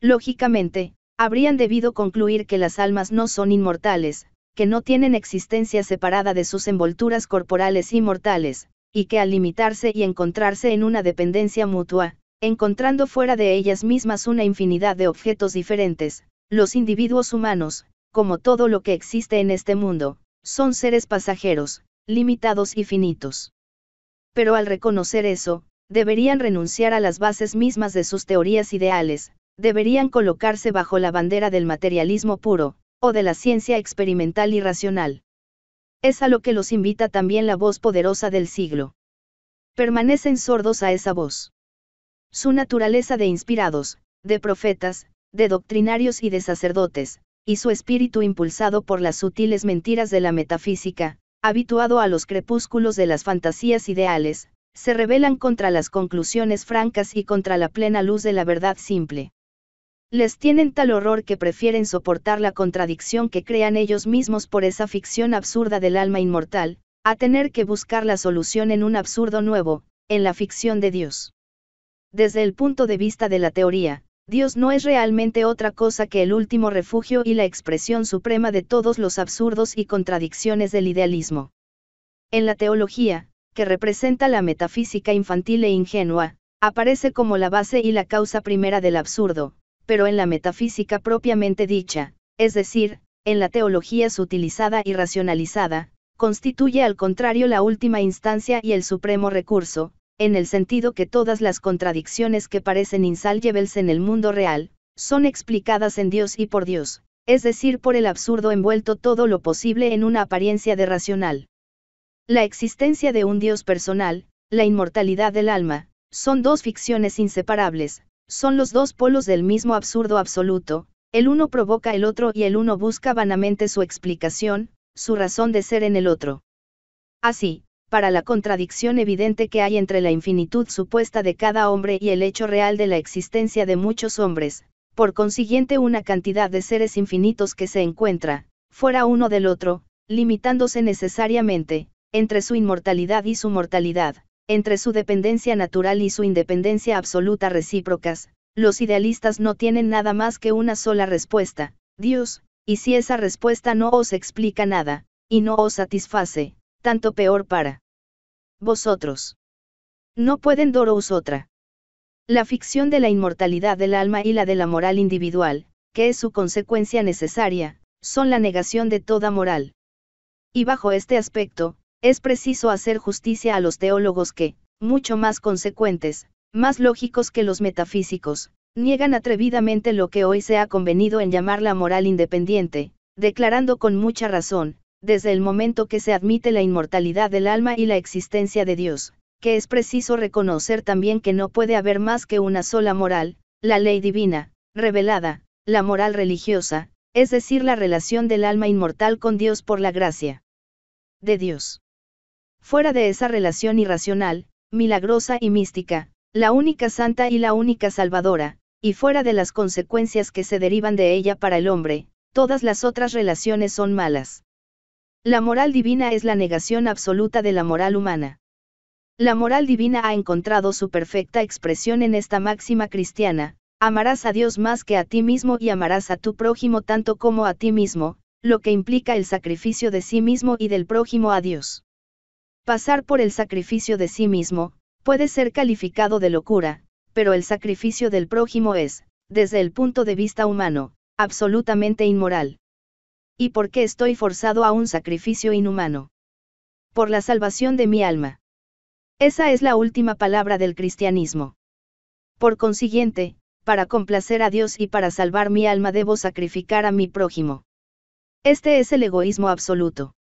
Lógicamente, habrían debido concluir que las almas no son inmortales, que no tienen existencia separada de sus envolturas corporales y mortales, y que al limitarse y encontrarse en una dependencia mutua, encontrando fuera de ellas mismas una infinidad de objetos diferentes, los individuos humanos, como todo lo que existe en este mundo, son seres pasajeros, limitados y finitos. Pero al reconocer eso, deberían renunciar a las bases mismas de sus teorías ideales, deberían colocarse bajo la bandera del materialismo puro, de la ciencia experimental y racional. Es a lo que los invita también la voz poderosa del siglo. Permanecen sordos a esa voz. Su naturaleza de inspirados, de profetas, de doctrinarios y de sacerdotes, y su espíritu impulsado por las sutiles mentiras de la metafísica, habituado a los crepúsculos de las fantasías ideales, se rebelan contra las conclusiones francas y contra la plena luz de la verdad simple les tienen tal horror que prefieren soportar la contradicción que crean ellos mismos por esa ficción absurda del alma inmortal, a tener que buscar la solución en un absurdo nuevo, en la ficción de Dios. Desde el punto de vista de la teoría, Dios no es realmente otra cosa que el último refugio y la expresión suprema de todos los absurdos y contradicciones del idealismo. En la teología, que representa la metafísica infantil e ingenua, aparece como la base y la causa primera del absurdo, pero en la metafísica propiamente dicha, es decir, en la teología sutilizada y racionalizada, constituye al contrario la última instancia y el supremo recurso, en el sentido que todas las contradicciones que parecen insalvables en el mundo real, son explicadas en Dios y por Dios, es decir, por el absurdo envuelto todo lo posible en una apariencia de racional. La existencia de un Dios personal, la inmortalidad del alma, son dos ficciones inseparables, son los dos polos del mismo absurdo absoluto, el uno provoca el otro y el uno busca vanamente su explicación, su razón de ser en el otro. Así, para la contradicción evidente que hay entre la infinitud supuesta de cada hombre y el hecho real de la existencia de muchos hombres, por consiguiente una cantidad de seres infinitos que se encuentra, fuera uno del otro, limitándose necesariamente, entre su inmortalidad y su mortalidad, entre su dependencia natural y su independencia absoluta recíprocas, los idealistas no tienen nada más que una sola respuesta, Dios, y si esa respuesta no os explica nada, y no os satisface, tanto peor para vosotros. No pueden Doros otra. La ficción de la inmortalidad del alma y la de la moral individual, que es su consecuencia necesaria, son la negación de toda moral. Y bajo este aspecto, es preciso hacer justicia a los teólogos que, mucho más consecuentes, más lógicos que los metafísicos, niegan atrevidamente lo que hoy se ha convenido en llamar la moral independiente, declarando con mucha razón, desde el momento que se admite la inmortalidad del alma y la existencia de Dios, que es preciso reconocer también que no puede haber más que una sola moral, la ley divina, revelada, la moral religiosa, es decir, la relación del alma inmortal con Dios por la gracia de Dios. Fuera de esa relación irracional, milagrosa y mística, la única santa y la única salvadora, y fuera de las consecuencias que se derivan de ella para el hombre, todas las otras relaciones son malas. La moral divina es la negación absoluta de la moral humana. La moral divina ha encontrado su perfecta expresión en esta máxima cristiana, amarás a Dios más que a ti mismo y amarás a tu prójimo tanto como a ti mismo, lo que implica el sacrificio de sí mismo y del prójimo a Dios. Pasar por el sacrificio de sí mismo, puede ser calificado de locura, pero el sacrificio del prójimo es, desde el punto de vista humano, absolutamente inmoral. ¿Y por qué estoy forzado a un sacrificio inhumano? Por la salvación de mi alma. Esa es la última palabra del cristianismo. Por consiguiente, para complacer a Dios y para salvar mi alma debo sacrificar a mi prójimo. Este es el egoísmo absoluto.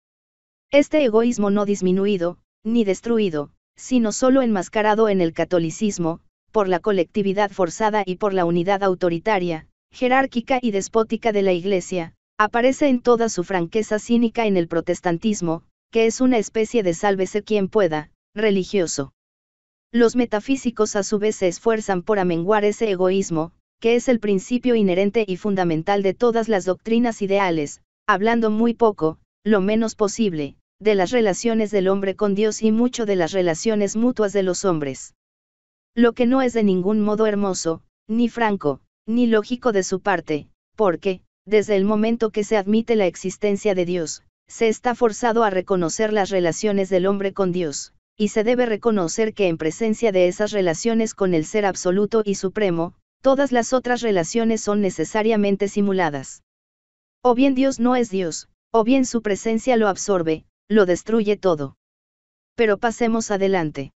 Este egoísmo no disminuido, ni destruido, sino solo enmascarado en el catolicismo, por la colectividad forzada y por la unidad autoritaria, jerárquica y despótica de la Iglesia, aparece en toda su franqueza cínica en el protestantismo, que es una especie de sálvese quien pueda, religioso. Los metafísicos a su vez se esfuerzan por amenguar ese egoísmo, que es el principio inherente y fundamental de todas las doctrinas ideales, hablando muy poco, lo menos posible, de las relaciones del hombre con Dios y mucho de las relaciones mutuas de los hombres. Lo que no es de ningún modo hermoso, ni franco, ni lógico de su parte, porque, desde el momento que se admite la existencia de Dios, se está forzado a reconocer las relaciones del hombre con Dios, y se debe reconocer que en presencia de esas relaciones con el Ser absoluto y supremo, todas las otras relaciones son necesariamente simuladas. O bien Dios no es Dios, o bien su presencia lo absorbe, lo destruye todo. Pero pasemos adelante.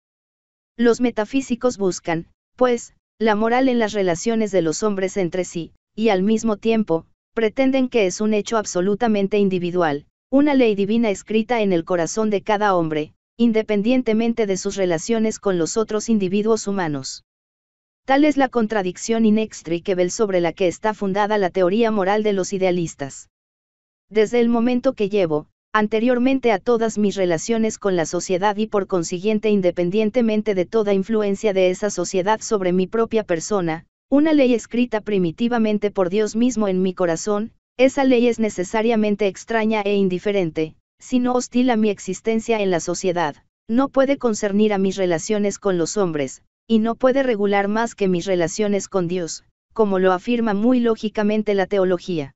Los metafísicos buscan, pues, la moral en las relaciones de los hombres entre sí, y al mismo tiempo, pretenden que es un hecho absolutamente individual, una ley divina escrita en el corazón de cada hombre, independientemente de sus relaciones con los otros individuos humanos. Tal es la contradicción inextricable sobre la que está fundada la teoría moral de los idealistas. Desde el momento que llevo, anteriormente a todas mis relaciones con la sociedad y por consiguiente independientemente de toda influencia de esa sociedad sobre mi propia persona, una ley escrita primitivamente por Dios mismo en mi corazón, esa ley es necesariamente extraña e indiferente, sino hostil a mi existencia en la sociedad, no puede concernir a mis relaciones con los hombres, y no puede regular más que mis relaciones con Dios, como lo afirma muy lógicamente la teología.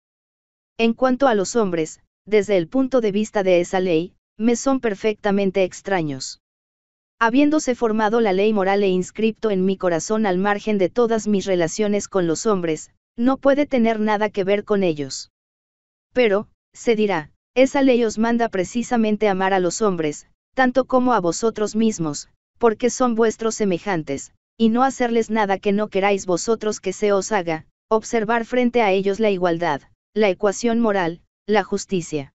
En cuanto a los hombres, desde el punto de vista de esa ley, me son perfectamente extraños. Habiéndose formado la ley moral e inscripto en mi corazón al margen de todas mis relaciones con los hombres, no puede tener nada que ver con ellos. Pero, se dirá, esa ley os manda precisamente amar a los hombres, tanto como a vosotros mismos, porque son vuestros semejantes, y no hacerles nada que no queráis vosotros que se os haga, observar frente a ellos la igualdad, la ecuación moral, la justicia.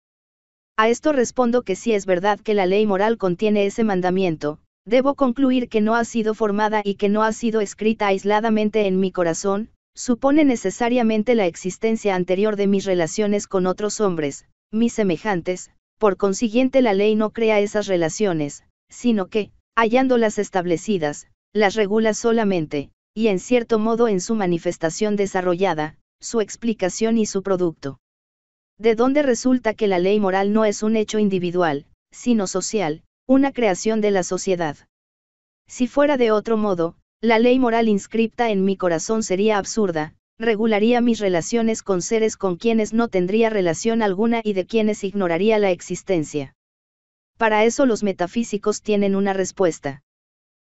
A esto respondo que si es verdad que la ley moral contiene ese mandamiento, debo concluir que no ha sido formada y que no ha sido escrita aisladamente en mi corazón, supone necesariamente la existencia anterior de mis relaciones con otros hombres, mis semejantes, por consiguiente la ley no crea esas relaciones, sino que, hallándolas establecidas, las regula solamente, y en cierto modo en su manifestación desarrollada, su explicación y su producto de donde resulta que la ley moral no es un hecho individual, sino social, una creación de la sociedad. Si fuera de otro modo, la ley moral inscripta en mi corazón sería absurda, regularía mis relaciones con seres con quienes no tendría relación alguna y de quienes ignoraría la existencia. Para eso los metafísicos tienen una respuesta.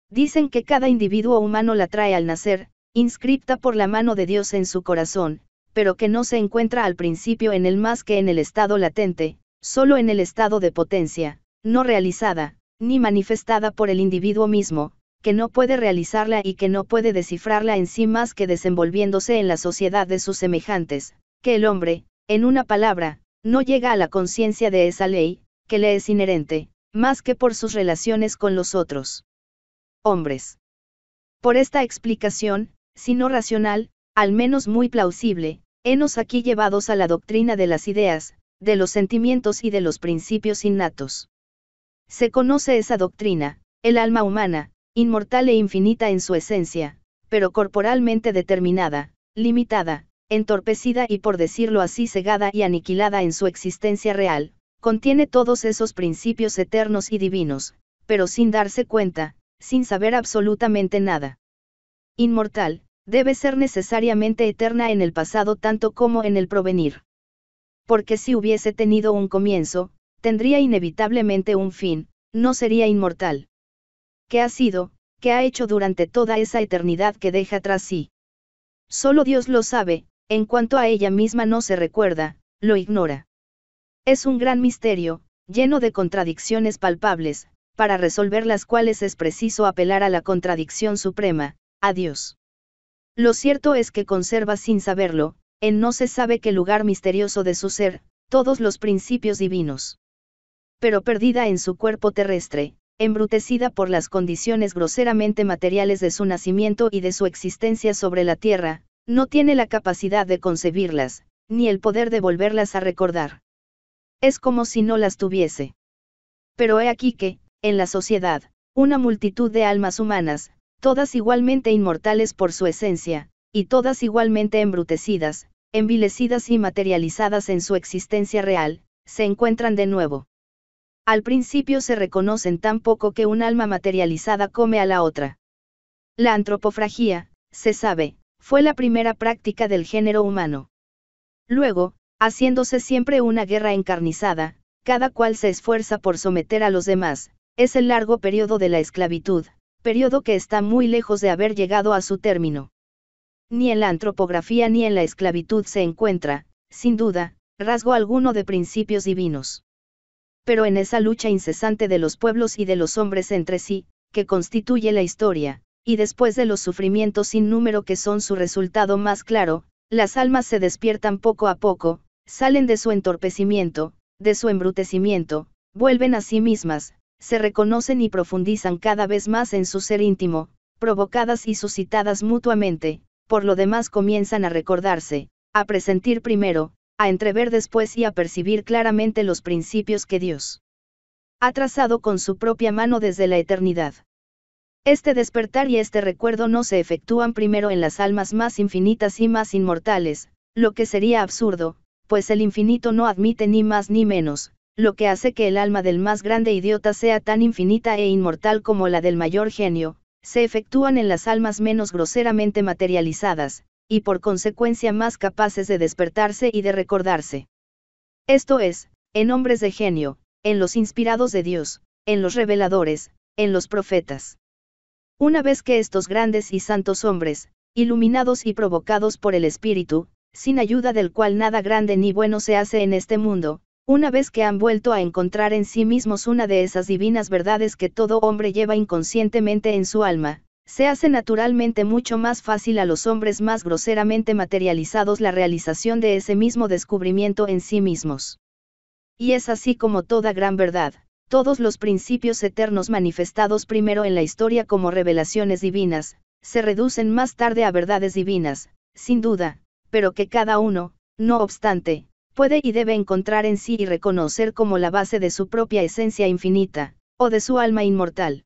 Dicen que cada individuo humano la trae al nacer, inscripta por la mano de Dios en su corazón, pero que no se encuentra al principio en el más que en el estado latente, solo en el estado de potencia, no realizada, ni manifestada por el individuo mismo, que no puede realizarla y que no puede descifrarla en sí más que desenvolviéndose en la sociedad de sus semejantes, que el hombre, en una palabra, no llega a la conciencia de esa ley, que le es inherente, más que por sus relaciones con los otros hombres. Por esta explicación, si no racional, al menos muy plausible, Hemos aquí llevados a la doctrina de las ideas, de los sentimientos y de los principios innatos. Se conoce esa doctrina, el alma humana, inmortal e infinita en su esencia, pero corporalmente determinada, limitada, entorpecida y por decirlo así cegada y aniquilada en su existencia real, contiene todos esos principios eternos y divinos, pero sin darse cuenta, sin saber absolutamente nada. Inmortal, debe ser necesariamente eterna en el pasado tanto como en el provenir. Porque si hubiese tenido un comienzo, tendría inevitablemente un fin, no sería inmortal. ¿Qué ha sido, qué ha hecho durante toda esa eternidad que deja tras sí? Solo Dios lo sabe, en cuanto a ella misma no se recuerda, lo ignora. Es un gran misterio, lleno de contradicciones palpables, para resolver las cuales es preciso apelar a la contradicción suprema, a Dios. Lo cierto es que conserva sin saberlo, en no se sabe qué lugar misterioso de su ser, todos los principios divinos. Pero perdida en su cuerpo terrestre, embrutecida por las condiciones groseramente materiales de su nacimiento y de su existencia sobre la tierra, no tiene la capacidad de concebirlas, ni el poder de volverlas a recordar. Es como si no las tuviese. Pero he aquí que, en la sociedad, una multitud de almas humanas, todas igualmente inmortales por su esencia, y todas igualmente embrutecidas, envilecidas y materializadas en su existencia real, se encuentran de nuevo. Al principio se reconocen tan poco que un alma materializada come a la otra. La antropofragía, se sabe, fue la primera práctica del género humano. Luego, haciéndose siempre una guerra encarnizada, cada cual se esfuerza por someter a los demás, es el largo periodo de la esclavitud, periodo que está muy lejos de haber llegado a su término. Ni en la antropografía ni en la esclavitud se encuentra, sin duda, rasgo alguno de principios divinos. Pero en esa lucha incesante de los pueblos y de los hombres entre sí, que constituye la historia, y después de los sufrimientos sin número que son su resultado más claro, las almas se despiertan poco a poco, salen de su entorpecimiento, de su embrutecimiento, vuelven a sí mismas, se reconocen y profundizan cada vez más en su ser íntimo, provocadas y suscitadas mutuamente, por lo demás comienzan a recordarse, a presentir primero, a entrever después y a percibir claramente los principios que Dios ha trazado con su propia mano desde la eternidad. Este despertar y este recuerdo no se efectúan primero en las almas más infinitas y más inmortales, lo que sería absurdo, pues el infinito no admite ni más ni menos, lo que hace que el alma del más grande idiota sea tan infinita e inmortal como la del mayor genio, se efectúan en las almas menos groseramente materializadas, y por consecuencia más capaces de despertarse y de recordarse. Esto es, en hombres de genio, en los inspirados de Dios, en los reveladores, en los profetas. Una vez que estos grandes y santos hombres, iluminados y provocados por el Espíritu, sin ayuda del cual nada grande ni bueno se hace en este mundo, una vez que han vuelto a encontrar en sí mismos una de esas divinas verdades que todo hombre lleva inconscientemente en su alma, se hace naturalmente mucho más fácil a los hombres más groseramente materializados la realización de ese mismo descubrimiento en sí mismos. Y es así como toda gran verdad, todos los principios eternos manifestados primero en la historia como revelaciones divinas, se reducen más tarde a verdades divinas, sin duda, pero que cada uno, no obstante, puede y debe encontrar en sí y reconocer como la base de su propia esencia infinita, o de su alma inmortal.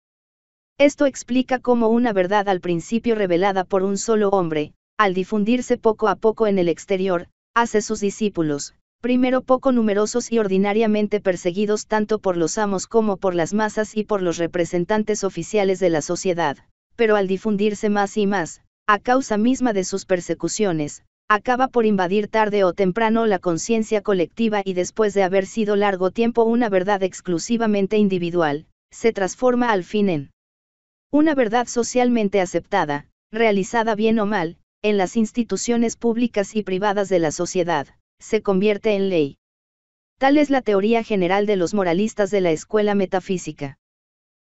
Esto explica cómo una verdad al principio revelada por un solo hombre, al difundirse poco a poco en el exterior, hace sus discípulos, primero poco numerosos y ordinariamente perseguidos tanto por los amos como por las masas y por los representantes oficiales de la sociedad, pero al difundirse más y más, a causa misma de sus persecuciones, acaba por invadir tarde o temprano la conciencia colectiva y después de haber sido largo tiempo una verdad exclusivamente individual, se transforma al fin en una verdad socialmente aceptada, realizada bien o mal, en las instituciones públicas y privadas de la sociedad, se convierte en ley. Tal es la teoría general de los moralistas de la escuela metafísica.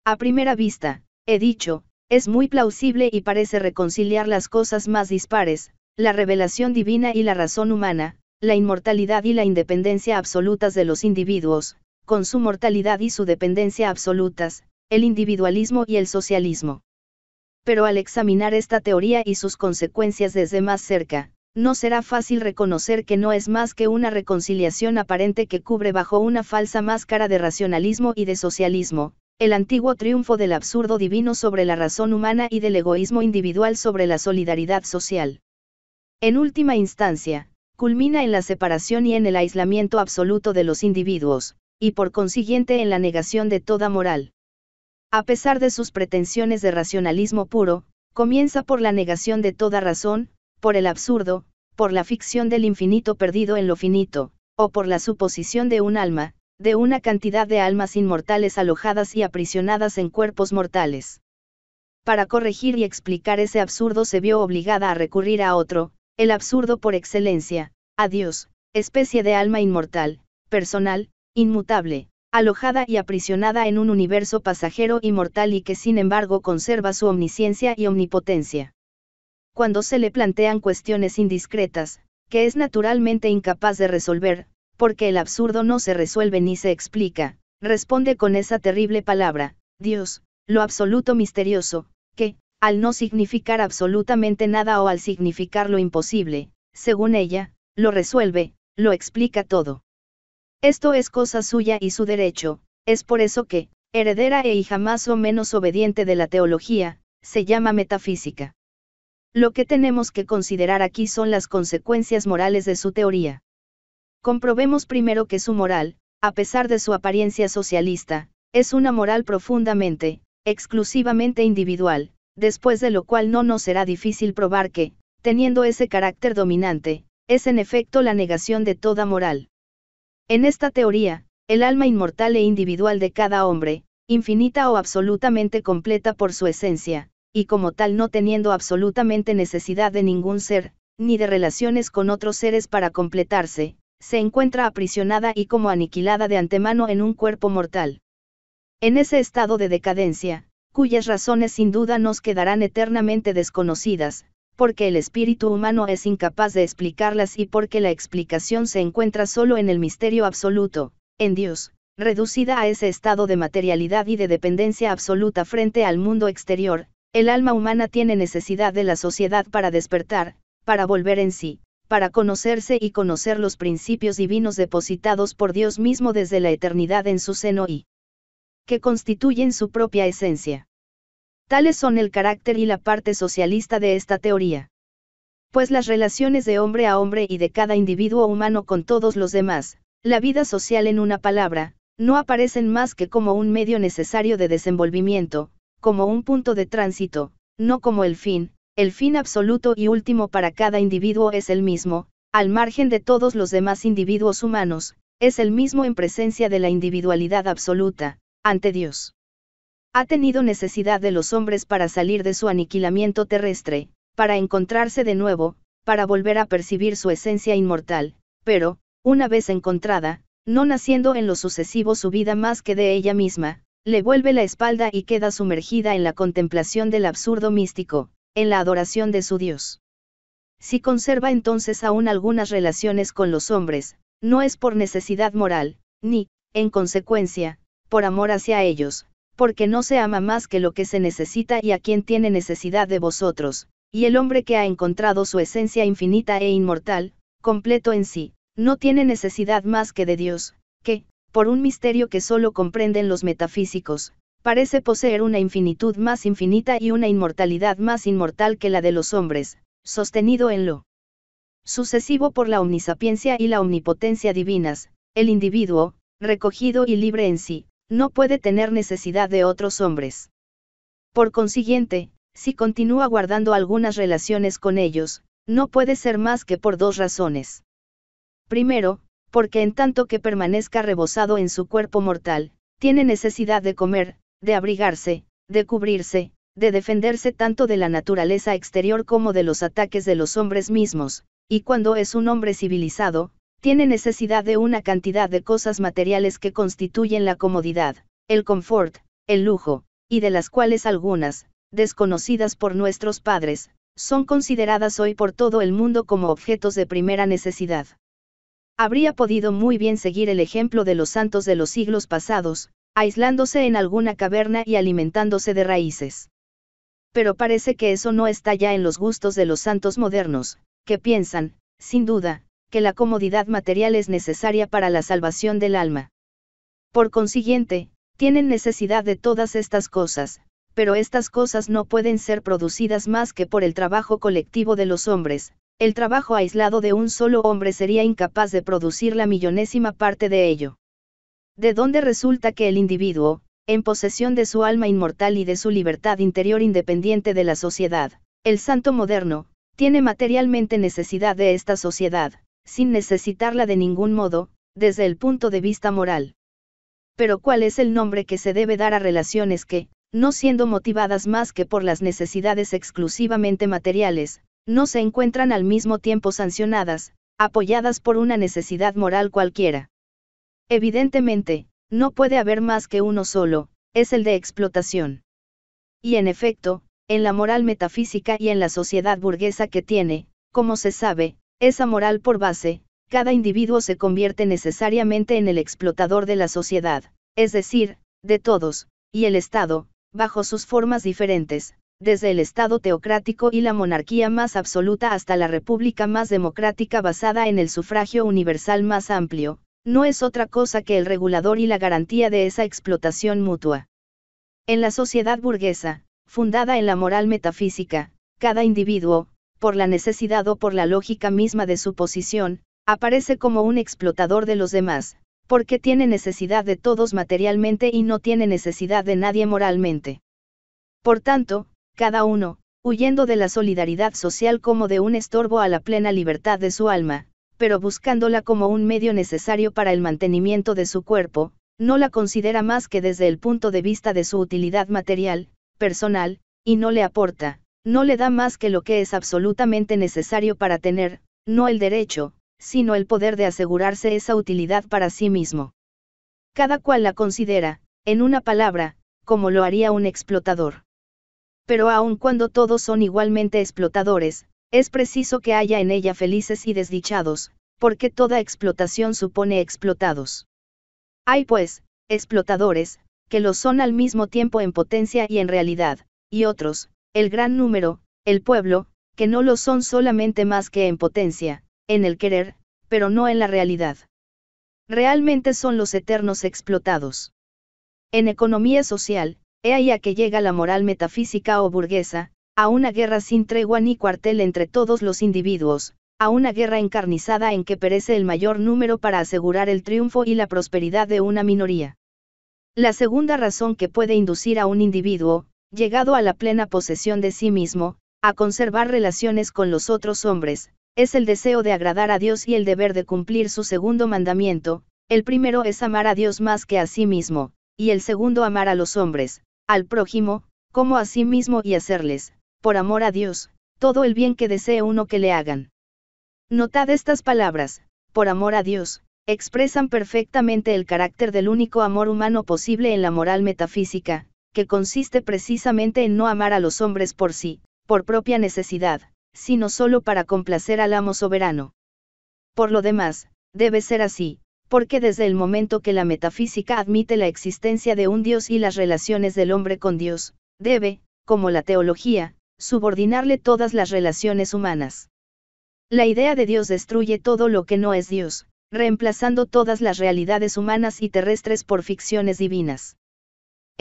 A primera vista, he dicho, es muy plausible y parece reconciliar las cosas más dispares, la revelación divina y la razón humana, la inmortalidad y la independencia absolutas de los individuos, con su mortalidad y su dependencia absolutas, el individualismo y el socialismo. Pero al examinar esta teoría y sus consecuencias desde más cerca, no será fácil reconocer que no es más que una reconciliación aparente que cubre bajo una falsa máscara de racionalismo y de socialismo, el antiguo triunfo del absurdo divino sobre la razón humana y del egoísmo individual sobre la solidaridad social. En última instancia, culmina en la separación y en el aislamiento absoluto de los individuos, y por consiguiente en la negación de toda moral. A pesar de sus pretensiones de racionalismo puro, comienza por la negación de toda razón, por el absurdo, por la ficción del infinito perdido en lo finito, o por la suposición de un alma, de una cantidad de almas inmortales alojadas y aprisionadas en cuerpos mortales. Para corregir y explicar ese absurdo se vio obligada a recurrir a otro, el absurdo por excelencia, a Dios, especie de alma inmortal, personal, inmutable, alojada y aprisionada en un universo pasajero y mortal y que sin embargo conserva su omnisciencia y omnipotencia. Cuando se le plantean cuestiones indiscretas, que es naturalmente incapaz de resolver, porque el absurdo no se resuelve ni se explica, responde con esa terrible palabra, Dios, lo absoluto misterioso, que, al no significar absolutamente nada o al significar lo imposible, según ella, lo resuelve, lo explica todo. Esto es cosa suya y su derecho, es por eso que, heredera e hija más o menos obediente de la teología, se llama metafísica. Lo que tenemos que considerar aquí son las consecuencias morales de su teoría. Comprobemos primero que su moral, a pesar de su apariencia socialista, es una moral profundamente, exclusivamente individual, después de lo cual no nos será difícil probar que, teniendo ese carácter dominante, es en efecto la negación de toda moral. En esta teoría, el alma inmortal e individual de cada hombre, infinita o absolutamente completa por su esencia, y como tal no teniendo absolutamente necesidad de ningún ser, ni de relaciones con otros seres para completarse, se encuentra aprisionada y como aniquilada de antemano en un cuerpo mortal. En ese estado de decadencia, cuyas razones sin duda nos quedarán eternamente desconocidas, porque el espíritu humano es incapaz de explicarlas y porque la explicación se encuentra solo en el misterio absoluto, en Dios, reducida a ese estado de materialidad y de dependencia absoluta frente al mundo exterior, el alma humana tiene necesidad de la sociedad para despertar, para volver en sí, para conocerse y conocer los principios divinos depositados por Dios mismo desde la eternidad en su seno y que constituyen su propia esencia. Tales son el carácter y la parte socialista de esta teoría. Pues las relaciones de hombre a hombre y de cada individuo humano con todos los demás, la vida social en una palabra, no aparecen más que como un medio necesario de desenvolvimiento, como un punto de tránsito, no como el fin, el fin absoluto y último para cada individuo es el mismo, al margen de todos los demás individuos humanos, es el mismo en presencia de la individualidad absoluta, ante Dios. Ha tenido necesidad de los hombres para salir de su aniquilamiento terrestre, para encontrarse de nuevo, para volver a percibir su esencia inmortal, pero, una vez encontrada, no naciendo en lo sucesivo su vida más que de ella misma, le vuelve la espalda y queda sumergida en la contemplación del absurdo místico, en la adoración de su Dios. Si conserva entonces aún algunas relaciones con los hombres, no es por necesidad moral, ni, en consecuencia, por amor hacia ellos, porque no se ama más que lo que se necesita y a quien tiene necesidad de vosotros, y el hombre que ha encontrado su esencia infinita e inmortal, completo en sí, no tiene necesidad más que de Dios, que, por un misterio que solo comprenden los metafísicos, parece poseer una infinitud más infinita y una inmortalidad más inmortal que la de los hombres, sostenido en lo sucesivo por la omnisapiencia y la omnipotencia divinas, el individuo, recogido y libre en sí, no puede tener necesidad de otros hombres. Por consiguiente, si continúa guardando algunas relaciones con ellos, no puede ser más que por dos razones. Primero, porque en tanto que permanezca rebosado en su cuerpo mortal, tiene necesidad de comer, de abrigarse, de cubrirse, de defenderse tanto de la naturaleza exterior como de los ataques de los hombres mismos, y cuando es un hombre civilizado, tiene necesidad de una cantidad de cosas materiales que constituyen la comodidad, el confort, el lujo, y de las cuales algunas, desconocidas por nuestros padres, son consideradas hoy por todo el mundo como objetos de primera necesidad. Habría podido muy bien seguir el ejemplo de los santos de los siglos pasados, aislándose en alguna caverna y alimentándose de raíces. Pero parece que eso no está ya en los gustos de los santos modernos, que piensan, sin duda, que la comodidad material es necesaria para la salvación del alma. Por consiguiente, tienen necesidad de todas estas cosas, pero estas cosas no pueden ser producidas más que por el trabajo colectivo de los hombres, el trabajo aislado de un solo hombre sería incapaz de producir la millonésima parte de ello. De dónde resulta que el individuo, en posesión de su alma inmortal y de su libertad interior independiente de la sociedad, el santo moderno, tiene materialmente necesidad de esta sociedad, sin necesitarla de ningún modo, desde el punto de vista moral. Pero ¿cuál es el nombre que se debe dar a relaciones que, no siendo motivadas más que por las necesidades exclusivamente materiales, no se encuentran al mismo tiempo sancionadas, apoyadas por una necesidad moral cualquiera? Evidentemente, no puede haber más que uno solo, es el de explotación. Y en efecto, en la moral metafísica y en la sociedad burguesa que tiene, como se sabe, esa moral por base, cada individuo se convierte necesariamente en el explotador de la sociedad, es decir, de todos, y el Estado, bajo sus formas diferentes, desde el Estado teocrático y la monarquía más absoluta hasta la república más democrática basada en el sufragio universal más amplio, no es otra cosa que el regulador y la garantía de esa explotación mutua. En la sociedad burguesa, fundada en la moral metafísica, cada individuo, por la necesidad o por la lógica misma de su posición, aparece como un explotador de los demás, porque tiene necesidad de todos materialmente y no tiene necesidad de nadie moralmente. Por tanto, cada uno, huyendo de la solidaridad social como de un estorbo a la plena libertad de su alma, pero buscándola como un medio necesario para el mantenimiento de su cuerpo, no la considera más que desde el punto de vista de su utilidad material, personal, y no le aporta, no le da más que lo que es absolutamente necesario para tener, no el derecho, sino el poder de asegurarse esa utilidad para sí mismo. Cada cual la considera, en una palabra, como lo haría un explotador. Pero aun cuando todos son igualmente explotadores, es preciso que haya en ella felices y desdichados, porque toda explotación supone explotados. Hay pues, explotadores, que lo son al mismo tiempo en potencia y en realidad, y otros, el gran número, el pueblo, que no lo son solamente más que en potencia, en el querer, pero no en la realidad. Realmente son los eternos explotados. En economía social, he ahí a que llega la moral metafísica o burguesa, a una guerra sin tregua ni cuartel entre todos los individuos, a una guerra encarnizada en que perece el mayor número para asegurar el triunfo y la prosperidad de una minoría. La segunda razón que puede inducir a un individuo, llegado a la plena posesión de sí mismo, a conservar relaciones con los otros hombres, es el deseo de agradar a Dios y el deber de cumplir su segundo mandamiento, el primero es amar a Dios más que a sí mismo, y el segundo amar a los hombres, al prójimo, como a sí mismo y hacerles, por amor a Dios, todo el bien que desee uno que le hagan. Notad estas palabras, por amor a Dios, expresan perfectamente el carácter del único amor humano posible en la moral metafísica, que consiste precisamente en no amar a los hombres por sí, por propia necesidad, sino solo para complacer al amo soberano. Por lo demás, debe ser así, porque desde el momento que la metafísica admite la existencia de un Dios y las relaciones del hombre con Dios, debe, como la teología, subordinarle todas las relaciones humanas. La idea de Dios destruye todo lo que no es Dios, reemplazando todas las realidades humanas y terrestres por ficciones divinas.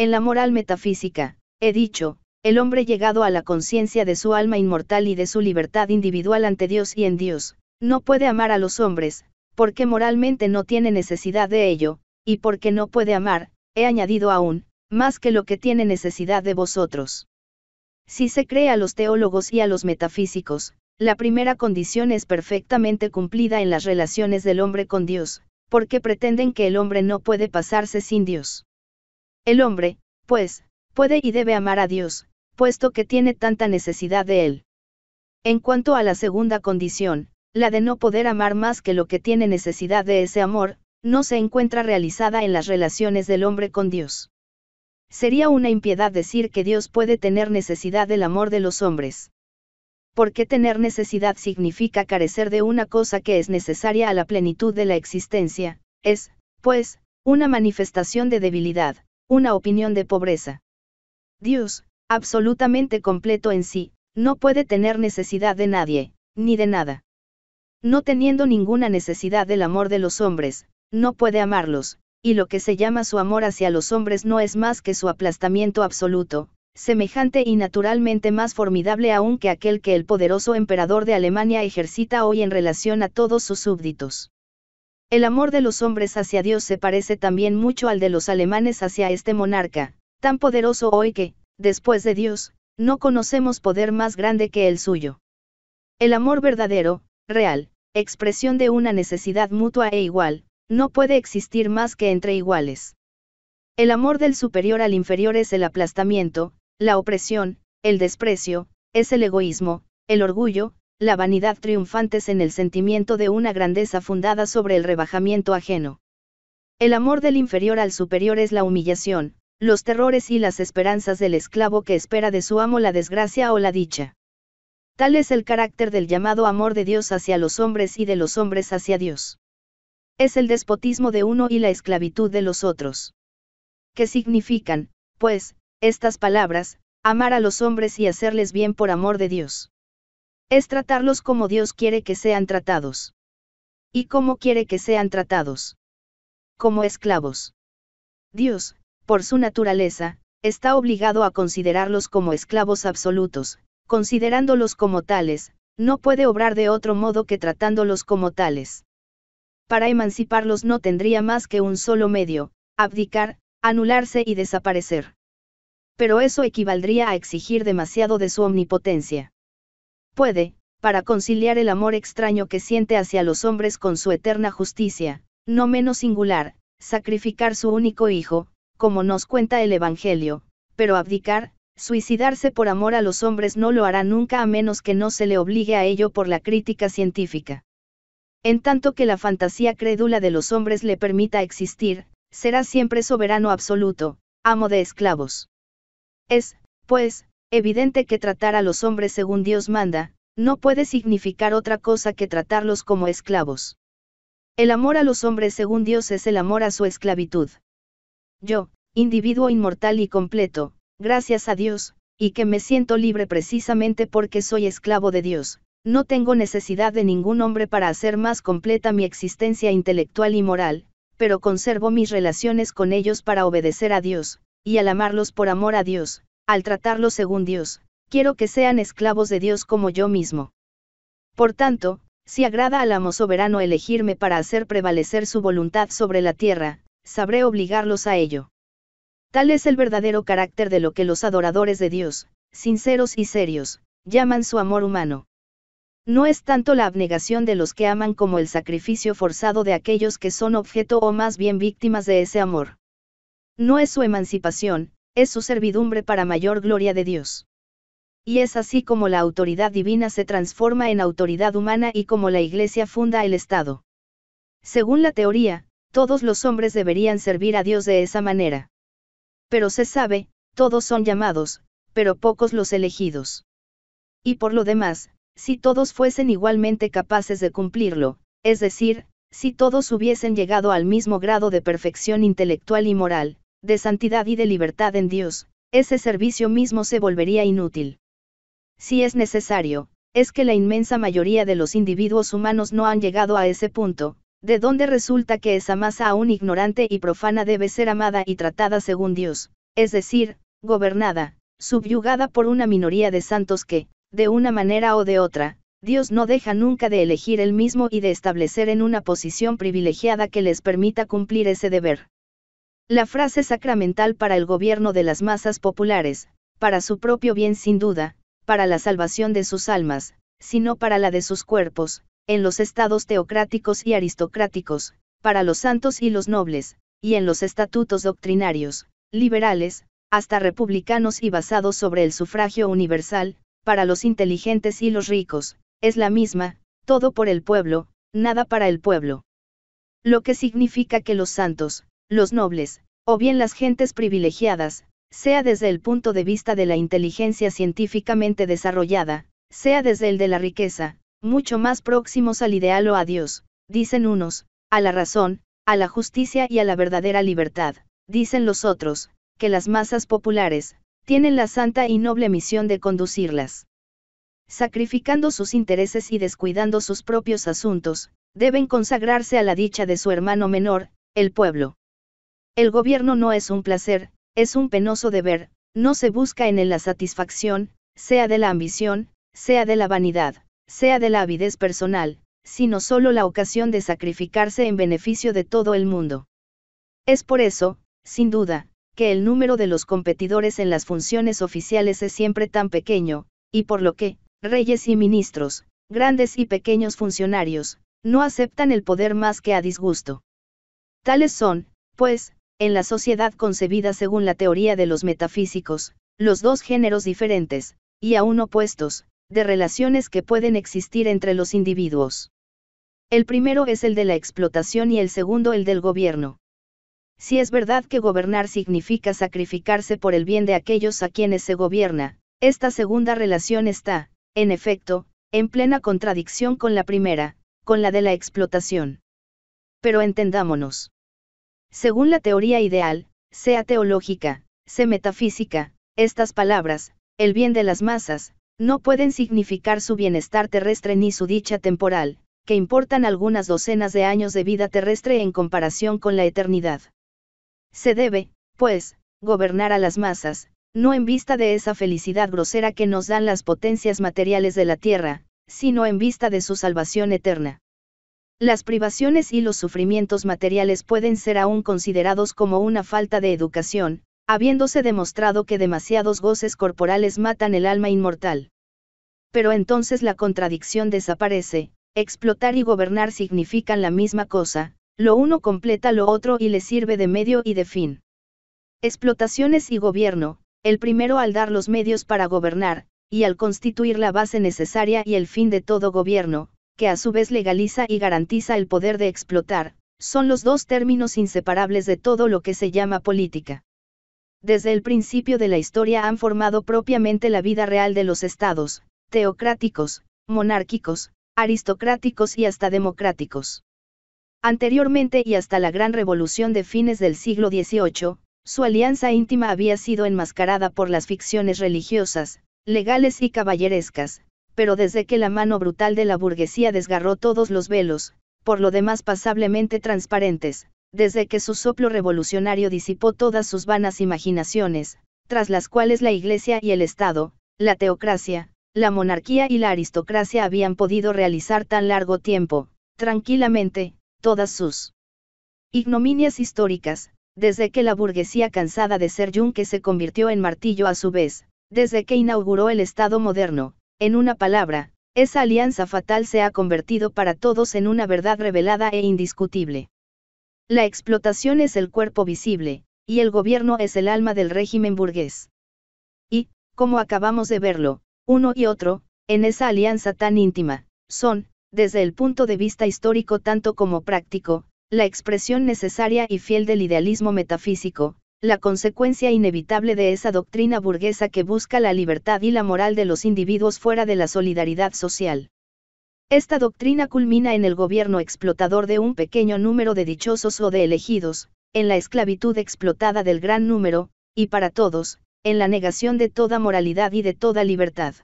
En la moral metafísica, he dicho, el hombre llegado a la conciencia de su alma inmortal y de su libertad individual ante Dios y en Dios, no puede amar a los hombres, porque moralmente no tiene necesidad de ello, y porque no puede amar, he añadido aún, más que lo que tiene necesidad de vosotros. Si se cree a los teólogos y a los metafísicos, la primera condición es perfectamente cumplida en las relaciones del hombre con Dios, porque pretenden que el hombre no puede pasarse sin Dios. El hombre, pues, puede y debe amar a Dios, puesto que tiene tanta necesidad de Él. En cuanto a la segunda condición, la de no poder amar más que lo que tiene necesidad de ese amor, no se encuentra realizada en las relaciones del hombre con Dios. Sería una impiedad decir que Dios puede tener necesidad del amor de los hombres. Porque tener necesidad significa carecer de una cosa que es necesaria a la plenitud de la existencia, es, pues, una manifestación de debilidad, una opinión de pobreza. Dios, absolutamente completo en sí, no puede tener necesidad de nadie, ni de nada. No teniendo ninguna necesidad del amor de los hombres, no puede amarlos, y lo que se llama su amor hacia los hombres no es más que su aplastamiento absoluto, semejante y naturalmente más formidable aún que aquel que el poderoso emperador de Alemania ejercita hoy en relación a todos sus súbditos. El amor de los hombres hacia Dios se parece también mucho al de los alemanes hacia este monarca, tan poderoso hoy que, después de Dios, no conocemos poder más grande que el suyo. El amor verdadero, real, expresión de una necesidad mutua e igual, no puede existir más que entre iguales. El amor del superior al inferior es el aplastamiento, la opresión, el desprecio, es el egoísmo, el orgullo, la vanidad triunfantes en el sentimiento de una grandeza fundada sobre el rebajamiento ajeno. El amor del inferior al superior es la humillación, los terrores y las esperanzas del esclavo que espera de su amo la desgracia o la dicha. Tal es el carácter del llamado amor de Dios hacia los hombres y de los hombres hacia Dios. Es el despotismo de uno y la esclavitud de los otros. ¿Qué significan, pues, estas palabras, amar a los hombres y hacerles bien por amor de Dios? Es tratarlos como Dios quiere que sean tratados. ¿Y cómo quiere que sean tratados? Como esclavos. Dios, por su naturaleza, está obligado a considerarlos como esclavos absolutos, considerándolos como tales, no puede obrar de otro modo que tratándolos como tales. Para emanciparlos no tendría más que un solo medio, abdicar, anularse y desaparecer. Pero eso equivaldría a exigir demasiado de su omnipotencia puede, para conciliar el amor extraño que siente hacia los hombres con su eterna justicia, no menos singular, sacrificar su único hijo, como nos cuenta el Evangelio, pero abdicar, suicidarse por amor a los hombres no lo hará nunca a menos que no se le obligue a ello por la crítica científica. En tanto que la fantasía crédula de los hombres le permita existir, será siempre soberano absoluto, amo de esclavos. Es, pues, evidente que tratar a los hombres según Dios manda, no puede significar otra cosa que tratarlos como esclavos. El amor a los hombres según Dios es el amor a su esclavitud. Yo, individuo inmortal y completo, gracias a Dios, y que me siento libre precisamente porque soy esclavo de Dios, no tengo necesidad de ningún hombre para hacer más completa mi existencia intelectual y moral, pero conservo mis relaciones con ellos para obedecer a Dios, y al amarlos por amor a Dios, al tratarlos según Dios, quiero que sean esclavos de Dios como yo mismo. Por tanto, si agrada al amo soberano elegirme para hacer prevalecer su voluntad sobre la tierra, sabré obligarlos a ello. Tal es el verdadero carácter de lo que los adoradores de Dios, sinceros y serios, llaman su amor humano. No es tanto la abnegación de los que aman como el sacrificio forzado de aquellos que son objeto o más bien víctimas de ese amor. No es su emancipación, es su servidumbre para mayor gloria de Dios. Y es así como la autoridad divina se transforma en autoridad humana y como la Iglesia funda el Estado. Según la teoría, todos los hombres deberían servir a Dios de esa manera. Pero se sabe, todos son llamados, pero pocos los elegidos. Y por lo demás, si todos fuesen igualmente capaces de cumplirlo, es decir, si todos hubiesen llegado al mismo grado de perfección intelectual y moral, de santidad y de libertad en Dios, ese servicio mismo se volvería inútil. Si es necesario, es que la inmensa mayoría de los individuos humanos no han llegado a ese punto, de donde resulta que esa masa aún ignorante y profana debe ser amada y tratada según Dios, es decir, gobernada, subyugada por una minoría de santos que, de una manera o de otra, Dios no deja nunca de elegir él mismo y de establecer en una posición privilegiada que les permita cumplir ese deber. La frase sacramental para el gobierno de las masas populares, para su propio bien sin duda, para la salvación de sus almas, sino para la de sus cuerpos, en los estados teocráticos y aristocráticos, para los santos y los nobles, y en los estatutos doctrinarios, liberales, hasta republicanos y basados sobre el sufragio universal, para los inteligentes y los ricos, es la misma, todo por el pueblo, nada para el pueblo. Lo que significa que los santos, los nobles, o bien las gentes privilegiadas, sea desde el punto de vista de la inteligencia científicamente desarrollada, sea desde el de la riqueza, mucho más próximos al ideal o a Dios, dicen unos, a la razón, a la justicia y a la verdadera libertad, dicen los otros, que las masas populares, tienen la santa y noble misión de conducirlas. Sacrificando sus intereses y descuidando sus propios asuntos, deben consagrarse a la dicha de su hermano menor, el pueblo. El gobierno no es un placer, es un penoso deber, no se busca en él la satisfacción, sea de la ambición, sea de la vanidad, sea de la avidez personal, sino solo la ocasión de sacrificarse en beneficio de todo el mundo. Es por eso, sin duda, que el número de los competidores en las funciones oficiales es siempre tan pequeño, y por lo que, reyes y ministros, grandes y pequeños funcionarios, no aceptan el poder más que a disgusto. Tales son, pues, en la sociedad concebida según la teoría de los metafísicos, los dos géneros diferentes, y aún opuestos, de relaciones que pueden existir entre los individuos. El primero es el de la explotación y el segundo el del gobierno. Si es verdad que gobernar significa sacrificarse por el bien de aquellos a quienes se gobierna, esta segunda relación está, en efecto, en plena contradicción con la primera, con la de la explotación. Pero entendámonos. Según la teoría ideal, sea teológica, sea metafísica, estas palabras, el bien de las masas, no pueden significar su bienestar terrestre ni su dicha temporal, que importan algunas docenas de años de vida terrestre en comparación con la eternidad. Se debe, pues, gobernar a las masas, no en vista de esa felicidad grosera que nos dan las potencias materiales de la tierra, sino en vista de su salvación eterna. Las privaciones y los sufrimientos materiales pueden ser aún considerados como una falta de educación, habiéndose demostrado que demasiados goces corporales matan el alma inmortal. Pero entonces la contradicción desaparece, explotar y gobernar significan la misma cosa, lo uno completa lo otro y le sirve de medio y de fin. Explotaciones y gobierno, el primero al dar los medios para gobernar, y al constituir la base necesaria y el fin de todo gobierno, que a su vez legaliza y garantiza el poder de explotar, son los dos términos inseparables de todo lo que se llama política. Desde el principio de la historia han formado propiamente la vida real de los estados, teocráticos, monárquicos, aristocráticos y hasta democráticos. Anteriormente y hasta la Gran Revolución de fines del siglo XVIII, su alianza íntima había sido enmascarada por las ficciones religiosas, legales y caballerescas, pero desde que la mano brutal de la burguesía desgarró todos los velos, por lo demás pasablemente transparentes, desde que su soplo revolucionario disipó todas sus vanas imaginaciones, tras las cuales la Iglesia y el Estado, la teocracia, la monarquía y la aristocracia habían podido realizar tan largo tiempo, tranquilamente, todas sus ignominias históricas, desde que la burguesía cansada de ser yunque se convirtió en martillo a su vez, desde que inauguró el Estado moderno, en una palabra, esa alianza fatal se ha convertido para todos en una verdad revelada e indiscutible. La explotación es el cuerpo visible, y el gobierno es el alma del régimen burgués. Y, como acabamos de verlo, uno y otro, en esa alianza tan íntima, son, desde el punto de vista histórico tanto como práctico, la expresión necesaria y fiel del idealismo metafísico, la consecuencia inevitable de esa doctrina burguesa que busca la libertad y la moral de los individuos fuera de la solidaridad social. Esta doctrina culmina en el gobierno explotador de un pequeño número de dichosos o de elegidos, en la esclavitud explotada del gran número, y para todos, en la negación de toda moralidad y de toda libertad.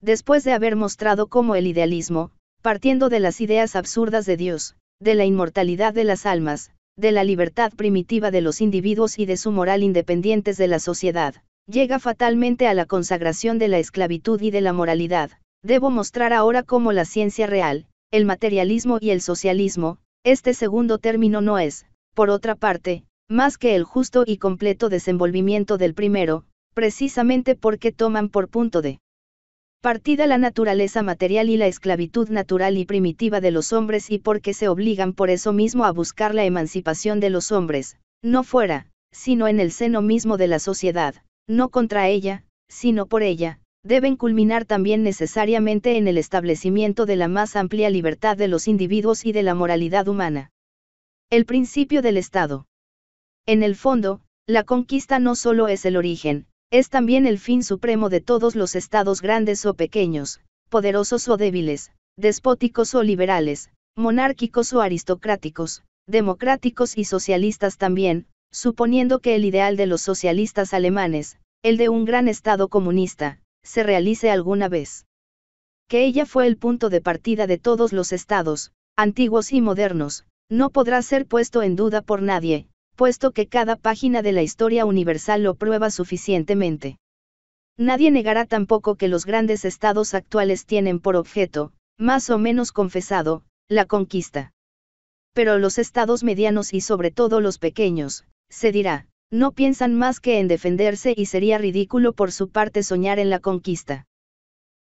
Después de haber mostrado cómo el idealismo, partiendo de las ideas absurdas de Dios, de la inmortalidad de las almas, de la libertad primitiva de los individuos y de su moral independientes de la sociedad, llega fatalmente a la consagración de la esclavitud y de la moralidad. Debo mostrar ahora cómo la ciencia real, el materialismo y el socialismo, este segundo término no es, por otra parte, más que el justo y completo desenvolvimiento del primero, precisamente porque toman por punto de partida la naturaleza material y la esclavitud natural y primitiva de los hombres y porque se obligan por eso mismo a buscar la emancipación de los hombres, no fuera, sino en el seno mismo de la sociedad, no contra ella, sino por ella, deben culminar también necesariamente en el establecimiento de la más amplia libertad de los individuos y de la moralidad humana. El principio del Estado. En el fondo, la conquista no solo es el origen, es también el fin supremo de todos los estados grandes o pequeños, poderosos o débiles, despóticos o liberales, monárquicos o aristocráticos, democráticos y socialistas también, suponiendo que el ideal de los socialistas alemanes, el de un gran Estado comunista, se realice alguna vez. Que ella fue el punto de partida de todos los estados, antiguos y modernos, no podrá ser puesto en duda por nadie, puesto que cada página de la historia universal lo prueba suficientemente. Nadie negará tampoco que los grandes estados actuales tienen por objeto, más o menos confesado, la conquista. Pero los estados medianos y sobre todo los pequeños, se dirá, no piensan más que en defenderse y sería ridículo por su parte soñar en la conquista.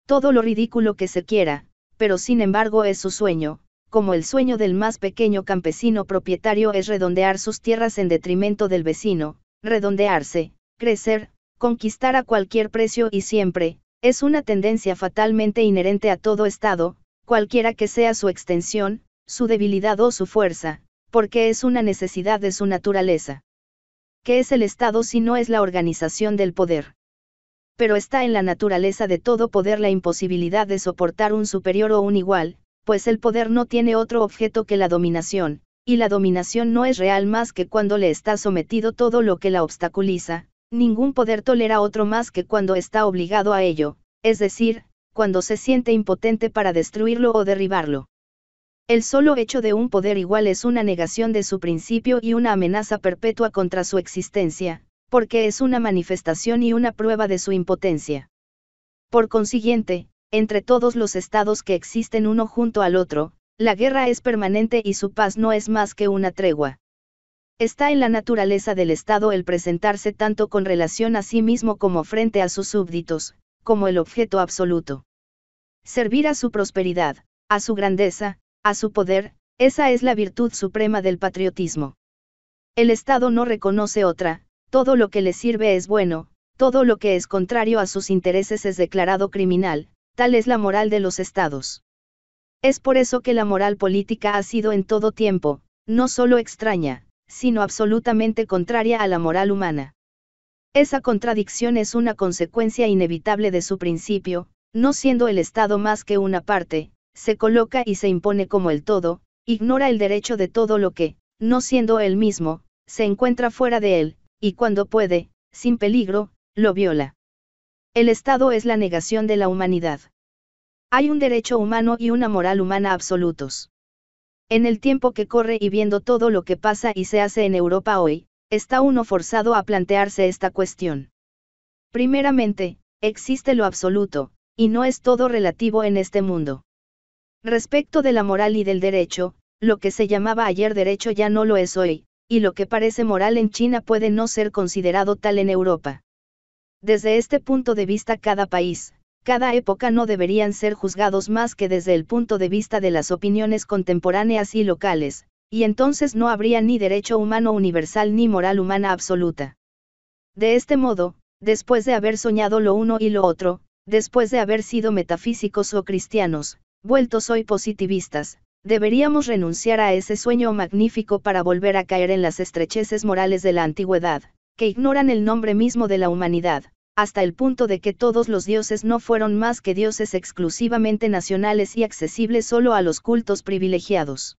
Todo lo ridículo que se quiera, pero sin embargo es su sueño, como el sueño del más pequeño campesino propietario es redondear sus tierras en detrimento del vecino, redondearse, crecer, conquistar a cualquier precio y siempre, es una tendencia fatalmente inherente a todo Estado, cualquiera que sea su extensión, su debilidad o su fuerza, porque es una necesidad de su naturaleza. ¿Qué es el Estado si no es la organización del poder? Pero está en la naturaleza de todo poder la imposibilidad de soportar un superior o un igual, pues el poder no tiene otro objeto que la dominación, y la dominación no es real más que cuando le está sometido todo lo que la obstaculiza, ningún poder tolera otro más que cuando está obligado a ello, es decir, cuando se siente impotente para destruirlo o derribarlo. El solo hecho de un poder igual es una negación de su principio y una amenaza perpetua contra su existencia, porque es una manifestación y una prueba de su impotencia. Por consiguiente, entre todos los estados que existen uno junto al otro, la guerra es permanente y su paz no es más que una tregua. Está en la naturaleza del Estado el presentarse tanto con relación a sí mismo como frente a sus súbditos, como el objeto absoluto. Servir a su prosperidad, a su grandeza, a su poder, esa es la virtud suprema del patriotismo. El Estado no reconoce otra, todo lo que le sirve es bueno, todo lo que es contrario a sus intereses es declarado criminal, tal es la moral de los estados. Es por eso que la moral política ha sido en todo tiempo, no solo extraña, sino absolutamente contraria a la moral humana. Esa contradicción es una consecuencia inevitable de su principio, no siendo el Estado más que una parte, se coloca y se impone como el todo, ignora el derecho de todo lo que, no siendo él mismo, se encuentra fuera de él, y cuando puede, sin peligro, lo viola. El Estado es la negación de la humanidad. Hay un derecho humano y una moral humana absolutos. En el tiempo que corre y viendo todo lo que pasa y se hace en Europa hoy, está uno forzado a plantearse esta cuestión. Primeramente, existe lo absoluto, y no es todo relativo en este mundo. Respecto de la moral y del derecho, lo que se llamaba ayer derecho ya no lo es hoy, y lo que parece moral en China puede no ser considerado tal en Europa. Desde este punto de vista cada país, cada época no deberían ser juzgados más que desde el punto de vista de las opiniones contemporáneas y locales, y entonces no habría ni derecho humano universal ni moral humana absoluta. De este modo, después de haber soñado lo uno y lo otro, después de haber sido metafísicos o cristianos, vueltos hoy positivistas, deberíamos renunciar a ese sueño magnífico para volver a caer en las estrecheces morales de la antigüedad, que ignoran el nombre mismo de la humanidad, hasta el punto de que todos los dioses no fueron más que dioses exclusivamente nacionales y accesibles solo a los cultos privilegiados.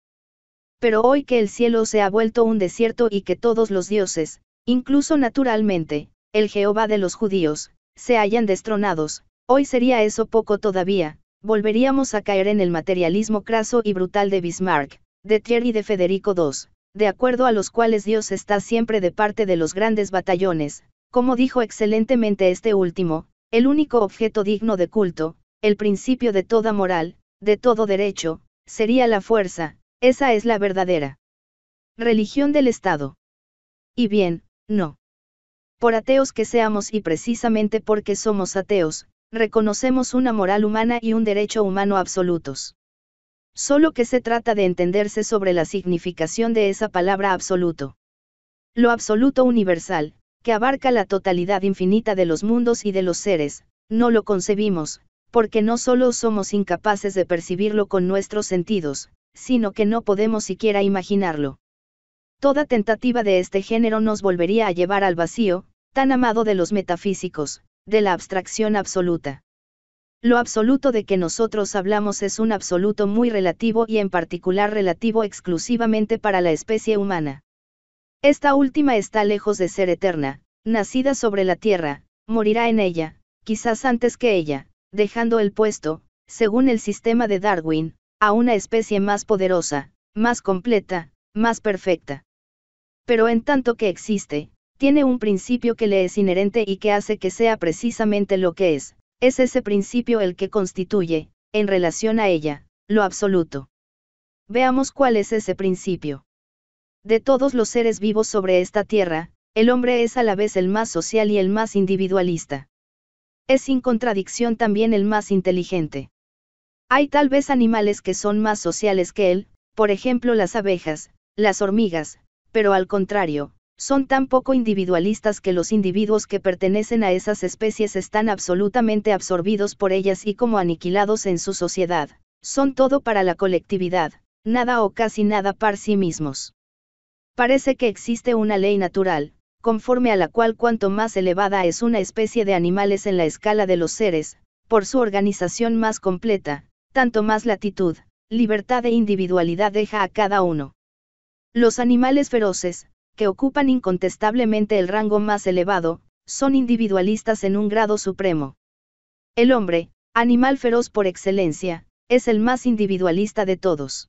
Pero hoy que el cielo se ha vuelto un desierto y que todos los dioses, incluso naturalmente, el Jehová de los judíos, se hayan destronados, hoy sería eso poco todavía, volveríamos a caer en el materialismo craso y brutal de Bismarck, de Thierry y de Federico II, de acuerdo a los cuales Dios está siempre de parte de los grandes batallones, como dijo excelentemente este último, el único objeto digno de culto, el principio de toda moral, de todo derecho, sería la fuerza, esa es la verdadera religión del Estado. Y bien, no. Por ateos que seamos y precisamente porque somos ateos, reconocemos una moral humana y un derecho humano absolutos. Solo que se trata de entenderse sobre la significación de esa palabra absoluto. Lo absoluto universal, que abarca la totalidad infinita de los mundos y de los seres, no lo concebimos, porque no solo somos incapaces de percibirlo con nuestros sentidos, sino que no podemos siquiera imaginarlo. Toda tentativa de este género nos volvería a llevar al vacío, tan amado de los metafísicos, de la abstracción absoluta. Lo absoluto de que nosotros hablamos es un absoluto muy relativo y en particular relativo exclusivamente para la especie humana. Esta última está lejos de ser eterna, nacida sobre la tierra, morirá en ella, quizás antes que ella, dejando el puesto, según el sistema de Darwin, a una especie más poderosa, más completa, más perfecta. Pero en tanto que existe, tiene un principio que le es inherente y que hace que sea precisamente lo que es, es ese principio el que constituye, en relación a ella, lo absoluto. Veamos cuál es ese principio. De todos los seres vivos sobre esta tierra, el hombre es a la vez el más social y el más individualista. Es sin contradicción también el más inteligente. Hay tal vez animales que son más sociales que él, por ejemplo las abejas, las hormigas, pero al contrario, son tan poco individualistas que los individuos que pertenecen a esas especies están absolutamente absorbidos por ellas y como aniquilados en su sociedad, son todo para la colectividad, nada o casi nada para sí mismos. Parece que existe una ley natural, conforme a la cual cuanto más elevada es una especie de animales en la escala de los seres, por su organización más completa, tanto más latitud, libertad e individualidad deja a cada uno. Los animales feroces, que ocupan incontestablemente el rango más elevado, son individualistas en un grado supremo. El hombre, animal feroz por excelencia, es el más individualista de todos.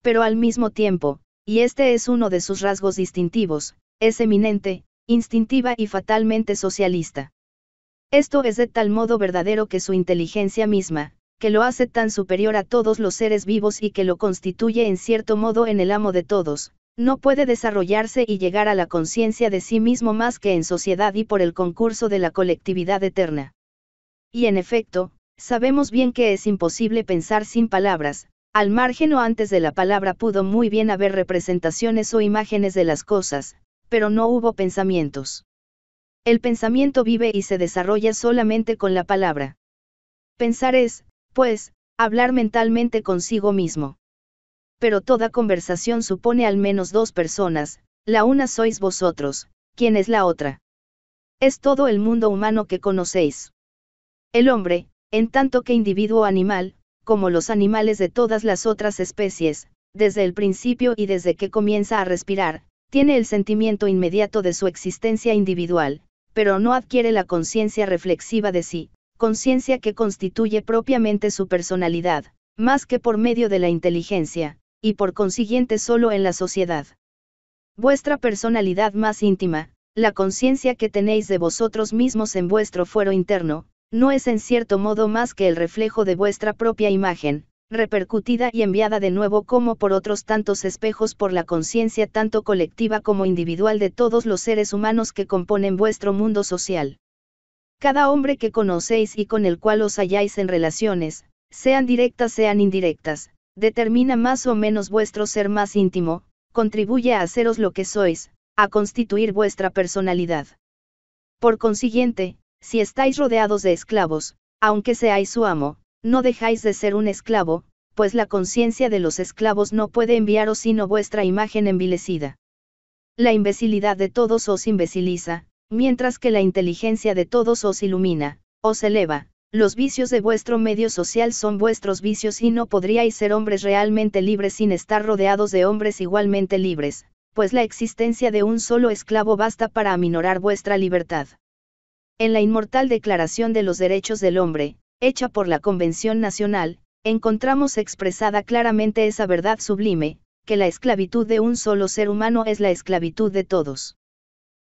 Pero al mismo tiempo, y este es uno de sus rasgos distintivos, es eminente, instintiva y fatalmente socialista. Esto es de tal modo verdadero que su inteligencia misma, que lo hace tan superior a todos los seres vivos y que lo constituye en cierto modo en el amo de todos, no puede desarrollarse y llegar a la conciencia de sí mismo más que en sociedad y por el concurso de la colectividad eterna. Y en efecto, sabemos bien que es imposible pensar sin palabras, al margen o antes de la palabra pudo muy bien haber representaciones o imágenes de las cosas, pero no hubo pensamientos. El pensamiento vive y se desarrolla solamente con la palabra. Pensar es, pues, hablar mentalmente consigo mismo. Pero toda conversación supone al menos dos personas, la una sois vosotros, ¿quién es la otra? Es todo el mundo humano que conocéis. El hombre, en tanto que individuo animal, como los animales de todas las otras especies, desde el principio y desde que comienza a respirar, tiene el sentimiento inmediato de su existencia individual, pero no adquiere la conciencia reflexiva de sí, conciencia que constituye propiamente su personalidad, más que por medio de la inteligencia, y por consiguiente solo en la sociedad. Vuestra personalidad más íntima, la conciencia que tenéis de vosotros mismos en vuestro fuero interno, no es en cierto modo más que el reflejo de vuestra propia imagen, repercutida y enviada de nuevo como por otros tantos espejos por la conciencia tanto colectiva como individual de todos los seres humanos que componen vuestro mundo social. Cada hombre que conocéis y con el cual os halláis en relaciones, sean directas sean indirectas, determina más o menos vuestro ser más íntimo, contribuye a haceros lo que sois, a constituir vuestra personalidad. Por consiguiente, si estáis rodeados de esclavos, aunque seáis su amo, no dejáis de ser un esclavo, pues la conciencia de los esclavos no puede enviaros sino vuestra imagen envilecida. La imbecilidad de todos os imbeciliza, mientras que la inteligencia de todos os ilumina, os eleva, los vicios de vuestro medio social son vuestros vicios y no podríais ser hombres realmente libres sin estar rodeados de hombres igualmente libres, pues la existencia de un solo esclavo basta para aminorar vuestra libertad. En la inmortal Declaración de los Derechos del Hombre, hecha por la Convención Nacional, encontramos expresada claramente esa verdad sublime, que la esclavitud de un solo ser humano es la esclavitud de todos.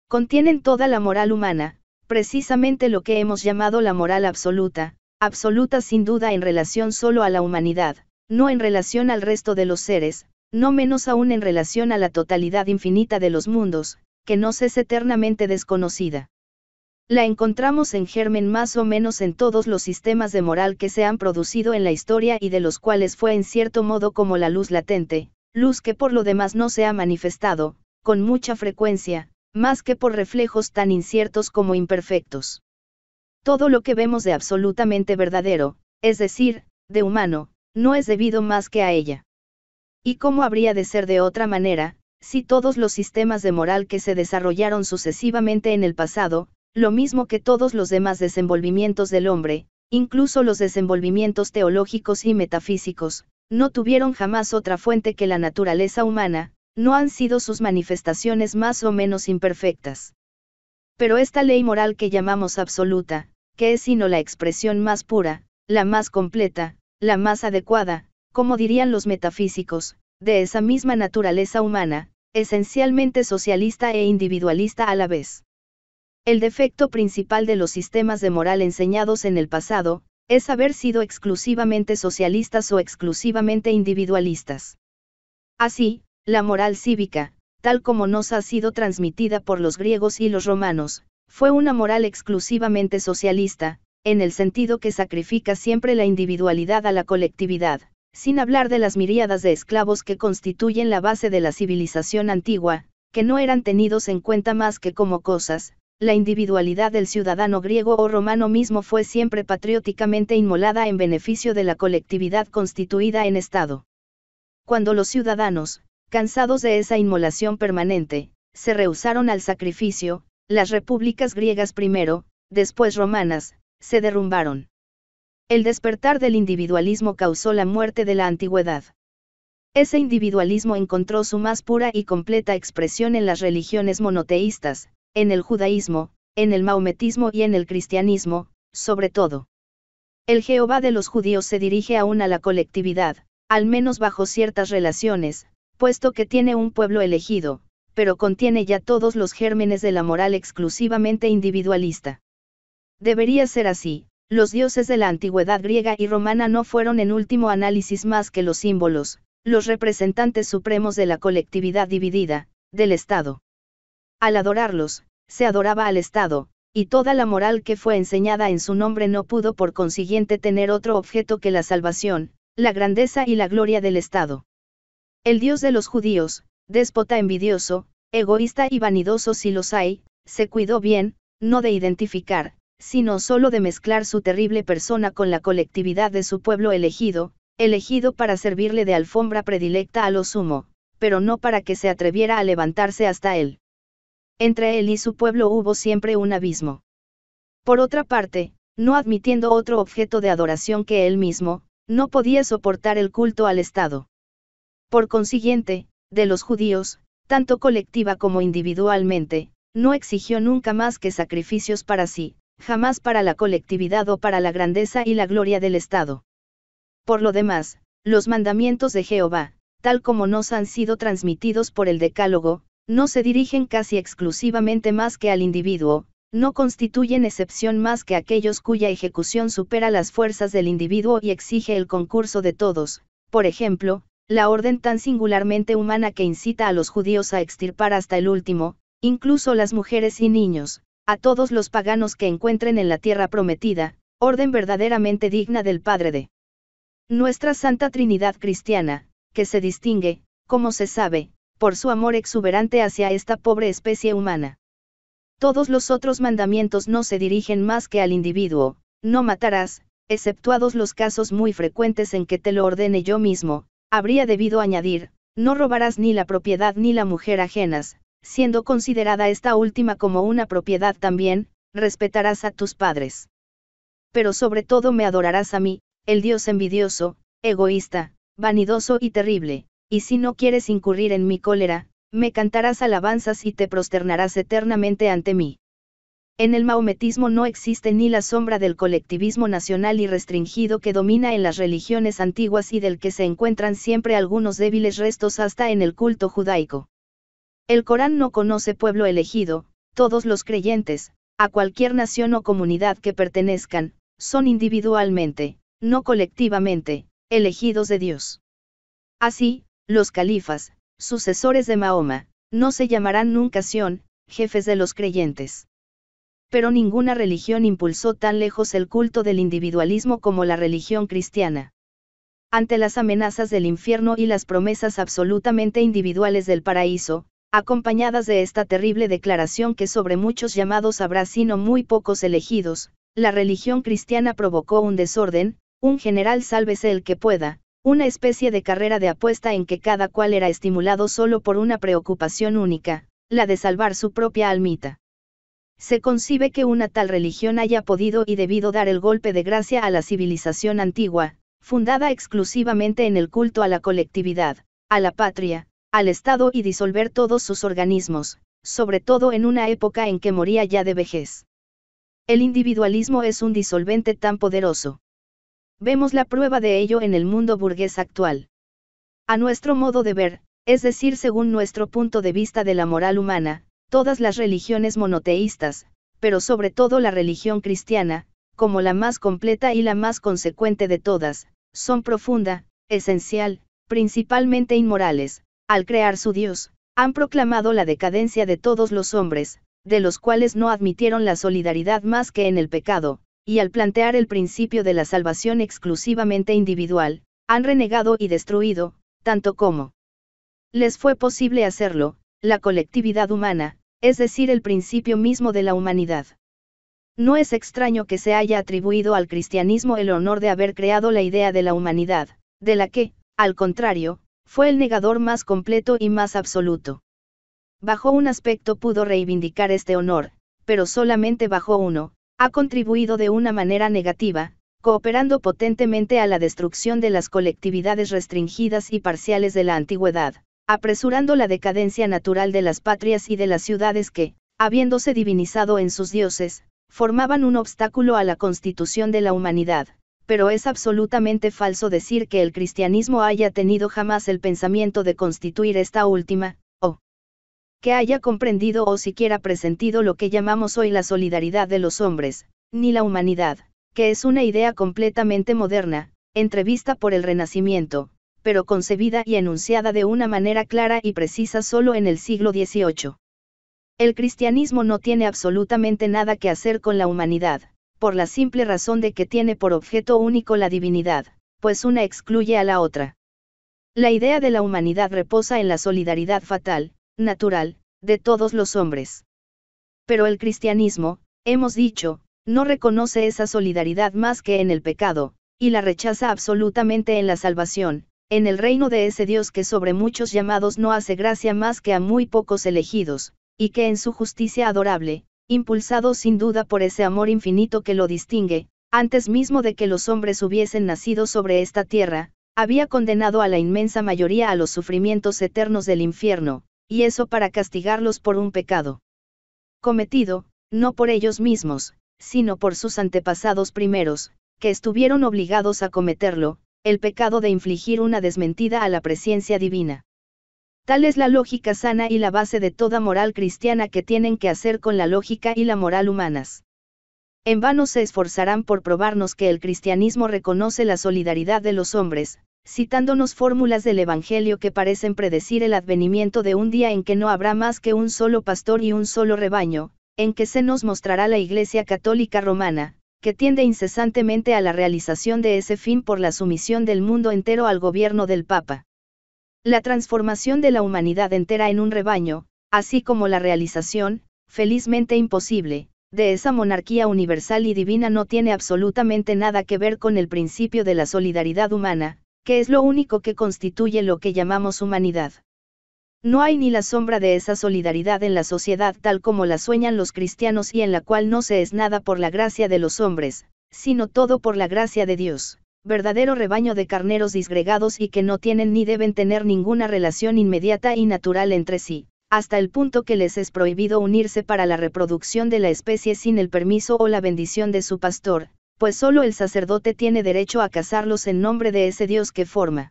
Contienen toda la moral humana, precisamente lo que hemos llamado la moral absoluta, absoluta sin duda en relación solo a la humanidad, no en relación al resto de los seres, no menos aún en relación a la totalidad infinita de los mundos, que nos es eternamente desconocida la encontramos en germen más o menos en todos los sistemas de moral que se han producido en la historia y de los cuales fue en cierto modo como la luz latente, luz que por lo demás no se ha manifestado, con mucha frecuencia, más que por reflejos tan inciertos como imperfectos. Todo lo que vemos de absolutamente verdadero, es decir, de humano, no es debido más que a ella. ¿Y cómo habría de ser de otra manera, si todos los sistemas de moral que se desarrollaron sucesivamente en el pasado, lo mismo que todos los demás desenvolvimientos del hombre, incluso los desenvolvimientos teológicos y metafísicos, no tuvieron jamás otra fuente que la naturaleza humana, no han sido sus manifestaciones más o menos imperfectas. Pero esta ley moral que llamamos absoluta, que es sino la expresión más pura, la más completa, la más adecuada, como dirían los metafísicos, de esa misma naturaleza humana, esencialmente socialista e individualista a la vez. El defecto principal de los sistemas de moral enseñados en el pasado, es haber sido exclusivamente socialistas o exclusivamente individualistas. Así, la moral cívica, tal como nos ha sido transmitida por los griegos y los romanos, fue una moral exclusivamente socialista, en el sentido que sacrifica siempre la individualidad a la colectividad, sin hablar de las miríadas de esclavos que constituyen la base de la civilización antigua, que no eran tenidos en cuenta más que como cosas, la individualidad del ciudadano griego o romano mismo fue siempre patrióticamente inmolada en beneficio de la colectividad constituida en Estado. Cuando los ciudadanos, cansados de esa inmolación permanente, se rehusaron al sacrificio, las repúblicas griegas primero, después romanas, se derrumbaron. El despertar del individualismo causó la muerte de la antigüedad. Ese individualismo encontró su más pura y completa expresión en las religiones monoteístas, en el judaísmo, en el maometismo y en el cristianismo, sobre todo. El Jehová de los judíos se dirige aún a la colectividad, al menos bajo ciertas relaciones, puesto que tiene un pueblo elegido, pero contiene ya todos los gérmenes de la moral exclusivamente individualista. Debería ser así, los dioses de la antigüedad griega y romana no fueron en último análisis más que los símbolos, los representantes supremos de la colectividad dividida, del Estado. Al adorarlos, se adoraba al Estado, y toda la moral que fue enseñada en su nombre no pudo por consiguiente tener otro objeto que la salvación, la grandeza y la gloria del Estado. El Dios de los judíos, déspota envidioso, egoísta y vanidoso si los hay, se cuidó bien, no de identificar, sino solo de mezclar su terrible persona con la colectividad de su pueblo elegido, elegido para servirle de alfombra predilecta a lo sumo, pero no para que se atreviera a levantarse hasta él entre él y su pueblo hubo siempre un abismo. Por otra parte, no admitiendo otro objeto de adoración que él mismo, no podía soportar el culto al Estado. Por consiguiente, de los judíos, tanto colectiva como individualmente, no exigió nunca más que sacrificios para sí, jamás para la colectividad o para la grandeza y la gloria del Estado. Por lo demás, los mandamientos de Jehová, tal como nos han sido transmitidos por el Decálogo, no se dirigen casi exclusivamente más que al individuo, no constituyen excepción más que aquellos cuya ejecución supera las fuerzas del individuo y exige el concurso de todos, por ejemplo, la orden tan singularmente humana que incita a los judíos a extirpar hasta el último, incluso las mujeres y niños, a todos los paganos que encuentren en la tierra prometida, orden verdaderamente digna del Padre de nuestra Santa Trinidad Cristiana, que se distingue, como se sabe, por su amor exuberante hacia esta pobre especie humana. Todos los otros mandamientos no se dirigen más que al individuo, no matarás, exceptuados los casos muy frecuentes en que te lo ordene yo mismo, habría debido añadir, no robarás ni la propiedad ni la mujer ajenas, siendo considerada esta última como una propiedad también, respetarás a tus padres. Pero sobre todo me adorarás a mí, el Dios envidioso, egoísta, vanidoso y terrible, y si no quieres incurrir en mi cólera, me cantarás alabanzas y te prosternarás eternamente ante mí. En el maometismo no existe ni la sombra del colectivismo nacional y restringido que domina en las religiones antiguas y del que se encuentran siempre algunos débiles restos hasta en el culto judaico. El Corán no conoce pueblo elegido, todos los creyentes, a cualquier nación o comunidad que pertenezcan, son individualmente, no colectivamente, elegidos de Dios. Así, los califas, sucesores de Mahoma, no se llamarán nunca Sion, jefes de los creyentes. Pero ninguna religión impulsó tan lejos el culto del individualismo como la religión cristiana. Ante las amenazas del infierno y las promesas absolutamente individuales del paraíso, acompañadas de esta terrible declaración que sobre muchos llamados habrá sino muy pocos elegidos, la religión cristiana provocó un desorden, un general sálvese el que pueda, una especie de carrera de apuesta en que cada cual era estimulado solo por una preocupación única, la de salvar su propia almita. Se concibe que una tal religión haya podido y debido dar el golpe de gracia a la civilización antigua, fundada exclusivamente en el culto a la colectividad, a la patria, al Estado y disolver todos sus organismos, sobre todo en una época en que moría ya de vejez. El individualismo es un disolvente tan poderoso, Vemos la prueba de ello en el mundo burgués actual. A nuestro modo de ver, es decir, según nuestro punto de vista de la moral humana, todas las religiones monoteístas, pero sobre todo la religión cristiana, como la más completa y la más consecuente de todas, son profunda, esencial, principalmente inmorales, al crear su Dios, han proclamado la decadencia de todos los hombres, de los cuales no admitieron la solidaridad más que en el pecado, y al plantear el principio de la salvación exclusivamente individual, han renegado y destruido, tanto como les fue posible hacerlo, la colectividad humana, es decir, el principio mismo de la humanidad. No es extraño que se haya atribuido al cristianismo el honor de haber creado la idea de la humanidad, de la que, al contrario, fue el negador más completo y más absoluto. Bajo un aspecto pudo reivindicar este honor, pero solamente bajo uno, ha contribuido de una manera negativa, cooperando potentemente a la destrucción de las colectividades restringidas y parciales de la antigüedad, apresurando la decadencia natural de las patrias y de las ciudades que, habiéndose divinizado en sus dioses, formaban un obstáculo a la constitución de la humanidad, pero es absolutamente falso decir que el cristianismo haya tenido jamás el pensamiento de constituir esta última, que haya comprendido o siquiera presentido lo que llamamos hoy la solidaridad de los hombres, ni la humanidad, que es una idea completamente moderna, entrevista por el Renacimiento, pero concebida y enunciada de una manera clara y precisa solo en el siglo XVIII. El cristianismo no tiene absolutamente nada que hacer con la humanidad, por la simple razón de que tiene por objeto único la divinidad, pues una excluye a la otra. La idea de la humanidad reposa en la solidaridad fatal, natural, de todos los hombres. Pero el cristianismo, hemos dicho, no reconoce esa solidaridad más que en el pecado, y la rechaza absolutamente en la salvación, en el reino de ese Dios que sobre muchos llamados no hace gracia más que a muy pocos elegidos, y que en su justicia adorable, impulsado sin duda por ese amor infinito que lo distingue, antes mismo de que los hombres hubiesen nacido sobre esta tierra, había condenado a la inmensa mayoría a los sufrimientos eternos del infierno, y eso para castigarlos por un pecado cometido, no por ellos mismos, sino por sus antepasados primeros, que estuvieron obligados a cometerlo, el pecado de infligir una desmentida a la presencia divina. Tal es la lógica sana y la base de toda moral cristiana que tienen que hacer con la lógica y la moral humanas. En vano se esforzarán por probarnos que el cristianismo reconoce la solidaridad de los hombres, citándonos fórmulas del Evangelio que parecen predecir el advenimiento de un día en que no habrá más que un solo pastor y un solo rebaño, en que se nos mostrará la Iglesia Católica Romana, que tiende incesantemente a la realización de ese fin por la sumisión del mundo entero al gobierno del Papa. La transformación de la humanidad entera en un rebaño, así como la realización, felizmente imposible, de esa monarquía universal y divina no tiene absolutamente nada que ver con el principio de la solidaridad humana, que es lo único que constituye lo que llamamos humanidad. No hay ni la sombra de esa solidaridad en la sociedad tal como la sueñan los cristianos y en la cual no se es nada por la gracia de los hombres, sino todo por la gracia de Dios, verdadero rebaño de carneros disgregados y que no tienen ni deben tener ninguna relación inmediata y natural entre sí, hasta el punto que les es prohibido unirse para la reproducción de la especie sin el permiso o la bendición de su pastor, pues solo el sacerdote tiene derecho a casarlos en nombre de ese Dios que forma.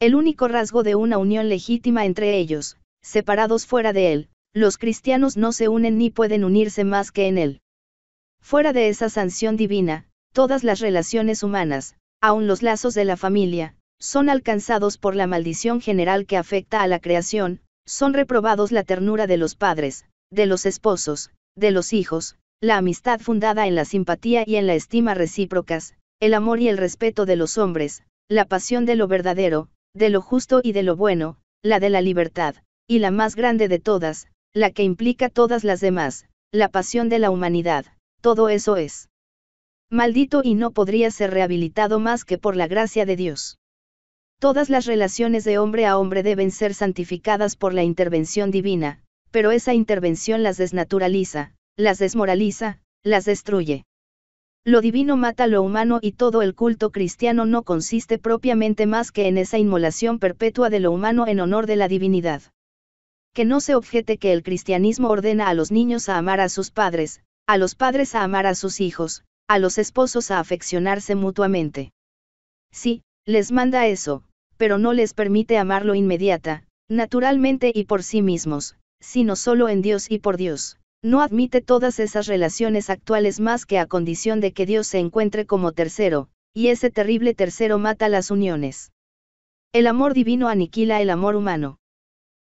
El único rasgo de una unión legítima entre ellos, separados fuera de él, los cristianos no se unen ni pueden unirse más que en él. Fuera de esa sanción divina, todas las relaciones humanas, aun los lazos de la familia, son alcanzados por la maldición general que afecta a la creación, son reprobados la ternura de los padres, de los esposos, de los hijos, la amistad fundada en la simpatía y en la estima recíprocas, el amor y el respeto de los hombres, la pasión de lo verdadero, de lo justo y de lo bueno, la de la libertad, y la más grande de todas, la que implica todas las demás, la pasión de la humanidad, todo eso es maldito y no podría ser rehabilitado más que por la gracia de Dios. Todas las relaciones de hombre a hombre deben ser santificadas por la intervención divina, pero esa intervención las desnaturaliza, las desmoraliza, las destruye. Lo divino mata lo humano y todo el culto cristiano no consiste propiamente más que en esa inmolación perpetua de lo humano en honor de la divinidad. Que no se objete que el cristianismo ordena a los niños a amar a sus padres, a los padres a amar a sus hijos, a los esposos a afeccionarse mutuamente. Sí, les manda eso, pero no les permite amarlo inmediata, naturalmente y por sí mismos, sino solo en Dios y por Dios no admite todas esas relaciones actuales más que a condición de que Dios se encuentre como tercero, y ese terrible tercero mata las uniones. El amor divino aniquila el amor humano.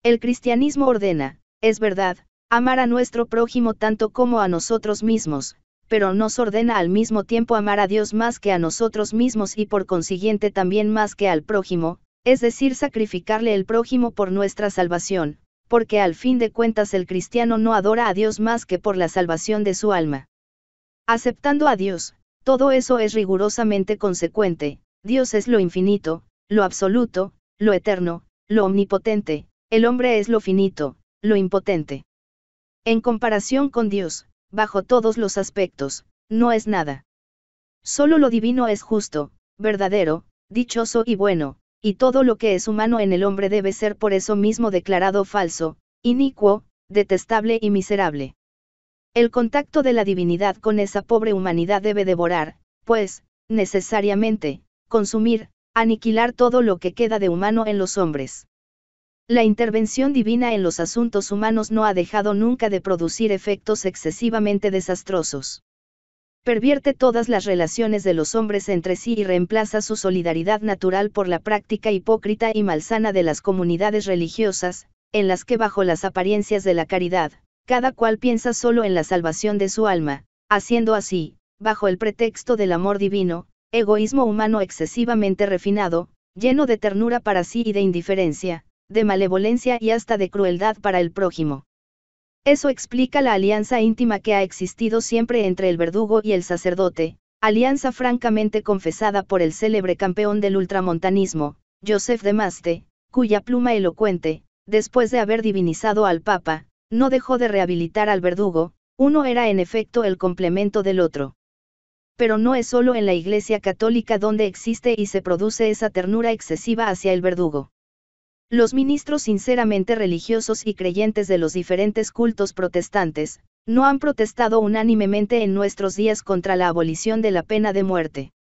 El cristianismo ordena, es verdad, amar a nuestro prójimo tanto como a nosotros mismos, pero nos ordena al mismo tiempo amar a Dios más que a nosotros mismos y por consiguiente también más que al prójimo, es decir, sacrificarle el prójimo por nuestra salvación, porque al fin de cuentas el cristiano no adora a Dios más que por la salvación de su alma. Aceptando a Dios, todo eso es rigurosamente consecuente, Dios es lo infinito, lo absoluto, lo eterno, lo omnipotente, el hombre es lo finito, lo impotente. En comparación con Dios, bajo todos los aspectos, no es nada. Solo lo divino es justo, verdadero, dichoso y bueno, y todo lo que es humano en el hombre debe ser por eso mismo declarado falso, inicuo, detestable y miserable. El contacto de la divinidad con esa pobre humanidad debe devorar, pues, necesariamente, consumir, aniquilar todo lo que queda de humano en los hombres. La intervención divina en los asuntos humanos no ha dejado nunca de producir efectos excesivamente desastrosos pervierte todas las relaciones de los hombres entre sí y reemplaza su solidaridad natural por la práctica hipócrita y malsana de las comunidades religiosas, en las que bajo las apariencias de la caridad, cada cual piensa solo en la salvación de su alma, haciendo así, bajo el pretexto del amor divino, egoísmo humano excesivamente refinado, lleno de ternura para sí y de indiferencia, de malevolencia y hasta de crueldad para el prójimo. Eso explica la alianza íntima que ha existido siempre entre el verdugo y el sacerdote, alianza francamente confesada por el célebre campeón del ultramontanismo, Joseph de Maste, cuya pluma elocuente, después de haber divinizado al Papa, no dejó de rehabilitar al verdugo, uno era en efecto el complemento del otro. Pero no es solo en la Iglesia Católica donde existe y se produce esa ternura excesiva hacia el verdugo. Los ministros sinceramente religiosos y creyentes de los diferentes cultos protestantes, no han protestado unánimemente en nuestros días contra la abolición de la pena de muerte.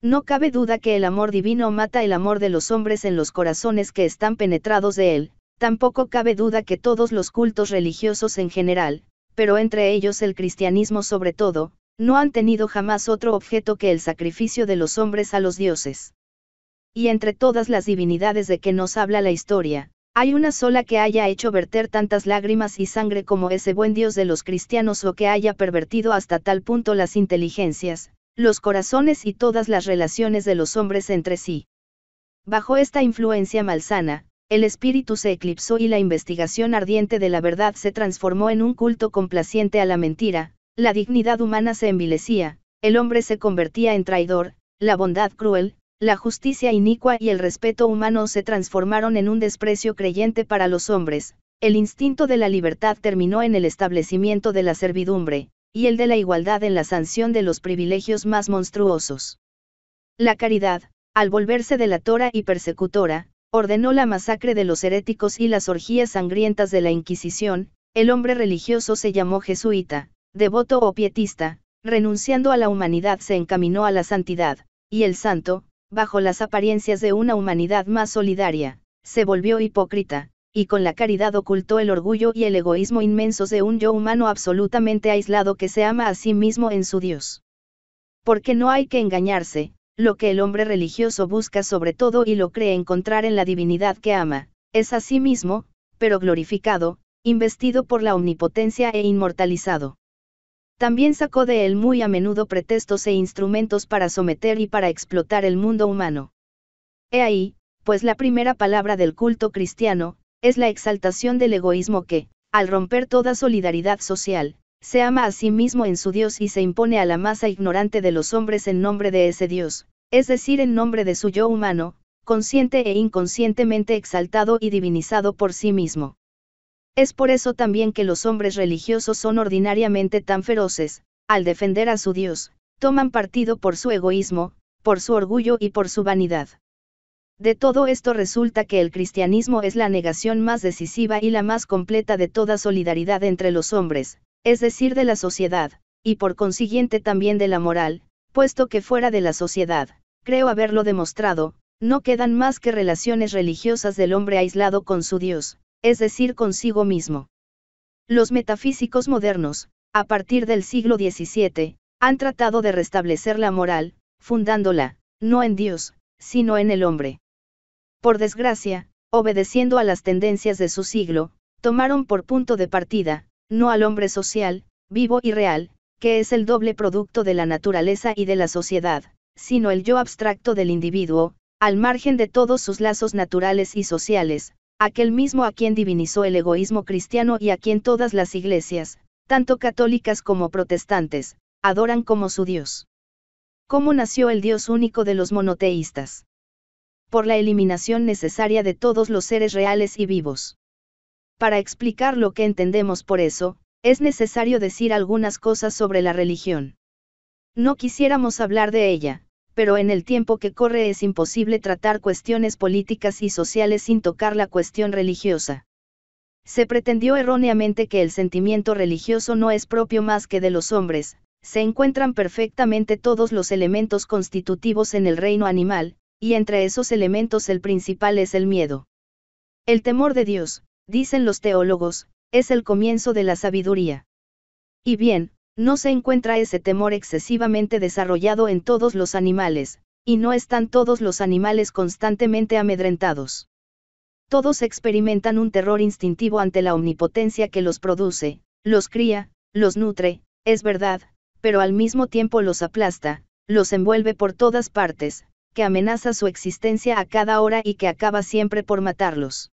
No cabe duda que el amor divino mata el amor de los hombres en los corazones que están penetrados de él, tampoco cabe duda que todos los cultos religiosos en general, pero entre ellos el cristianismo sobre todo, no han tenido jamás otro objeto que el sacrificio de los hombres a los dioses y entre todas las divinidades de que nos habla la historia, hay una sola que haya hecho verter tantas lágrimas y sangre como ese buen Dios de los cristianos o que haya pervertido hasta tal punto las inteligencias, los corazones y todas las relaciones de los hombres entre sí. Bajo esta influencia malsana, el espíritu se eclipsó y la investigación ardiente de la verdad se transformó en un culto complaciente a la mentira, la dignidad humana se envilecía, el hombre se convertía en traidor, la bondad cruel, la justicia inicua y el respeto humano se transformaron en un desprecio creyente para los hombres, el instinto de la libertad terminó en el establecimiento de la servidumbre, y el de la igualdad en la sanción de los privilegios más monstruosos. La caridad, al volverse delatora y persecutora, ordenó la masacre de los heréticos y las orgías sangrientas de la Inquisición, el hombre religioso se llamó jesuita, devoto o pietista, renunciando a la humanidad se encaminó a la santidad, y el santo, bajo las apariencias de una humanidad más solidaria, se volvió hipócrita, y con la caridad ocultó el orgullo y el egoísmo inmensos de un yo humano absolutamente aislado que se ama a sí mismo en su Dios. Porque no hay que engañarse, lo que el hombre religioso busca sobre todo y lo cree encontrar en la divinidad que ama, es a sí mismo, pero glorificado, investido por la omnipotencia e inmortalizado. También sacó de él muy a menudo pretextos e instrumentos para someter y para explotar el mundo humano. He ahí, pues la primera palabra del culto cristiano, es la exaltación del egoísmo que, al romper toda solidaridad social, se ama a sí mismo en su Dios y se impone a la masa ignorante de los hombres en nombre de ese Dios, es decir, en nombre de su yo humano, consciente e inconscientemente exaltado y divinizado por sí mismo. Es por eso también que los hombres religiosos son ordinariamente tan feroces, al defender a su Dios, toman partido por su egoísmo, por su orgullo y por su vanidad. De todo esto resulta que el cristianismo es la negación más decisiva y la más completa de toda solidaridad entre los hombres, es decir, de la sociedad, y por consiguiente también de la moral, puesto que fuera de la sociedad, creo haberlo demostrado, no quedan más que relaciones religiosas del hombre aislado con su Dios, es decir, consigo mismo. Los metafísicos modernos, a partir del siglo XVII, han tratado de restablecer la moral, fundándola, no en Dios, sino en el hombre. Por desgracia, obedeciendo a las tendencias de su siglo, tomaron por punto de partida, no al hombre social, vivo y real, que es el doble producto de la naturaleza y de la sociedad, sino el yo abstracto del individuo, al margen de todos sus lazos naturales y sociales, aquel mismo a quien divinizó el egoísmo cristiano y a quien todas las iglesias, tanto católicas como protestantes, adoran como su Dios. ¿Cómo nació el Dios único de los monoteístas? Por la eliminación necesaria de todos los seres reales y vivos. Para explicar lo que entendemos por eso, es necesario decir algunas cosas sobre la religión. No quisiéramos hablar de ella, pero en el tiempo que corre es imposible tratar cuestiones políticas y sociales sin tocar la cuestión religiosa. Se pretendió erróneamente que el sentimiento religioso no es propio más que de los hombres, se encuentran perfectamente todos los elementos constitutivos en el reino animal, y entre esos elementos el principal es el miedo. El temor de Dios, dicen los teólogos, es el comienzo de la sabiduría. Y bien, no se encuentra ese temor excesivamente desarrollado en todos los animales, y no están todos los animales constantemente amedrentados. Todos experimentan un terror instintivo ante la omnipotencia que los produce, los cría, los nutre, es verdad, pero al mismo tiempo los aplasta, los envuelve por todas partes, que amenaza su existencia a cada hora y que acaba siempre por matarlos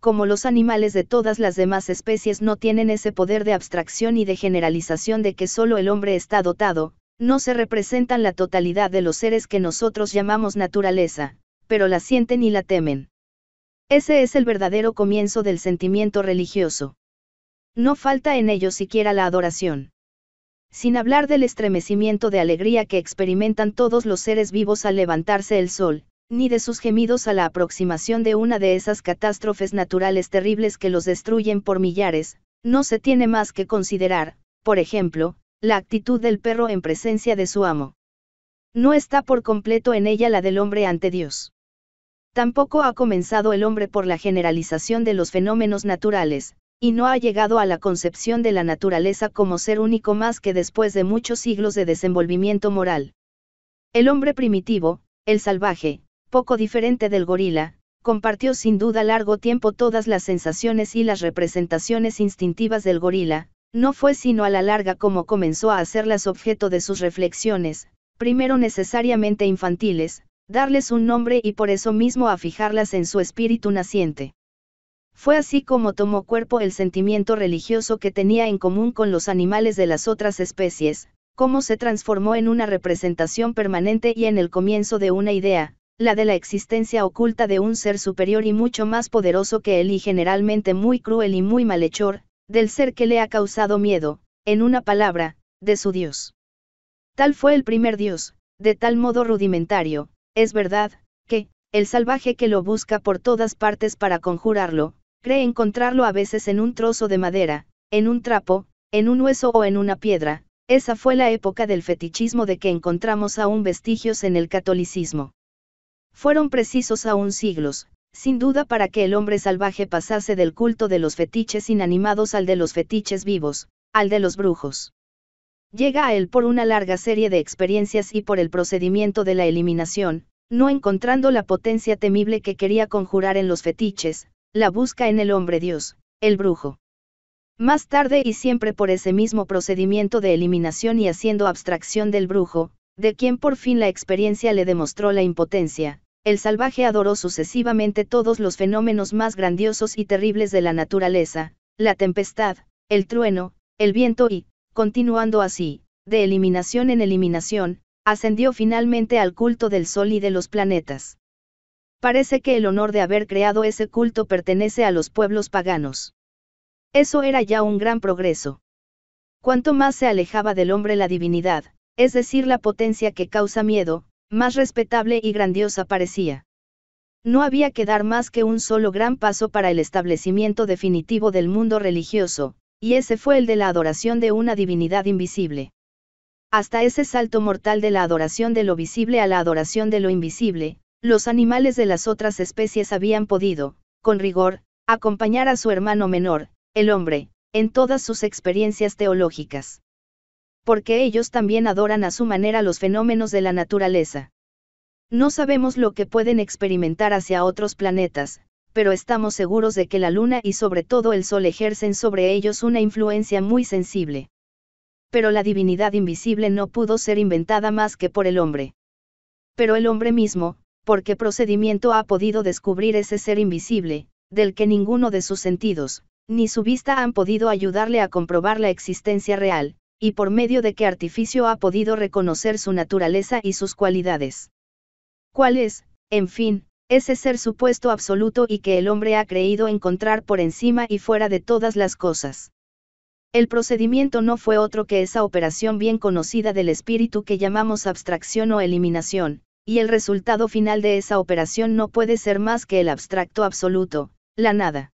como los animales de todas las demás especies no tienen ese poder de abstracción y de generalización de que solo el hombre está dotado, no se representan la totalidad de los seres que nosotros llamamos naturaleza, pero la sienten y la temen. Ese es el verdadero comienzo del sentimiento religioso. No falta en ello siquiera la adoración. Sin hablar del estremecimiento de alegría que experimentan todos los seres vivos al levantarse el sol, ni de sus gemidos a la aproximación de una de esas catástrofes naturales terribles que los destruyen por millares, no se tiene más que considerar, por ejemplo, la actitud del perro en presencia de su amo. No está por completo en ella la del hombre ante Dios. Tampoco ha comenzado el hombre por la generalización de los fenómenos naturales, y no ha llegado a la concepción de la naturaleza como ser único más que después de muchos siglos de desenvolvimiento moral. El hombre primitivo, el salvaje, poco diferente del gorila, compartió sin duda largo tiempo todas las sensaciones y las representaciones instintivas del gorila, no fue sino a la larga como comenzó a hacerlas objeto de sus reflexiones, primero necesariamente infantiles, darles un nombre y por eso mismo a fijarlas en su espíritu naciente. Fue así como tomó cuerpo el sentimiento religioso que tenía en común con los animales de las otras especies, cómo se transformó en una representación permanente y en el comienzo de una idea, la de la existencia oculta de un ser superior y mucho más poderoso que él y generalmente muy cruel y muy malhechor, del ser que le ha causado miedo, en una palabra, de su Dios. Tal fue el primer Dios, de tal modo rudimentario, es verdad, que, el salvaje que lo busca por todas partes para conjurarlo, cree encontrarlo a veces en un trozo de madera, en un trapo, en un hueso o en una piedra, esa fue la época del fetichismo de que encontramos aún vestigios en el catolicismo. Fueron precisos aún siglos, sin duda para que el hombre salvaje pasase del culto de los fetiches inanimados al de los fetiches vivos, al de los brujos. Llega a él por una larga serie de experiencias y por el procedimiento de la eliminación, no encontrando la potencia temible que quería conjurar en los fetiches, la busca en el hombre Dios, el brujo. Más tarde y siempre por ese mismo procedimiento de eliminación y haciendo abstracción del brujo, de quien por fin la experiencia le demostró la impotencia, el salvaje adoró sucesivamente todos los fenómenos más grandiosos y terribles de la naturaleza, la tempestad, el trueno, el viento y, continuando así, de eliminación en eliminación, ascendió finalmente al culto del Sol y de los planetas. Parece que el honor de haber creado ese culto pertenece a los pueblos paganos. Eso era ya un gran progreso. Cuanto más se alejaba del hombre la divinidad, es decir, la potencia que causa miedo, más respetable y grandiosa parecía. No había que dar más que un solo gran paso para el establecimiento definitivo del mundo religioso, y ese fue el de la adoración de una divinidad invisible. Hasta ese salto mortal de la adoración de lo visible a la adoración de lo invisible, los animales de las otras especies habían podido, con rigor, acompañar a su hermano menor, el hombre, en todas sus experiencias teológicas porque ellos también adoran a su manera los fenómenos de la naturaleza. No sabemos lo que pueden experimentar hacia otros planetas, pero estamos seguros de que la Luna y sobre todo el Sol ejercen sobre ellos una influencia muy sensible. Pero la divinidad invisible no pudo ser inventada más que por el hombre. Pero el hombre mismo, ¿por qué procedimiento ha podido descubrir ese ser invisible, del que ninguno de sus sentidos, ni su vista han podido ayudarle a comprobar la existencia real, y por medio de qué artificio ha podido reconocer su naturaleza y sus cualidades. ¿Cuál es, en fin, ese ser supuesto absoluto y que el hombre ha creído encontrar por encima y fuera de todas las cosas? El procedimiento no fue otro que esa operación bien conocida del espíritu que llamamos abstracción o eliminación, y el resultado final de esa operación no puede ser más que el abstracto absoluto, la nada.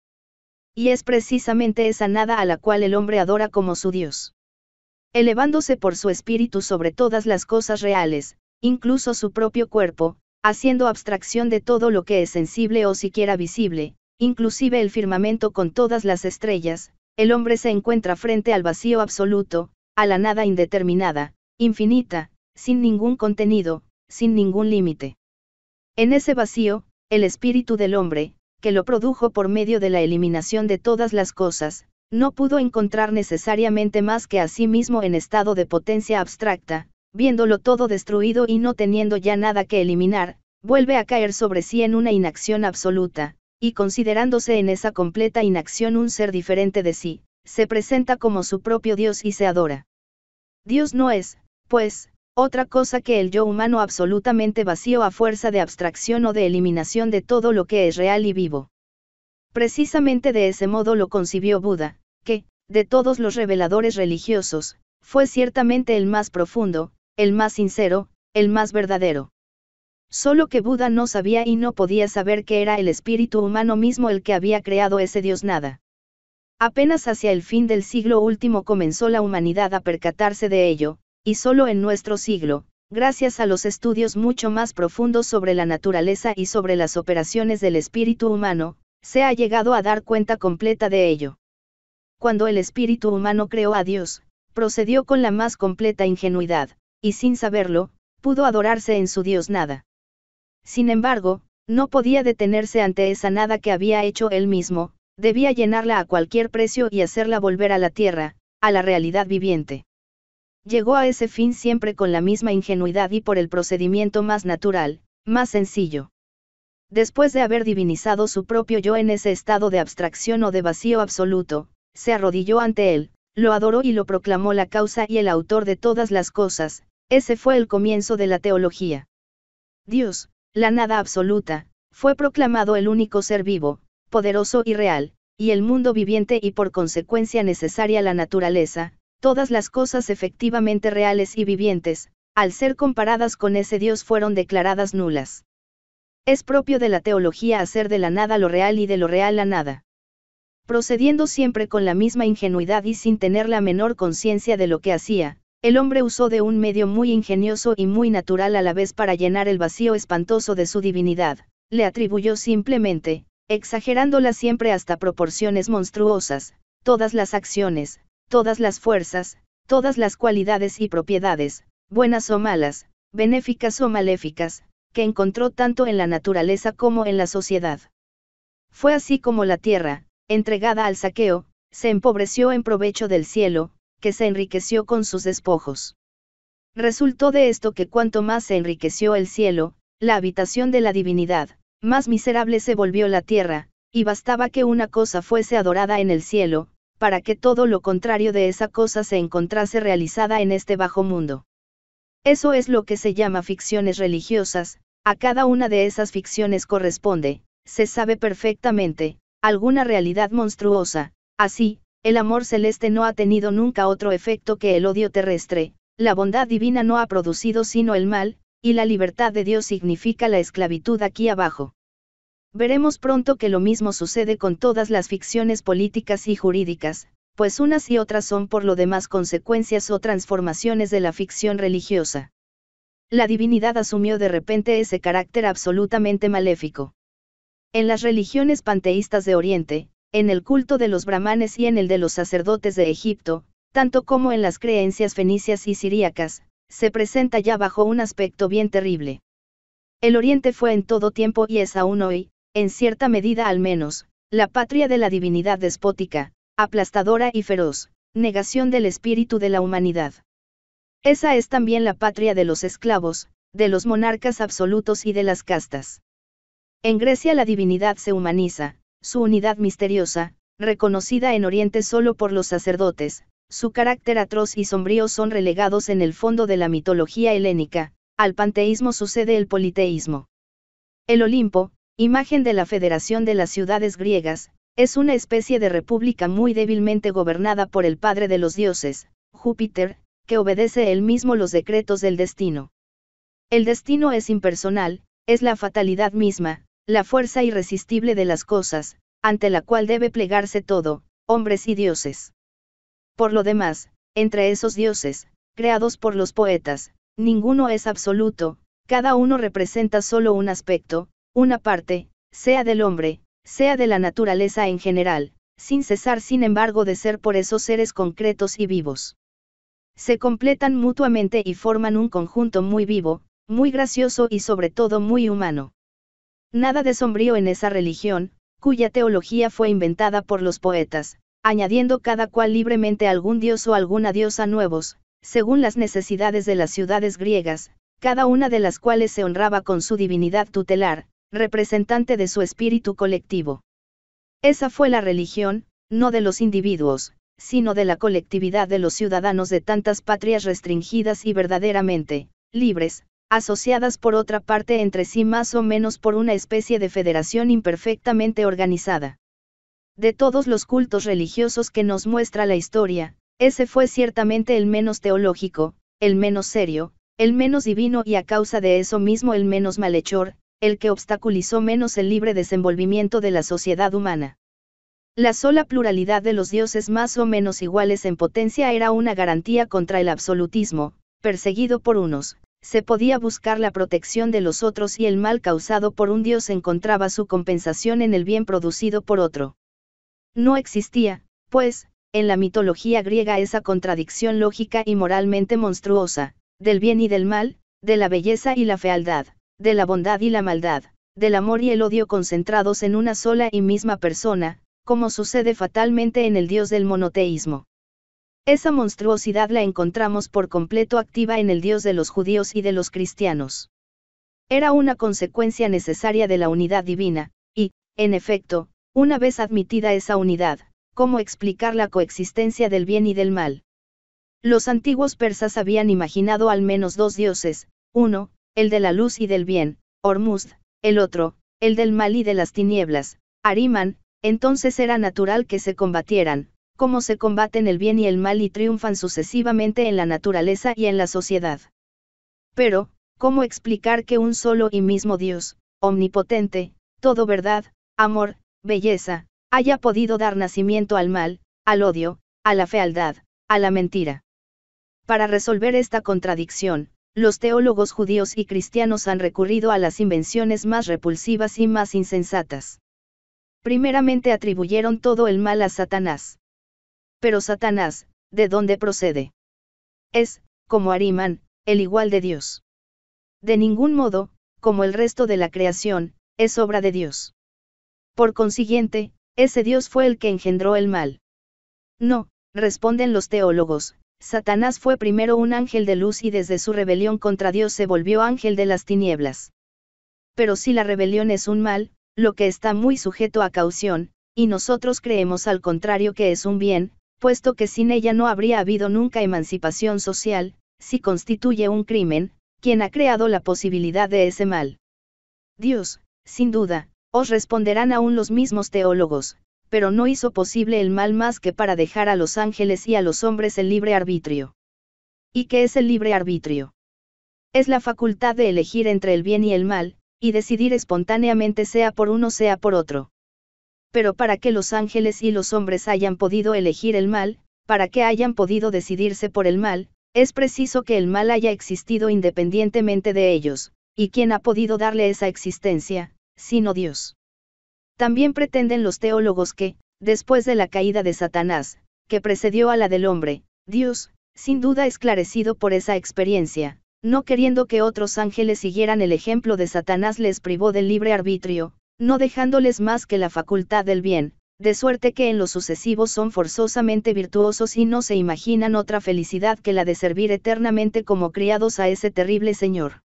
Y es precisamente esa nada a la cual el hombre adora como su Dios elevándose por su espíritu sobre todas las cosas reales, incluso su propio cuerpo, haciendo abstracción de todo lo que es sensible o siquiera visible, inclusive el firmamento con todas las estrellas, el hombre se encuentra frente al vacío absoluto, a la nada indeterminada, infinita, sin ningún contenido, sin ningún límite. En ese vacío, el espíritu del hombre, que lo produjo por medio de la eliminación de todas las cosas, no pudo encontrar necesariamente más que a sí mismo en estado de potencia abstracta, viéndolo todo destruido y no teniendo ya nada que eliminar, vuelve a caer sobre sí en una inacción absoluta, y considerándose en esa completa inacción un ser diferente de sí, se presenta como su propio Dios y se adora. Dios no es, pues, otra cosa que el yo humano absolutamente vacío a fuerza de abstracción o de eliminación de todo lo que es real y vivo. Precisamente de ese modo lo concibió Buda, que, de todos los reveladores religiosos, fue ciertamente el más profundo, el más sincero, el más verdadero. Solo que Buda no sabía y no podía saber que era el espíritu humano mismo el que había creado ese dios nada. Apenas hacia el fin del siglo último comenzó la humanidad a percatarse de ello, y solo en nuestro siglo, gracias a los estudios mucho más profundos sobre la naturaleza y sobre las operaciones del espíritu humano, se ha llegado a dar cuenta completa de ello. Cuando el espíritu humano creó a Dios, procedió con la más completa ingenuidad, y sin saberlo, pudo adorarse en su Dios nada. Sin embargo, no podía detenerse ante esa nada que había hecho él mismo, debía llenarla a cualquier precio y hacerla volver a la tierra, a la realidad viviente. Llegó a ese fin siempre con la misma ingenuidad y por el procedimiento más natural, más sencillo. Después de haber divinizado su propio yo en ese estado de abstracción o de vacío absoluto, se arrodilló ante él, lo adoró y lo proclamó la causa y el autor de todas las cosas, ese fue el comienzo de la teología. Dios, la nada absoluta, fue proclamado el único ser vivo, poderoso y real, y el mundo viviente y por consecuencia necesaria la naturaleza, todas las cosas efectivamente reales y vivientes, al ser comparadas con ese Dios fueron declaradas nulas. Es propio de la teología hacer de la nada lo real y de lo real la nada. Procediendo siempre con la misma ingenuidad y sin tener la menor conciencia de lo que hacía, el hombre usó de un medio muy ingenioso y muy natural a la vez para llenar el vacío espantoso de su divinidad, le atribuyó simplemente, exagerándola siempre hasta proporciones monstruosas, todas las acciones, todas las fuerzas, todas las cualidades y propiedades, buenas o malas, benéficas o maléficas, que encontró tanto en la naturaleza como en la sociedad. Fue así como la tierra, entregada al saqueo, se empobreció en provecho del cielo, que se enriqueció con sus despojos. Resultó de esto que cuanto más se enriqueció el cielo, la habitación de la divinidad, más miserable se volvió la tierra, y bastaba que una cosa fuese adorada en el cielo, para que todo lo contrario de esa cosa se encontrase realizada en este bajo mundo. Eso es lo que se llama ficciones religiosas, a cada una de esas ficciones corresponde, se sabe perfectamente, alguna realidad monstruosa, así, el amor celeste no ha tenido nunca otro efecto que el odio terrestre, la bondad divina no ha producido sino el mal, y la libertad de Dios significa la esclavitud aquí abajo. Veremos pronto que lo mismo sucede con todas las ficciones políticas y jurídicas, pues unas y otras son por lo demás consecuencias o transformaciones de la ficción religiosa la divinidad asumió de repente ese carácter absolutamente maléfico. En las religiones panteístas de Oriente, en el culto de los brahmanes y en el de los sacerdotes de Egipto, tanto como en las creencias fenicias y siríacas, se presenta ya bajo un aspecto bien terrible. El Oriente fue en todo tiempo y es aún hoy, en cierta medida al menos, la patria de la divinidad despótica, aplastadora y feroz, negación del espíritu de la humanidad. Esa es también la patria de los esclavos, de los monarcas absolutos y de las castas. En Grecia la divinidad se humaniza, su unidad misteriosa, reconocida en Oriente solo por los sacerdotes, su carácter atroz y sombrío son relegados en el fondo de la mitología helénica, al panteísmo sucede el politeísmo. El Olimpo, imagen de la Federación de las Ciudades Griegas, es una especie de república muy débilmente gobernada por el padre de los dioses, Júpiter, que obedece él mismo los decretos del destino. El destino es impersonal, es la fatalidad misma, la fuerza irresistible de las cosas, ante la cual debe plegarse todo, hombres y dioses. Por lo demás, entre esos dioses, creados por los poetas, ninguno es absoluto, cada uno representa solo un aspecto, una parte, sea del hombre, sea de la naturaleza en general, sin cesar sin embargo de ser por esos seres concretos y vivos se completan mutuamente y forman un conjunto muy vivo, muy gracioso y sobre todo muy humano. Nada de sombrío en esa religión, cuya teología fue inventada por los poetas, añadiendo cada cual libremente algún dios o alguna diosa nuevos, según las necesidades de las ciudades griegas, cada una de las cuales se honraba con su divinidad tutelar, representante de su espíritu colectivo. Esa fue la religión, no de los individuos, sino de la colectividad de los ciudadanos de tantas patrias restringidas y verdaderamente, libres, asociadas por otra parte entre sí más o menos por una especie de federación imperfectamente organizada. De todos los cultos religiosos que nos muestra la historia, ese fue ciertamente el menos teológico, el menos serio, el menos divino y a causa de eso mismo el menos malhechor, el que obstaculizó menos el libre desenvolvimiento de la sociedad humana. La sola pluralidad de los dioses más o menos iguales en potencia era una garantía contra el absolutismo, perseguido por unos, se podía buscar la protección de los otros y el mal causado por un dios encontraba su compensación en el bien producido por otro. No existía, pues, en la mitología griega esa contradicción lógica y moralmente monstruosa, del bien y del mal, de la belleza y la fealdad, de la bondad y la maldad, del amor y el odio concentrados en una sola y misma persona, como sucede fatalmente en el dios del monoteísmo. Esa monstruosidad la encontramos por completo activa en el dios de los judíos y de los cristianos. Era una consecuencia necesaria de la unidad divina, y, en efecto, una vez admitida esa unidad, ¿cómo explicar la coexistencia del bien y del mal? Los antiguos persas habían imaginado al menos dos dioses, uno, el de la luz y del bien, Ormuzd, el otro, el del mal y de las tinieblas, Ariman, entonces era natural que se combatieran, como se combaten el bien y el mal y triunfan sucesivamente en la naturaleza y en la sociedad. Pero, ¿cómo explicar que un solo y mismo Dios, omnipotente, todo verdad, amor, belleza, haya podido dar nacimiento al mal, al odio, a la fealdad, a la mentira? Para resolver esta contradicción, los teólogos judíos y cristianos han recurrido a las invenciones más repulsivas y más insensatas. Primeramente atribuyeron todo el mal a Satanás. Pero Satanás, ¿de dónde procede? Es, como Arimán, el igual de Dios. De ningún modo, como el resto de la creación, es obra de Dios. Por consiguiente, ese Dios fue el que engendró el mal. No, responden los teólogos, Satanás fue primero un ángel de luz y desde su rebelión contra Dios se volvió ángel de las tinieblas. Pero si la rebelión es un mal, lo que está muy sujeto a caución, y nosotros creemos al contrario que es un bien, puesto que sin ella no habría habido nunca emancipación social, si constituye un crimen, quien ha creado la posibilidad de ese mal. Dios, sin duda, os responderán aún los mismos teólogos, pero no hizo posible el mal más que para dejar a los ángeles y a los hombres el libre arbitrio. ¿Y qué es el libre arbitrio? Es la facultad de elegir entre el bien y el mal, y decidir espontáneamente sea por uno sea por otro. Pero para que los ángeles y los hombres hayan podido elegir el mal, para que hayan podido decidirse por el mal, es preciso que el mal haya existido independientemente de ellos, y quien ha podido darle esa existencia, sino Dios. También pretenden los teólogos que, después de la caída de Satanás, que precedió a la del hombre, Dios, sin duda esclarecido por esa experiencia, no queriendo que otros ángeles siguieran el ejemplo de Satanás les privó del libre arbitrio, no dejándoles más que la facultad del bien, de suerte que en lo sucesivo son forzosamente virtuosos y no se imaginan otra felicidad que la de servir eternamente como criados a ese terrible Señor.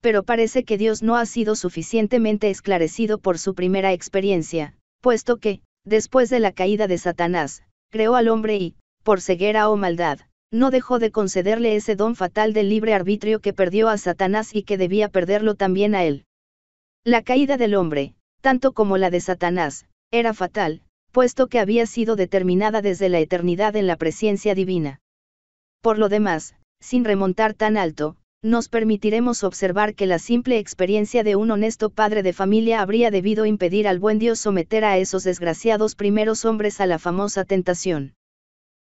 Pero parece que Dios no ha sido suficientemente esclarecido por su primera experiencia, puesto que, después de la caída de Satanás, creó al hombre y, por ceguera o maldad, no dejó de concederle ese don fatal del libre arbitrio que perdió a Satanás y que debía perderlo también a él. La caída del hombre, tanto como la de Satanás, era fatal, puesto que había sido determinada desde la eternidad en la presencia divina. Por lo demás, sin remontar tan alto, nos permitiremos observar que la simple experiencia de un honesto padre de familia habría debido impedir al buen Dios someter a esos desgraciados primeros hombres a la famosa tentación.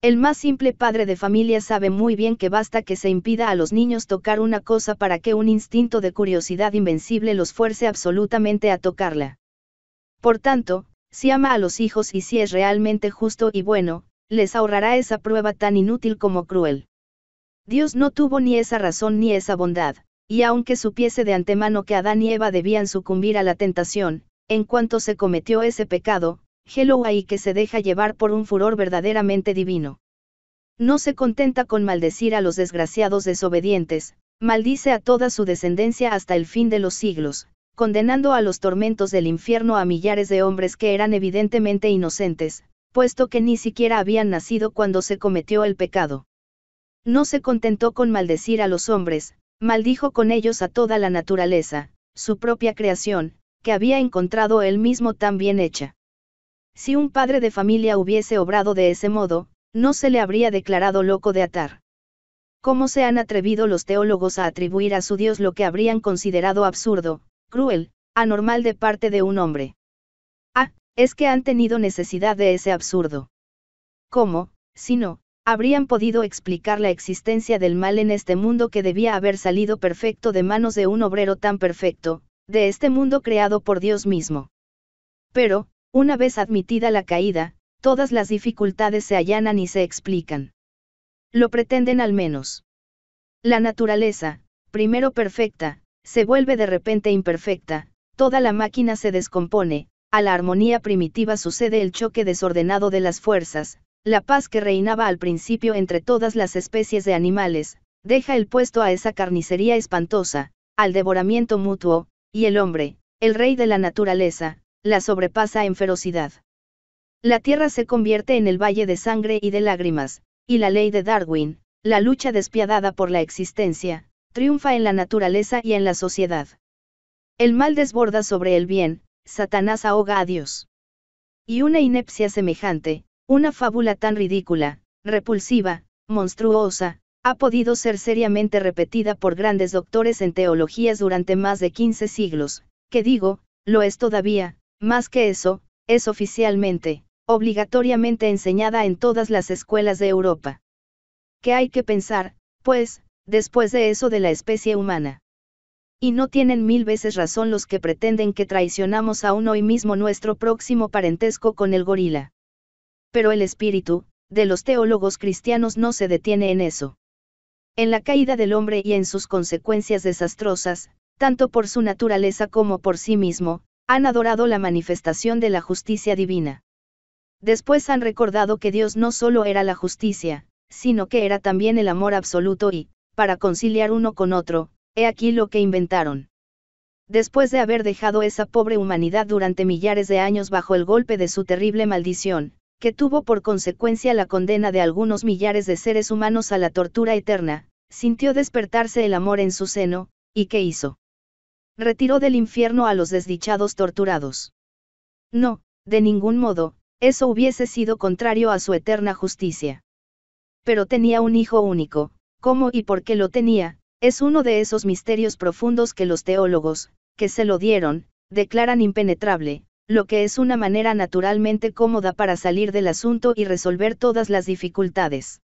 El más simple padre de familia sabe muy bien que basta que se impida a los niños tocar una cosa para que un instinto de curiosidad invencible los fuerce absolutamente a tocarla. Por tanto, si ama a los hijos y si es realmente justo y bueno, les ahorrará esa prueba tan inútil como cruel. Dios no tuvo ni esa razón ni esa bondad, y aunque supiese de antemano que Adán y Eva debían sucumbir a la tentación, en cuanto se cometió ese pecado, y que se deja llevar por un furor verdaderamente divino. No se contenta con maldecir a los desgraciados desobedientes, maldice a toda su descendencia hasta el fin de los siglos, condenando a los tormentos del infierno a millares de hombres que eran evidentemente inocentes, puesto que ni siquiera habían nacido cuando se cometió el pecado. No se contentó con maldecir a los hombres, maldijo con ellos a toda la naturaleza, su propia creación, que había encontrado él mismo tan bien hecha. Si un padre de familia hubiese obrado de ese modo, no se le habría declarado loco de atar. ¿Cómo se han atrevido los teólogos a atribuir a su Dios lo que habrían considerado absurdo, cruel, anormal de parte de un hombre? Ah, es que han tenido necesidad de ese absurdo. ¿Cómo, si no, habrían podido explicar la existencia del mal en este mundo que debía haber salido perfecto de manos de un obrero tan perfecto, de este mundo creado por Dios mismo? Pero, una vez admitida la caída, todas las dificultades se allanan y se explican. Lo pretenden al menos. La naturaleza, primero perfecta, se vuelve de repente imperfecta, toda la máquina se descompone, a la armonía primitiva sucede el choque desordenado de las fuerzas, la paz que reinaba al principio entre todas las especies de animales, deja el puesto a esa carnicería espantosa, al devoramiento mutuo, y el hombre, el rey de la naturaleza, la sobrepasa en ferocidad. La tierra se convierte en el valle de sangre y de lágrimas, y la ley de Darwin, la lucha despiadada por la existencia, triunfa en la naturaleza y en la sociedad. El mal desborda sobre el bien, Satanás ahoga a Dios. Y una inepcia semejante, una fábula tan ridícula, repulsiva, monstruosa, ha podido ser seriamente repetida por grandes doctores en teologías durante más de 15 siglos, que digo, lo es todavía, más que eso, es oficialmente, obligatoriamente enseñada en todas las escuelas de Europa. ¿Qué hay que pensar, pues, después de eso de la especie humana? Y no tienen mil veces razón los que pretenden que traicionamos aún hoy mismo nuestro próximo parentesco con el gorila. Pero el espíritu, de los teólogos cristianos no se detiene en eso. En la caída del hombre y en sus consecuencias desastrosas, tanto por su naturaleza como por sí mismo, han adorado la manifestación de la justicia divina. Después han recordado que Dios no solo era la justicia, sino que era también el amor absoluto y, para conciliar uno con otro, he aquí lo que inventaron. Después de haber dejado esa pobre humanidad durante millares de años bajo el golpe de su terrible maldición, que tuvo por consecuencia la condena de algunos millares de seres humanos a la tortura eterna, sintió despertarse el amor en su seno, ¿y qué hizo? retiró del infierno a los desdichados torturados. No, de ningún modo, eso hubiese sido contrario a su eterna justicia. Pero tenía un hijo único, cómo y por qué lo tenía, es uno de esos misterios profundos que los teólogos, que se lo dieron, declaran impenetrable, lo que es una manera naturalmente cómoda para salir del asunto y resolver todas las dificultades.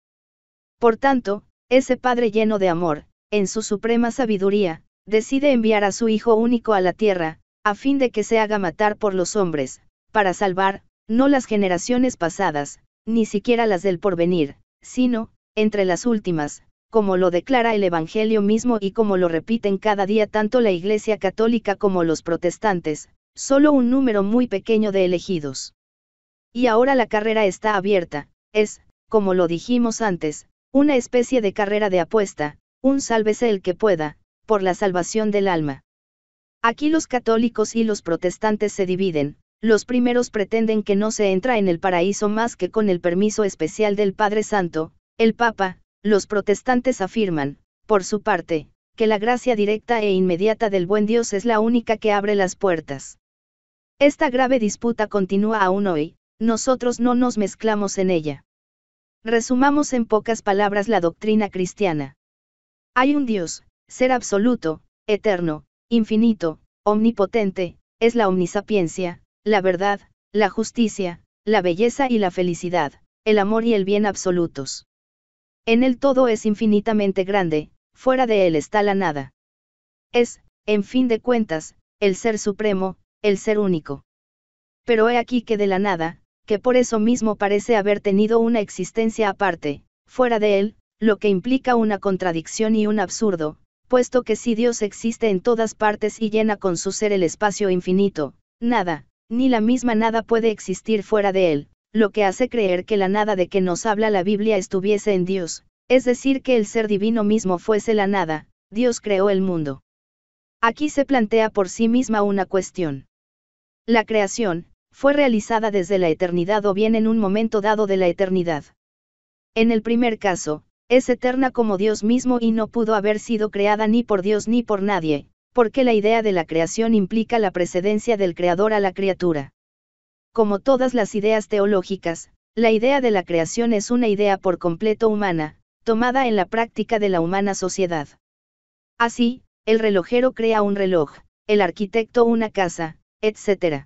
Por tanto, ese Padre lleno de amor, en su suprema sabiduría, decide enviar a su hijo único a la tierra, a fin de que se haga matar por los hombres, para salvar, no las generaciones pasadas, ni siquiera las del porvenir, sino, entre las últimas, como lo declara el Evangelio mismo y como lo repiten cada día tanto la Iglesia católica como los protestantes, solo un número muy pequeño de elegidos. Y ahora la carrera está abierta, es, como lo dijimos antes, una especie de carrera de apuesta, un sálvese el que pueda, por la salvación del alma. Aquí los católicos y los protestantes se dividen, los primeros pretenden que no se entra en el paraíso más que con el permiso especial del Padre Santo, el Papa, los protestantes afirman, por su parte, que la gracia directa e inmediata del buen Dios es la única que abre las puertas. Esta grave disputa continúa aún hoy, nosotros no nos mezclamos en ella. Resumamos en pocas palabras la doctrina cristiana. Hay un Dios, ser absoluto, eterno, infinito, omnipotente, es la omnisapiencia, la verdad, la justicia, la belleza y la felicidad, el amor y el bien absolutos. En él todo es infinitamente grande, fuera de él está la nada. Es, en fin de cuentas, el ser supremo, el ser único. Pero he aquí que de la nada, que por eso mismo parece haber tenido una existencia aparte, fuera de él, lo que implica una contradicción y un absurdo, puesto que si Dios existe en todas partes y llena con su ser el espacio infinito, nada, ni la misma nada puede existir fuera de él, lo que hace creer que la nada de que nos habla la Biblia estuviese en Dios, es decir, que el ser divino mismo fuese la nada, Dios creó el mundo. Aquí se plantea por sí misma una cuestión. La creación, fue realizada desde la eternidad o bien en un momento dado de la eternidad. En el primer caso, es eterna como Dios mismo y no pudo haber sido creada ni por Dios ni por nadie, porque la idea de la creación implica la precedencia del creador a la criatura. Como todas las ideas teológicas, la idea de la creación es una idea por completo humana, tomada en la práctica de la humana sociedad. Así, el relojero crea un reloj, el arquitecto una casa, etc.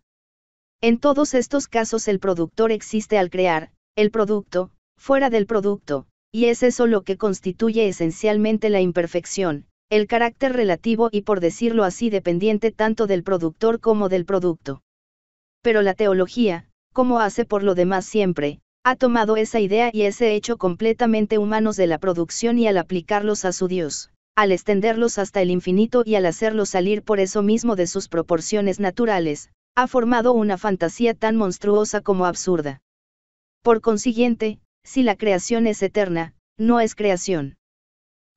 En todos estos casos el productor existe al crear, el producto, fuera del producto, y es eso lo que constituye esencialmente la imperfección, el carácter relativo y por decirlo así dependiente tanto del productor como del producto. Pero la teología, como hace por lo demás siempre, ha tomado esa idea y ese hecho completamente humanos de la producción y al aplicarlos a su Dios, al extenderlos hasta el infinito y al hacerlos salir por eso mismo de sus proporciones naturales, ha formado una fantasía tan monstruosa como absurda. Por consiguiente, si la creación es eterna, no es creación.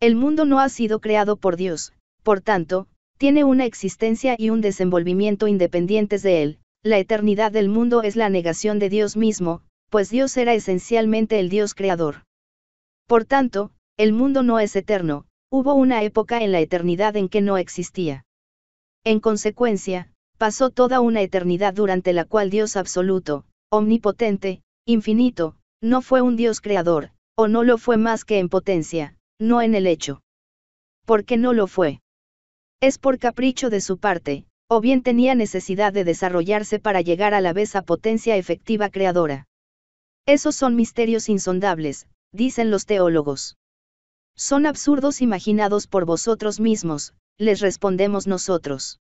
El mundo no ha sido creado por Dios, por tanto, tiene una existencia y un desenvolvimiento independientes de él, la eternidad del mundo es la negación de Dios mismo, pues Dios era esencialmente el Dios creador. Por tanto, el mundo no es eterno, hubo una época en la eternidad en que no existía. En consecuencia, pasó toda una eternidad durante la cual Dios absoluto, omnipotente, infinito, no fue un Dios creador, o no lo fue más que en potencia, no en el hecho. ¿Por qué no lo fue? Es por capricho de su parte, o bien tenía necesidad de desarrollarse para llegar a la vez a potencia efectiva creadora. Esos son misterios insondables, dicen los teólogos. Son absurdos imaginados por vosotros mismos, les respondemos nosotros.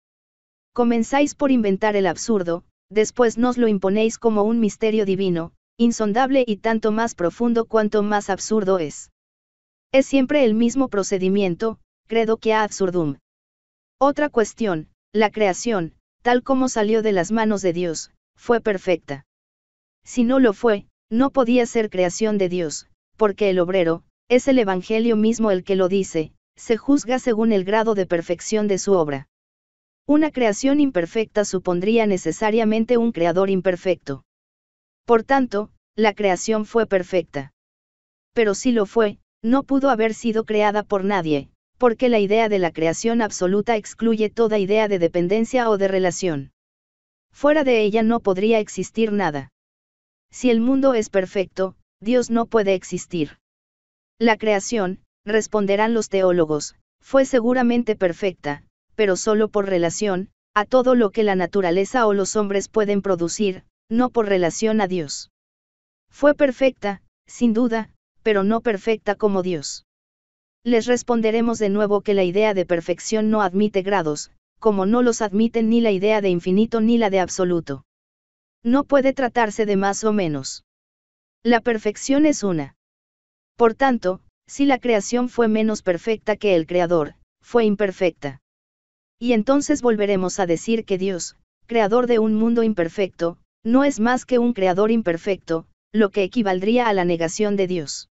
Comenzáis por inventar el absurdo, después nos lo imponéis como un misterio divino, insondable y tanto más profundo cuanto más absurdo es. Es siempre el mismo procedimiento, credo que a absurdum. Otra cuestión, la creación, tal como salió de las manos de Dios, fue perfecta. Si no lo fue, no podía ser creación de Dios, porque el obrero, es el Evangelio mismo el que lo dice, se juzga según el grado de perfección de su obra. Una creación imperfecta supondría necesariamente un creador imperfecto. Por tanto, la creación fue perfecta. Pero si lo fue, no pudo haber sido creada por nadie, porque la idea de la creación absoluta excluye toda idea de dependencia o de relación. Fuera de ella no podría existir nada. Si el mundo es perfecto, Dios no puede existir. La creación, responderán los teólogos, fue seguramente perfecta, pero solo por relación, a todo lo que la naturaleza o los hombres pueden producir, no por relación a Dios. Fue perfecta, sin duda, pero no perfecta como Dios. Les responderemos de nuevo que la idea de perfección no admite grados, como no los admiten ni la idea de infinito ni la de absoluto. No puede tratarse de más o menos. La perfección es una. Por tanto, si la creación fue menos perfecta que el Creador, fue imperfecta. Y entonces volveremos a decir que Dios, creador de un mundo imperfecto, no es más que un creador imperfecto, lo que equivaldría a la negación de Dios.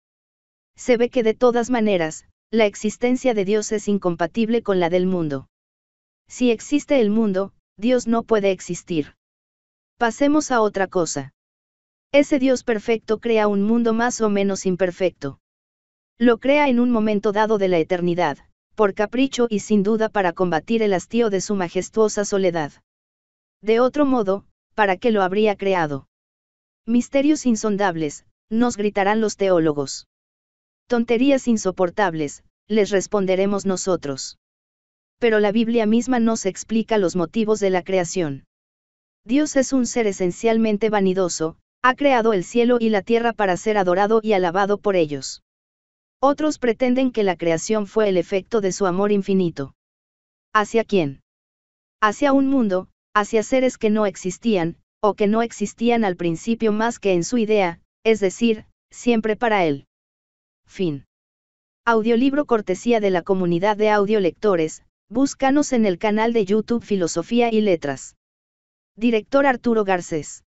Se ve que de todas maneras, la existencia de Dios es incompatible con la del mundo. Si existe el mundo, Dios no puede existir. Pasemos a otra cosa. Ese Dios perfecto crea un mundo más o menos imperfecto. Lo crea en un momento dado de la eternidad, por capricho y sin duda para combatir el hastío de su majestuosa soledad. De otro modo, ¿para qué lo habría creado? Misterios insondables, nos gritarán los teólogos. Tonterías insoportables, les responderemos nosotros. Pero la Biblia misma nos explica los motivos de la creación. Dios es un ser esencialmente vanidoso, ha creado el cielo y la tierra para ser adorado y alabado por ellos. Otros pretenden que la creación fue el efecto de su amor infinito. ¿Hacia quién? Hacia un mundo, hacia seres que no existían, o que no existían al principio más que en su idea, es decir, siempre para él. Fin. Audiolibro cortesía de la comunidad de audiolectores, búscanos en el canal de YouTube Filosofía y Letras. Director Arturo Garcés.